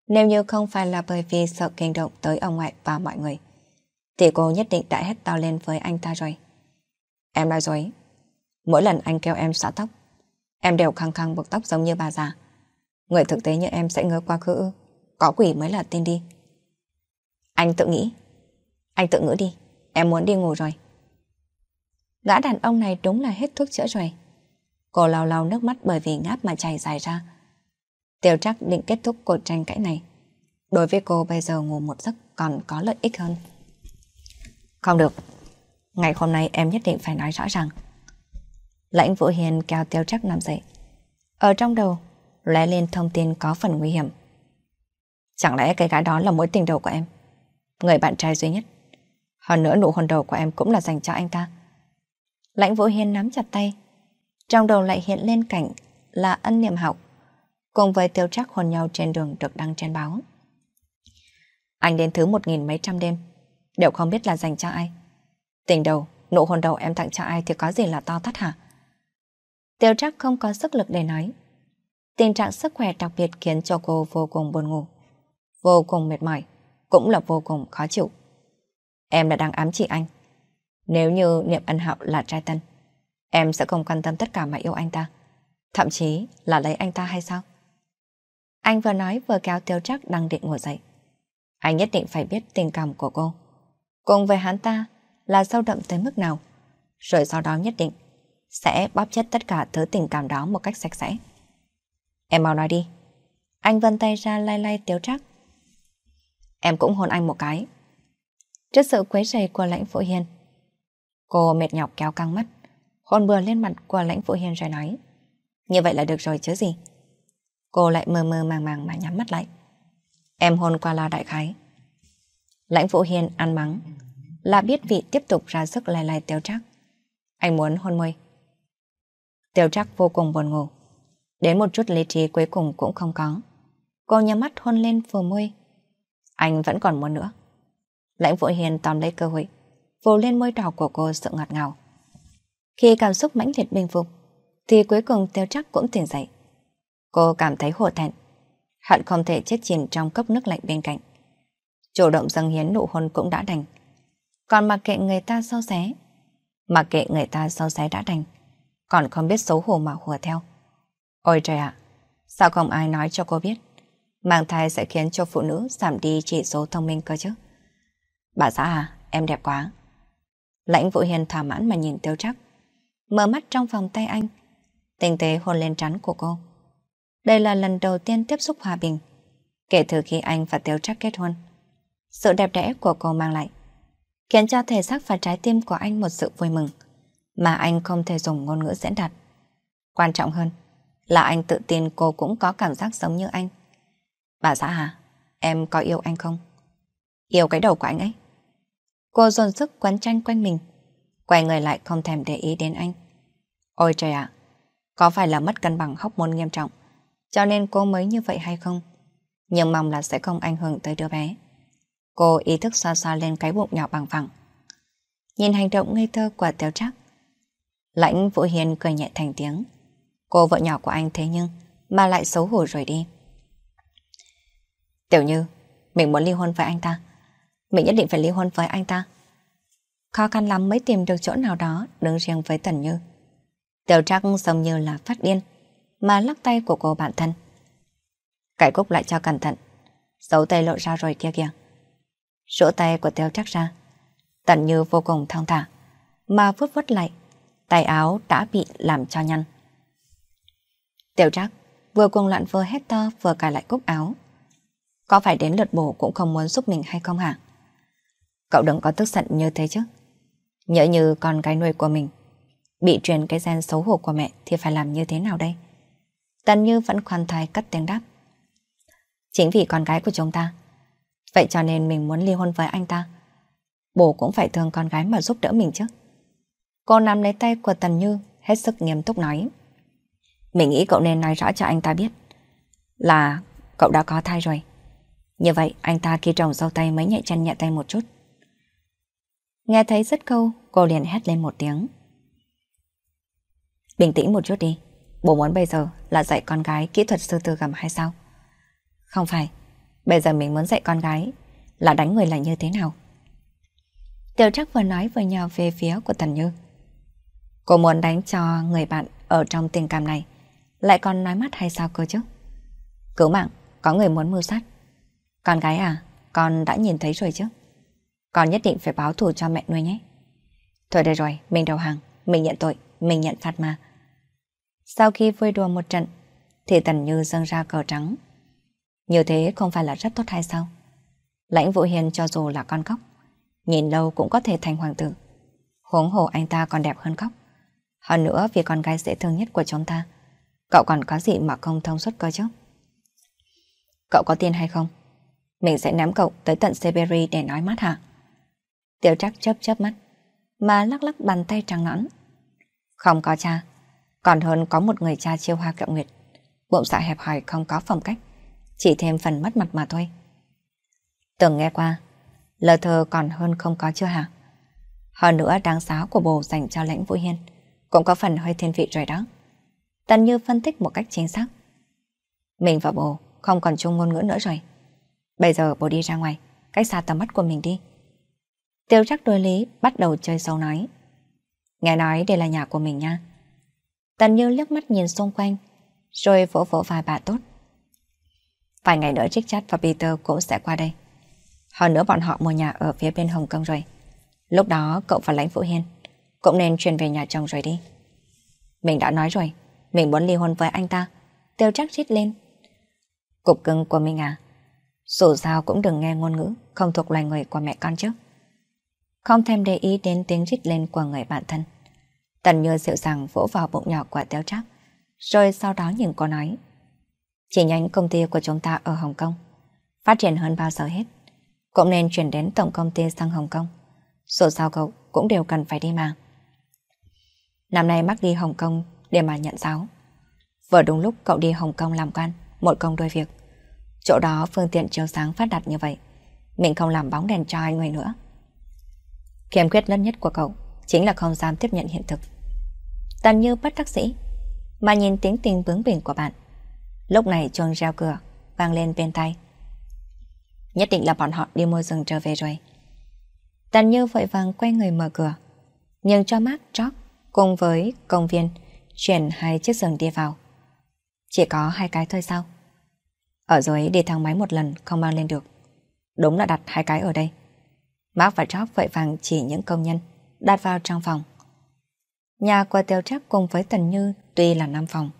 Nếu như không phải là bởi vì sợ kinh động tới ông ngoại và mọi người Thì cô nhất định đã hết to lên với anh ta rồi Em nói dối Mỗi lần anh kêu em xóa tóc Em đều khăng khăng buộc tóc giống như bà già Người thực tế như em sẽ ngớ quá khứ Có quỷ mới là tên đi Anh tự nghĩ Anh tự ngữ đi Em muốn đi ngủ rồi. Gã đàn ông này đúng là hết thuốc chữa rồi. Cô lau lau nước mắt bởi vì ngáp mà chảy dài ra. Tiểu trắc định kết thúc cuộc tranh cãi này. Đối với cô bây giờ ngủ một giấc còn có lợi ích hơn. Không được. Ngày hôm nay em nhất định phải nói rõ ràng. Lãnh Vũ Hiền kéo Tiêu Trắc nằm dậy. Ở trong đầu, lóe lên thông tin có phần nguy hiểm. Chẳng lẽ cái gái đó là mối tình đầu của em? Người bạn trai duy nhất hơn nữa nụ hôn đầu của em cũng là dành cho anh ta. Lãnh Vũ Hiên nắm chặt tay. Trong đầu lại hiện lên cảnh là ân niệm học. Cùng với tiêu trác hôn nhau trên đường được đăng trên báo. Anh đến thứ một nghìn mấy trăm đêm. Đều không biết là dành cho ai. Tình đầu, nụ hôn đầu em tặng cho ai thì có gì là to tắt hả? Tiêu trác không có sức lực để nói. Tình trạng sức khỏe đặc biệt khiến cho cô vô cùng buồn ngủ. Vô cùng mệt mỏi, cũng là vô cùng khó chịu em đã đang ám chỉ anh. Nếu như niệm ân hạo là trai tân, em sẽ không quan tâm tất cả mà yêu anh ta. Thậm chí là lấy anh ta hay sao? Anh vừa nói vừa kéo tiêu trắc đang định ngồi dậy. Anh nhất định phải biết tình cảm của cô. Cùng với hắn ta là sâu đậm tới mức nào. Rồi sau đó nhất định sẽ bóp chết tất cả thứ tình cảm đó một cách sạch sẽ. Em mau nói đi. Anh vân tay ra lay lay tiêu trắc. Em cũng hôn anh một cái, trước sự quấy rầy của lãnh phụ hiền. Cô mệt nhọc kéo căng mắt, hôn bừa lên mặt của lãnh phụ hiền rồi nói. Như vậy là được rồi chứ gì? Cô lại mơ mơ màng màng mà nhắm mắt lại. Em hôn qua lo đại khái. Lãnh phụ hiền ăn mắng, là biết vị tiếp tục ra sức lai lai tiêu trác. Anh muốn hôn môi. Tiêu trác vô cùng buồn ngủ. Đến một chút lý trí cuối cùng cũng không có. Cô nhắm mắt hôn lên vừa môi. Anh vẫn còn muốn nữa. Lãnh Vũ Hiền tóm lấy cơ hội, vồ lên môi đỏ của cô sợ ngọt ngào. Khi cảm xúc mãnh liệt bình phục, thì cuối cùng tiêu chắc cũng tỉnh dậy. Cô cảm thấy hổ thẹn, hận không thể chết chìm trong cốc nước lạnh bên cạnh. Chủ động dâng hiến nụ hôn cũng đã đành. Còn mặc kệ người ta sâu xé, mặc kệ người ta sâu xé đã đành, còn không biết xấu hổ mà hùa theo. Ôi trời ạ, sao không ai nói cho cô biết? Mang thai sẽ khiến cho phụ nữ giảm đi chỉ số thông minh cơ chứ? Bà xã à, em đẹp quá. Lãnh Vũ Hiền thỏa mãn mà nhìn tiêu trắc. Mở mắt trong vòng tay anh. Tình tế hôn lên trán của cô. Đây là lần đầu tiên tiếp xúc hòa bình. Kể từ khi anh và tiêu trắc kết hôn. Sự đẹp đẽ của cô mang lại. Khiến cho thể xác và trái tim của anh một sự vui mừng. Mà anh không thể dùng ngôn ngữ diễn đạt. Quan trọng hơn là anh tự tin cô cũng có cảm giác giống như anh. Bà xã à, em có yêu anh không? Yêu cái đầu của anh ấy. Cô dồn sức quấn chăn quanh mình. Quay người lại không thèm để ý đến anh. Ôi trời ạ, có phải là mất cân bằng hóc môn nghiêm trọng, cho nên cô mới như vậy hay không? Nhưng mong là sẽ không ảnh hưởng tới đứa bé. Cô ý thức xa xa lên cái bụng nhỏ bằng phẳng. Nhìn hành động ngây thơ của Tiêu Trác, Lãnh Vũ Hiền cười nhẹ thành tiếng. Cô vợ nhỏ của anh thế nhưng mà lại xấu hổ rồi đi. Tiểu Như, mình muốn ly hôn với anh ta mình nhất định phải ly hôn với anh ta. Khó khăn lắm mới tìm được chỗ nào đó đứng riêng với Tần Như. Tiểu Trác giống như là phát điên, mà lắc tay của cô bạn thân. Cải cúc lại cho cẩn thận, dấu tay lộ ra rồi kia kìa. Sổ tay của Tiểu Trác ra, Tần Như vô cùng thong thả, mà vứt vứt lại, tay áo đã bị làm cho nhăn. Tiểu Trác vừa cuồng loạn vừa hét to vừa cài lại cúc áo. Có phải đến lượt bổ cũng không muốn giúp mình hay không hả? Cậu đừng có tức giận như thế chứ. Nhớ như con cái nuôi của mình bị truyền cái gen xấu hổ của mẹ thì phải làm như thế nào đây? Tần Như vẫn khoan thai cất tiếng đáp. Chính vì con gái của chúng ta. Vậy cho nên mình muốn ly hôn với anh ta. Bố cũng phải thương con gái mà giúp đỡ mình chứ. Cô nắm lấy tay của Tần Như hết sức nghiêm túc nói. Mình nghĩ cậu nên nói rõ cho anh ta biết là cậu đã có thai rồi. Như vậy anh ta khi trồng sau tay mới nhẹ chân nhẹ tay một chút. Nghe thấy rất câu, cô liền hét lên một tiếng. Bình tĩnh một chút đi. Bố muốn bây giờ là dạy con gái kỹ thuật sư tư gầm hay sao? Không phải. Bây giờ mình muốn dạy con gái là đánh người là như thế nào? Tiểu trắc vừa nói vừa nhào về phía của Tần Như. Cô muốn đánh cho người bạn ở trong tình cảm này. Lại còn nói mắt hay sao cơ chứ? Cứu mạng, có người muốn mưu sát. Con gái à, con đã nhìn thấy rồi chứ? Con nhất định phải báo thù cho mẹ nuôi nhé. Thôi được rồi, mình đầu hàng, mình nhận tội, mình nhận phạt mà. Sau khi vui đùa một trận, thì Tần Như dâng ra cờ trắng. Như thế không phải là rất tốt hay sao? Lãnh vụ Hiền cho dù là con cóc, nhìn lâu cũng có thể thành hoàng tử. Huống hồ anh ta còn đẹp hơn cóc. Hơn nữa vì con gái dễ thương nhất của chúng ta, cậu còn có gì mà không thông suốt cơ chứ? Cậu có tiền hay không? Mình sẽ ném cậu tới tận Siberia để nói mát hả? Tiểu trắc chớp chớp mắt, mà lắc lắc bàn tay trắng nõn. Không có cha, còn hơn có một người cha chiêu hoa kiệu nguyệt. Bụng dạ hẹp hòi không có phong cách, chỉ thêm phần mất mặt mà thôi. Từng nghe qua, lời thơ còn hơn không có chưa hả? Hơn nữa đáng giá của bồ dành cho lãnh Vũ Hiên cũng có phần hơi thiên vị rồi đó. Tần Như phân tích một cách chính xác. Mình và bồ không còn chung ngôn ngữ nữa rồi. Bây giờ bồ đi ra ngoài, cách xa tầm mắt của mình đi. Tiêu trắc đối lý bắt đầu chơi xấu nói. Nghe nói đây là nhà của mình nha. Tần Như liếc mắt nhìn xung quanh, rồi vỗ vỗ vài bà tốt. Vài ngày nữa Trích Chát và Peter cũng sẽ qua đây. Hơn nữa bọn họ mua nhà ở phía bên Hồng Kông rồi. Lúc đó cậu và Lãnh Phụ Hiên cũng nên chuyển về nhà chồng rồi đi. Mình đã nói rồi, mình muốn ly hôn với anh ta. Tiêu chắc chít lên. Cục cưng của mình à? Dù sao cũng đừng nghe ngôn ngữ không thuộc loài người của mẹ con chứ không thèm để ý đến tiếng rít lên của người bạn thân. Tần Như dịu dàng vỗ vào bụng nhỏ của Tiêu Trác, rồi sau đó nhìn cô nói. Chỉ nhánh công ty của chúng ta ở Hồng Kông, phát triển hơn bao giờ hết, cũng nên chuyển đến tổng công ty sang Hồng Kông. Dù sao cậu cũng đều cần phải đi mà. Năm nay mắc đi Hồng Kông để mà nhận giáo. Vừa đúng lúc cậu đi Hồng Kông làm quan, một công đôi việc. Chỗ đó phương tiện chiếu sáng phát đạt như vậy, mình không làm bóng đèn cho ai người nữa. Khiếm khuyết lớn nhất của cậu chính là không dám tiếp nhận hiện thực. Tàn như bất đắc sĩ, mà nhìn tính tình bướng bỉnh của bạn. Lúc này chuông reo cửa, vang lên bên tay. Nhất định là bọn họ đi mua rừng trở về rồi. Tàn như vội vàng quay người mở cửa, nhưng cho mát trót cùng với công viên chuyển hai chiếc giường đi vào. Chỉ có hai cái thôi sao? Ở dưới đi thang máy một lần không mang lên được. Đúng là đặt hai cái ở đây. Mark và Job vội vàng chỉ những công nhân đặt vào trong phòng. Nhà của Tiêu Trác cùng với Tần Như tuy là năm phòng,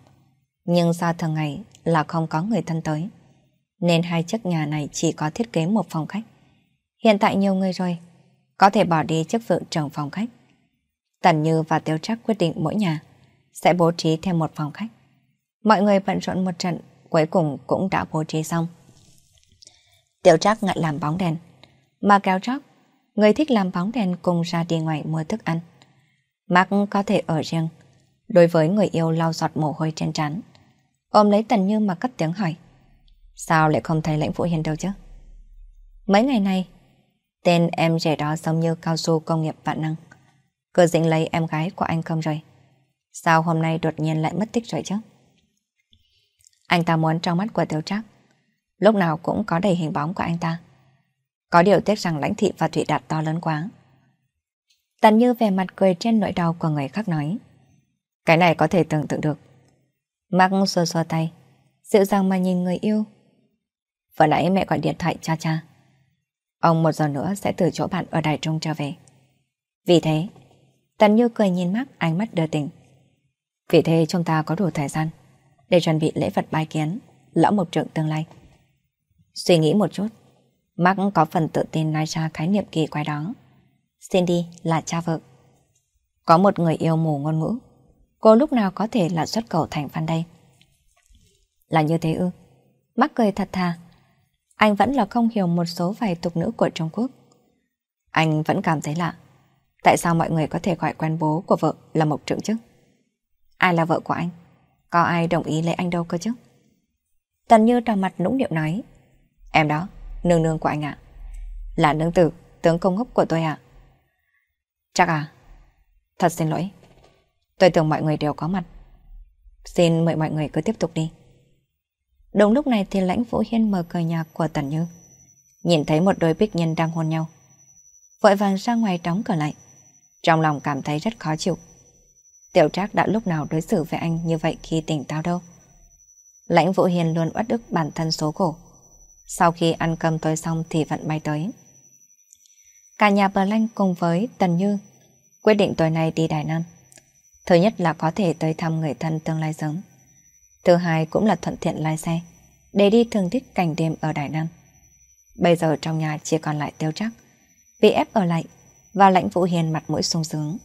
nhưng do thường ngày là không có người thân tới, nên hai chiếc nhà này chỉ có thiết kế một phòng khách. Hiện tại nhiều người rồi, có thể bỏ đi chức vụ trưởng phòng khách. Tần Như và Tiêu Trác quyết định mỗi nhà sẽ bố trí thêm một phòng khách. Mọi người bận rộn một trận, cuối cùng cũng đã bố trí xong. Tiểu Trác ngại làm bóng đèn, mà kéo Trác người thích làm bóng đèn cùng ra đi ngoài mua thức ăn. Mark có thể ở riêng. Đối với người yêu lau giọt mồ hôi trên trán. Ôm lấy Tần Như mà cất tiếng hỏi. Sao lại không thấy lãnh phụ hiền đâu chứ? Mấy ngày nay, tên em rể đó giống như cao su công nghiệp vạn năng. Cứ dính lấy em gái của anh không rồi. Sao hôm nay đột nhiên lại mất tích rồi chứ? Anh ta muốn trong mắt của tiểu trác. Lúc nào cũng có đầy hình bóng của anh ta. Có điều tiếc rằng lãnh thị và thụy đạt to lớn quá. Tần Như về mặt cười trên nỗi đau của người khác nói. Cái này có thể tưởng tượng được. Mắc xua xua tay, dịu dàng mà nhìn người yêu. Vừa nãy mẹ gọi điện thoại cho cha. Ông một giờ nữa sẽ từ chỗ bạn ở Đài Trung trở về. Vì thế, Tần Như cười nhìn mắt ánh mắt đưa tình. Vì thế chúng ta có đủ thời gian để chuẩn bị lễ vật bài kiến, lão một trượng tương lai. Suy nghĩ một chút, Mark có phần tự tin nói ra khái niệm kỳ quái đó. Cindy là cha vợ. Có một người yêu mù ngôn ngữ. Cô lúc nào có thể là xuất khẩu thành phan đây? Là như thế ư? Mark cười thật thà. Anh vẫn là không hiểu một số vài tục nữ của Trung Quốc. Anh vẫn cảm thấy lạ. Tại sao mọi người có thể gọi quen bố của vợ là một trưởng chứ? Ai là vợ của anh? Có ai đồng ý lấy anh đâu cơ chứ? Tần Như trò mặt nũng điệu nói. Em đó, nương nương của anh ạ. Là nương tử, tướng công ngốc của tôi ạ. Chắc à? Thật xin lỗi. Tôi tưởng mọi người đều có mặt. Xin mời mọi người cứ tiếp tục đi. Đồng lúc này thì lãnh Vũ Hiên mở cửa nhà của Tần Như. Nhìn thấy một đôi bích nhân đang hôn nhau. Vội vàng ra ngoài đóng cửa lại. Trong lòng cảm thấy rất khó chịu. Tiểu Trác đã lúc nào đối xử với anh như vậy khi tỉnh táo đâu. Lãnh Vũ Hiền luôn uất ức bản thân số cổ. Sau khi ăn cơm tối xong thì vẫn bay tới. Cả nhà Bờ Lanh cùng với Tần Như quyết định tối nay đi Đài Nam. Thứ nhất là có thể tới thăm người thân tương lai sớm. Thứ hai cũng là thuận tiện lái xe để đi thường thích cảnh đêm ở Đài Nam. Bây giờ trong nhà chỉ còn lại tiêu chắc bị ép ở lại và lãnh Vũ Hiền mặt mũi sung sướng.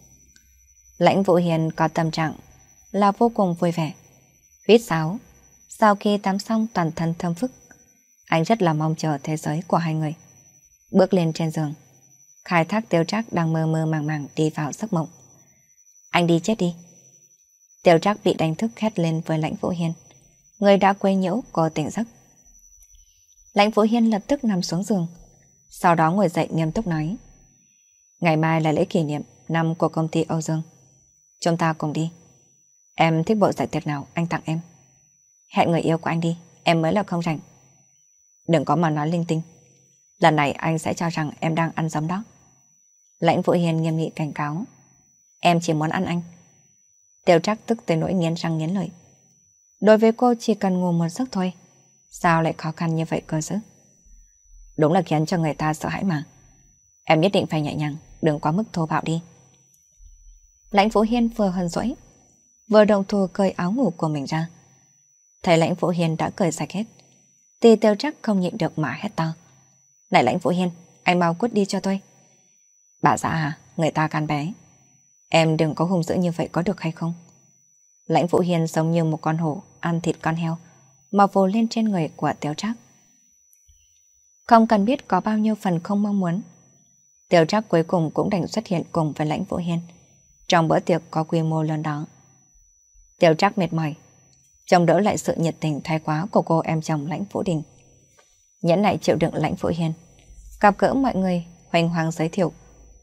Lãnh Vũ Hiền có tâm trạng là vô cùng vui vẻ. Huyết sáo, sau khi tắm xong toàn thân thơm phức, anh rất là mong chờ thế giới của hai người. Bước lên trên giường, khai thác tiêu trác đang mơ mơ màng màng đi vào giấc mộng. Anh đi chết đi. Tiêu trác bị đánh thức khét lên với lãnh vũ hiên. Người đã quấy nhiễu cô tỉnh giấc. Lãnh vũ hiên lập tức nằm xuống giường. Sau đó ngồi dậy nghiêm túc nói. Ngày mai là lễ kỷ niệm năm của công ty Âu Dương. Chúng ta cùng đi. Em thích bộ giải tiệc nào anh tặng em. Hẹn người yêu của anh đi, em mới là không rảnh. Đừng có mà nói linh tinh. Lần này anh sẽ cho rằng em đang ăn giấm đó. Lãnh Vũ Hiền nghiêm nghị cảnh cáo. Em chỉ muốn ăn anh. Tiêu trắc tức tới nỗi nghiến răng nghiến lợi. Đối với cô chỉ cần ngủ một giấc thôi. Sao lại khó khăn như vậy cơ chứ? Đúng là khiến cho người ta sợ hãi mà. Em nhất định phải nhẹ nhàng, đừng quá mức thô bạo đi. Lãnh Vũ Hiên vừa hân dỗi, vừa đồng thù cởi áo ngủ của mình ra. Thấy Lãnh Vũ Hiên đã cởi sạch hết, Tì tiêu trắc không nhịn được mà hét to. Này lãnh phụ hiên, anh mau cút đi cho tôi. Bà già à, người ta can bé. Em đừng có hung dữ như vậy có được hay không? Lãnh Vũ Hiền giống như một con hổ ăn thịt con heo mà vồ lên trên người của Tiểu Trác. Không cần biết có bao nhiêu phần không mong muốn. Tiểu Trác cuối cùng cũng đành xuất hiện cùng với Lãnh Vũ Hiền trong bữa tiệc có quy mô lớn đó. Tiểu Trác mệt mỏi chống đỡ lại sự nhiệt tình thái quá của cô em chồng Lãnh Vũ Đình. Nhẫn nại chịu đựng Lãnh Vũ Hiền, gặp gỡ mọi người, hoành hoàng giới thiệu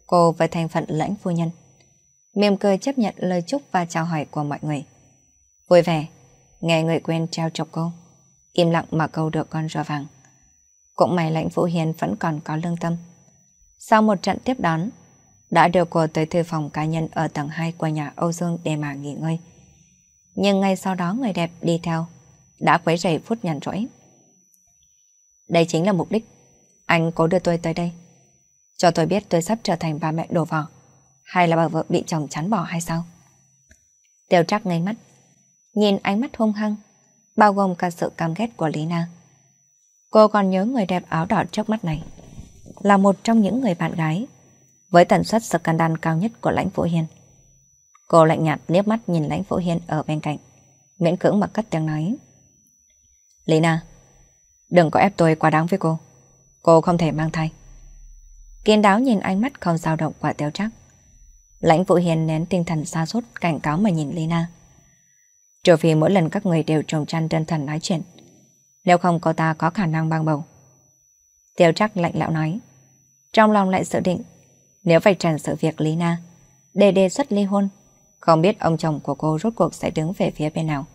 cô với thành phận Lãnh Phu Nhân. Mềm cười chấp nhận lời chúc và chào hỏi của mọi người. Vui vẻ, nghe người quen trao chọc cô, im lặng mà câu được con rò vàng. Cũng may Lãnh Vũ Hiền vẫn còn có lương tâm. Sau một trận tiếp đón, đã đưa cô tới thư phòng cá nhân ở tầng 2 của nhà Âu Dương để mà nghỉ ngơi nhưng ngay sau đó người đẹp đi theo, đã quấy rầy phút nhàn rỗi. Đây chính là mục đích, anh cố đưa tôi tới đây, cho tôi biết tôi sắp trở thành bà mẹ đồ vò hay là bà vợ bị chồng chán bỏ hay sao? Tiêu trắc ngay mắt, nhìn ánh mắt hung hăng, bao gồm cả sự căm ghét của lina Cô còn nhớ người đẹp áo đỏ trước mắt này, là một trong những người bạn gái, với tần suất scandal cao nhất của lãnh Vũ hiền Cô lạnh nhạt liếc mắt nhìn lãnh phổ hiên ở bên cạnh. Miễn cưỡng mà cất tiếng nói. Lina, đừng có ép tôi quá đáng với cô. Cô không thể mang thai. Kiên đáo nhìn ánh mắt không dao động quả tiêu chắc. Lãnh phụ Hiền nén tinh thần xa sút cảnh cáo mà nhìn Lina. Trừ phi mỗi lần các người đều trồng chăn đơn thần nói chuyện. Nếu không cô ta có khả năng băng bầu. Tiêu chắc lạnh lẽo nói. Trong lòng lại dự định, nếu phải trần sự việc Lina, đề đề xuất ly hôn không biết ông chồng của cô rốt cuộc sẽ đứng về phía bên nào.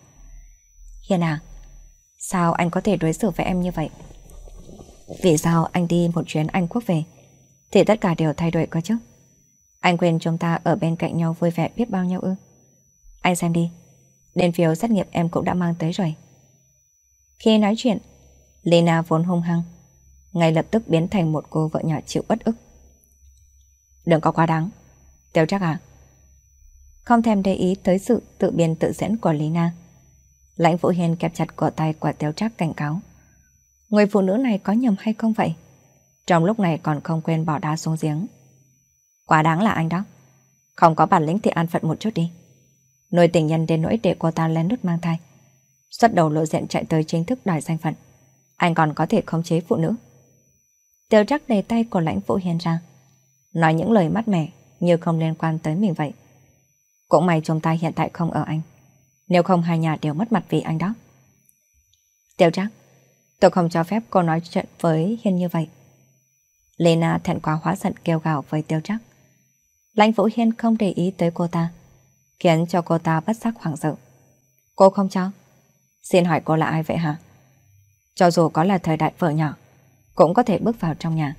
Hiền à, sao anh có thể đối xử với em như vậy? Vì sao anh đi một chuyến Anh Quốc về, thì tất cả đều thay đổi cơ chứ? Anh quên chúng ta ở bên cạnh nhau vui vẻ biết bao nhiêu ư? Anh xem đi, Đền phiếu xét nghiệm em cũng đã mang tới rồi. Khi nói chuyện, Lena vốn hung hăng, ngay lập tức biến thành một cô vợ nhỏ chịu bất ức. Đừng có quá đáng. Tiêu chắc à, không thèm để ý tới sự tự biên tự diễn của Lý Na. Lãnh Vũ Hiền kẹp chặt cổ tay của Tiếu Trác cảnh cáo. Người phụ nữ này có nhầm hay không vậy? Trong lúc này còn không quên bỏ đá xuống giếng. Quá đáng là anh đó. Không có bản lĩnh thì an phận một chút đi. Nuôi tình nhân đến nỗi để cô ta lén lút mang thai. Xuất đầu lộ diện chạy tới chính thức đòi danh phận. Anh còn có thể khống chế phụ nữ. Tiêu Trác đầy tay của lãnh Vũ Hiền ra. Nói những lời mát mẻ như không liên quan tới mình vậy. Cũng may chúng ta hiện tại không ở anh. Nếu không hai nhà đều mất mặt vì anh đó. Tiêu trác, tôi không cho phép cô nói chuyện với Hiên như vậy. Lena thẹn quá hóa giận kêu gào với tiêu trác. Lãnh Vũ Hiên không để ý tới cô ta, khiến cho cô ta bất giác hoảng sợ. Cô không cho? Xin hỏi cô là ai vậy hả? Cho dù có là thời đại vợ nhỏ, cũng có thể bước vào trong nhà.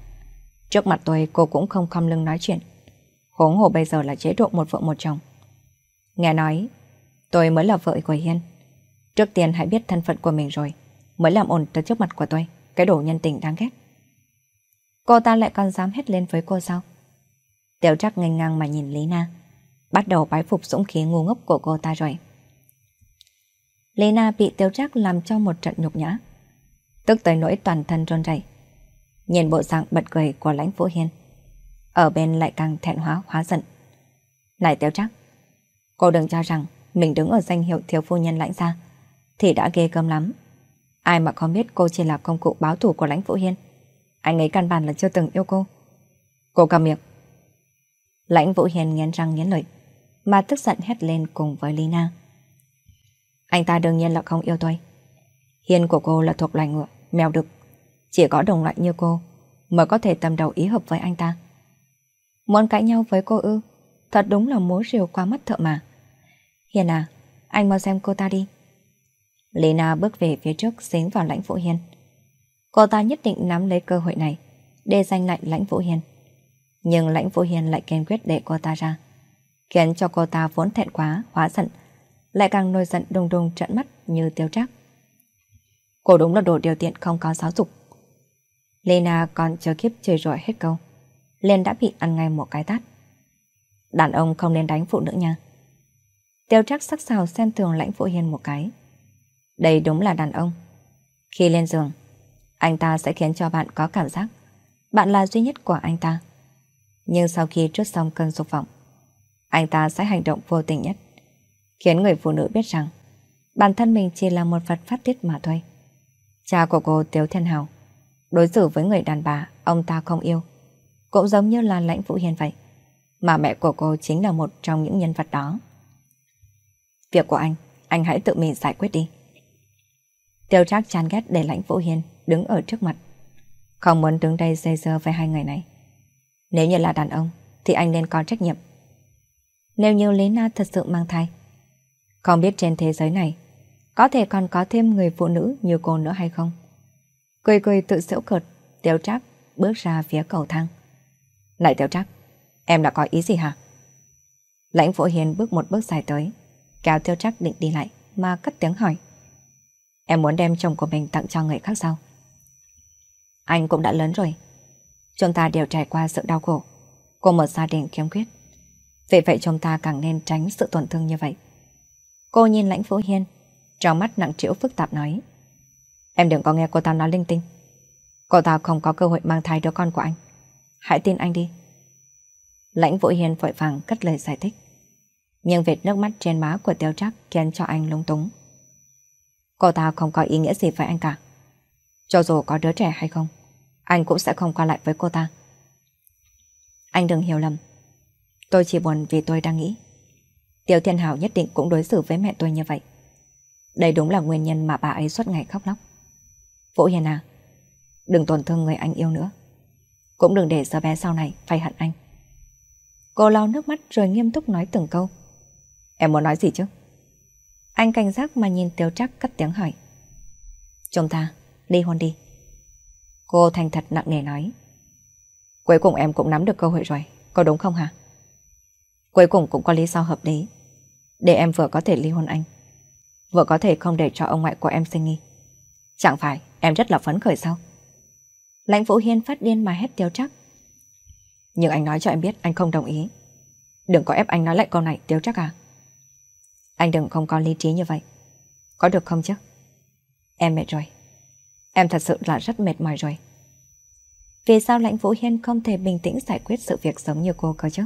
Trước mặt tôi cô cũng không khom lưng nói chuyện. Huống hồ bây giờ là chế độ một vợ một chồng. Nghe nói, tôi mới là vợ của Hiên. Trước tiên hãy biết thân phận của mình rồi, mới làm ổn tới trước mặt của tôi, cái đồ nhân tình đáng ghét. Cô ta lại còn dám hét lên với cô sao? Tiểu trắc ngành ngang mà nhìn lina bắt đầu bái phục dũng khí ngu ngốc của cô ta rồi. lina bị tiêu trắc làm cho một trận nhục nhã, tức tới nỗi toàn thân run rẩy. Nhìn bộ dạng bật cười của lãnh vũ hiên, ở bên lại càng thẹn hóa hóa giận. Này tiêu trắc, Cô đừng cho rằng mình đứng ở danh hiệu thiếu phu nhân lãnh gia thì đã ghê cơm lắm. Ai mà không biết cô chỉ là công cụ báo thủ của lãnh phụ hiên. Anh ấy căn bản là chưa từng yêu cô. Cô cầm miệng. Lãnh Vũ hiên nghiến răng nghiến lợi, mà tức giận hét lên cùng với Lina. Anh ta đương nhiên là không yêu tôi. hiên của cô là thuộc loài ngựa, mèo đực. Chỉ có đồng loại như cô mới có thể tâm đầu ý hợp với anh ta. Muốn cãi nhau với cô ư? Thật đúng là mối rìu qua mắt thợ mà. Hiền à, anh mau xem cô ta đi. Lena bước về phía trước dính vào lãnh vũ hiền. Cô ta nhất định nắm lấy cơ hội này để giành lại lãnh vũ hiền. Nhưng lãnh vũ hiền lại kiên quyết để cô ta ra. Khiến cho cô ta vốn thẹn quá, hóa giận. Lại càng nổi giận đùng đùng trận mắt như tiêu trác. Cô đúng là đồ điều tiện không có giáo dục. Lena còn chờ kiếp chơi rủa hết câu. Lên đã bị ăn ngay một cái tát. Đàn ông không nên đánh phụ nữ nha. Tiêu trắc sắc sảo xem thường lãnh phụ hiền một cái. Đây đúng là đàn ông. Khi lên giường, anh ta sẽ khiến cho bạn có cảm giác bạn là duy nhất của anh ta. Nhưng sau khi trút xong cơn dục vọng, anh ta sẽ hành động vô tình nhất, khiến người phụ nữ biết rằng bản thân mình chỉ là một vật phát tiết mà thôi. Cha của cô Tiếu Thiên Hào đối xử với người đàn bà ông ta không yêu, cũng giống như là lãnh phụ hiền vậy mà mẹ của cô chính là một trong những nhân vật đó. Việc của anh, anh hãy tự mình giải quyết đi. Tiêu trác chán ghét để lãnh Vũ Hiên đứng ở trước mặt. Không muốn đứng đây dây dơ với hai người này. Nếu như là đàn ông, thì anh nên có trách nhiệm. Nếu như Lý Na thật sự mang thai, không biết trên thế giới này, có thể còn có thêm người phụ nữ như cô nữa hay không? Cười cười tự giễu cợt, Tiêu trác bước ra phía cầu thang. Này Tiêu trác, Em đã có ý gì hả? Lãnh phổ Hiền bước một bước dài tới, kéo tiêu trắc định đi lại, mà cất tiếng hỏi. Em muốn đem chồng của mình tặng cho người khác sao? Anh cũng đã lớn rồi. Chúng ta đều trải qua sự đau khổ cô một gia đình khiếm khuyết. Vì vậy chúng ta càng nên tránh sự tổn thương như vậy. Cô nhìn lãnh phổ hiền, trong mắt nặng trĩu phức tạp nói. Em đừng có nghe cô ta nói linh tinh. Cô ta không có cơ hội mang thai đứa con của anh. Hãy tin anh đi. Lãnh Vũ Hiền vội vàng cất lời giải thích. Nhưng vệt nước mắt trên má của Tiêu Trác khiến cho anh lung túng. Cô ta không có ý nghĩa gì với anh cả. Cho dù có đứa trẻ hay không, anh cũng sẽ không qua lại với cô ta. Anh đừng hiểu lầm. Tôi chỉ buồn vì tôi đang nghĩ. Tiêu Thiên Hảo nhất định cũng đối xử với mẹ tôi như vậy. Đây đúng là nguyên nhân mà bà ấy suốt ngày khóc lóc. Vũ Hiền à, đừng tổn thương người anh yêu nữa. Cũng đừng để giờ bé sau này phải hận anh. Cô lau nước mắt rồi nghiêm túc nói từng câu. Em muốn nói gì chứ? Anh cảnh giác mà nhìn tiêu Trác cất tiếng hỏi. Chúng ta ly hôn đi. Cô thành thật nặng nề nói. Cuối cùng em cũng nắm được cơ hội rồi, có đúng không hả? Cuối cùng cũng có lý do hợp lý. Để em vừa có thể ly hôn anh, vừa có thể không để cho ông ngoại của em sinh nghi. Chẳng phải em rất là phấn khởi sao? Lãnh Vũ Hiên phát điên mà hét tiêu Trác. Nhưng anh nói cho em biết anh không đồng ý. Đừng có ép anh nói lại câu này, Tiếu chắc à. Anh đừng không có lý trí như vậy. Có được không chứ? Em mệt rồi. Em thật sự là rất mệt mỏi rồi. Vì sao lãnh Vũ Hiên không thể bình tĩnh giải quyết sự việc giống như cô cơ chứ?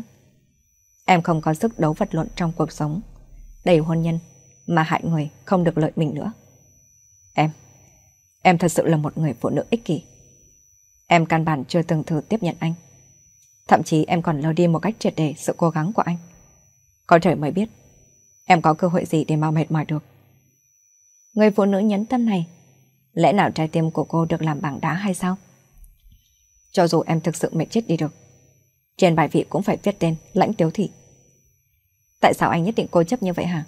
Em không có sức đấu vật luận trong cuộc sống. Đầy hôn nhân, mà hại người không được lợi mình nữa. Em, em thật sự là một người phụ nữ ích kỷ. Em căn bản chưa từng thử tiếp nhận anh. Thậm chí em còn lơ đi một cách triệt để sự cố gắng của anh. Có trời mới biết, em có cơ hội gì để mau mệt mỏi được. Người phụ nữ nhấn tâm này, lẽ nào trái tim của cô được làm bằng đá hay sao? Cho dù em thực sự mệt chết đi được, trên bài vị cũng phải viết tên lãnh tiếu thị. Tại sao anh nhất định cô chấp như vậy hả?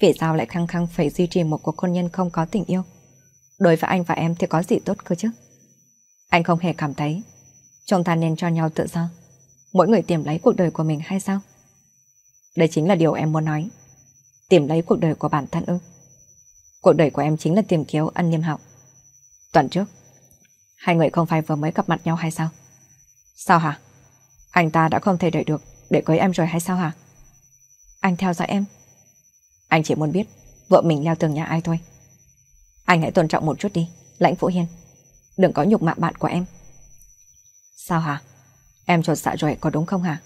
Vì sao lại khăng khăng phải duy trì một cuộc hôn nhân không có tình yêu? Đối với anh và em thì có gì tốt cơ chứ? Anh không hề cảm thấy Chúng ta nên cho nhau tự do Mỗi người tìm lấy cuộc đời của mình hay sao Đây chính là điều em muốn nói Tìm lấy cuộc đời của bản thân ư Cuộc đời của em chính là tìm kiếm ân niêm họng Tuần trước Hai người không phải vừa mới gặp mặt nhau hay sao Sao hả Anh ta đã không thể đợi được Để cưới em rồi hay sao hả Anh theo dõi em Anh chỉ muốn biết vợ mình leo tường nhà ai thôi Anh hãy tôn trọng một chút đi Lãnh Vũ Hiên Đừng có nhục mạ bạn của em Sao hả? Em trột dạ rồi có đúng không hả?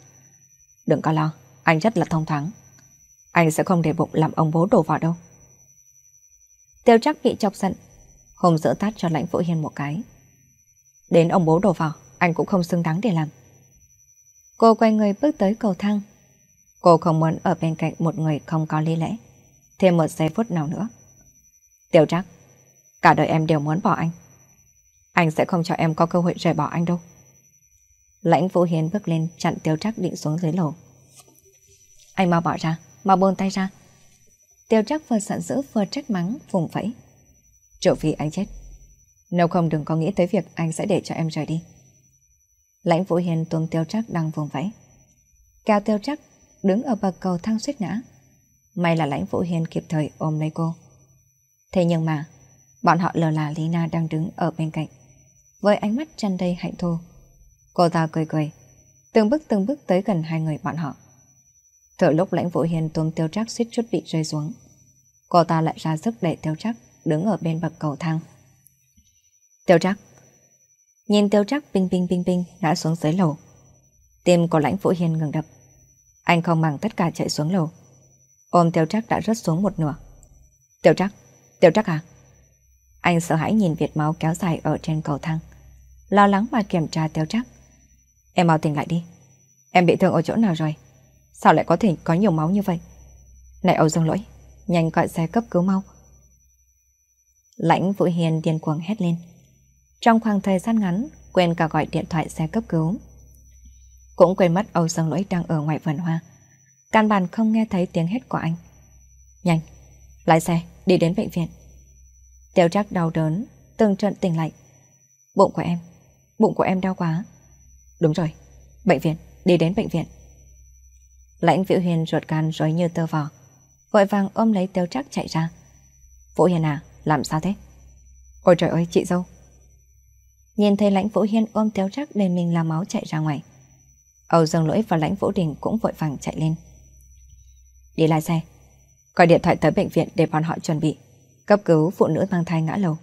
Đừng có lo, anh rất là thông thoáng. Anh sẽ không để bụng làm ông bố đổ vào đâu. Tiêu chắc bị chọc giận. hùng giữa tát cho lãnh vũ hiên một cái. Đến ông bố đổ vào, anh cũng không xứng đáng để làm. Cô quay người bước tới cầu thang. Cô không muốn ở bên cạnh một người không có lý lẽ. Thêm một giây phút nào nữa. Tiêu chắc, cả đời em đều muốn bỏ anh. Anh sẽ không cho em có cơ hội rời bỏ anh đâu. Lãnh Vũ Hiến bước lên chặn Tiêu Trác định xuống dưới lầu. Anh mau bỏ ra, mau buông tay ra. Tiêu Trác vừa giận dữ vừa trách mắng, vùng vẫy. Triệu Phi anh chết. Nếu không đừng có nghĩ tới việc anh sẽ để cho em rời đi. Lãnh Vũ Hiền tuôn Tiêu Trác đang vùng vẫy. Cao Tiêu Trác đứng ở bậc cầu thang suýt ngã. May là Lãnh Vũ Hiền kịp thời ôm lấy cô. Thế nhưng mà, bọn họ lờ là Lina đang đứng ở bên cạnh. Với ánh mắt chăn đầy hạnh thù, Cô ta cười cười, từng bước từng bước tới gần hai người bọn họ. Thở lúc lãnh vũ hiền tuông tiêu trác suýt chút bị rơi xuống. Cô ta lại ra sức đẩy tiêu trác đứng ở bên bậc cầu thang. Tiêu trác Nhìn tiêu trác ping ping ping ping ngã xuống dưới lầu. Tim của lãnh vũ hiền ngừng đập. Anh không bằng tất cả chạy xuống lầu. Ôm tiêu trác đã rớt xuống một nửa. Tiêu trác Tiêu trác à? Anh sợ hãi nhìn Việt máu kéo dài ở trên cầu thang. Lo lắng mà kiểm tra tiêu trác Em mau tỉnh lại đi. Em bị thương ở chỗ nào rồi? Sao lại có thể có nhiều máu như vậy? Này Âu Dương Lỗi, nhanh gọi xe cấp cứu mau. Lãnh Vũ Hiền điên cuồng hét lên. Trong khoảng thời gian ngắn, quên cả gọi điện thoại xe cấp cứu. Cũng quên mất Âu Dương Lỗi đang ở ngoài vườn hoa. Căn bản không nghe thấy tiếng hét của anh. Nhanh, lái xe, đi đến bệnh viện. Tiêu trác đau đớn, từng trận tỉnh lại. Bụng của em, bụng của em đau quá. Đúng rồi, bệnh viện, đi đến bệnh viện. Lãnh vũ Hiền ruột gan rối như tơ vò, vội vàng ôm lấy Tiêu Trác chạy ra. Vũ Hiền à, làm sao thế? Ôi trời ơi, chị dâu. Nhìn thấy Lãnh Vũ hiền ôm Tiêu Trác để mình là máu chạy ra ngoài. Âu Dương Lỗi và Lãnh Vũ Đình cũng vội vàng chạy lên. Đi lại xe, gọi điện thoại tới bệnh viện để bọn họ chuẩn bị, cấp cứu phụ nữ mang thai ngã lầu.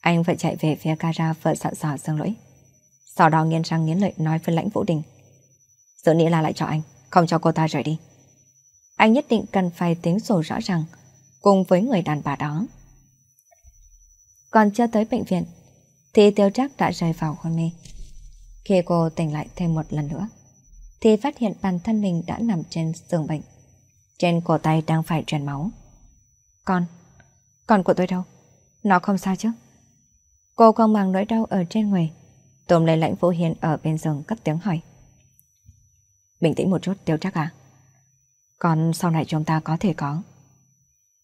Anh phải chạy về phía gara vợ sợ sò Dương Lỗi. Sau đó nghiến răng nghiến lợi nói với lãnh vũ đình. Dự nghĩ là lại cho anh, không cho cô ta rời đi. Anh nhất định cần phải tính sổ rõ ràng, cùng với người đàn bà đó. Còn chưa tới bệnh viện, thì tiêu trác đã rời vào hôn mê. Khi cô tỉnh lại thêm một lần nữa, thì phát hiện bản thân mình đã nằm trên giường bệnh. Trên cổ tay đang phải truyền máu. Con, con của tôi đâu? Nó không sao chứ? Cô không mang nỗi đau ở trên người, Tôm lấy lãnh vô hiền ở bên giường cất tiếng hỏi. Bình tĩnh một chút tiêu chắc à? Còn sau này chúng ta có thể có.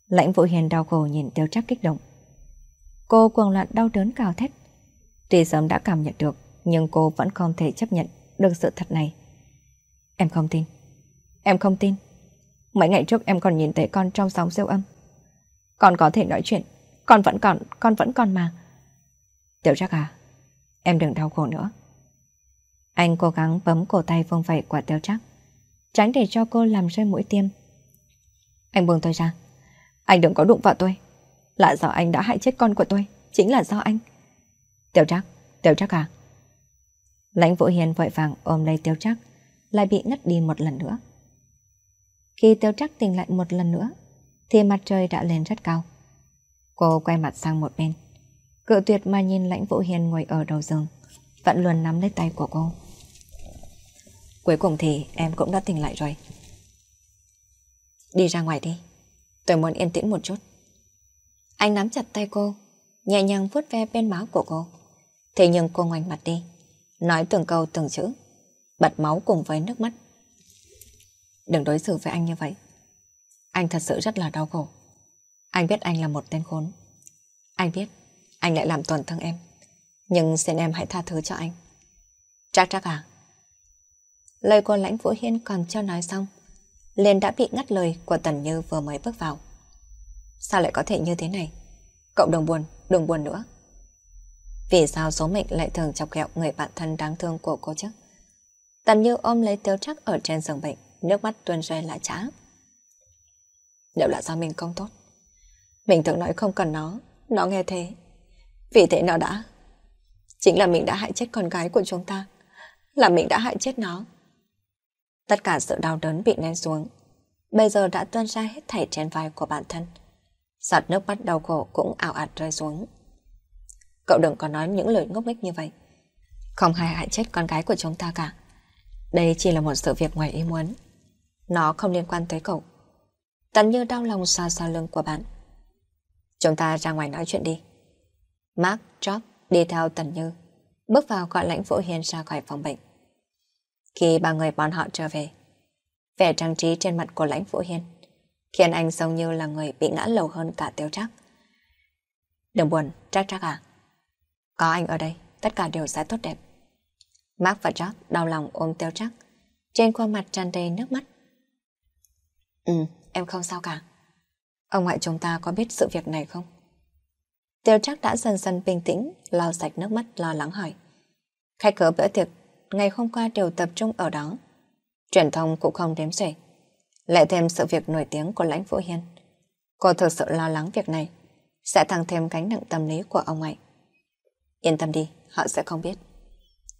Lãnh Vũ Hiền đau khổ nhìn tiêu chắc kích động. Cô cuồng loạn đau đớn cào thét. Tuy sớm đã cảm nhận được, nhưng cô vẫn không thể chấp nhận được sự thật này. Em không tin. Em không tin. Mấy ngày trước em còn nhìn thấy con trong sóng siêu âm. Con có thể nói chuyện. Con vẫn còn, con vẫn còn mà. Tiểu chắc à, Em đừng đau khổ nữa. Anh cố gắng bấm cổ tay vông vẩy quả tiêu chắc, Tránh để cho cô làm rơi mũi tiêm. Anh buông tôi ra. Anh đừng có đụng vào tôi. Là do anh đã hại chết con của tôi. Chính là do anh. Tiêu chắc, tiêu chắc à? Lãnh Vũ Hiền vội vàng ôm lấy tiêu chắc, Lại bị ngất đi một lần nữa. Khi tiêu chắc tỉnh lại một lần nữa, thì mặt trời đã lên rất cao. Cô quay mặt sang một bên. Cự tuyệt mà nhìn lãnh vũ hiền ngồi ở đầu giường Vẫn luôn nắm lấy tay của cô Cuối cùng thì em cũng đã tỉnh lại rồi Đi ra ngoài đi Tôi muốn yên tĩnh một chút Anh nắm chặt tay cô Nhẹ nhàng vuốt ve bên máu của cô Thế nhưng cô ngoảnh mặt đi Nói từng câu từng chữ Bật máu cùng với nước mắt Đừng đối xử với anh như vậy Anh thật sự rất là đau khổ Anh biết anh là một tên khốn Anh biết anh lại làm tổn thương em. Nhưng xin em hãy tha thứ cho anh. Chắc chắc à? Lời của lãnh Vũ Hiên còn chưa nói xong, liền đã bị ngắt lời của Tần Như vừa mới bước vào. Sao lại có thể như thế này? Cậu đừng buồn, đừng buồn nữa. Vì sao số mệnh lại thường chọc ghẹo người bạn thân đáng thương của cô chứ? Tần Như ôm lấy tiêu chắc ở trên giường bệnh, nước mắt tuôn rơi lã trá. Liệu là do mình không tốt? Mình thường nói không cần nó, nó nghe thế, vì thế nó đã... Chính là mình đã hại chết con gái của chúng ta. Là mình đã hại chết nó. Tất cả sự đau đớn bị nén xuống. Bây giờ đã tuôn ra hết thảy trên vai của bản thân. Giọt nước mắt đau khổ cũng ảo ạt rơi xuống. Cậu đừng có nói những lời ngốc nghếch như vậy. Không hề hại chết con gái của chúng ta cả. Đây chỉ là một sự việc ngoài ý muốn. Nó không liên quan tới cậu. tận như đau lòng xoa xoa lưng của bạn. Chúng ta ra ngoài nói chuyện đi. Mark Job đi theo Tần Như, bước vào gọi lãnh Vũ Hiền ra khỏi phòng bệnh. Khi ba người bọn họ trở về, vẻ trang trí trên mặt của lãnh Vũ Hiền khiến anh giống như là người bị ngã lầu hơn cả tiêu trác. Đừng buồn, trác trác à. Có anh ở đây, tất cả đều sẽ tốt đẹp. Mark và Job đau lòng ôm tiêu trác, trên khuôn mặt tràn đầy nước mắt. Ừ, em không sao cả. Ông ngoại chúng ta có biết sự việc này không? Tiêu chắc đã dần dần bình tĩnh, lau sạch nước mắt lo lắng hỏi. Khách cửa bữa tiệc, ngày hôm qua đều tập trung ở đó. Truyền thông cũng không đếm xuể. Lại thêm sự việc nổi tiếng của lãnh Vũ Hiên. Cô thực sự lo lắng việc này, sẽ thăng thêm gánh nặng tâm lý của ông ấy. Yên tâm đi, họ sẽ không biết.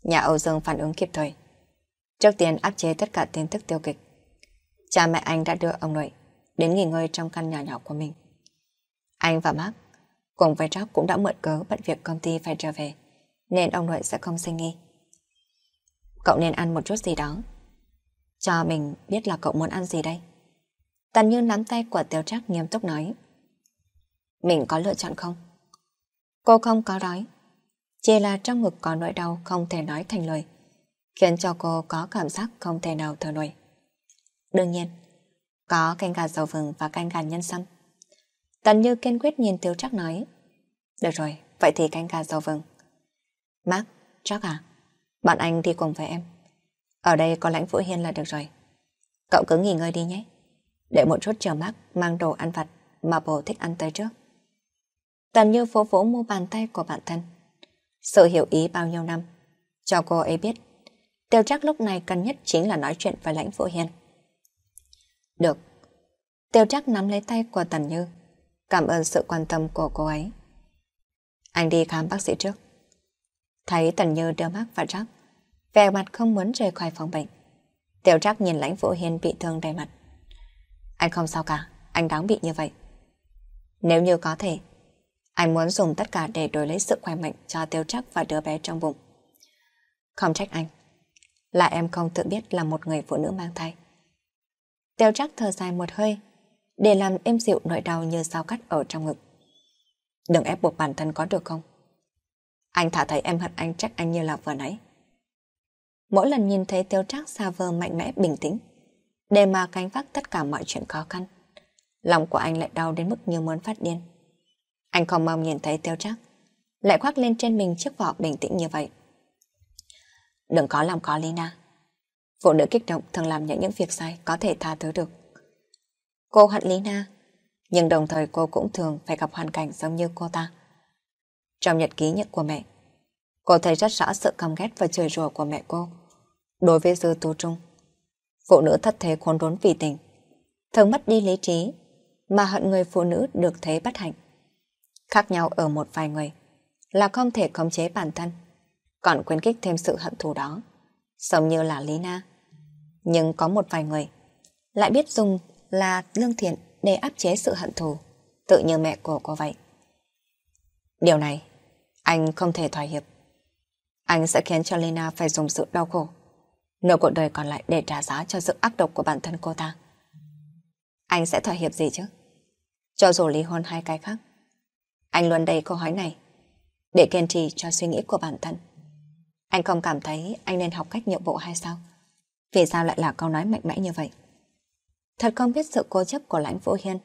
Nhà Âu Dương phản ứng kịp thời. Trước tiên áp chế tất cả tin tức tiêu cực. Cha mẹ anh đã đưa ông nội đến nghỉ ngơi trong căn nhà nhỏ của mình. Anh và Mark Cùng với Rock cũng đã mượn cớ bận việc công ty phải trở về, nên ông nội sẽ không sinh nghi. Cậu nên ăn một chút gì đó. Cho mình biết là cậu muốn ăn gì đây. Tần Như nắm tay của Tiểu Trác nghiêm túc nói. Mình có lựa chọn không? Cô không có đói. Chỉ là trong ngực có nỗi đau không thể nói thành lời, khiến cho cô có cảm giác không thể nào thở nổi. Đương nhiên, có canh gà dầu vừng và canh gà nhân sâm. Tần như kiên quyết nhìn tiêu chắc nói. Được rồi, vậy thì canh gà rau vừng. Mark, chắc à? Bạn anh đi cùng với em. Ở đây có lãnh vũ hiên là được rồi. Cậu cứ nghỉ ngơi đi nhé. Để một chút chờ Mark mang đồ ăn vặt mà bồ thích ăn tới trước. Tần như phố vỗ mua bàn tay của bạn thân. Sự hiểu ý bao nhiêu năm, cho cô ấy biết. Tiêu chắc lúc này cần nhất chính là nói chuyện với lãnh vũ hiên. Được. Tiêu chắc nắm lấy tay của Tần Như. Cảm ơn sự quan tâm của cô ấy. Anh đi khám bác sĩ trước. Thấy Tần Như đưa mắt vào rắc, vẻ mặt không muốn rời khỏi phòng bệnh. Tiểu Trác nhìn lãnh Vũ Hiên bị thương đầy mặt. Anh không sao cả, anh đáng bị như vậy. Nếu như có thể, anh muốn dùng tất cả để đổi lấy sự khỏe mạnh cho Tiêu Trác và đứa bé trong bụng. Không trách anh, là em không tự biết là một người phụ nữ mang thai. Tiêu Trác thở dài một hơi, để làm êm dịu nỗi đau như dao cắt ở trong ngực. Đừng ép buộc bản thân có được không? Anh thả thấy em hận anh trách anh như là vừa nãy. Mỗi lần nhìn thấy tiêu trác xa vờ mạnh mẽ bình tĩnh, để mà cánh vác tất cả mọi chuyện khó khăn, lòng của anh lại đau đến mức như muốn phát điên. Anh không mong nhìn thấy tiêu trác, lại khoác lên trên mình chiếc vỏ bình tĩnh như vậy. Đừng có làm có Lina. Phụ nữ kích động thường làm những những việc sai có thể tha thứ được. Cô hận Lý Na, nhưng đồng thời cô cũng thường phải gặp hoàn cảnh giống như cô ta. Trong nhật ký nhận của mẹ, cô thấy rất rõ sự căm ghét và chửi rủa của mẹ cô đối với Dư Tú Trung. Phụ nữ thất thế khốn đốn vì tình, thường mất đi lý trí, mà hận người phụ nữ được thế bất hạnh. Khác nhau ở một vài người là không thể khống chế bản thân, còn khuyến khích thêm sự hận thù đó, giống như là Lý Na. Nhưng có một vài người lại biết dùng là lương thiện để áp chế sự hận thù, tự như mẹ của cô vậy. Điều này, anh không thể thỏa hiệp. Anh sẽ khiến cho Lena phải dùng sự đau khổ, nửa cuộc đời còn lại để trả giá cho sự ác độc của bản thân cô ta. Anh sẽ thỏa hiệp gì chứ? Cho dù ly hôn hai cái khác, anh luôn đầy câu hỏi này để kiên trì cho suy nghĩ của bản thân. Anh không cảm thấy anh nên học cách nhiệm vụ hay sao? Vì sao lại là câu nói mạnh mẽ như vậy? Thật không biết sự cố chấp của lãnh vũ hiên.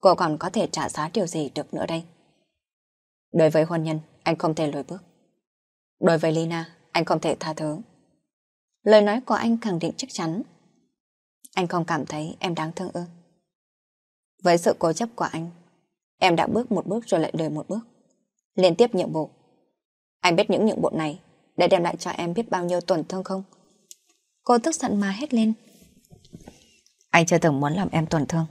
Cô còn có thể trả giá điều gì được nữa đây? Đối với hôn nhân, anh không thể lùi bước. Đối với Lina, anh không thể tha thứ. Lời nói của anh khẳng định chắc chắn. Anh không cảm thấy em đáng thương ư. Với sự cố chấp của anh, em đã bước một bước rồi lại lùi một bước. Liên tiếp nhiệm vụ Anh biết những nhiệm vụ này đã đem lại cho em biết bao nhiêu tổn thương không? Cô tức giận mà hét lên. Anh chưa từng muốn làm em tổn thương.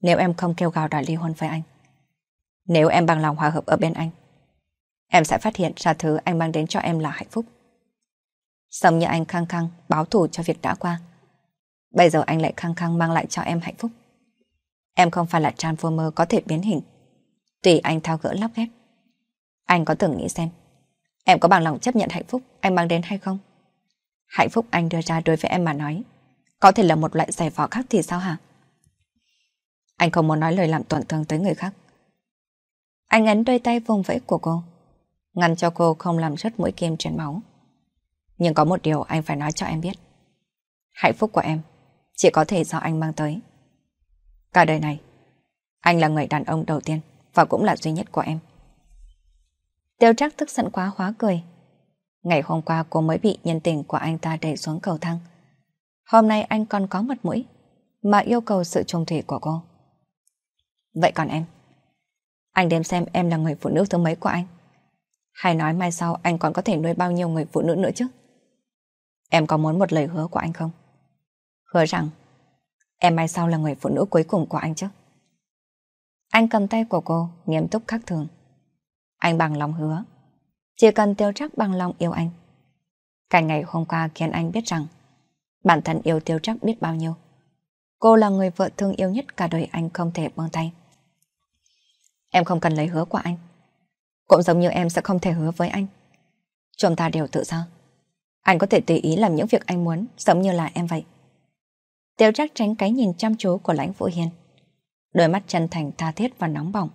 Nếu em không kêu gào đòi ly hôn với anh, nếu em bằng lòng hòa hợp ở bên anh, em sẽ phát hiện ra thứ anh mang đến cho em là hạnh phúc. Sống như anh khăng khăng báo thù cho việc đã qua. Bây giờ anh lại khăng khăng mang lại cho em hạnh phúc. Em không phải là Transformer có thể biến hình. Tùy anh thao gỡ lắp ghép. Anh có từng nghĩ xem, em có bằng lòng chấp nhận hạnh phúc anh mang đến hay không? Hạnh phúc anh đưa ra đối với em mà nói có thể là một loại giải vỏ khác thì sao hả? Anh không muốn nói lời làm tổn thương tới người khác. Anh ấn đôi tay vùng vẫy của cô, ngăn cho cô không làm rớt mũi kim trên máu. Nhưng có một điều anh phải nói cho em biết. Hạnh phúc của em chỉ có thể do anh mang tới. Cả đời này, anh là người đàn ông đầu tiên và cũng là duy nhất của em. Tiêu trắc tức giận quá hóa cười. Ngày hôm qua cô mới bị nhân tình của anh ta đẩy xuống cầu thang. Hôm nay anh còn có mặt mũi Mà yêu cầu sự trông thủy của cô Vậy còn em Anh đem xem em là người phụ nữ thứ mấy của anh Hay nói mai sau anh còn có thể nuôi bao nhiêu người phụ nữ nữa chứ Em có muốn một lời hứa của anh không Hứa rằng Em mai sau là người phụ nữ cuối cùng của anh chứ Anh cầm tay của cô Nghiêm túc khắc thường Anh bằng lòng hứa Chỉ cần tiêu trắc bằng lòng yêu anh Cả ngày hôm qua khiến anh biết rằng bản thân yêu tiêu trắc biết bao nhiêu. Cô là người vợ thương yêu nhất cả đời anh không thể buông tay. Em không cần lấy hứa của anh. Cũng giống như em sẽ không thể hứa với anh. Chúng ta đều tự do. Anh có thể tùy ý làm những việc anh muốn, giống như là em vậy. Tiêu trắc tránh cái nhìn chăm chú của lãnh vũ hiên. Đôi mắt chân thành tha thiết và nóng bỏng,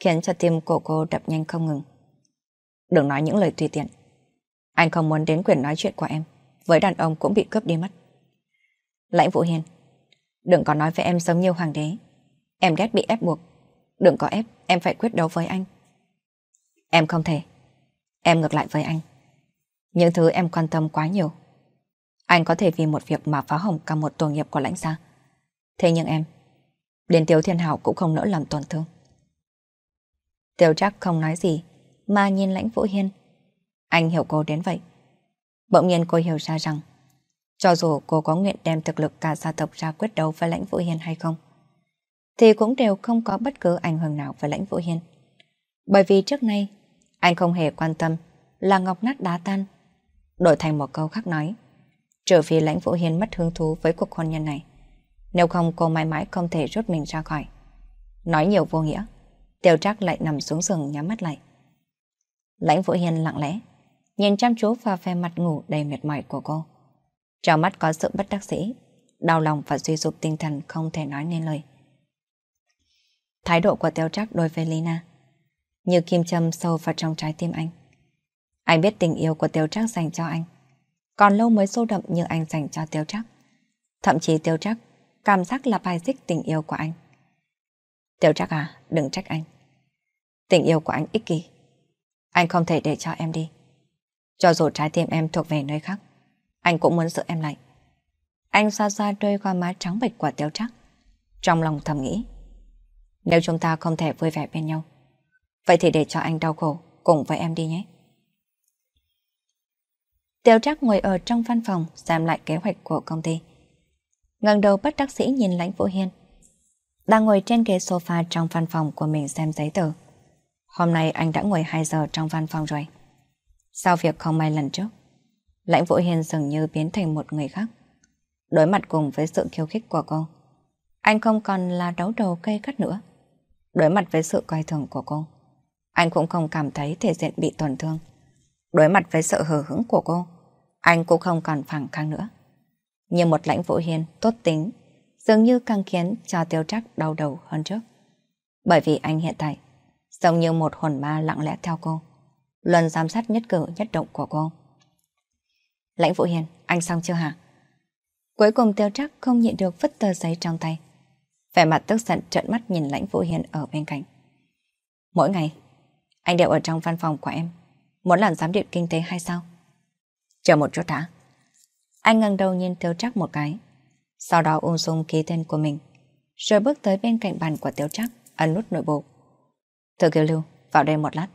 khiến cho tim của cô đập nhanh không ngừng. Đừng nói những lời tùy tiện. Anh không muốn đến quyền nói chuyện của em với đàn ông cũng bị cướp đi mất. Lãnh Vũ Hiền, đừng có nói với em giống như hoàng đế. Em ghét bị ép buộc. Đừng có ép, em phải quyết đấu với anh. Em không thể. Em ngược lại với anh. Những thứ em quan tâm quá nhiều. Anh có thể vì một việc mà phá hỏng cả một tổ nghiệp của lãnh gia. Thế nhưng em, đến Tiêu Thiên Hảo cũng không nỡ làm tổn thương. Tiêu Trác không nói gì, mà nhìn lãnh Vũ Hiên. Anh hiểu cô đến vậy, Bỗng nhiên cô hiểu ra rằng cho dù cô có nguyện đem thực lực cả gia tộc ra quyết đấu với lãnh Vũ Hiên hay không, thì cũng đều không có bất cứ ảnh hưởng nào với lãnh Vũ Hiên. Bởi vì trước nay, anh không hề quan tâm là ngọc nát đá tan. Đổi thành một câu khác nói, trừ phi lãnh Vũ Hiên mất hứng thú với cuộc hôn nhân này, nếu không cô mãi mãi không thể rút mình ra khỏi. Nói nhiều vô nghĩa, tiêu trác lại nằm xuống giường nhắm mắt lại. Lãnh Vũ Hiên lặng lẽ, nhìn chăm chú vào vẻ mặt ngủ đầy mệt mỏi của cô. Trong mắt có sự bất đắc dĩ, đau lòng và suy sụp tinh thần không thể nói nên lời. Thái độ của Tiêu Trác đối với Lina như kim châm sâu vào trong trái tim anh. Anh biết tình yêu của Tiêu Trác dành cho anh, còn lâu mới sâu đậm như anh dành cho Tiêu Trác. Thậm chí Tiêu Trác cảm giác là bài xích tình yêu của anh. Tiêu Trác à, đừng trách anh. Tình yêu của anh ích kỷ. Anh không thể để cho em đi. Cho dù trái tim em thuộc về nơi khác, anh cũng muốn giữ em lại. Anh xa xa rơi qua má trắng bệch của tiêu trắc. Trong lòng thầm nghĩ, nếu chúng ta không thể vui vẻ bên nhau, vậy thì để cho anh đau khổ cùng với em đi nhé. Tiêu trắc ngồi ở trong văn phòng xem lại kế hoạch của công ty. ngẩng đầu bắt bác sĩ nhìn lãnh vũ hiên. Đang ngồi trên ghế sofa trong văn phòng của mình xem giấy tờ. Hôm nay anh đã ngồi 2 giờ trong văn phòng rồi. Sau việc không may lần trước, Lãnh Vũ Hiền dường như biến thành một người khác. Đối mặt cùng với sự khiêu khích của cô, anh không còn là đấu đầu cây cắt nữa. Đối mặt với sự coi thường của cô, anh cũng không cảm thấy thể diện bị tổn thương. Đối mặt với sự hờ hững của cô, anh cũng không còn phản kháng nữa. Như một lãnh vũ hiền tốt tính, dường như càng khiến cho tiêu trắc đau đầu hơn trước. Bởi vì anh hiện tại, giống như một hồn ma lặng lẽ theo cô luôn giám sát nhất cử nhất động của cô. Lãnh Vũ Hiền, anh xong chưa hả? Cuối cùng tiêu trắc không nhịn được vứt tờ giấy trong tay. Vẻ mặt tức giận trợn mắt nhìn Lãnh Vũ Hiền ở bên cạnh. Mỗi ngày, anh đều ở trong văn phòng của em. Muốn làm giám định kinh tế hay sao? Chờ một chút đã. Anh ngẩng đầu nhìn tiêu trắc một cái. Sau đó ung dung ký tên của mình. Rồi bước tới bên cạnh bàn của tiêu trắc, ấn nút nội bộ. Thưa Kiều Lưu, vào đây một lát.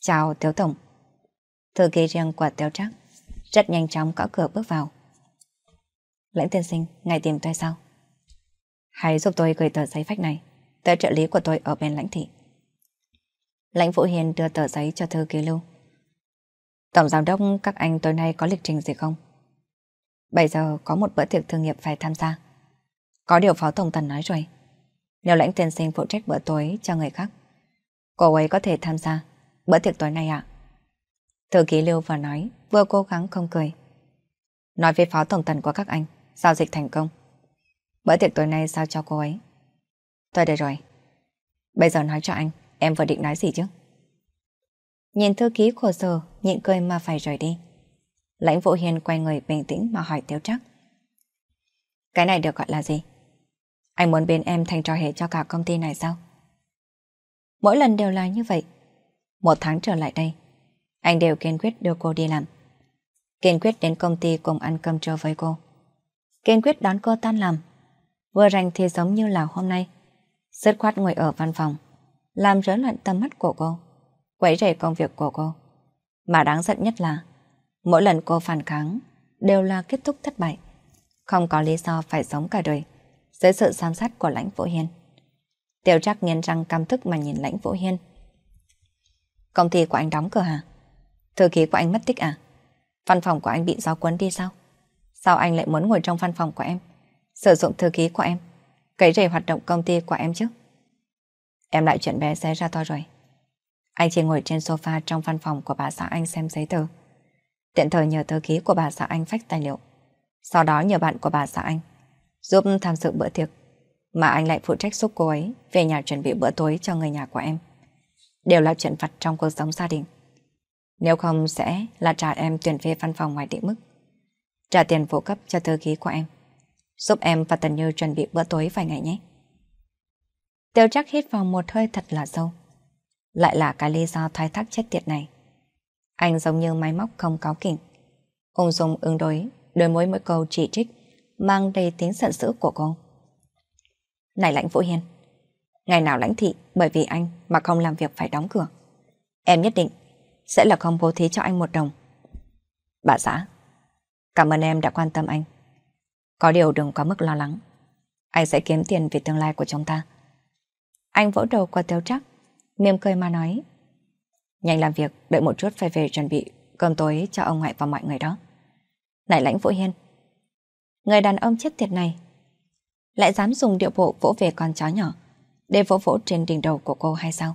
Chào Tiếu Tổng. Thư ký riêng của Tiếu Trác rất nhanh chóng gõ cửa bước vào. Lãnh tiên sinh, ngài tìm tôi sao? Hãy giúp tôi gửi tờ giấy phách này tới trợ lý của tôi ở bên lãnh thị. Lãnh Vũ Hiền đưa tờ giấy cho thư ký lưu. Tổng giám đốc các anh tối nay có lịch trình gì không? Bây giờ có một bữa tiệc thương nghiệp phải tham gia. Có điều phó tổng tần nói rồi. Nếu lãnh tiên sinh phụ trách bữa tối cho người khác, cô ấy có thể tham gia bữa tiệc tối nay ạ. À? Thư ký lưu vừa nói, vừa cố gắng không cười. Nói với phó tổng tần của các anh, giao dịch thành công. Bữa tiệc tối nay sao cho cô ấy? thôi đây rồi. Bây giờ nói cho anh, em vừa định nói gì chứ? Nhìn thư ký khổ sở, nhịn cười mà phải rời đi. Lãnh vụ Hiền quay người bình tĩnh mà hỏi Tiếu Trắc. Cái này được gọi là gì? Anh muốn bên em thành trò hề cho cả công ty này sao? Mỗi lần đều là như vậy, một tháng trở lại đây, anh đều kiên quyết đưa cô đi làm. Kiên quyết đến công ty cùng ăn cơm trưa với cô. Kiên quyết đón cô tan làm. Vừa rành thì giống như là hôm nay. Sứt khoát ngồi ở văn phòng, làm rối loạn tầm mắt của cô, quấy rầy công việc của cô. Mà đáng giận nhất là, mỗi lần cô phản kháng, đều là kết thúc thất bại. Không có lý do phải sống cả đời, dưới sự giám sát của lãnh vũ hiên. Tiểu trác nghiến răng căm thức mà nhìn lãnh vũ hiên, Công ty của anh đóng cửa hả? Thư ký của anh mất tích à? Văn phòng của anh bị gió cuốn đi sao? Sao anh lại muốn ngồi trong văn phòng của em? Sử dụng thư ký của em? Cấy rầy hoạt động công ty của em chứ? Em lại chuyện bé xảy ra to rồi. Anh chỉ ngồi trên sofa trong văn phòng của bà xã anh xem giấy tờ. Tiện thời nhờ thư ký của bà xã anh phách tài liệu. Sau đó nhờ bạn của bà xã anh giúp tham dự bữa tiệc. Mà anh lại phụ trách giúp cô ấy về nhà chuẩn bị bữa tối cho người nhà của em đều là chuyện vặt trong cuộc sống gia đình. Nếu không sẽ là trả em tuyển về văn phòng ngoài định mức. Trả tiền phụ cấp cho thư ký của em. Giúp em và Tần Như chuẩn bị bữa tối vài ngày nhé. Tiêu chắc hít vào một hơi thật là sâu. Lại là cái lý do thoái thác chết tiệt này. Anh giống như máy móc không có kỉnh. Ông dùng ứng đối, đôi mối mỗi câu chỉ trích, mang đầy tiếng giận dữ của cô. Này lãnh Vũ Hiên! Ngày nào lãnh thị bởi vì anh mà không làm việc phải đóng cửa. Em nhất định sẽ là không bố thí cho anh một đồng. Bà xã, cảm ơn em đã quan tâm anh. Có điều đừng quá mức lo lắng. Anh sẽ kiếm tiền vì tương lai của chúng ta. Anh vỗ đầu qua tiêu chắc, mỉm cười mà nói. Nhanh làm việc, đợi một chút phải về chuẩn bị cơm tối cho ông ngoại và mọi người đó. Này lãnh Vũ Hiên, người đàn ông chết tiệt này lại dám dùng điệu bộ vỗ về con chó nhỏ để vỗ vỗ trên đỉnh đầu của cô hay sao?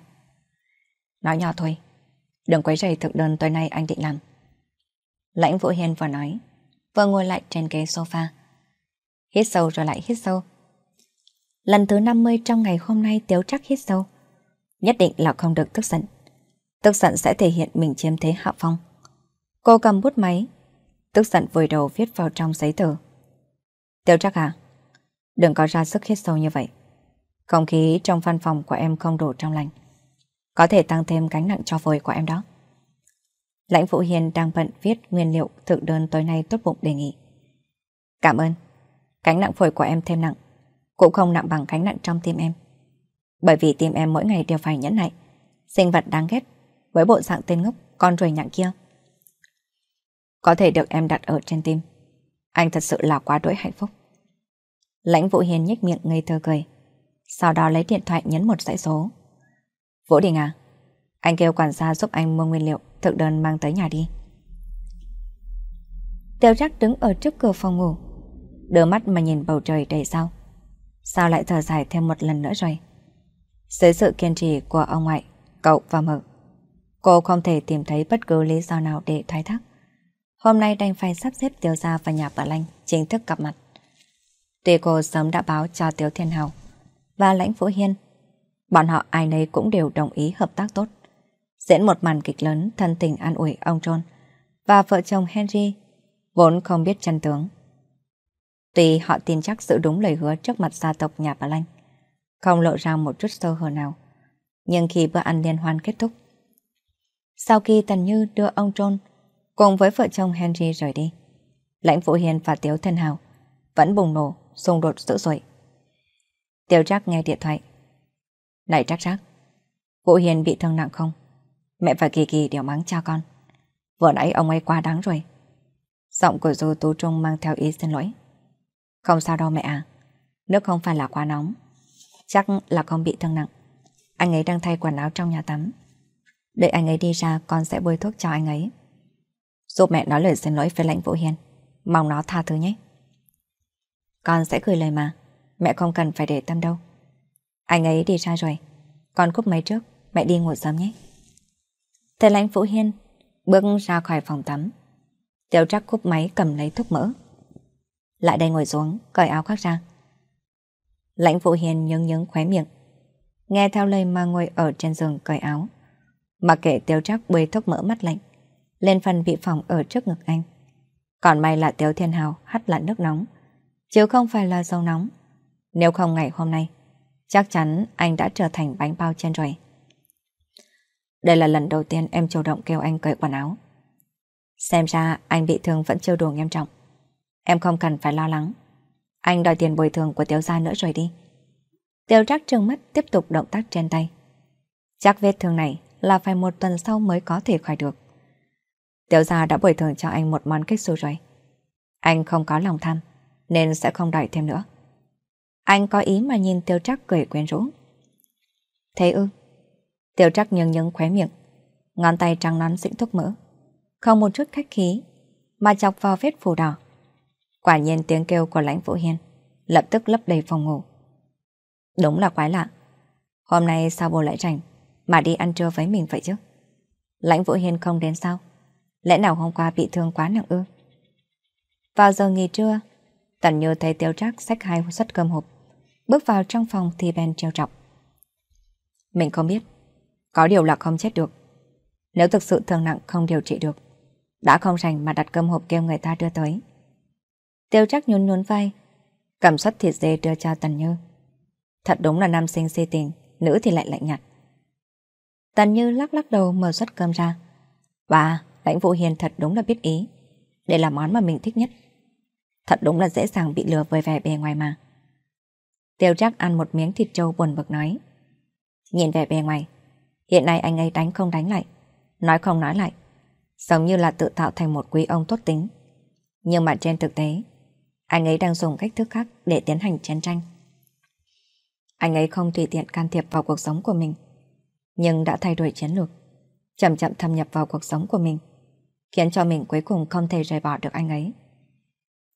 Nói nhỏ thôi, đừng quấy rầy thực đơn tối nay anh định làm. Lãnh Vũ Hiền vừa nói, vừa ngồi lại trên ghế sofa. Hít sâu rồi lại hít sâu. Lần thứ 50 trong ngày hôm nay Tiếu Trắc hít sâu. Nhất định là không được tức giận. Tức giận sẽ thể hiện mình chiếm thế hạ phong. Cô cầm bút máy, tức giận vùi đầu viết vào trong giấy tờ. Tiếu Trắc à, đừng có ra sức hít sâu như vậy. Không khí trong văn phòng của em không đủ trong lành. Có thể tăng thêm gánh nặng cho phổi của em đó. Lãnh Vũ Hiền đang bận viết nguyên liệu thực đơn tối nay tốt bụng đề nghị. Cảm ơn. Cánh nặng phổi của em thêm nặng, cũng không nặng bằng cánh nặng trong tim em. Bởi vì tim em mỗi ngày đều phải nhẫn nại, sinh vật đáng ghét, với bộ dạng tên ngốc, con ruồi nhặng kia. Có thể được em đặt ở trên tim. Anh thật sự là quá đỗi hạnh phúc. Lãnh Vũ Hiền nhếch miệng ngây thơ cười sau đó lấy điện thoại nhấn một dãy số. Vũ Đình à, anh kêu quản gia giúp anh mua nguyên liệu, thực đơn mang tới nhà đi. Tiêu Trác đứng ở trước cửa phòng ngủ, đưa mắt mà nhìn bầu trời đầy sao. Sao lại thở dài thêm một lần nữa rồi? Dưới sự kiên trì của ông ngoại, cậu và mợ, cô không thể tìm thấy bất cứ lý do nào để thoái thác. Hôm nay đành phải sắp xếp Tiêu Gia và nhà bà Lanh chính thức gặp mặt. Tuy cô sớm đã báo cho Tiêu Thiên Hào và Lãnh Phổ Hiên. Bọn họ ai nấy cũng đều đồng ý hợp tác tốt. Diễn một màn kịch lớn thân tình an ủi ông John và vợ chồng Henry vốn không biết chân tướng. Tuy họ tin chắc sự đúng lời hứa trước mặt gia tộc nhà bà Lanh, không lộ ra một chút sơ hở nào. Nhưng khi bữa ăn liên hoan kết thúc, sau khi Tần Như đưa ông John cùng với vợ chồng Henry rời đi, lãnh phụ hiền và tiếu thân hào vẫn bùng nổ, xung đột dữ dội. Tiểu Trác nghe điện thoại. Này Trác Trác, Vũ Hiền bị thương nặng không? Mẹ và Kỳ Kỳ đều mắng cha con. Vừa nãy ông ấy quá đáng rồi. Giọng của Du Tú Trung mang theo ý xin lỗi. Không sao đâu mẹ à. Nước không phải là quá nóng. Chắc là con bị thương nặng. Anh ấy đang thay quần áo trong nhà tắm. Đợi anh ấy đi ra con sẽ bôi thuốc cho anh ấy. Giúp mẹ nói lời xin lỗi với lãnh Vũ Hiền. Mong nó tha thứ nhé. Con sẽ gửi lời mà mẹ không cần phải để tâm đâu. Anh ấy đi ra rồi, con cúp máy trước, mẹ đi ngủ sớm nhé. Thầy lãnh Phú Hiên bước ra khỏi phòng tắm. Tiểu trắc cúp máy cầm lấy thuốc mỡ. Lại đây ngồi xuống, cởi áo khoác ra. Lãnh Phú Hiên nhướng nhướng khóe miệng. Nghe theo lời mà ngồi ở trên giường cởi áo. Mặc kệ Tiểu trắc bơi thuốc mỡ mắt lạnh, lên phần bị phòng ở trước ngực anh. Còn may là Tiểu Thiên Hào hắt lặn nước nóng, chứ không phải là dầu nóng nếu không ngày hôm nay, chắc chắn anh đã trở thành bánh bao trên rồi. Đây là lần đầu tiên em chủ động kêu anh cởi quần áo. Xem ra anh bị thương vẫn chưa đủ nghiêm trọng. Em không cần phải lo lắng. Anh đòi tiền bồi thường của tiểu Gia nữa rồi đi. tiểu trác trừng mắt tiếp tục động tác trên tay. Chắc vết thương này là phải một tuần sau mới có thể khỏi được. Tiểu gia đã bồi thường cho anh một món kích xù rồi. Anh không có lòng tham, nên sẽ không đòi thêm nữa. Anh có ý mà nhìn Tiêu Trắc cười quyến rũ. Thế ư? Tiêu Trắc nhường nhường khóe miệng, ngón tay trắng nón xịn thuốc mỡ, không một chút khách khí, mà chọc vào vết phù đỏ. Quả nhiên tiếng kêu của lãnh Vũ Hiên lập tức lấp đầy phòng ngủ. Đúng là quái lạ. Hôm nay sao bố lại rảnh mà đi ăn trưa với mình vậy chứ? Lãnh Vũ Hiên không đến sao? Lẽ nào hôm qua bị thương quá nặng ư? Vào giờ nghỉ trưa, Tần Như thấy Tiêu Trác xách hai suất cơm hộp Bước vào trong phòng thì Ben treo trọng. Mình không biết. Có điều là không chết được. Nếu thực sự thường nặng không điều trị được. Đã không rành mà đặt cơm hộp kêu người ta đưa tới. Tiêu chắc nhún nhún vai. Cầm suất thịt dê đưa cho Tần Như. Thật đúng là nam sinh si tình, nữ thì lại lạnh nhạt. Tần Như lắc lắc đầu mở xuất cơm ra. Và lãnh vụ hiền thật đúng là biết ý. Đây là món mà mình thích nhất. Thật đúng là dễ dàng bị lừa với vẻ bề ngoài mà. Tiêu chắc ăn một miếng thịt trâu buồn bực nói. Nhìn về bề ngoài, hiện nay anh ấy đánh không đánh lại, nói không nói lại, giống như là tự tạo thành một quý ông tốt tính. Nhưng mà trên thực tế, anh ấy đang dùng cách thức khác để tiến hành chiến tranh. Anh ấy không tùy tiện can thiệp vào cuộc sống của mình, nhưng đã thay đổi chiến lược, chậm chậm thâm nhập vào cuộc sống của mình, khiến cho mình cuối cùng không thể rời bỏ được anh ấy.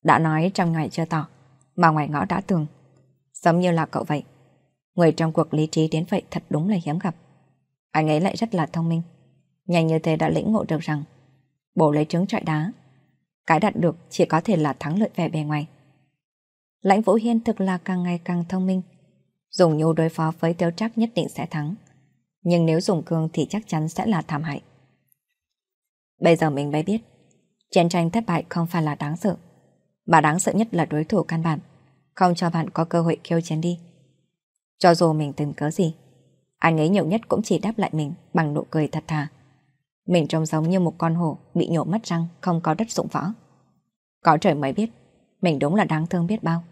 Đã nói trong ngoài chưa tỏ, mà ngoài ngõ đã tường giống như là cậu vậy. Người trong cuộc lý trí đến vậy thật đúng là hiếm gặp. Anh ấy lại rất là thông minh. Nhanh như thế đã lĩnh ngộ được rằng bổ lấy trứng trọi đá. Cái đạt được chỉ có thể là thắng lợi về bề ngoài. Lãnh Vũ Hiên thực là càng ngày càng thông minh. Dùng nhu đối phó với tiêu trác nhất định sẽ thắng. Nhưng nếu dùng cương thì chắc chắn sẽ là thảm hại. Bây giờ mình mới biết, chiến tranh thất bại không phải là đáng sợ. Mà đáng sợ nhất là đối thủ căn bản không cho bạn có cơ hội kêu chén đi. Cho dù mình từng cớ gì, anh ấy nhiều nhất cũng chỉ đáp lại mình bằng nụ cười thật thà. Mình trông giống như một con hổ bị nhổ mất răng không có đất dụng võ. Có trời mới biết, mình đúng là đáng thương biết bao.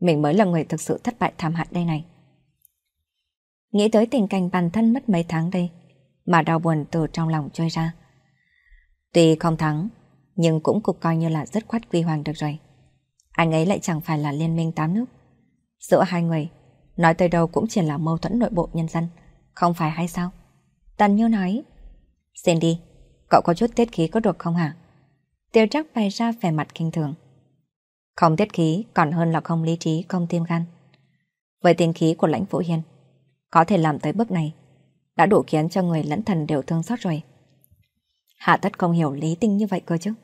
Mình mới là người thực sự thất bại tham hại đây này. Nghĩ tới tình cảnh bản thân mất mấy tháng đây, mà đau buồn từ trong lòng trôi ra. Tuy không thắng, nhưng cũng cục coi như là rất khoát quy hoàng được rồi anh ấy lại chẳng phải là liên minh tám nước. Giữa hai người, nói tới đâu cũng chỉ là mâu thuẫn nội bộ nhân dân, không phải hay sao? Tần Nhiêu nói, xin đi, cậu có chút tiết khí có được không hả? Tiêu trắc bày ra vẻ mặt kinh thường. Không tiết khí còn hơn là không lý trí, không tim gan. Với tiền khí của lãnh vũ hiền có thể làm tới bước này, đã đủ khiến cho người lẫn thần đều thương xót rồi. Hạ tất không hiểu lý tinh như vậy cơ chứ.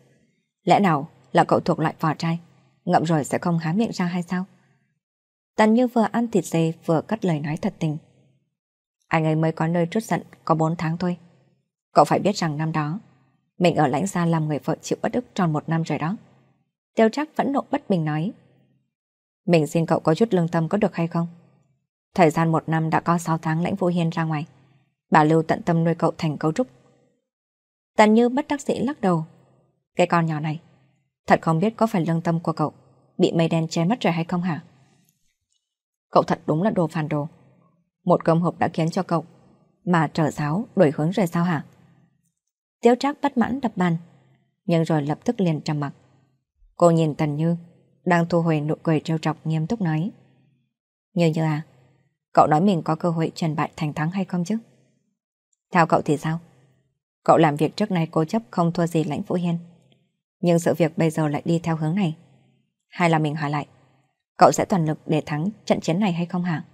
Lẽ nào là cậu thuộc loại vỏ trai? ngậm rồi sẽ không há miệng ra hay sao? Tần Như vừa ăn thịt dê vừa cắt lời nói thật tình. Anh ấy mới có nơi trút giận có bốn tháng thôi. Cậu phải biết rằng năm đó, mình ở lãnh gia làm người vợ chịu bất ức tròn một năm rồi đó. Tiêu Trác vẫn nộ bất bình nói. Mình xin cậu có chút lương tâm có được hay không? Thời gian một năm đã có sáu tháng lãnh Vũ Hiên ra ngoài. Bà Lưu tận tâm nuôi cậu thành cấu trúc. Tần Như bất đắc sĩ lắc đầu. Cái con nhỏ này, Thật không biết có phải lương tâm của cậu Bị mây đen che mất rồi hay không hả Cậu thật đúng là đồ phản đồ Một cơm hộp đã khiến cho cậu Mà trở giáo đổi hướng rồi sao hả Tiếu trác bất mãn đập bàn Nhưng rồi lập tức liền trầm mặt Cô nhìn Tần Như Đang thu hồi nụ cười trêu trọc nghiêm túc nói Như Như à Cậu nói mình có cơ hội trần bại thành thắng hay không chứ Theo cậu thì sao Cậu làm việc trước nay cố chấp không thua gì lãnh phụ Hiên nhưng sự việc bây giờ lại đi theo hướng này Hay là mình hỏi lại Cậu sẽ toàn lực để thắng trận chiến này hay không hả?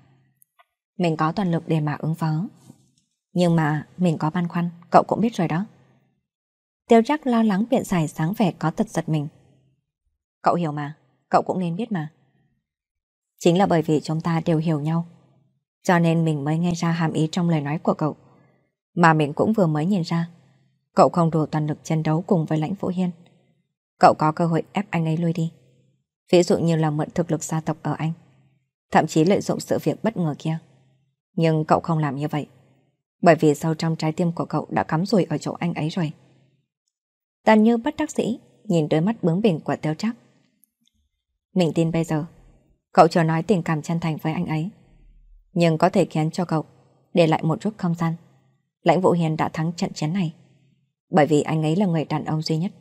Mình có toàn lực để mà ứng phó Nhưng mà mình có băn khoăn Cậu cũng biết rồi đó Tiêu Trác lo lắng biện giải sáng vẻ có tật giật mình Cậu hiểu mà Cậu cũng nên biết mà Chính là bởi vì chúng ta đều hiểu nhau Cho nên mình mới nghe ra hàm ý trong lời nói của cậu Mà mình cũng vừa mới nhìn ra Cậu không đủ toàn lực chiến đấu cùng với lãnh phổ hiên Cậu có cơ hội ép anh ấy lui đi. Ví dụ như là mượn thực lực gia tộc ở anh. Thậm chí lợi dụng sự việc bất ngờ kia. Nhưng cậu không làm như vậy. Bởi vì sâu trong trái tim của cậu đã cắm rùi ở chỗ anh ấy rồi. Tàn như bất đắc sĩ, nhìn đôi mắt bướng bỉnh của tiêu chắc. Mình tin bây giờ, cậu chưa nói tình cảm chân thành với anh ấy. Nhưng có thể khiến cho cậu để lại một chút không gian. Lãnh vụ Hiền đã thắng trận chiến này. Bởi vì anh ấy là người đàn ông duy nhất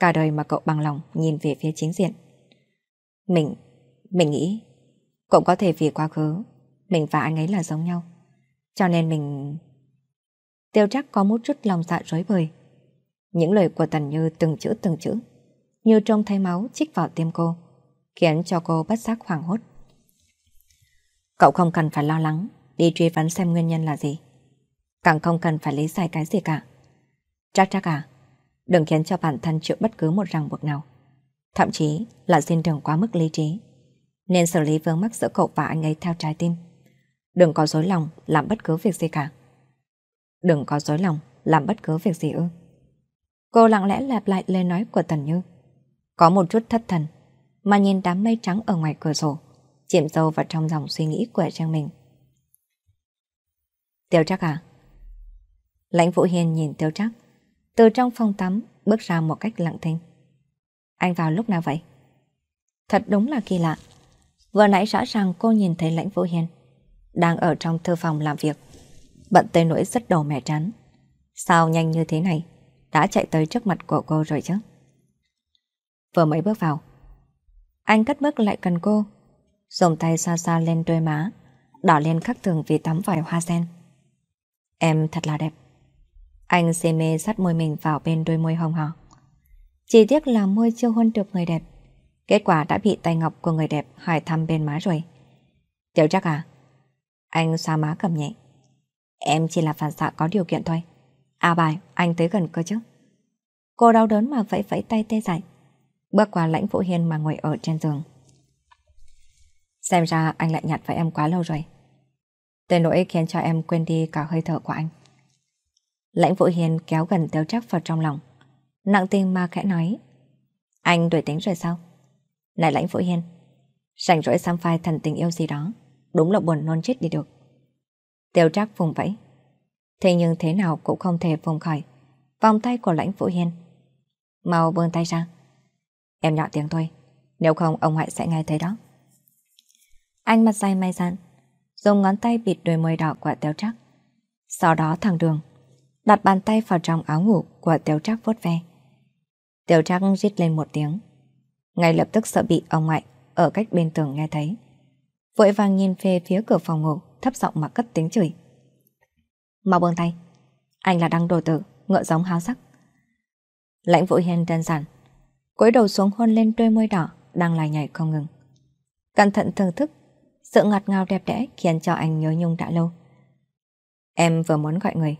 Cả đời mà cậu bằng lòng nhìn về phía chính diện. Mình, mình nghĩ cũng có thể vì quá khứ mình và anh ấy là giống nhau. Cho nên mình... Tiêu trắc có một chút lòng dạ rối bời. Những lời của Tần Như từng chữ từng chữ, như trong thấy máu chích vào tim cô, khiến cho cô bất giác hoảng hốt. Cậu không cần phải lo lắng, đi truy vấn xem nguyên nhân là gì. Càng không cần phải lý giải cái gì cả. Trắc trắc à, đừng khiến cho bản thân chịu bất cứ một ràng buộc nào. Thậm chí là xin đừng quá mức lý trí. Nên xử lý vướng mắc giữa cậu và anh ấy theo trái tim. Đừng có dối lòng làm bất cứ việc gì cả. Đừng có dối lòng làm bất cứ việc gì ư. Cô lặng lẽ lặp lại lời nói của Tần Như. Có một chút thất thần, mà nhìn đám mây trắng ở ngoài cửa sổ, chìm sâu vào trong dòng suy nghĩ của trang mình. Tiêu chắc à? Lãnh Vũ Hiền nhìn Tiêu chắc, từ trong phòng tắm bước ra một cách lặng thinh. Anh vào lúc nào vậy? Thật đúng là kỳ lạ. Vừa nãy rõ ràng cô nhìn thấy lãnh vũ hiên đang ở trong thư phòng làm việc. Bận tới nỗi rất đầu mẻ trắng. Sao nhanh như thế này? Đã chạy tới trước mặt của cô rồi chứ? Vừa mới bước vào. Anh cất bước lại gần cô. Dùng tay xa xa lên đôi má. Đỏ lên khắc thường vì tắm vòi hoa sen. Em thật là đẹp. Anh si mê sát môi mình vào bên đôi môi hồng hồng. Chỉ tiếc là môi chưa hôn được người đẹp. Kết quả đã bị tay ngọc của người đẹp hỏi thăm bên má rồi. Tiểu chắc à? Anh xoa má cầm nhẹ. Em chỉ là phản xạ có điều kiện thôi. À bài, anh tới gần cơ chứ. Cô đau đớn mà vẫy vẫy tay tê dại. Bước qua lãnh phụ hiên mà ngồi ở trên giường. Xem ra anh lại nhặt với em quá lâu rồi. Tên nỗi khiến cho em quên đi cả hơi thở của anh. Lãnh Vũ Hiền kéo gần Tiêu Trác vào trong lòng. Nặng tình mà khẽ nói. Anh đổi tính rồi sao? Này Lãnh Vũ Hiền, rảnh rỗi xăm phai thần tình yêu gì đó, đúng là buồn non chết đi được. Tiêu Trác vùng vẫy. Thế nhưng thế nào cũng không thể vùng khỏi. Vòng tay của Lãnh Vũ Hiền. Mau buông tay ra. Em nhỏ tiếng thôi, nếu không ông ngoại sẽ nghe thấy đó. Anh mặt say may dạn, dùng ngón tay bịt đôi môi đỏ của Tiêu Trác. Sau đó thẳng đường đặt bàn tay vào trong áo ngủ của Tiểu Trác vuốt ve. Tiểu Trác rít lên một tiếng, ngay lập tức sợ bị ông ngoại ở cách bên tường nghe thấy. Vội vàng nhìn về phía cửa phòng ngủ, thấp giọng mà cất tiếng chửi. Mau buông tay, anh là đăng đồ tử, ngựa giống háo sắc. Lãnh Vũ Hiên đơn giản, cúi đầu xuống hôn lên đôi môi đỏ đang lải nhảy không ngừng. Cẩn thận thưởng thức, sự ngọt ngào đẹp đẽ khiến cho anh nhớ nhung đã lâu. Em vừa muốn gọi người,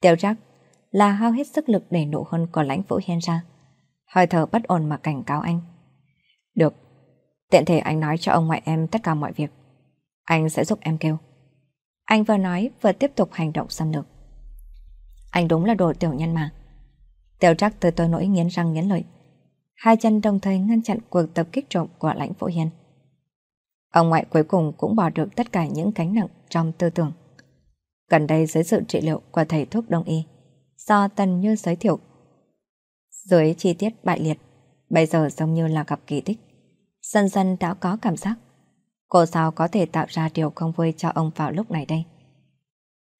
Tiêu trác là hao hết sức lực để nụ hôn của lãnh vũ hiên ra. Hơi thở bất ổn mà cảnh cáo anh. Được, tiện thể anh nói cho ông ngoại em tất cả mọi việc. Anh sẽ giúp em kêu. Anh vừa nói vừa tiếp tục hành động xâm lược. Anh đúng là đồ tiểu nhân mà. Tiêu trác từ tôi nỗi nghiến răng nghiến lợi. Hai chân đồng thời ngăn chặn cuộc tập kích trộm của lãnh vũ hiên. Ông ngoại cuối cùng cũng bỏ được tất cả những cánh nặng trong tư tưởng. Gần đây dưới sự trị liệu của thầy thuốc đông y, do Tần Như giới thiệu. Dưới chi tiết bại liệt, bây giờ giống như là gặp kỳ tích. Dần dần đã có cảm giác, cô sao có thể tạo ra điều không vui cho ông vào lúc này đây.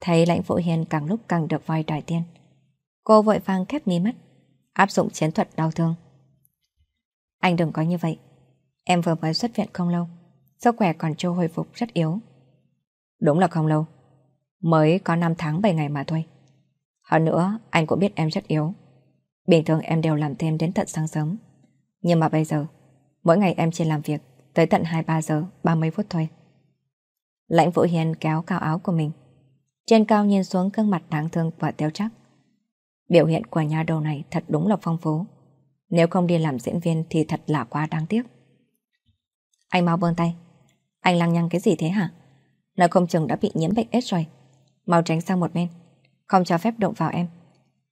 Thấy lãnh phụ hiền càng lúc càng được voi đòi tiên. Cô vội vang khép mí mắt, áp dụng chiến thuật đau thương. Anh đừng có như vậy. Em vừa mới xuất viện không lâu, sức khỏe còn chưa hồi phục rất yếu. Đúng là không lâu, Mới có 5 tháng 7 ngày mà thôi. Hơn nữa, anh cũng biết em rất yếu. Bình thường em đều làm thêm đến tận sáng sớm. Nhưng mà bây giờ, mỗi ngày em chỉ làm việc tới tận 23 giờ 30 phút thôi. Lãnh Vũ Hiền kéo cao áo của mình. Trên cao nhìn xuống gương mặt đáng thương và tiêu chắc. Biểu hiện của nhà đầu này thật đúng là phong phú. Nếu không đi làm diễn viên thì thật là quá đáng tiếc. Anh mau vươn tay. Anh lăng nhăng cái gì thế hả? Nó không chừng đã bị nhiễm bệnh AIDS rồi mau tránh sang một bên, không cho phép động vào em.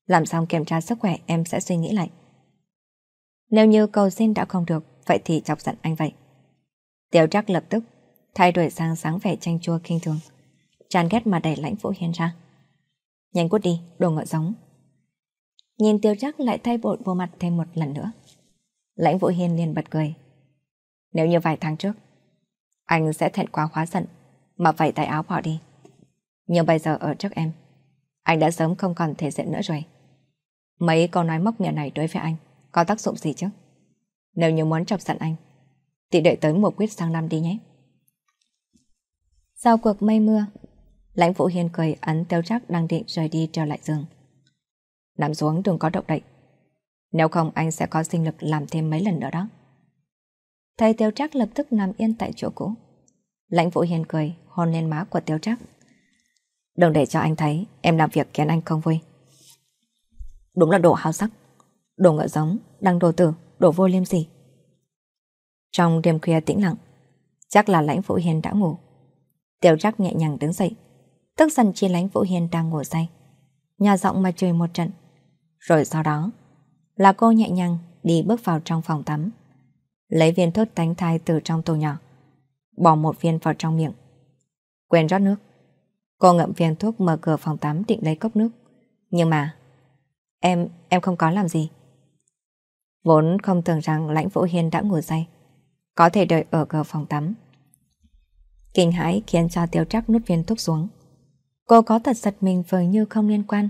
Làm xong kiểm tra sức khỏe em sẽ suy nghĩ lại. Nếu như cầu xin đã không được, vậy thì chọc giận anh vậy. Tiểu trắc lập tức thay đổi sang sáng vẻ chanh chua kinh thường, chán ghét mà đẩy lãnh vũ hiên ra. Nhanh cút đi, đồ ngựa giống. Nhìn tiêu trắc lại thay bội vô mặt thêm một lần nữa. Lãnh vũ hiên liền bật cười. Nếu như vài tháng trước, anh sẽ thẹn quá khóa giận, mà vẩy tay áo bỏ đi. Nhưng bây giờ ở trước em Anh đã sớm không còn thể diện nữa rồi Mấy câu nói móc nghề này đối với anh Có tác dụng gì chứ Nếu như muốn chọc giận anh Thì đợi tới một quyết sang năm đi nhé Sau cuộc mây mưa Lãnh Vũ hiền cười ấn tiêu trác đang định rời đi trở lại giường Nằm xuống đừng có động đậy Nếu không anh sẽ có sinh lực làm thêm mấy lần nữa đó Thầy tiêu trác lập tức nằm yên tại chỗ cũ Lãnh Vũ hiền cười hôn lên má của tiêu trác Đừng để cho anh thấy em làm việc khiến anh không vui. Đúng là đồ háo sắc, đồ ngựa giống, đăng đồ tử, đồ vô liêm gì. Trong đêm khuya tĩnh lặng, chắc là lãnh Vũ Hiền đã ngủ. Tiểu Trác nhẹ nhàng đứng dậy, tức giận chi lãnh Vũ Hiền đang ngủ say. Nhà giọng mà chửi một trận. Rồi sau đó, là cô nhẹ nhàng đi bước vào trong phòng tắm. Lấy viên thuốc tánh thai từ trong tô nhỏ, bỏ một viên vào trong miệng. Quên rót nước, Cô ngậm viên thuốc mở cửa phòng tắm định lấy cốc nước. Nhưng mà... Em, em không có làm gì. Vốn không tưởng rằng lãnh vũ hiên đã ngủ say. Có thể đợi ở cửa phòng tắm. Kinh hãi khiến cho tiêu trắc nút viên thuốc xuống. Cô có thật giật mình vườn như không liên quan.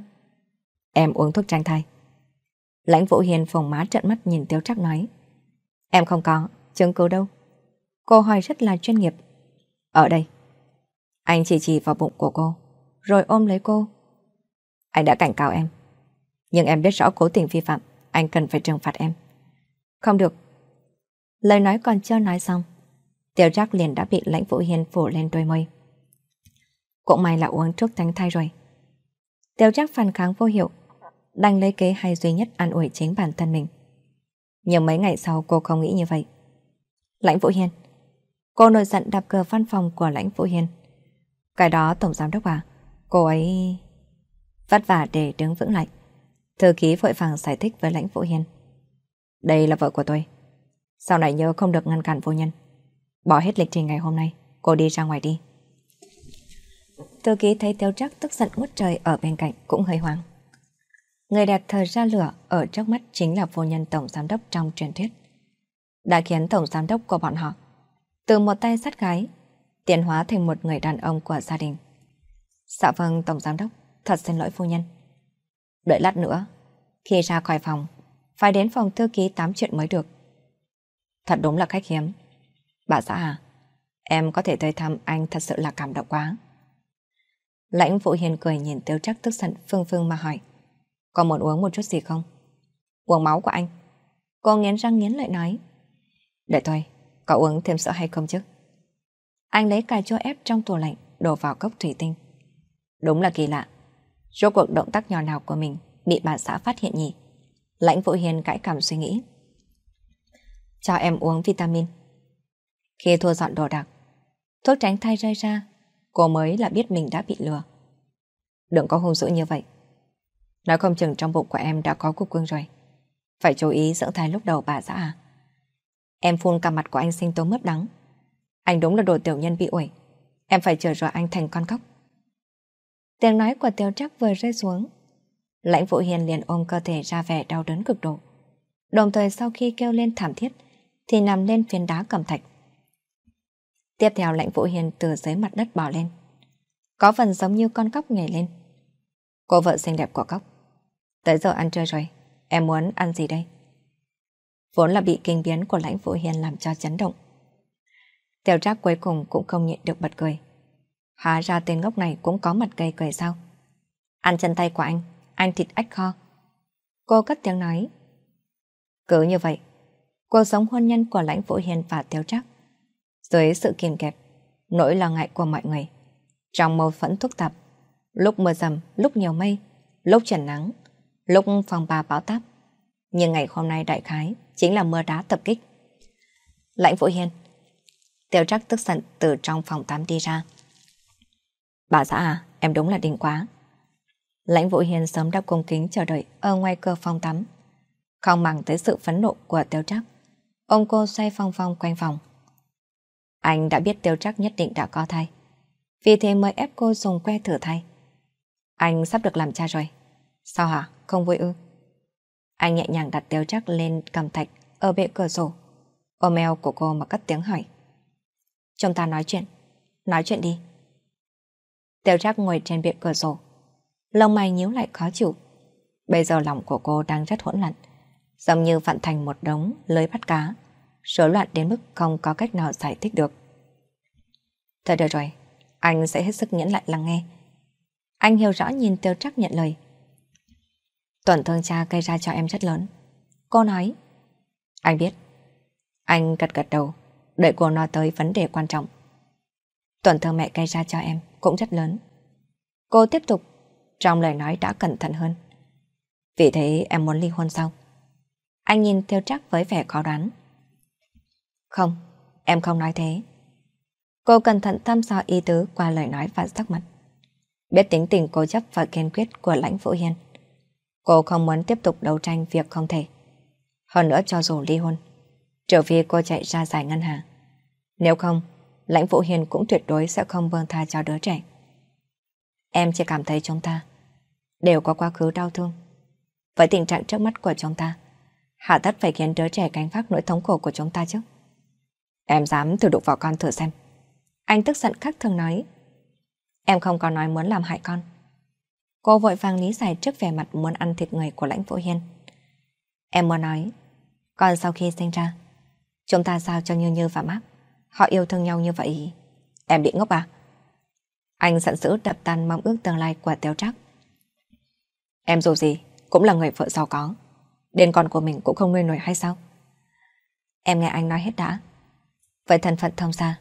Em uống thuốc tránh thai. Lãnh Vũ Hiền phồng má trợn mắt nhìn Tiêu trắc nói. Em không có, chứng cứ đâu. Cô hỏi rất là chuyên nghiệp. Ở đây, anh chỉ chỉ vào bụng của cô, rồi ôm lấy cô. Anh đã cảnh cáo em, nhưng em biết rõ cố tình vi phạm, anh cần phải trừng phạt em. Không được. Lời nói còn chưa nói xong, Tiểu Trác liền đã bị Lãnh Vũ Hiền phủ lên đôi môi. Cũng may là uống trước thánh thai rồi. Tiểu Trác phản kháng vô hiệu, đang lấy kế hay duy nhất an ủi chính bản thân mình. Nhưng mấy ngày sau cô không nghĩ như vậy. Lãnh Vũ Hiền, Cô nổi giận đạp cờ văn phòng của Lãnh Vũ Hiền. Cái đó Tổng Giám Đốc à, cô ấy... Vất vả để đứng vững lại. Thư ký vội vàng giải thích với lãnh vụ hiền Đây là vợ của tôi. Sau này nhớ không được ngăn cản vô nhân. Bỏ hết lịch trình ngày hôm nay, cô đi ra ngoài đi. Thư ký thấy Tiêu Trác tức giận ngút trời ở bên cạnh cũng hơi hoang. Người đẹp thờ ra lửa ở trước mắt chính là vô nhân tổng giám đốc trong truyền thuyết. Đã khiến tổng giám đốc của bọn họ từ một tay sát gái tiến hóa thành một người đàn ông của gia đình. Dạ vâng, Tổng Giám Đốc, thật xin lỗi phu nhân. Đợi lát nữa, khi ra khỏi phòng, phải đến phòng thư ký tám chuyện mới được. Thật đúng là khách hiếm. Bà xã à, em có thể tới thăm anh thật sự là cảm động quá. Lãnh Vũ Hiền cười nhìn tiêu chắc tức giận phương phương mà hỏi. Có muốn uống một chút gì không? Uống máu của anh. Cô nghiến răng nghiến lại nói. Để thôi, có uống thêm sữa hay không chứ? Anh lấy cà chua ép trong tủ lạnh, đổ vào cốc thủy tinh. Đúng là kỳ lạ. Rốt cuộc động tác nhỏ nào của mình bị bà xã phát hiện nhỉ? Lãnh Vũ Hiền cãi cảm suy nghĩ. Cho em uống vitamin. Khi thua dọn đồ đạc, thuốc tránh thai rơi ra, cô mới là biết mình đã bị lừa. Đừng có hung dữ như vậy. Nói không chừng trong bụng của em đã có cục cưng rồi. Phải chú ý dưỡng thai lúc đầu bà xã à. Em phun cả mặt của anh sinh tố mất đắng. Anh đúng là đồ tiểu nhân bị ủi. Em phải chờ rồi anh thành con cóc. Tiếng nói của tiêu trắc vừa rơi xuống. Lãnh Vũ Hiền liền ôm cơ thể ra vẻ đau đớn cực độ. Đồng thời sau khi kêu lên thảm thiết, thì nằm lên phiến đá cẩm thạch. Tiếp theo lãnh Vũ Hiền từ dưới mặt đất bò lên. Có phần giống như con cóc nhảy lên. Cô vợ xinh đẹp của cóc. Tới giờ ăn trưa rồi, em muốn ăn gì đây? Vốn là bị kinh biến của lãnh Vũ Hiền làm cho chấn động. Tiểu trác cuối cùng cũng không nhịn được bật cười. Hóa ra tên ngốc này cũng có mặt cây cười sao? Ăn chân tay của anh, anh thịt ách kho. Cô cất tiếng nói. Cứ như vậy, cuộc sống hôn nhân của lãnh vũ hiền và tiêu trác. Dưới sự kiềm kẹp, nỗi lo ngại của mọi người. Trong mâu thuẫn phức tập, lúc mưa dầm, lúc nhiều mây, lúc trần nắng, lúc phòng bà bão táp. Nhưng ngày hôm nay đại khái chính là mưa đá tập kích. Lãnh Vũ Hiền, Tiêu trắc tức giận từ trong phòng tắm đi ra. Bà xã à, em đúng là đỉnh quá. Lãnh Vũ Hiền sớm đã cung kính chờ đợi ở ngoài cửa phòng tắm. Không màng tới sự phấn nộ của tiêu trắc. Ông cô xoay phong phong quanh phòng. Anh đã biết tiêu trắc nhất định đã có thai. Vì thế mới ép cô dùng que thử thai. Anh sắp được làm cha rồi. Sao hả? Không vui ư? Anh nhẹ nhàng đặt tiêu trắc lên cầm thạch ở bệ cửa sổ. Ôm eo của cô mà cất tiếng hỏi. Chúng ta nói chuyện. Nói chuyện đi. Tiêu Trác ngồi trên bệ cửa sổ. lòng mày nhíu lại khó chịu. Bây giờ lòng của cô đang rất hỗn loạn, giống như vặn thành một đống lưới bắt cá, rối loạn đến mức không có cách nào giải thích được. Thôi được rồi, anh sẽ hết sức nhẫn lại lắng nghe. Anh hiểu rõ nhìn Tiêu Trác nhận lời. Tuần thương cha gây ra cho em rất lớn. Cô nói. Anh biết. Anh gật gật đầu. Đợi cô nói tới vấn đề quan trọng. Tuần thơ mẹ gây ra cho em cũng rất lớn. Cô tiếp tục, trong lời nói đã cẩn thận hơn. Vì thế em muốn ly hôn sao? Anh nhìn theo chắc với vẻ khó đoán. Không, em không nói thế. Cô cẩn thận thăm dò ý tứ qua lời nói và sắc mặt. Biết tính tình cố chấp và kiên quyết của lãnh phụ hiền. Cô không muốn tiếp tục đấu tranh việc không thể. Hơn nữa cho dù ly hôn, trở về cô chạy ra giải ngân hàng. Nếu không, lãnh vũ hiền cũng tuyệt đối sẽ không buông vâng tha cho đứa trẻ. Em chỉ cảm thấy chúng ta đều có quá khứ đau thương. Với tình trạng trước mắt của chúng ta, hạ tất phải khiến đứa trẻ gánh vác nỗi thống khổ của chúng ta chứ. Em dám thử đụng vào con thử xem. Anh tức giận khắc thường nói. Em không có nói muốn làm hại con. Cô vội vàng lý giải trước vẻ mặt muốn ăn thịt người của lãnh vũ hiên. Em muốn nói, con sau khi sinh ra, Chúng ta sao cho Như Như và Mark Họ yêu thương nhau như vậy Em bị ngốc à Anh sẵn sữ đập tan mong ước tương lai của Tiêu Trắc Em dù gì Cũng là người vợ giàu có Đến con của mình cũng không nuôi nổi hay sao Em nghe anh nói hết đã vậy thân phận thông xa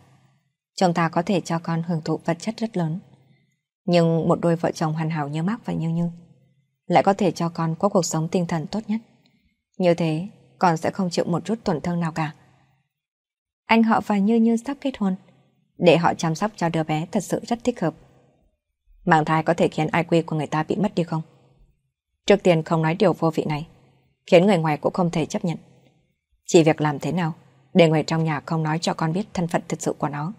Chúng ta có thể cho con hưởng thụ vật chất rất lớn Nhưng một đôi vợ chồng hoàn hảo như Mark và Như Như Lại có thể cho con có cuộc sống tinh thần tốt nhất Như thế con sẽ không chịu một chút tổn thương nào cả anh họ và Như Như sắp kết hôn, để họ chăm sóc cho đứa bé thật sự rất thích hợp. Mang thai có thể khiến IQ của người ta bị mất đi không? Trước tiên không nói điều vô vị này, khiến người ngoài cũng không thể chấp nhận. Chỉ việc làm thế nào để người trong nhà không nói cho con biết thân phận thực sự của nó.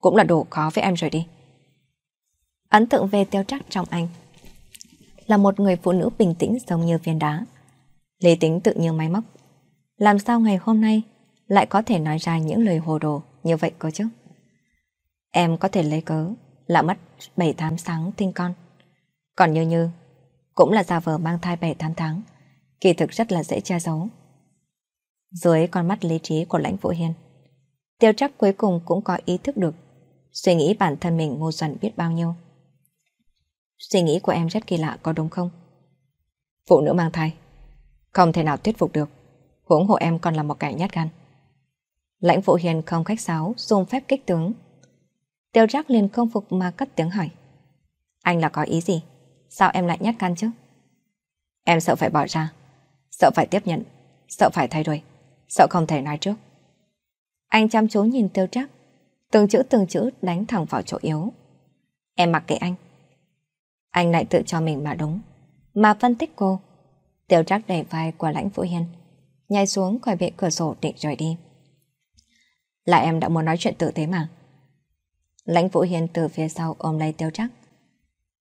Cũng là đủ khó với em rồi đi. Ấn tượng về tiêu trắc trong anh là một người phụ nữ bình tĩnh giống như viên đá. Lý tính tự như máy móc. Làm sao ngày hôm nay lại có thể nói ra những lời hồ đồ như vậy cơ chứ. Em có thể lấy cớ là mất 7 tháng sáng tinh con. Còn Như Như cũng là già vờ mang thai 7 tháng tháng, kỳ thực rất là dễ che giấu. Dưới con mắt lý trí của lãnh vũ hiên, tiêu trắc cuối cùng cũng có ý thức được, suy nghĩ bản thân mình ngu xuẩn biết bao nhiêu. Suy nghĩ của em rất kỳ lạ có đúng không? Phụ nữ mang thai, không thể nào thuyết phục được, huống hộ em còn là một kẻ nhát gan. Lãnh vụ hiền không khách sáo, dùng phép kích tướng. Tiêu Trác liền không phục mà cất tiếng hỏi. Anh là có ý gì? Sao em lại nhát gan chứ? Em sợ phải bỏ ra, sợ phải tiếp nhận, sợ phải thay đổi, sợ không thể nói trước. Anh chăm chú nhìn Tiêu Trác, từng chữ từng chữ đánh thẳng vào chỗ yếu. Em mặc kệ anh. Anh lại tự cho mình mà đúng, mà phân tích cô. Tiêu Trác đẩy vai của lãnh vũ hiền nhảy xuống khỏi bệ cửa sổ định rời đi. Là em đã muốn nói chuyện tử tế mà. Lãnh Vũ hiên từ phía sau ôm lấy tiêu trắc.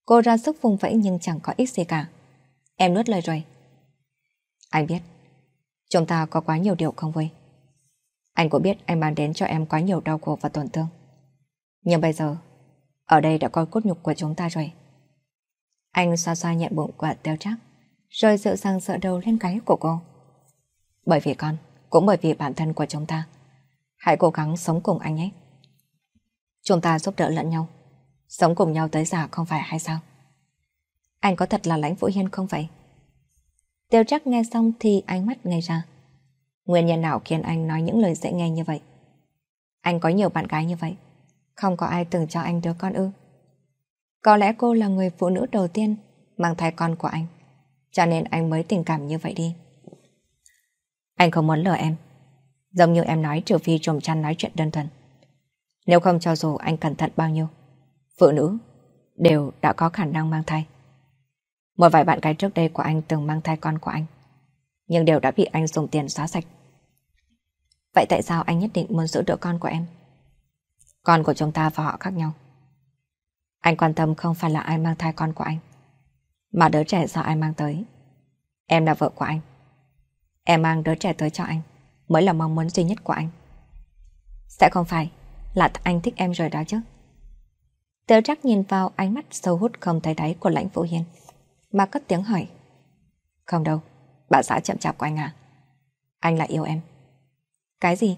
Cô ra sức vùng vẫy nhưng chẳng có ích gì cả. Em nuốt lời rồi. Anh biết. Chúng ta có quá nhiều điều không vui. Anh cũng biết anh mang đến cho em quá nhiều đau khổ và tổn thương. Nhưng bây giờ, ở đây đã có cốt nhục của chúng ta rồi. Anh xoa xoa nhẹ bụng của tiêu trắc, rồi dựa sang sợ đầu lên cái của cô. Bởi vì con, cũng bởi vì bản thân của chúng ta. Hãy cố gắng sống cùng anh nhé. Chúng ta giúp đỡ lẫn nhau. Sống cùng nhau tới già không phải hay sao? Anh có thật là lãnh phụ hiên không vậy? Tiêu chắc nghe xong thì ánh mắt ngay ra. Nguyên nhân nào khiến anh nói những lời dễ nghe như vậy? Anh có nhiều bạn gái như vậy. Không có ai từng cho anh đứa con ư. Có lẽ cô là người phụ nữ đầu tiên mang thai con của anh. Cho nên anh mới tình cảm như vậy đi. Anh không muốn lừa em. Giống như em nói trừ phi trồm chăn nói chuyện đơn thuần. Nếu không cho dù anh cẩn thận bao nhiêu, phụ nữ đều đã có khả năng mang thai. Một vài bạn gái trước đây của anh từng mang thai con của anh, nhưng đều đã bị anh dùng tiền xóa sạch. Vậy tại sao anh nhất định muốn giữ đứa con của em? Con của chúng ta và họ khác nhau. Anh quan tâm không phải là ai mang thai con của anh, mà đứa trẻ do ai mang tới. Em là vợ của anh. Em mang đứa trẻ tới cho anh mới là mong muốn duy nhất của anh. Sẽ không phải là anh thích em rồi đó chứ. Tớ chắc nhìn vào ánh mắt sâu hút không thấy đáy của lãnh vũ hiên, mà cất tiếng hỏi. Không đâu, bà xã chậm chạp của anh à? Anh lại yêu em. Cái gì?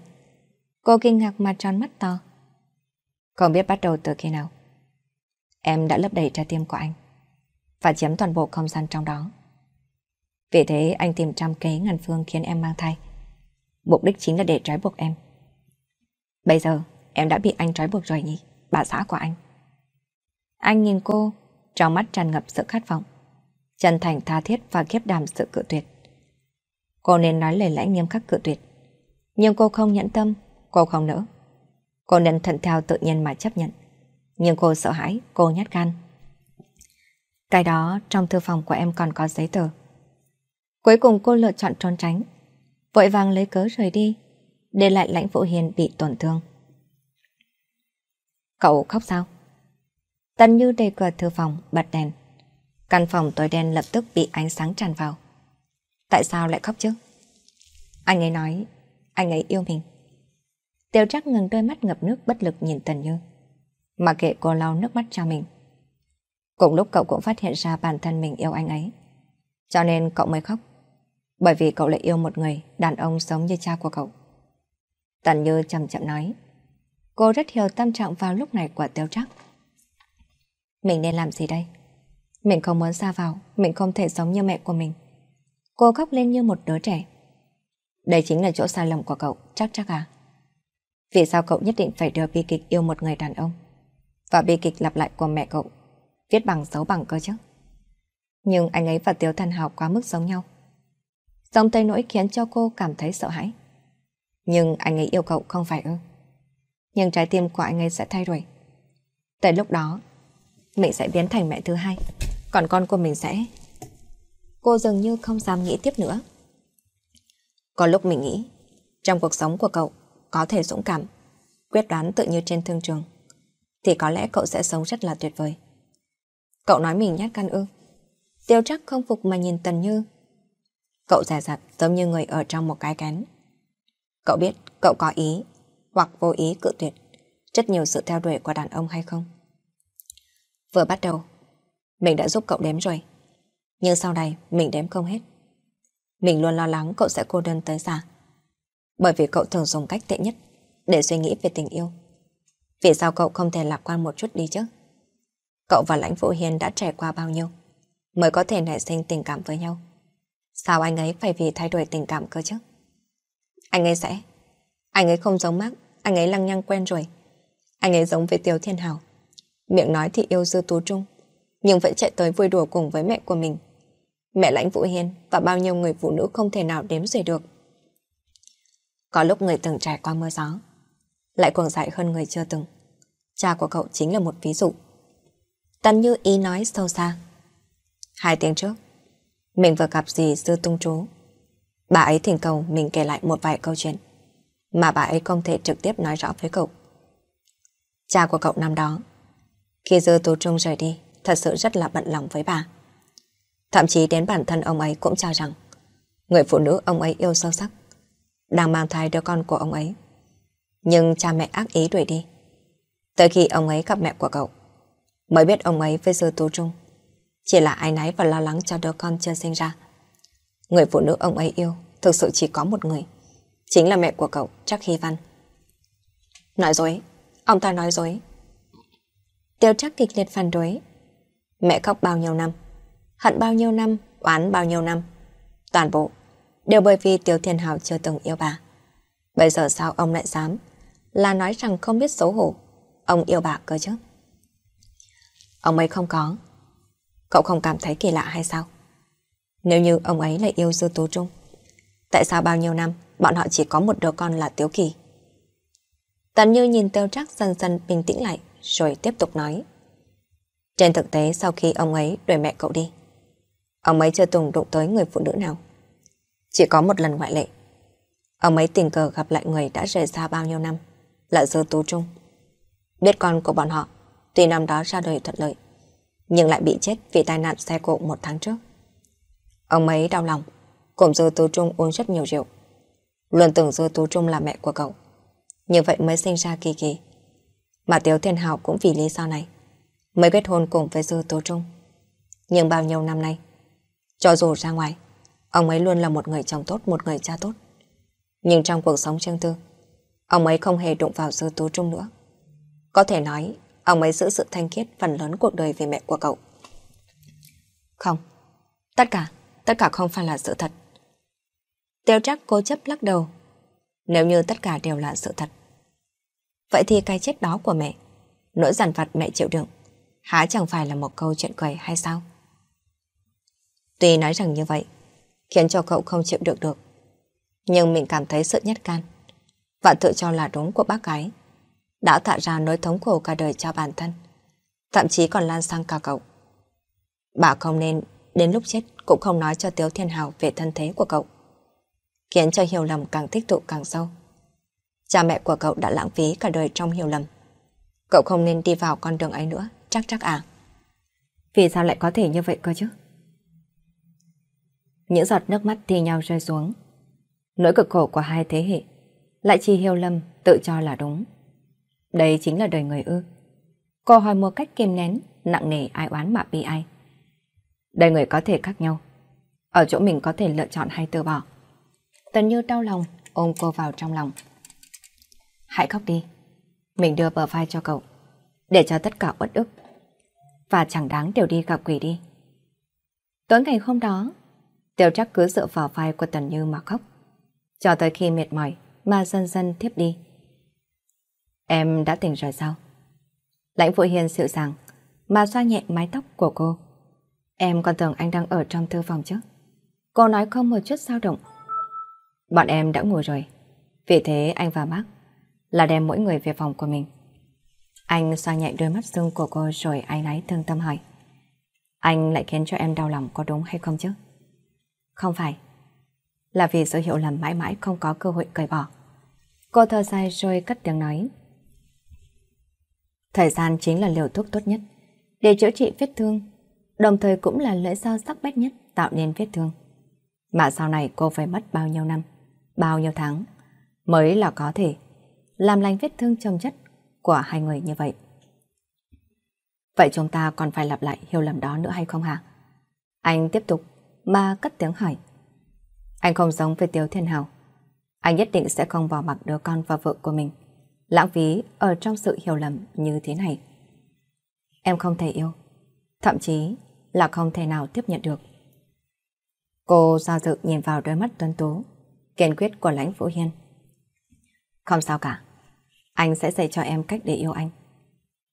Cô kinh ngạc mà tròn mắt to. Không biết bắt đầu từ khi nào. Em đã lấp đầy trái tim của anh và chiếm toàn bộ không gian trong đó. Vì thế anh tìm trăm kế ngàn phương khiến em mang thai. Mục đích chính là để trói buộc em. Bây giờ, em đã bị anh trói buộc rồi nhỉ? Bà xã của anh. Anh nhìn cô, trong mắt tràn ngập sự khát vọng. Chân thành tha thiết và kiếp đàm sự cự tuyệt. Cô nên nói lời lẽ nghiêm khắc cự tuyệt. Nhưng cô không nhẫn tâm, cô không nỡ. Cô nên thuận theo tự nhiên mà chấp nhận. Nhưng cô sợ hãi, cô nhát gan. Cái đó trong thư phòng của em còn có giấy tờ. Cuối cùng cô lựa chọn trốn tránh, vội vàng lấy cớ rời đi, để lại lãnh phụ hiền bị tổn thương. Cậu khóc sao? Tần Như đề cửa thư phòng, bật đèn. Căn phòng tối đen lập tức bị ánh sáng tràn vào. Tại sao lại khóc chứ? Anh ấy nói, anh ấy yêu mình. Tiêu trắc ngừng đôi mắt ngập nước bất lực nhìn Tần Như. mà kệ cô lau nước mắt cho mình. Cùng lúc cậu cũng phát hiện ra bản thân mình yêu anh ấy. Cho nên cậu mới khóc bởi vì cậu lại yêu một người đàn ông giống như cha của cậu. Tần Như chậm chậm nói, cô rất hiểu tâm trạng vào lúc này của Tiêu Trắc. Mình nên làm gì đây? Mình không muốn xa vào, mình không thể giống như mẹ của mình. Cô khóc lên như một đứa trẻ. Đây chính là chỗ sai lầm của cậu, chắc chắc à? Vì sao cậu nhất định phải đưa bi kịch yêu một người đàn ông? Và bi kịch lặp lại của mẹ cậu, viết bằng dấu bằng cơ chứ? Nhưng anh ấy và Tiêu Thần Hào quá mức giống nhau Giọng tới nỗi khiến cho cô cảm thấy sợ hãi. Nhưng anh ấy yêu cậu không phải ư. Nhưng trái tim của anh ấy sẽ thay đổi. Tới lúc đó, mình sẽ biến thành mẹ thứ hai. Còn con của mình sẽ... Cô dường như không dám nghĩ tiếp nữa. Có lúc mình nghĩ, trong cuộc sống của cậu có thể dũng cảm, quyết đoán tự như trên thương trường, thì có lẽ cậu sẽ sống rất là tuyệt vời. Cậu nói mình nhát gan ư. Tiêu chắc không phục mà nhìn Tần Như Cậu giả dặn giống như người ở trong một cái kén. Cậu biết cậu có ý hoặc vô ý cự tuyệt rất nhiều sự theo đuổi của đàn ông hay không? Vừa bắt đầu, mình đã giúp cậu đếm rồi. Nhưng sau này mình đếm không hết. Mình luôn lo lắng cậu sẽ cô đơn tới già. Bởi vì cậu thường dùng cách tệ nhất để suy nghĩ về tình yêu. Vì sao cậu không thể lạc quan một chút đi chứ? Cậu và Lãnh phụ Hiền đã trải qua bao nhiêu mới có thể nảy sinh tình cảm với nhau? Sao anh ấy phải vì thay đổi tình cảm cơ chứ? Anh ấy sẽ... Anh ấy không giống mắc, anh ấy lăng nhăng quen rồi. Anh ấy giống với Tiêu Thiên Hào, Miệng nói thì yêu dư tú trung, nhưng vẫn chạy tới vui đùa cùng với mẹ của mình. Mẹ lãnh Vũ Hiên và bao nhiêu người phụ nữ không thể nào đếm xuể được. Có lúc người từng trải qua mưa gió, lại cuồng dại hơn người chưa từng. Cha của cậu chính là một ví dụ. tân Như ý nói sâu xa. Hai tiếng trước, mình vừa gặp gì sư tung chú. Bà ấy thỉnh cầu mình kể lại một vài câu chuyện, mà bà ấy không thể trực tiếp nói rõ với cậu. Cha của cậu năm đó, khi dư tú trung rời đi, thật sự rất là bận lòng với bà. Thậm chí đến bản thân ông ấy cũng cho rằng, người phụ nữ ông ấy yêu sâu sắc, đang mang thai đứa con của ông ấy. Nhưng cha mẹ ác ý đuổi đi. Tới khi ông ấy gặp mẹ của cậu, mới biết ông ấy với sư tú trung chỉ là ai nấy và lo lắng cho đứa con chưa sinh ra. Người phụ nữ ông ấy yêu thực sự chỉ có một người, chính là mẹ của cậu, Trác Hy Văn. Nói dối, ông ta nói dối. Tiêu trắc kịch liệt phản đối. Mẹ khóc bao nhiêu năm, hận bao nhiêu năm, oán bao nhiêu năm. Toàn bộ đều bởi vì Tiêu Thiên Hào chưa từng yêu bà. Bây giờ sao ông lại dám? Là nói rằng không biết xấu hổ. Ông yêu bà cơ chứ? Ông ấy không có. Cậu không cảm thấy kỳ lạ hay sao? Nếu như ông ấy lại yêu Dư Tú Trung, tại sao bao nhiêu năm bọn họ chỉ có một đứa con là Tiếu Kỳ? Tần Như nhìn Tiêu Trác dần dần bình tĩnh lại rồi tiếp tục nói. Trên thực tế sau khi ông ấy đuổi mẹ cậu đi, ông ấy chưa từng đụng tới người phụ nữ nào. Chỉ có một lần ngoại lệ. Ông ấy tình cờ gặp lại người đã rời xa bao nhiêu năm, là Dư Tú Trung. Biết con của bọn họ, tuy năm đó ra đời thuận lợi, nhưng lại bị chết vì tai nạn xe cộ một tháng trước. Ông ấy đau lòng, cùng Dư Tú Trung uống rất nhiều rượu. Luôn tưởng Dư Tú Trung là mẹ của cậu. Như vậy mới sinh ra Kỳ Kỳ. Mà Tiếu Thiên Hào cũng vì lý do này mới kết hôn cùng với Dư Tú Trung. Nhưng bao nhiêu năm nay, cho dù ra ngoài, ông ấy luôn là một người chồng tốt, một người cha tốt. Nhưng trong cuộc sống riêng tư, ông ấy không hề đụng vào Dư Tú Trung nữa. Có thể nói ông ấy giữ sự thanh khiết phần lớn cuộc đời về mẹ của cậu. Không, tất cả, tất cả không phải là sự thật. Tiêu trắc cố chấp lắc đầu. Nếu như tất cả đều là sự thật. Vậy thì cái chết đó của mẹ, nỗi giàn vặt mẹ chịu đựng, há chẳng phải là một câu chuyện cười hay sao? Tuy nói rằng như vậy, khiến cho cậu không chịu được được. Nhưng mình cảm thấy sự nhất can. Và tự cho là đúng của bác gái đã tạo ra nỗi thống khổ cả đời cho bản thân, thậm chí còn lan sang cả cậu. Bảo không nên đến lúc chết cũng không nói cho Tiếu Thiên Hào về thân thế của cậu, khiến cho hiểu lầm càng tích tụ càng sâu. Cha mẹ của cậu đã lãng phí cả đời trong hiểu lầm. Cậu không nên đi vào con đường ấy nữa, chắc chắc à. Vì sao lại có thể như vậy cơ chứ? Những giọt nước mắt thi nhau rơi xuống. Nỗi cực khổ của hai thế hệ lại chỉ hiểu lầm tự cho là đúng. Đây chính là đời người ư. Cô hỏi một cách kiềm nén, nặng nề ai oán mà bi ai. Đời người có thể khác nhau. Ở chỗ mình có thể lựa chọn hay từ bỏ. Tần Như đau lòng, ôm cô vào trong lòng. Hãy khóc đi. Mình đưa bờ vai cho cậu, để cho tất cả uất ức. Và chẳng đáng đều đi gặp quỷ đi. Tối ngày hôm đó, Tiêu chắc cứ dựa vào vai của Tần Như mà khóc. Cho tới khi mệt mỏi mà dần dần thiếp đi. Em đã tỉnh rồi sao? Lãnh Phụ Hiền sự dàng mà xoa nhẹ mái tóc của cô. Em còn tưởng anh đang ở trong thư phòng chứ. Cô nói không một chút dao động. Bọn em đã ngủ rồi. Vì thế anh và bác là đem mỗi người về phòng của mình. Anh xoa nhẹ đôi mắt sưng của cô rồi anh ấy thương tâm hỏi. Anh lại khiến cho em đau lòng có đúng hay không chứ? Không phải. Là vì sự hiểu lầm mãi mãi không có cơ hội cởi bỏ. Cô thở dài rồi cất tiếng nói. Thời gian chính là liều thuốc tốt nhất để chữa trị vết thương, đồng thời cũng là lưỡi dao sắc bét nhất tạo nên vết thương. Mà sau này cô phải mất bao nhiêu năm, bao nhiêu tháng mới là có thể làm lành vết thương trong chất của hai người như vậy. Vậy chúng ta còn phải lặp lại hiểu lầm đó nữa hay không hả? Anh tiếp tục mà cất tiếng hỏi. Anh không giống với Tiêu Thiên Hào. Anh nhất định sẽ không bỏ mặc đứa con và vợ của mình lãng phí ở trong sự hiểu lầm như thế này. Em không thể yêu, thậm chí là không thể nào tiếp nhận được. Cô do dự nhìn vào đôi mắt tuấn tú, kiên quyết của lãnh phụ Hiên. Không sao cả, anh sẽ dạy cho em cách để yêu anh.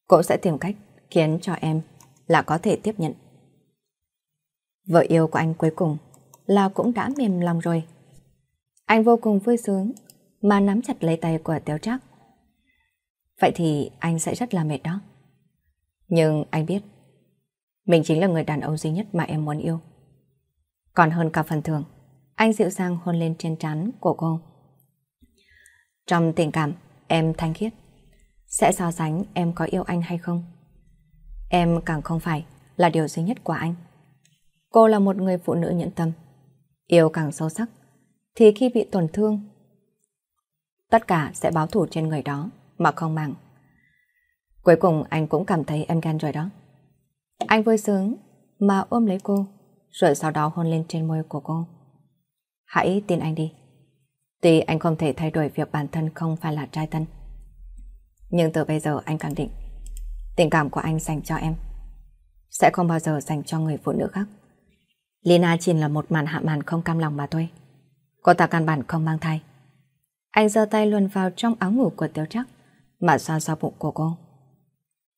Cũng sẽ tìm cách khiến cho em là có thể tiếp nhận. Vợ yêu của anh cuối cùng là cũng đã mềm lòng rồi. Anh vô cùng vui sướng mà nắm chặt lấy tay của Tiểu Trác Vậy thì anh sẽ rất là mệt đó. Nhưng anh biết, mình chính là người đàn ông duy nhất mà em muốn yêu. Còn hơn cả phần thường, anh dịu dàng hôn lên trên trán của cô. Trong tình cảm, em thanh khiết. Sẽ so sánh em có yêu anh hay không? Em càng không phải là điều duy nhất của anh. Cô là một người phụ nữ nhận tâm. Yêu càng sâu sắc, thì khi bị tổn thương, tất cả sẽ báo thủ trên người đó mà không màng. Cuối cùng anh cũng cảm thấy em ghen rồi đó. Anh vui sướng mà ôm lấy cô, rồi sau đó hôn lên trên môi của cô. Hãy tin anh đi. Tuy anh không thể thay đổi việc bản thân không phải là trai thân. Nhưng từ bây giờ anh khẳng định, tình cảm của anh dành cho em sẽ không bao giờ dành cho người phụ nữ khác. Lina chỉ là một màn hạ màn không cam lòng mà thôi. Cô ta căn bản không mang thai. Anh giơ tay luồn vào trong áo ngủ của Tiêu Trắc mà xoa xoa bụng của cô.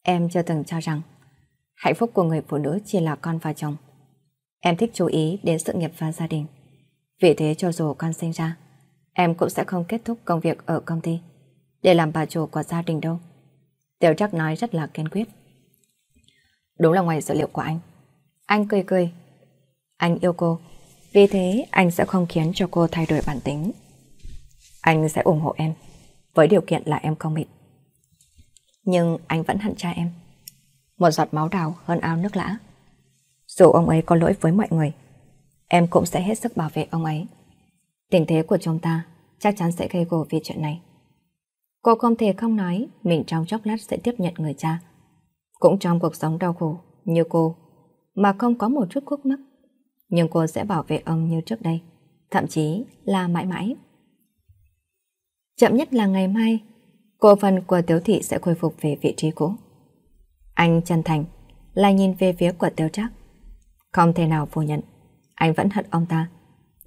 Em chưa từng cho rằng hạnh phúc của người phụ nữ chỉ là con và chồng. Em thích chú ý đến sự nghiệp và gia đình. Vì thế cho dù con sinh ra, em cũng sẽ không kết thúc công việc ở công ty để làm bà chủ của gia đình đâu. Tiểu chắc nói rất là kiên quyết. Đúng là ngoài dữ liệu của anh. Anh cười cười. Anh yêu cô, vì thế anh sẽ không khiến cho cô thay đổi bản tính. Anh sẽ ủng hộ em, với điều kiện là em không mịt nhưng anh vẫn hận cha em. Một giọt máu đào hơn ao nước lã. Dù ông ấy có lỗi với mọi người, em cũng sẽ hết sức bảo vệ ông ấy. Tình thế của chúng ta chắc chắn sẽ gây gổ vì chuyện này. Cô không thể không nói mình trong chốc lát sẽ tiếp nhận người cha. Cũng trong cuộc sống đau khổ như cô, mà không có một chút khúc mắc. Nhưng cô sẽ bảo vệ ông như trước đây, thậm chí là mãi mãi. Chậm nhất là ngày mai, cổ phần của Tiểu Thị sẽ khôi phục về vị trí cũ. Anh chân thành, lại nhìn về phía của Tiếu Trác. Không thể nào phủ nhận, anh vẫn hận ông ta,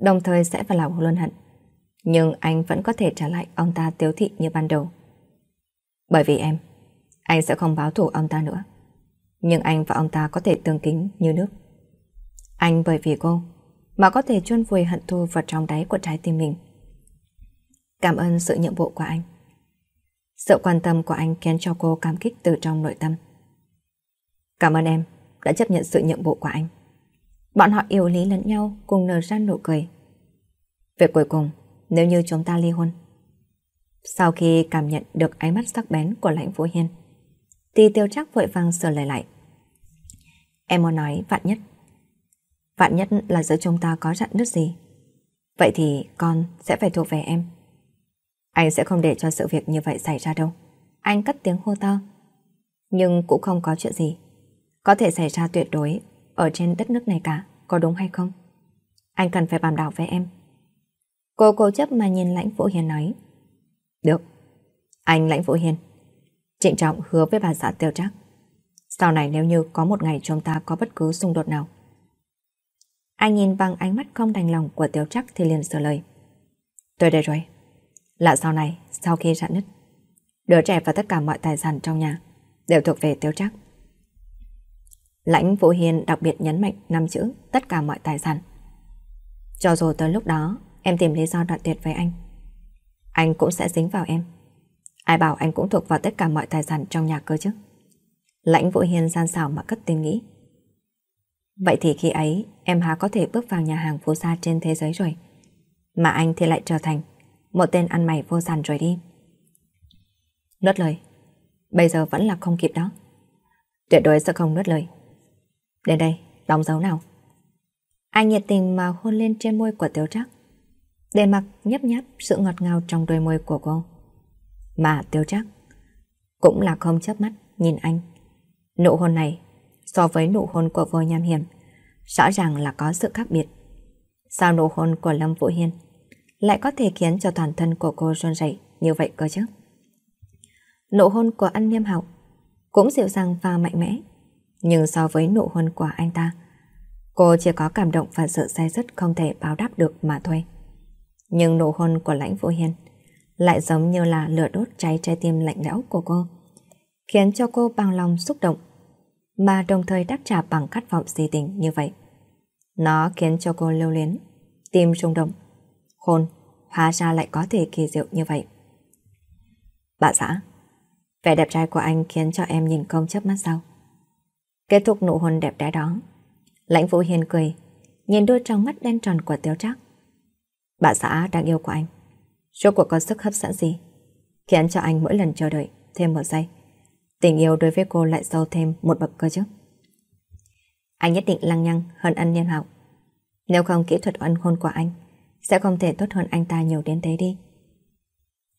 đồng thời sẽ vào lòng luôn hận. Nhưng anh vẫn có thể trả lại ông ta Tiếu Thị như ban đầu. Bởi vì em, anh sẽ không báo thủ ông ta nữa. Nhưng anh và ông ta có thể tương kính như nước. Anh bởi vì cô mà có thể chôn vùi hận thù vào trong đáy của trái tim mình. Cảm ơn sự nhượng bộ của anh. Sự quan tâm của anh khiến cho cô cảm kích từ trong nội tâm. Cảm ơn em đã chấp nhận sự nhiệm vụ của anh. Bọn họ yêu lý lẫn nhau cùng nở ra nụ cười. Về cuối cùng, nếu như chúng ta ly hôn. Sau khi cảm nhận được ánh mắt sắc bén của lãnh vũ hiên, thì tiêu chắc vội vàng sửa lời lại. Em muốn nói vạn nhất. Vạn nhất là giữa chúng ta có rạn nước gì. Vậy thì con sẽ phải thuộc về em. Anh sẽ không để cho sự việc như vậy xảy ra đâu. Anh cất tiếng hô to. Nhưng cũng không có chuyện gì. Có thể xảy ra tuyệt đối ở trên đất nước này cả, có đúng hay không? Anh cần phải bàn đảo với em. Cô cố chấp mà nhìn lãnh vũ hiền nói. Được. Anh lãnh vũ hiền. Trịnh trọng hứa với bà xã tiêu trác. Sau này nếu như có một ngày chúng ta có bất cứ xung đột nào. Anh nhìn bằng ánh mắt không đành lòng của tiêu trắc thì liền sửa lời. Tôi đây rồi. Là sau này, sau khi rạn nứt, đứa trẻ và tất cả mọi tài sản trong nhà đều thuộc về tiêu trác. Lãnh Vũ Hiền đặc biệt nhấn mạnh năm chữ tất cả mọi tài sản. Cho dù tới lúc đó em tìm lý do đoạn tuyệt với anh, anh cũng sẽ dính vào em. Ai bảo anh cũng thuộc vào tất cả mọi tài sản trong nhà cơ chứ? Lãnh Vũ Hiền gian xảo mà cất tiếng nghĩ. Vậy thì khi ấy, em há có thể bước vào nhà hàng phố xa trên thế giới rồi. Mà anh thì lại trở thành một tên ăn mày vô sàn rồi đi. Nuốt lời, bây giờ vẫn là không kịp đó. Tuyệt đối sẽ không nuốt lời. Đến đây, đóng dấu nào. Anh nhiệt tình mà hôn lên trên môi của tiêu Trác. để mặc nhấp nháp sự ngọt ngào trong đôi môi của cô. Mà tiêu Trác cũng là không chớp mắt nhìn anh. Nụ hôn này so với nụ hôn của vô nham hiểm rõ ràng là có sự khác biệt. Sao nụ hôn của Lâm Vũ Hiên lại có thể khiến cho toàn thân của cô run rẩy như vậy cơ chứ. Nụ hôn của anh niêm học cũng dịu dàng và mạnh mẽ, nhưng so với nụ hôn của anh ta, cô chỉ có cảm động và sự say dứt không thể báo đáp được mà thôi. Nhưng nụ hôn của lãnh vô hiền lại giống như là lửa đốt cháy trái tim lạnh lẽo của cô, khiến cho cô bằng lòng xúc động, mà đồng thời đáp trả bằng khát vọng si tình như vậy. Nó khiến cho cô lưu luyến, tim rung động, Khôn, hóa ra lại có thể kỳ diệu như vậy. Bà xã, vẻ đẹp trai của anh khiến cho em nhìn không chớp mắt sao? Kết thúc nụ hôn đẹp đẽ đó, lãnh vũ hiền cười, nhìn đôi trong mắt đen tròn của tiêu trác. Bà xã đang yêu của anh, số của có sức hấp dẫn gì? Khiến cho anh mỗi lần chờ đợi thêm một giây. Tình yêu đối với cô lại sâu thêm một bậc cơ chứ. Anh nhất định lăng nhăng hơn ân nhân hạo. Nếu không kỹ thuật ân hôn của anh sẽ không thể tốt hơn anh ta nhiều đến thế đi.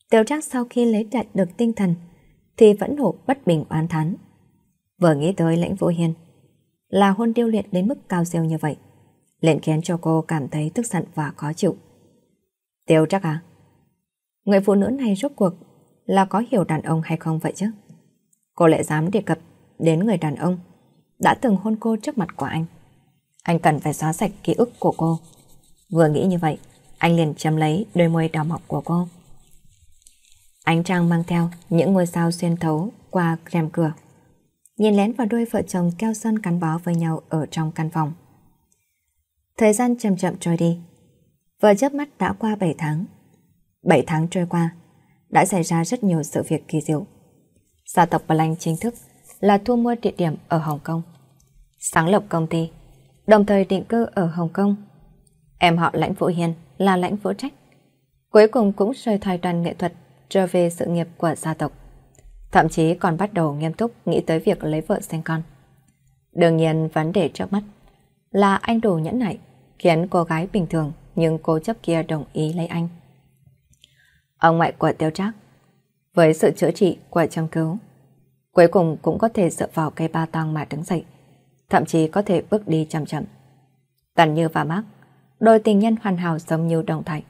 Tiểu Trác sau khi lấy lại được tinh thần, thì vẫn nộ bất bình oán thán. Vừa nghĩ tới lãnh vũ hiền, là hôn điêu luyện đến mức cao siêu như vậy, liền khiến cho cô cảm thấy tức giận và khó chịu. Tiểu Trác à, người phụ nữ này rốt cuộc là có hiểu đàn ông hay không vậy chứ? Cô lại dám đề cập đến người đàn ông đã từng hôn cô trước mặt của anh. Anh cần phải xóa sạch ký ức của cô. Vừa nghĩ như vậy, anh liền chấm lấy đôi môi đỏ mọc của cô. Ánh trăng mang theo những ngôi sao xuyên thấu qua rèm cửa. Nhìn lén vào đôi vợ chồng keo sơn cắn bó với nhau ở trong căn phòng. Thời gian chậm chậm trôi đi. Vừa chớp mắt đã qua 7 tháng. 7 tháng trôi qua, đã xảy ra rất nhiều sự việc kỳ diệu. Gia tộc Blanc chính thức là thu mua địa điểm ở Hồng Kông. Sáng lập công ty, đồng thời định cư ở Hồng Kông. Em họ Lãnh Vũ hiền là lãnh phụ trách. Cuối cùng cũng rời thói đoàn nghệ thuật, trở về sự nghiệp của gia tộc. Thậm chí còn bắt đầu nghiêm túc nghĩ tới việc lấy vợ sinh con. Đương nhiên vấn đề trước mắt là anh đủ nhẫn nại, khiến cô gái bình thường nhưng cô chấp kia đồng ý lấy anh. Ông ngoại của tiêu trác, với sự chữa trị của châm cứu, cuối cùng cũng có thể dựa vào cây ba tang mà đứng dậy, thậm chí có thể bước đi chậm chậm. Tần Như và Mark đôi tình nhân hoàn hảo giống như đồng thạch,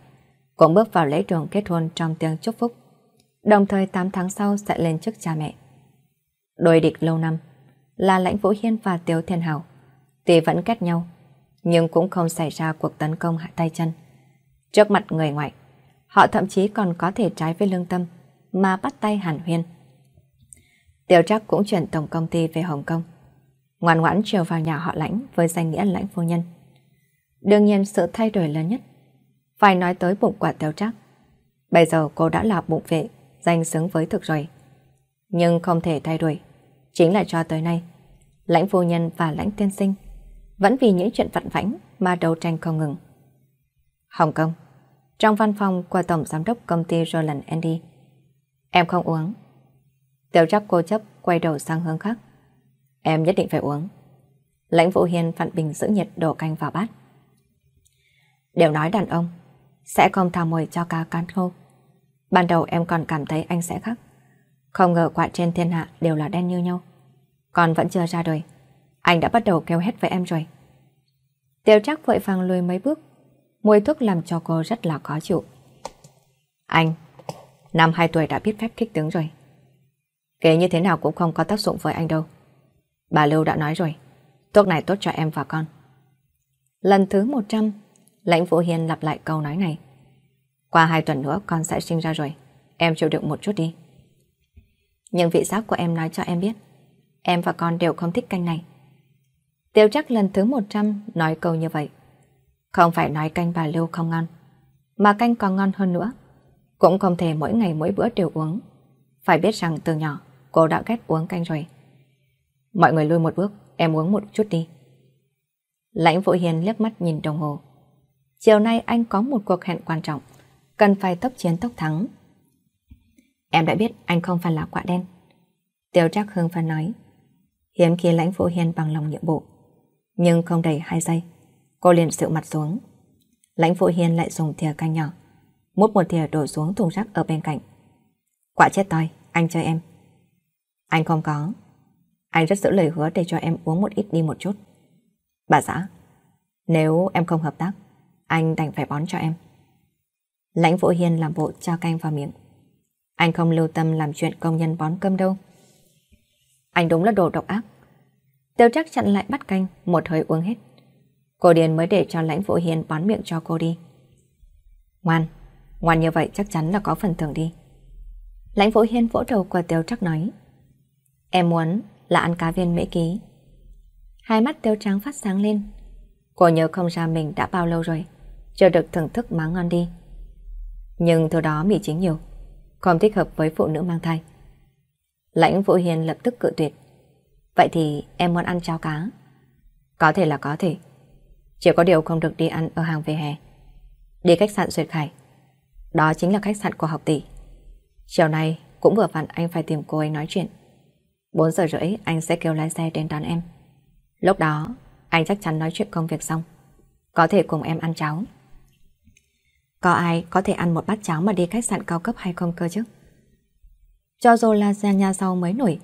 cũng bước vào lễ trường kết hôn trong tiếng chúc phúc, đồng thời 8 tháng sau sẽ lên chức cha mẹ. Đôi địch lâu năm là Lãnh Vũ Hiên và Tiêu Thiên Hảo, tuy vẫn kết nhau, nhưng cũng không xảy ra cuộc tấn công hại tay chân. Trước mặt người ngoại, họ thậm chí còn có thể trái với lương tâm mà bắt tay Hàn Huyên. Tiểu trắc cũng chuyển tổng công ty về Hồng Kông, ngoan ngoãn chiều vào nhà họ Lãnh với danh nghĩa Lãnh phu nhân. Đương nhiên sự thay đổi lớn nhất Phải nói tới bụng quả tèo chắc Bây giờ cô đã là bụng vệ Danh xứng với thực rồi Nhưng không thể thay đổi Chính là cho tới nay Lãnh phu nhân và lãnh tiên sinh Vẫn vì những chuyện vặn vãnh mà đấu tranh không ngừng Hồng Kông Trong văn phòng của Tổng Giám đốc Công ty Roland Andy Em không uống Tiểu chắc cô chấp quay đầu sang hướng khác Em nhất định phải uống Lãnh Vũ Hiên phản bình giữ nhiệt đổ canh vào bát Đều nói đàn ông sẽ không thao mồi cho cá cán khô. Ban đầu em còn cảm thấy anh sẽ khác. Không ngờ quạ trên thiên hạ đều là đen như nhau. Còn vẫn chưa ra đời. Anh đã bắt đầu kêu hét với em rồi. Tiêu chắc vội vàng lùi mấy bước. Mùi thuốc làm cho cô rất là khó chịu. Anh, năm hai tuổi đã biết phép kích tướng rồi. Kể như thế nào cũng không có tác dụng với anh đâu. Bà Lưu đã nói rồi. Thuốc này tốt cho em và con. Lần thứ 100, Lãnh Vũ Hiên lặp lại câu nói này. Qua hai tuần nữa con sẽ sinh ra rồi. Em chịu đựng một chút đi. Nhưng vị giác của em nói cho em biết. Em và con đều không thích canh này. Tiêu chắc lần thứ 100 nói câu như vậy. Không phải nói canh bà Lưu không ngon. Mà canh còn ngon hơn nữa. Cũng không thể mỗi ngày mỗi bữa đều uống. Phải biết rằng từ nhỏ cô đã ghét uống canh rồi. Mọi người lui một bước, em uống một chút đi. Lãnh Vũ Hiền liếc mắt nhìn đồng hồ chiều nay anh có một cuộc hẹn quan trọng, cần phải tốc chiến tốc thắng. Em đã biết anh không phải là quả đen. Tiêu Trác Hương phân nói, hiếm khi lãnh phụ hiền bằng lòng nhiệm vụ, nhưng không đầy hai giây, cô liền sự mặt xuống. Lãnh phụ hiền lại dùng thìa canh nhỏ, múc một thìa đổ xuống thùng rác ở bên cạnh. Quả chết toi, anh chơi em. Anh không có. Anh rất giữ lời hứa để cho em uống một ít đi một chút. Bà xã, nếu em không hợp tác, anh đành phải bón cho em. Lãnh Vũ Hiên làm bộ cho canh vào miệng. Anh không lưu tâm làm chuyện công nhân bón cơm đâu. Anh đúng là đồ độc ác. Tiêu chắc chặn lại bắt canh, một hơi uống hết. Cô Điền mới để cho lãnh Vũ Hiên bón miệng cho cô đi. Ngoan, ngoan như vậy chắc chắn là có phần thưởng đi. Lãnh Vũ Hiên vỗ đầu của Tiêu chắc nói. Em muốn là ăn cá viên mỹ ký. Hai mắt Tiêu Trắng phát sáng lên. Cô nhớ không ra mình đã bao lâu rồi chưa được thưởng thức má ngon đi. Nhưng thứ đó mì chính nhiều, không thích hợp với phụ nữ mang thai. Lãnh Vũ Hiền lập tức cự tuyệt. Vậy thì em muốn ăn cháo cá. Có thể là có thể. Chỉ có điều không được đi ăn ở hàng về hè. Đi khách sạn Duyệt Khải. Đó chính là khách sạn của học tỷ. Chiều nay cũng vừa vặn anh phải tìm cô ấy nói chuyện. 4 giờ rưỡi anh sẽ kêu lái xe đến đón em. Lúc đó anh chắc chắn nói chuyện công việc xong. Có thể cùng em ăn cháo. Có ai có thể ăn một bát cháo mà đi khách sạn cao cấp hay không cơ chứ? Cho dù là ra nhà sau mới nổi,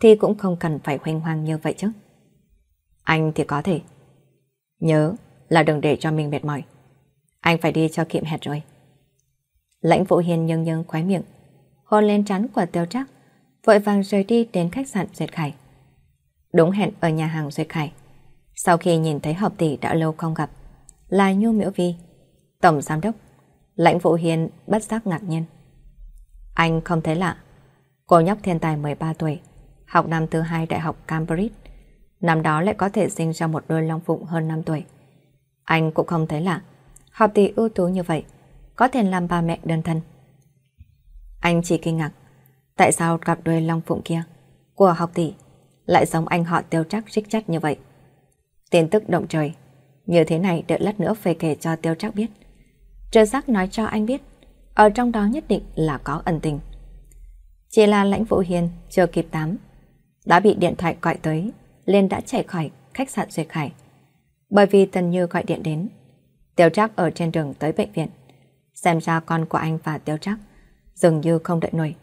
thì cũng không cần phải hoành hoang như vậy chứ. Anh thì có thể. Nhớ là đừng để cho mình mệt mỏi. Anh phải đi cho kiệm hẹt rồi. Lãnh vụ Hiền nhâng nhâng khóe miệng, hôn lên trán quả tiêu trác, vội vàng rời đi đến khách sạn Duyệt Khải. Đúng hẹn ở nhà hàng Duyệt Khải. Sau khi nhìn thấy hợp tỷ đã lâu không gặp, là Nhu Miễu Vi, tổng giám đốc Lãnh Vũ Hiền bất giác ngạc nhiên. Anh không thấy lạ. Cô nhóc thiên tài 13 tuổi, học năm thứ hai Đại học Cambridge. Năm đó lại có thể sinh ra một đôi long phụng hơn 5 tuổi. Anh cũng không thấy lạ. Học tỷ ưu tú như vậy, có thể làm ba mẹ đơn thân. Anh chỉ kinh ngạc, tại sao cặp đôi long phụng kia của học tỷ lại giống anh họ tiêu trắc rích chắt như vậy. Tin tức động trời, như thế này đợi lát nữa phải kể cho tiêu trắc biết. Trợ nói cho anh biết, ở trong đó nhất định là có ẩn tình. Chỉ là lãnh vụ hiền, chưa kịp tắm. Đã bị điện thoại gọi tới, liền đã chạy khỏi khách sạn Duyệt Khải. Bởi vì Tần Như gọi điện đến, Tiểu Trác ở trên đường tới bệnh viện. Xem ra con của anh và Tiểu Trác dường như không đợi nổi,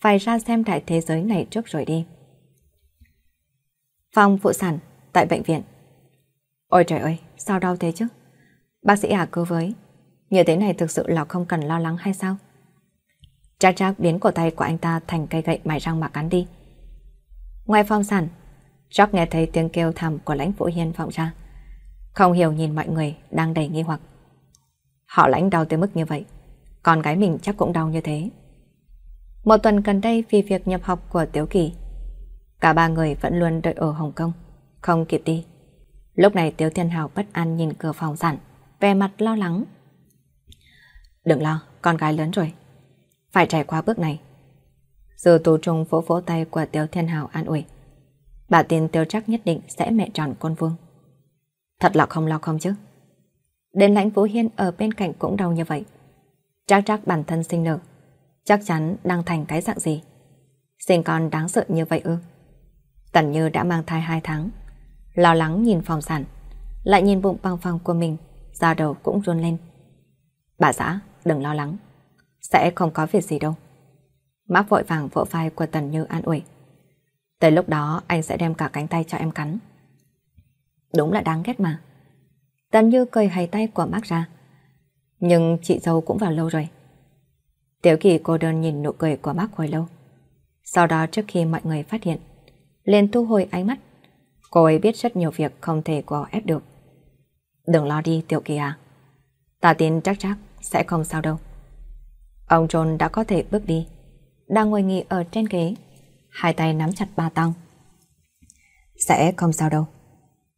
phải ra xem đại thế giới này trước rồi đi. Phòng phụ sản tại bệnh viện. Ôi trời ơi, sao đau thế chứ? Bác sĩ à cứu với, như thế này thực sự là không cần lo lắng hay sao? Chắc chắc biến cổ tay của anh ta thành cây gậy mài răng mà cắn đi. Ngoài phòng sản, Jock nghe thấy tiếng kêu thầm của lãnh vũ hiên vọng ra. Không hiểu nhìn mọi người đang đầy nghi hoặc. Họ lãnh đau tới mức như vậy, con gái mình chắc cũng đau như thế. Một tuần gần đây vì việc nhập học của Tiếu Kỳ, cả ba người vẫn luôn đợi ở Hồng Kông, không kịp đi. Lúc này Tiếu Thiên Hào bất an nhìn cửa phòng sản, vẻ mặt lo lắng. Đừng lo, con gái lớn rồi. Phải trải qua bước này. Dư tù trung vỗ vỗ tay của Tiêu Thiên Hào an ủi. Bà tin Tiêu chắc nhất định sẽ mẹ tròn con Vương. Thật là không lo không chứ. Đến lãnh Vũ Hiên ở bên cạnh cũng đau như vậy. Chắc chắc bản thân sinh nở. Chắc chắn đang thành cái dạng gì. Sinh con đáng sợ như vậy ư. Tần Như đã mang thai 2 tháng. Lo lắng nhìn phòng sản. Lại nhìn bụng bằng phòng của mình. Da đầu cũng run lên. Bà xã, đừng lo lắng. Sẽ không có việc gì đâu. Mác vội vàng vỗ vai của Tần Như an ủi. Tới lúc đó anh sẽ đem cả cánh tay cho em cắn. Đúng là đáng ghét mà. Tần Như cười hay tay của Mác ra. Nhưng chị dâu cũng vào lâu rồi. Tiểu kỳ cô đơn nhìn nụ cười của Mác hồi lâu. Sau đó trước khi mọi người phát hiện, liền thu hồi ánh mắt. Cô ấy biết rất nhiều việc không thể có ép được. Đừng lo đi Tiểu kỳ à. Ta tin chắc chắc sẽ không sao đâu. Ông John đã có thể bước đi, đang ngồi nghỉ ở trên ghế, hai tay nắm chặt ba tăng. Sẽ không sao đâu.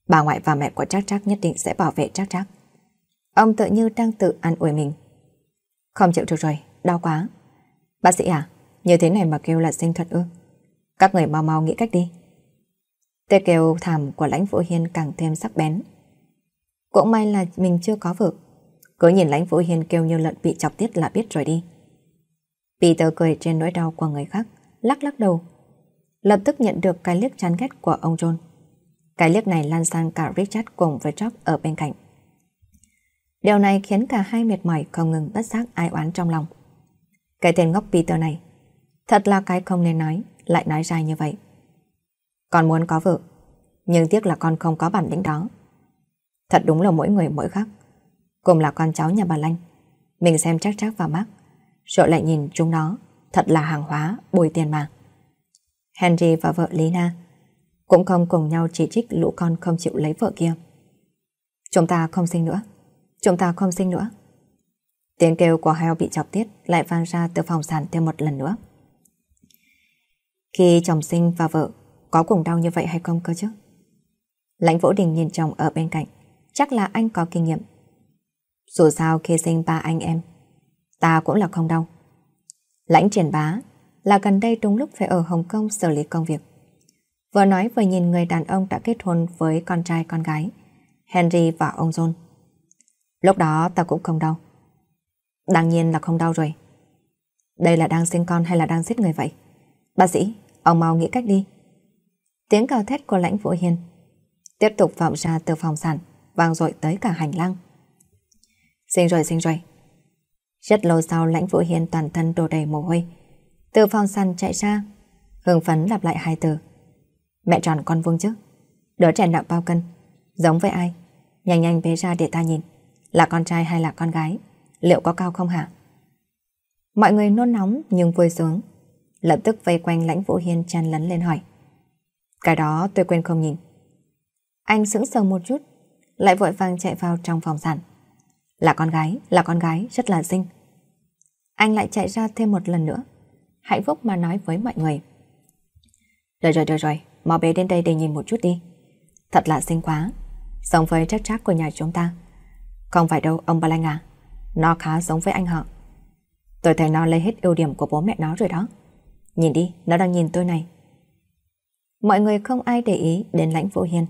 Bà ngoại và mẹ của Trác Trác nhất định sẽ bảo vệ Trác Trác. Ông tự như đang tự an ủi mình. Không chịu được rồi, đau quá. Bác sĩ à, như thế này mà kêu là sinh thật ư. Các người mau mau nghĩ cách đi. Tê kêu thảm của lãnh vũ hiên càng thêm sắc bén. Cũng may là mình chưa có vực. Cứ nhìn lãnh vũ hiên kêu như lợn bị chọc tiết là biết rồi đi. Peter cười trên nỗi đau của người khác, lắc lắc đầu. Lập tức nhận được cái liếc chán ghét của ông John. Cái liếc này lan sang cả Richard cùng với Jock ở bên cạnh. Điều này khiến cả hai mệt mỏi không ngừng bất giác ai oán trong lòng. Cái tên ngốc Peter này, thật là cái không nên nói, lại nói ra như vậy. Con muốn có vợ, nhưng tiếc là con không có bản lĩnh đó. Thật đúng là mỗi người mỗi khác cùng là con cháu nhà bà Lanh. Mình xem chắc chắc vào mắt, rồi lại nhìn chúng nó, thật là hàng hóa, bồi tiền mà. Henry và vợ Lina cũng không cùng nhau chỉ trích lũ con không chịu lấy vợ kia. Chúng ta không sinh nữa, chúng ta không sinh nữa. Tiếng kêu của heo bị chọc tiết lại vang ra từ phòng sản thêm một lần nữa. Khi chồng sinh và vợ có cùng đau như vậy hay không cơ chứ? Lãnh Vũ Đình nhìn chồng ở bên cạnh, chắc là anh có kinh nghiệm dù sao khi sinh ba anh em Ta cũng là không đau Lãnh triển bá Là gần đây đúng lúc phải ở Hồng Kông xử lý công việc Vừa nói vừa nhìn người đàn ông đã kết hôn với con trai con gái Henry và ông John Lúc đó ta cũng không đau Đương nhiên là không đau rồi Đây là đang sinh con hay là đang giết người vậy Bác sĩ, ông mau nghĩ cách đi Tiếng cao thét của lãnh vũ hiền Tiếp tục vọng ra từ phòng sản Vang dội tới cả hành lang Sinh rồi, sinh rồi. Rất lâu sau lãnh vũ hiên toàn thân đổ đầy mồ hôi. Từ phòng săn chạy ra, hưng phấn lặp lại hai từ. Mẹ tròn con vuông chứ. Đứa trẻ nặng bao cân, giống với ai? Nhanh nhanh bế ra để ta nhìn. Là con trai hay là con gái? Liệu có cao không hả? Mọi người nôn nóng nhưng vui sướng. Lập tức vây quanh lãnh vũ hiên chăn lấn lên hỏi. Cái đó tôi quên không nhìn. Anh sững sờ một chút, lại vội vàng chạy vào trong phòng sản. Là con gái, là con gái, rất là xinh. Anh lại chạy ra thêm một lần nữa. Hạnh phúc mà nói với mọi người. Được rồi, được rồi, mau bé đến đây để nhìn một chút đi. Thật là xinh quá. Giống với chắc chắc của nhà chúng ta. Không phải đâu, ông Ba à. Nó khá giống với anh họ. Tôi thấy nó lấy hết ưu điểm của bố mẹ nó rồi đó. Nhìn đi, nó đang nhìn tôi này. Mọi người không ai để ý đến lãnh Vũ hiền.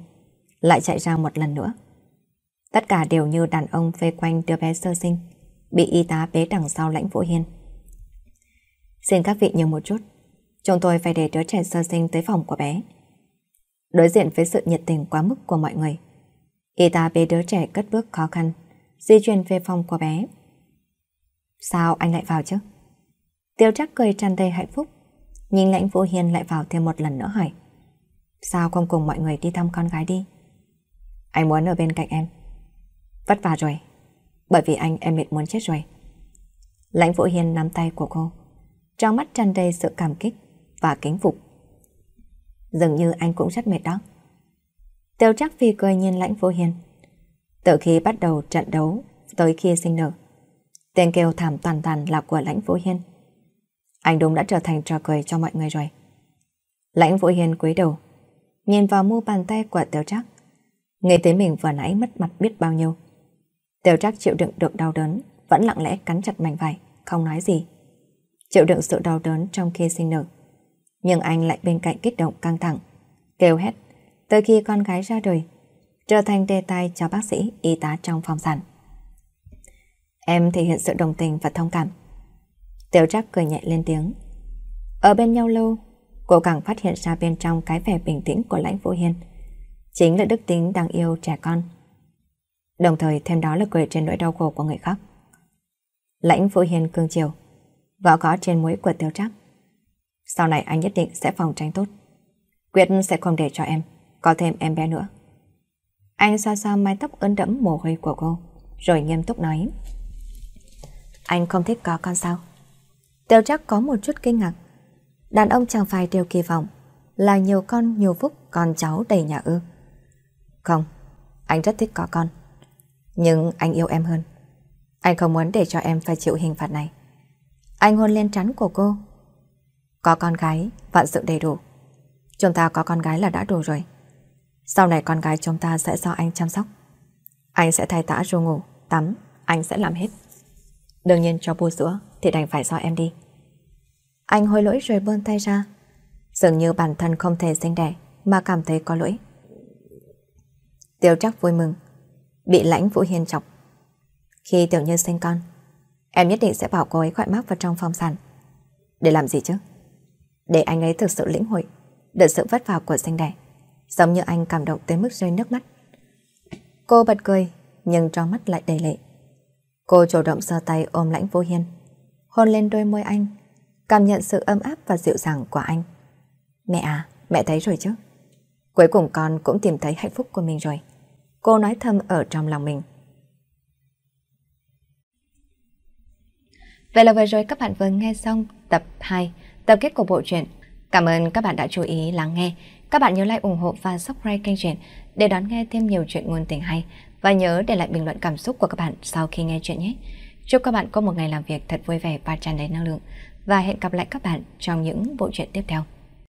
Lại chạy ra một lần nữa. Tất cả đều như đàn ông vây quanh đứa bé sơ sinh, bị y tá bế đằng sau lãnh vũ hiên. Xin các vị nhường một chút, chúng tôi phải để đứa trẻ sơ sinh tới phòng của bé. Đối diện với sự nhiệt tình quá mức của mọi người, y tá bế đứa trẻ cất bước khó khăn, di chuyển về phòng của bé. Sao anh lại vào chứ? Tiêu chắc cười tràn đầy hạnh phúc, nhìn lãnh vũ hiên lại vào thêm một lần nữa hỏi. Sao không cùng mọi người đi thăm con gái đi? Anh muốn ở bên cạnh em. Vất vả rồi. Bởi vì anh em mệt muốn chết rồi. Lãnh Vũ Hiên nắm tay của cô. Trong mắt tràn đầy sự cảm kích và kính phục. Dường như anh cũng rất mệt đó. Tiêu chắc phi cười nhìn Lãnh Vũ Hiên. Từ khi bắt đầu trận đấu tới khi sinh nở, Tên kêu thảm toàn tàn là của Lãnh Vũ Hiên. Anh đúng đã trở thành trò cười cho mọi người rồi. Lãnh Vũ Hiên cúi đầu, nhìn vào mu bàn tay của Tiêu Trác, nghĩ tới mình vừa nãy mất mặt biết bao nhiêu. Tiêu trác chịu đựng được đau đớn, vẫn lặng lẽ cắn chặt mảnh vải, không nói gì. Chịu đựng sự đau đớn trong khi sinh nở. Nhưng anh lại bên cạnh kích động căng thẳng, kêu hét, tới khi con gái ra đời, trở thành đề tài cho bác sĩ, y tá trong phòng sản. Em thể hiện sự đồng tình và thông cảm. Tiểu trác cười nhẹ lên tiếng. Ở bên nhau lâu, cô càng phát hiện ra bên trong cái vẻ bình tĩnh của lãnh vô hiên. Chính là đức tính đang yêu trẻ con đồng thời thêm đó là cười trên nỗi đau khổ của người khác. Lãnh Vũ Hiền cương chiều, gõ gõ trên mũi của tiêu trác. Sau này anh nhất định sẽ phòng tránh tốt. Quyết sẽ không để cho em, có thêm em bé nữa. Anh xoa xoa mái tóc ướn đẫm mồ hôi của cô, rồi nghiêm túc nói. Anh không thích có con sao? Tiêu chắc có một chút kinh ngạc. Đàn ông chẳng phải đều kỳ vọng là nhiều con nhiều phúc con cháu đầy nhà ư. Không, anh rất thích có con. Nhưng anh yêu em hơn. Anh không muốn để cho em phải chịu hình phạt này. Anh hôn lên trán của cô. Có con gái, vạn sự đầy đủ. Chúng ta có con gái là đã đủ rồi. Sau này con gái chúng ta sẽ do anh chăm sóc. Anh sẽ thay tã ru ngủ, tắm, anh sẽ làm hết. Đương nhiên cho bú sữa thì đành phải do em đi. Anh hối lỗi rồi bơn tay ra. Dường như bản thân không thể sinh đẻ mà cảm thấy có lỗi. Tiêu chắc vui mừng bị lãnh Vũ Hiên chọc. Khi Tiểu Như sinh con, em nhất định sẽ bảo cô ấy gọi mắc vào trong phòng sàn Để làm gì chứ? Để anh ấy thực sự lĩnh hội, được sự vất vả của sinh đẻ, giống như anh cảm động tới mức rơi nước mắt. Cô bật cười, nhưng trong mắt lại đầy lệ. Cô chủ động sơ tay ôm lãnh Vũ Hiên, hôn lên đôi môi anh, cảm nhận sự ấm áp và dịu dàng của anh. Mẹ à, mẹ thấy rồi chứ? Cuối cùng con cũng tìm thấy hạnh phúc của mình rồi. Cô nói thầm ở trong lòng mình. Vậy là vừa rồi các bạn vừa nghe xong tập 2, tập kết của bộ truyện. Cảm ơn các bạn đã chú ý lắng nghe. Các bạn nhớ like ủng hộ và subscribe kênh truyện để đón nghe thêm nhiều chuyện ngôn tình hay và nhớ để lại bình luận cảm xúc của các bạn sau khi nghe chuyện nhé. Chúc các bạn có một ngày làm việc thật vui vẻ và tràn đầy năng lượng và hẹn gặp lại các bạn trong những bộ truyện tiếp theo.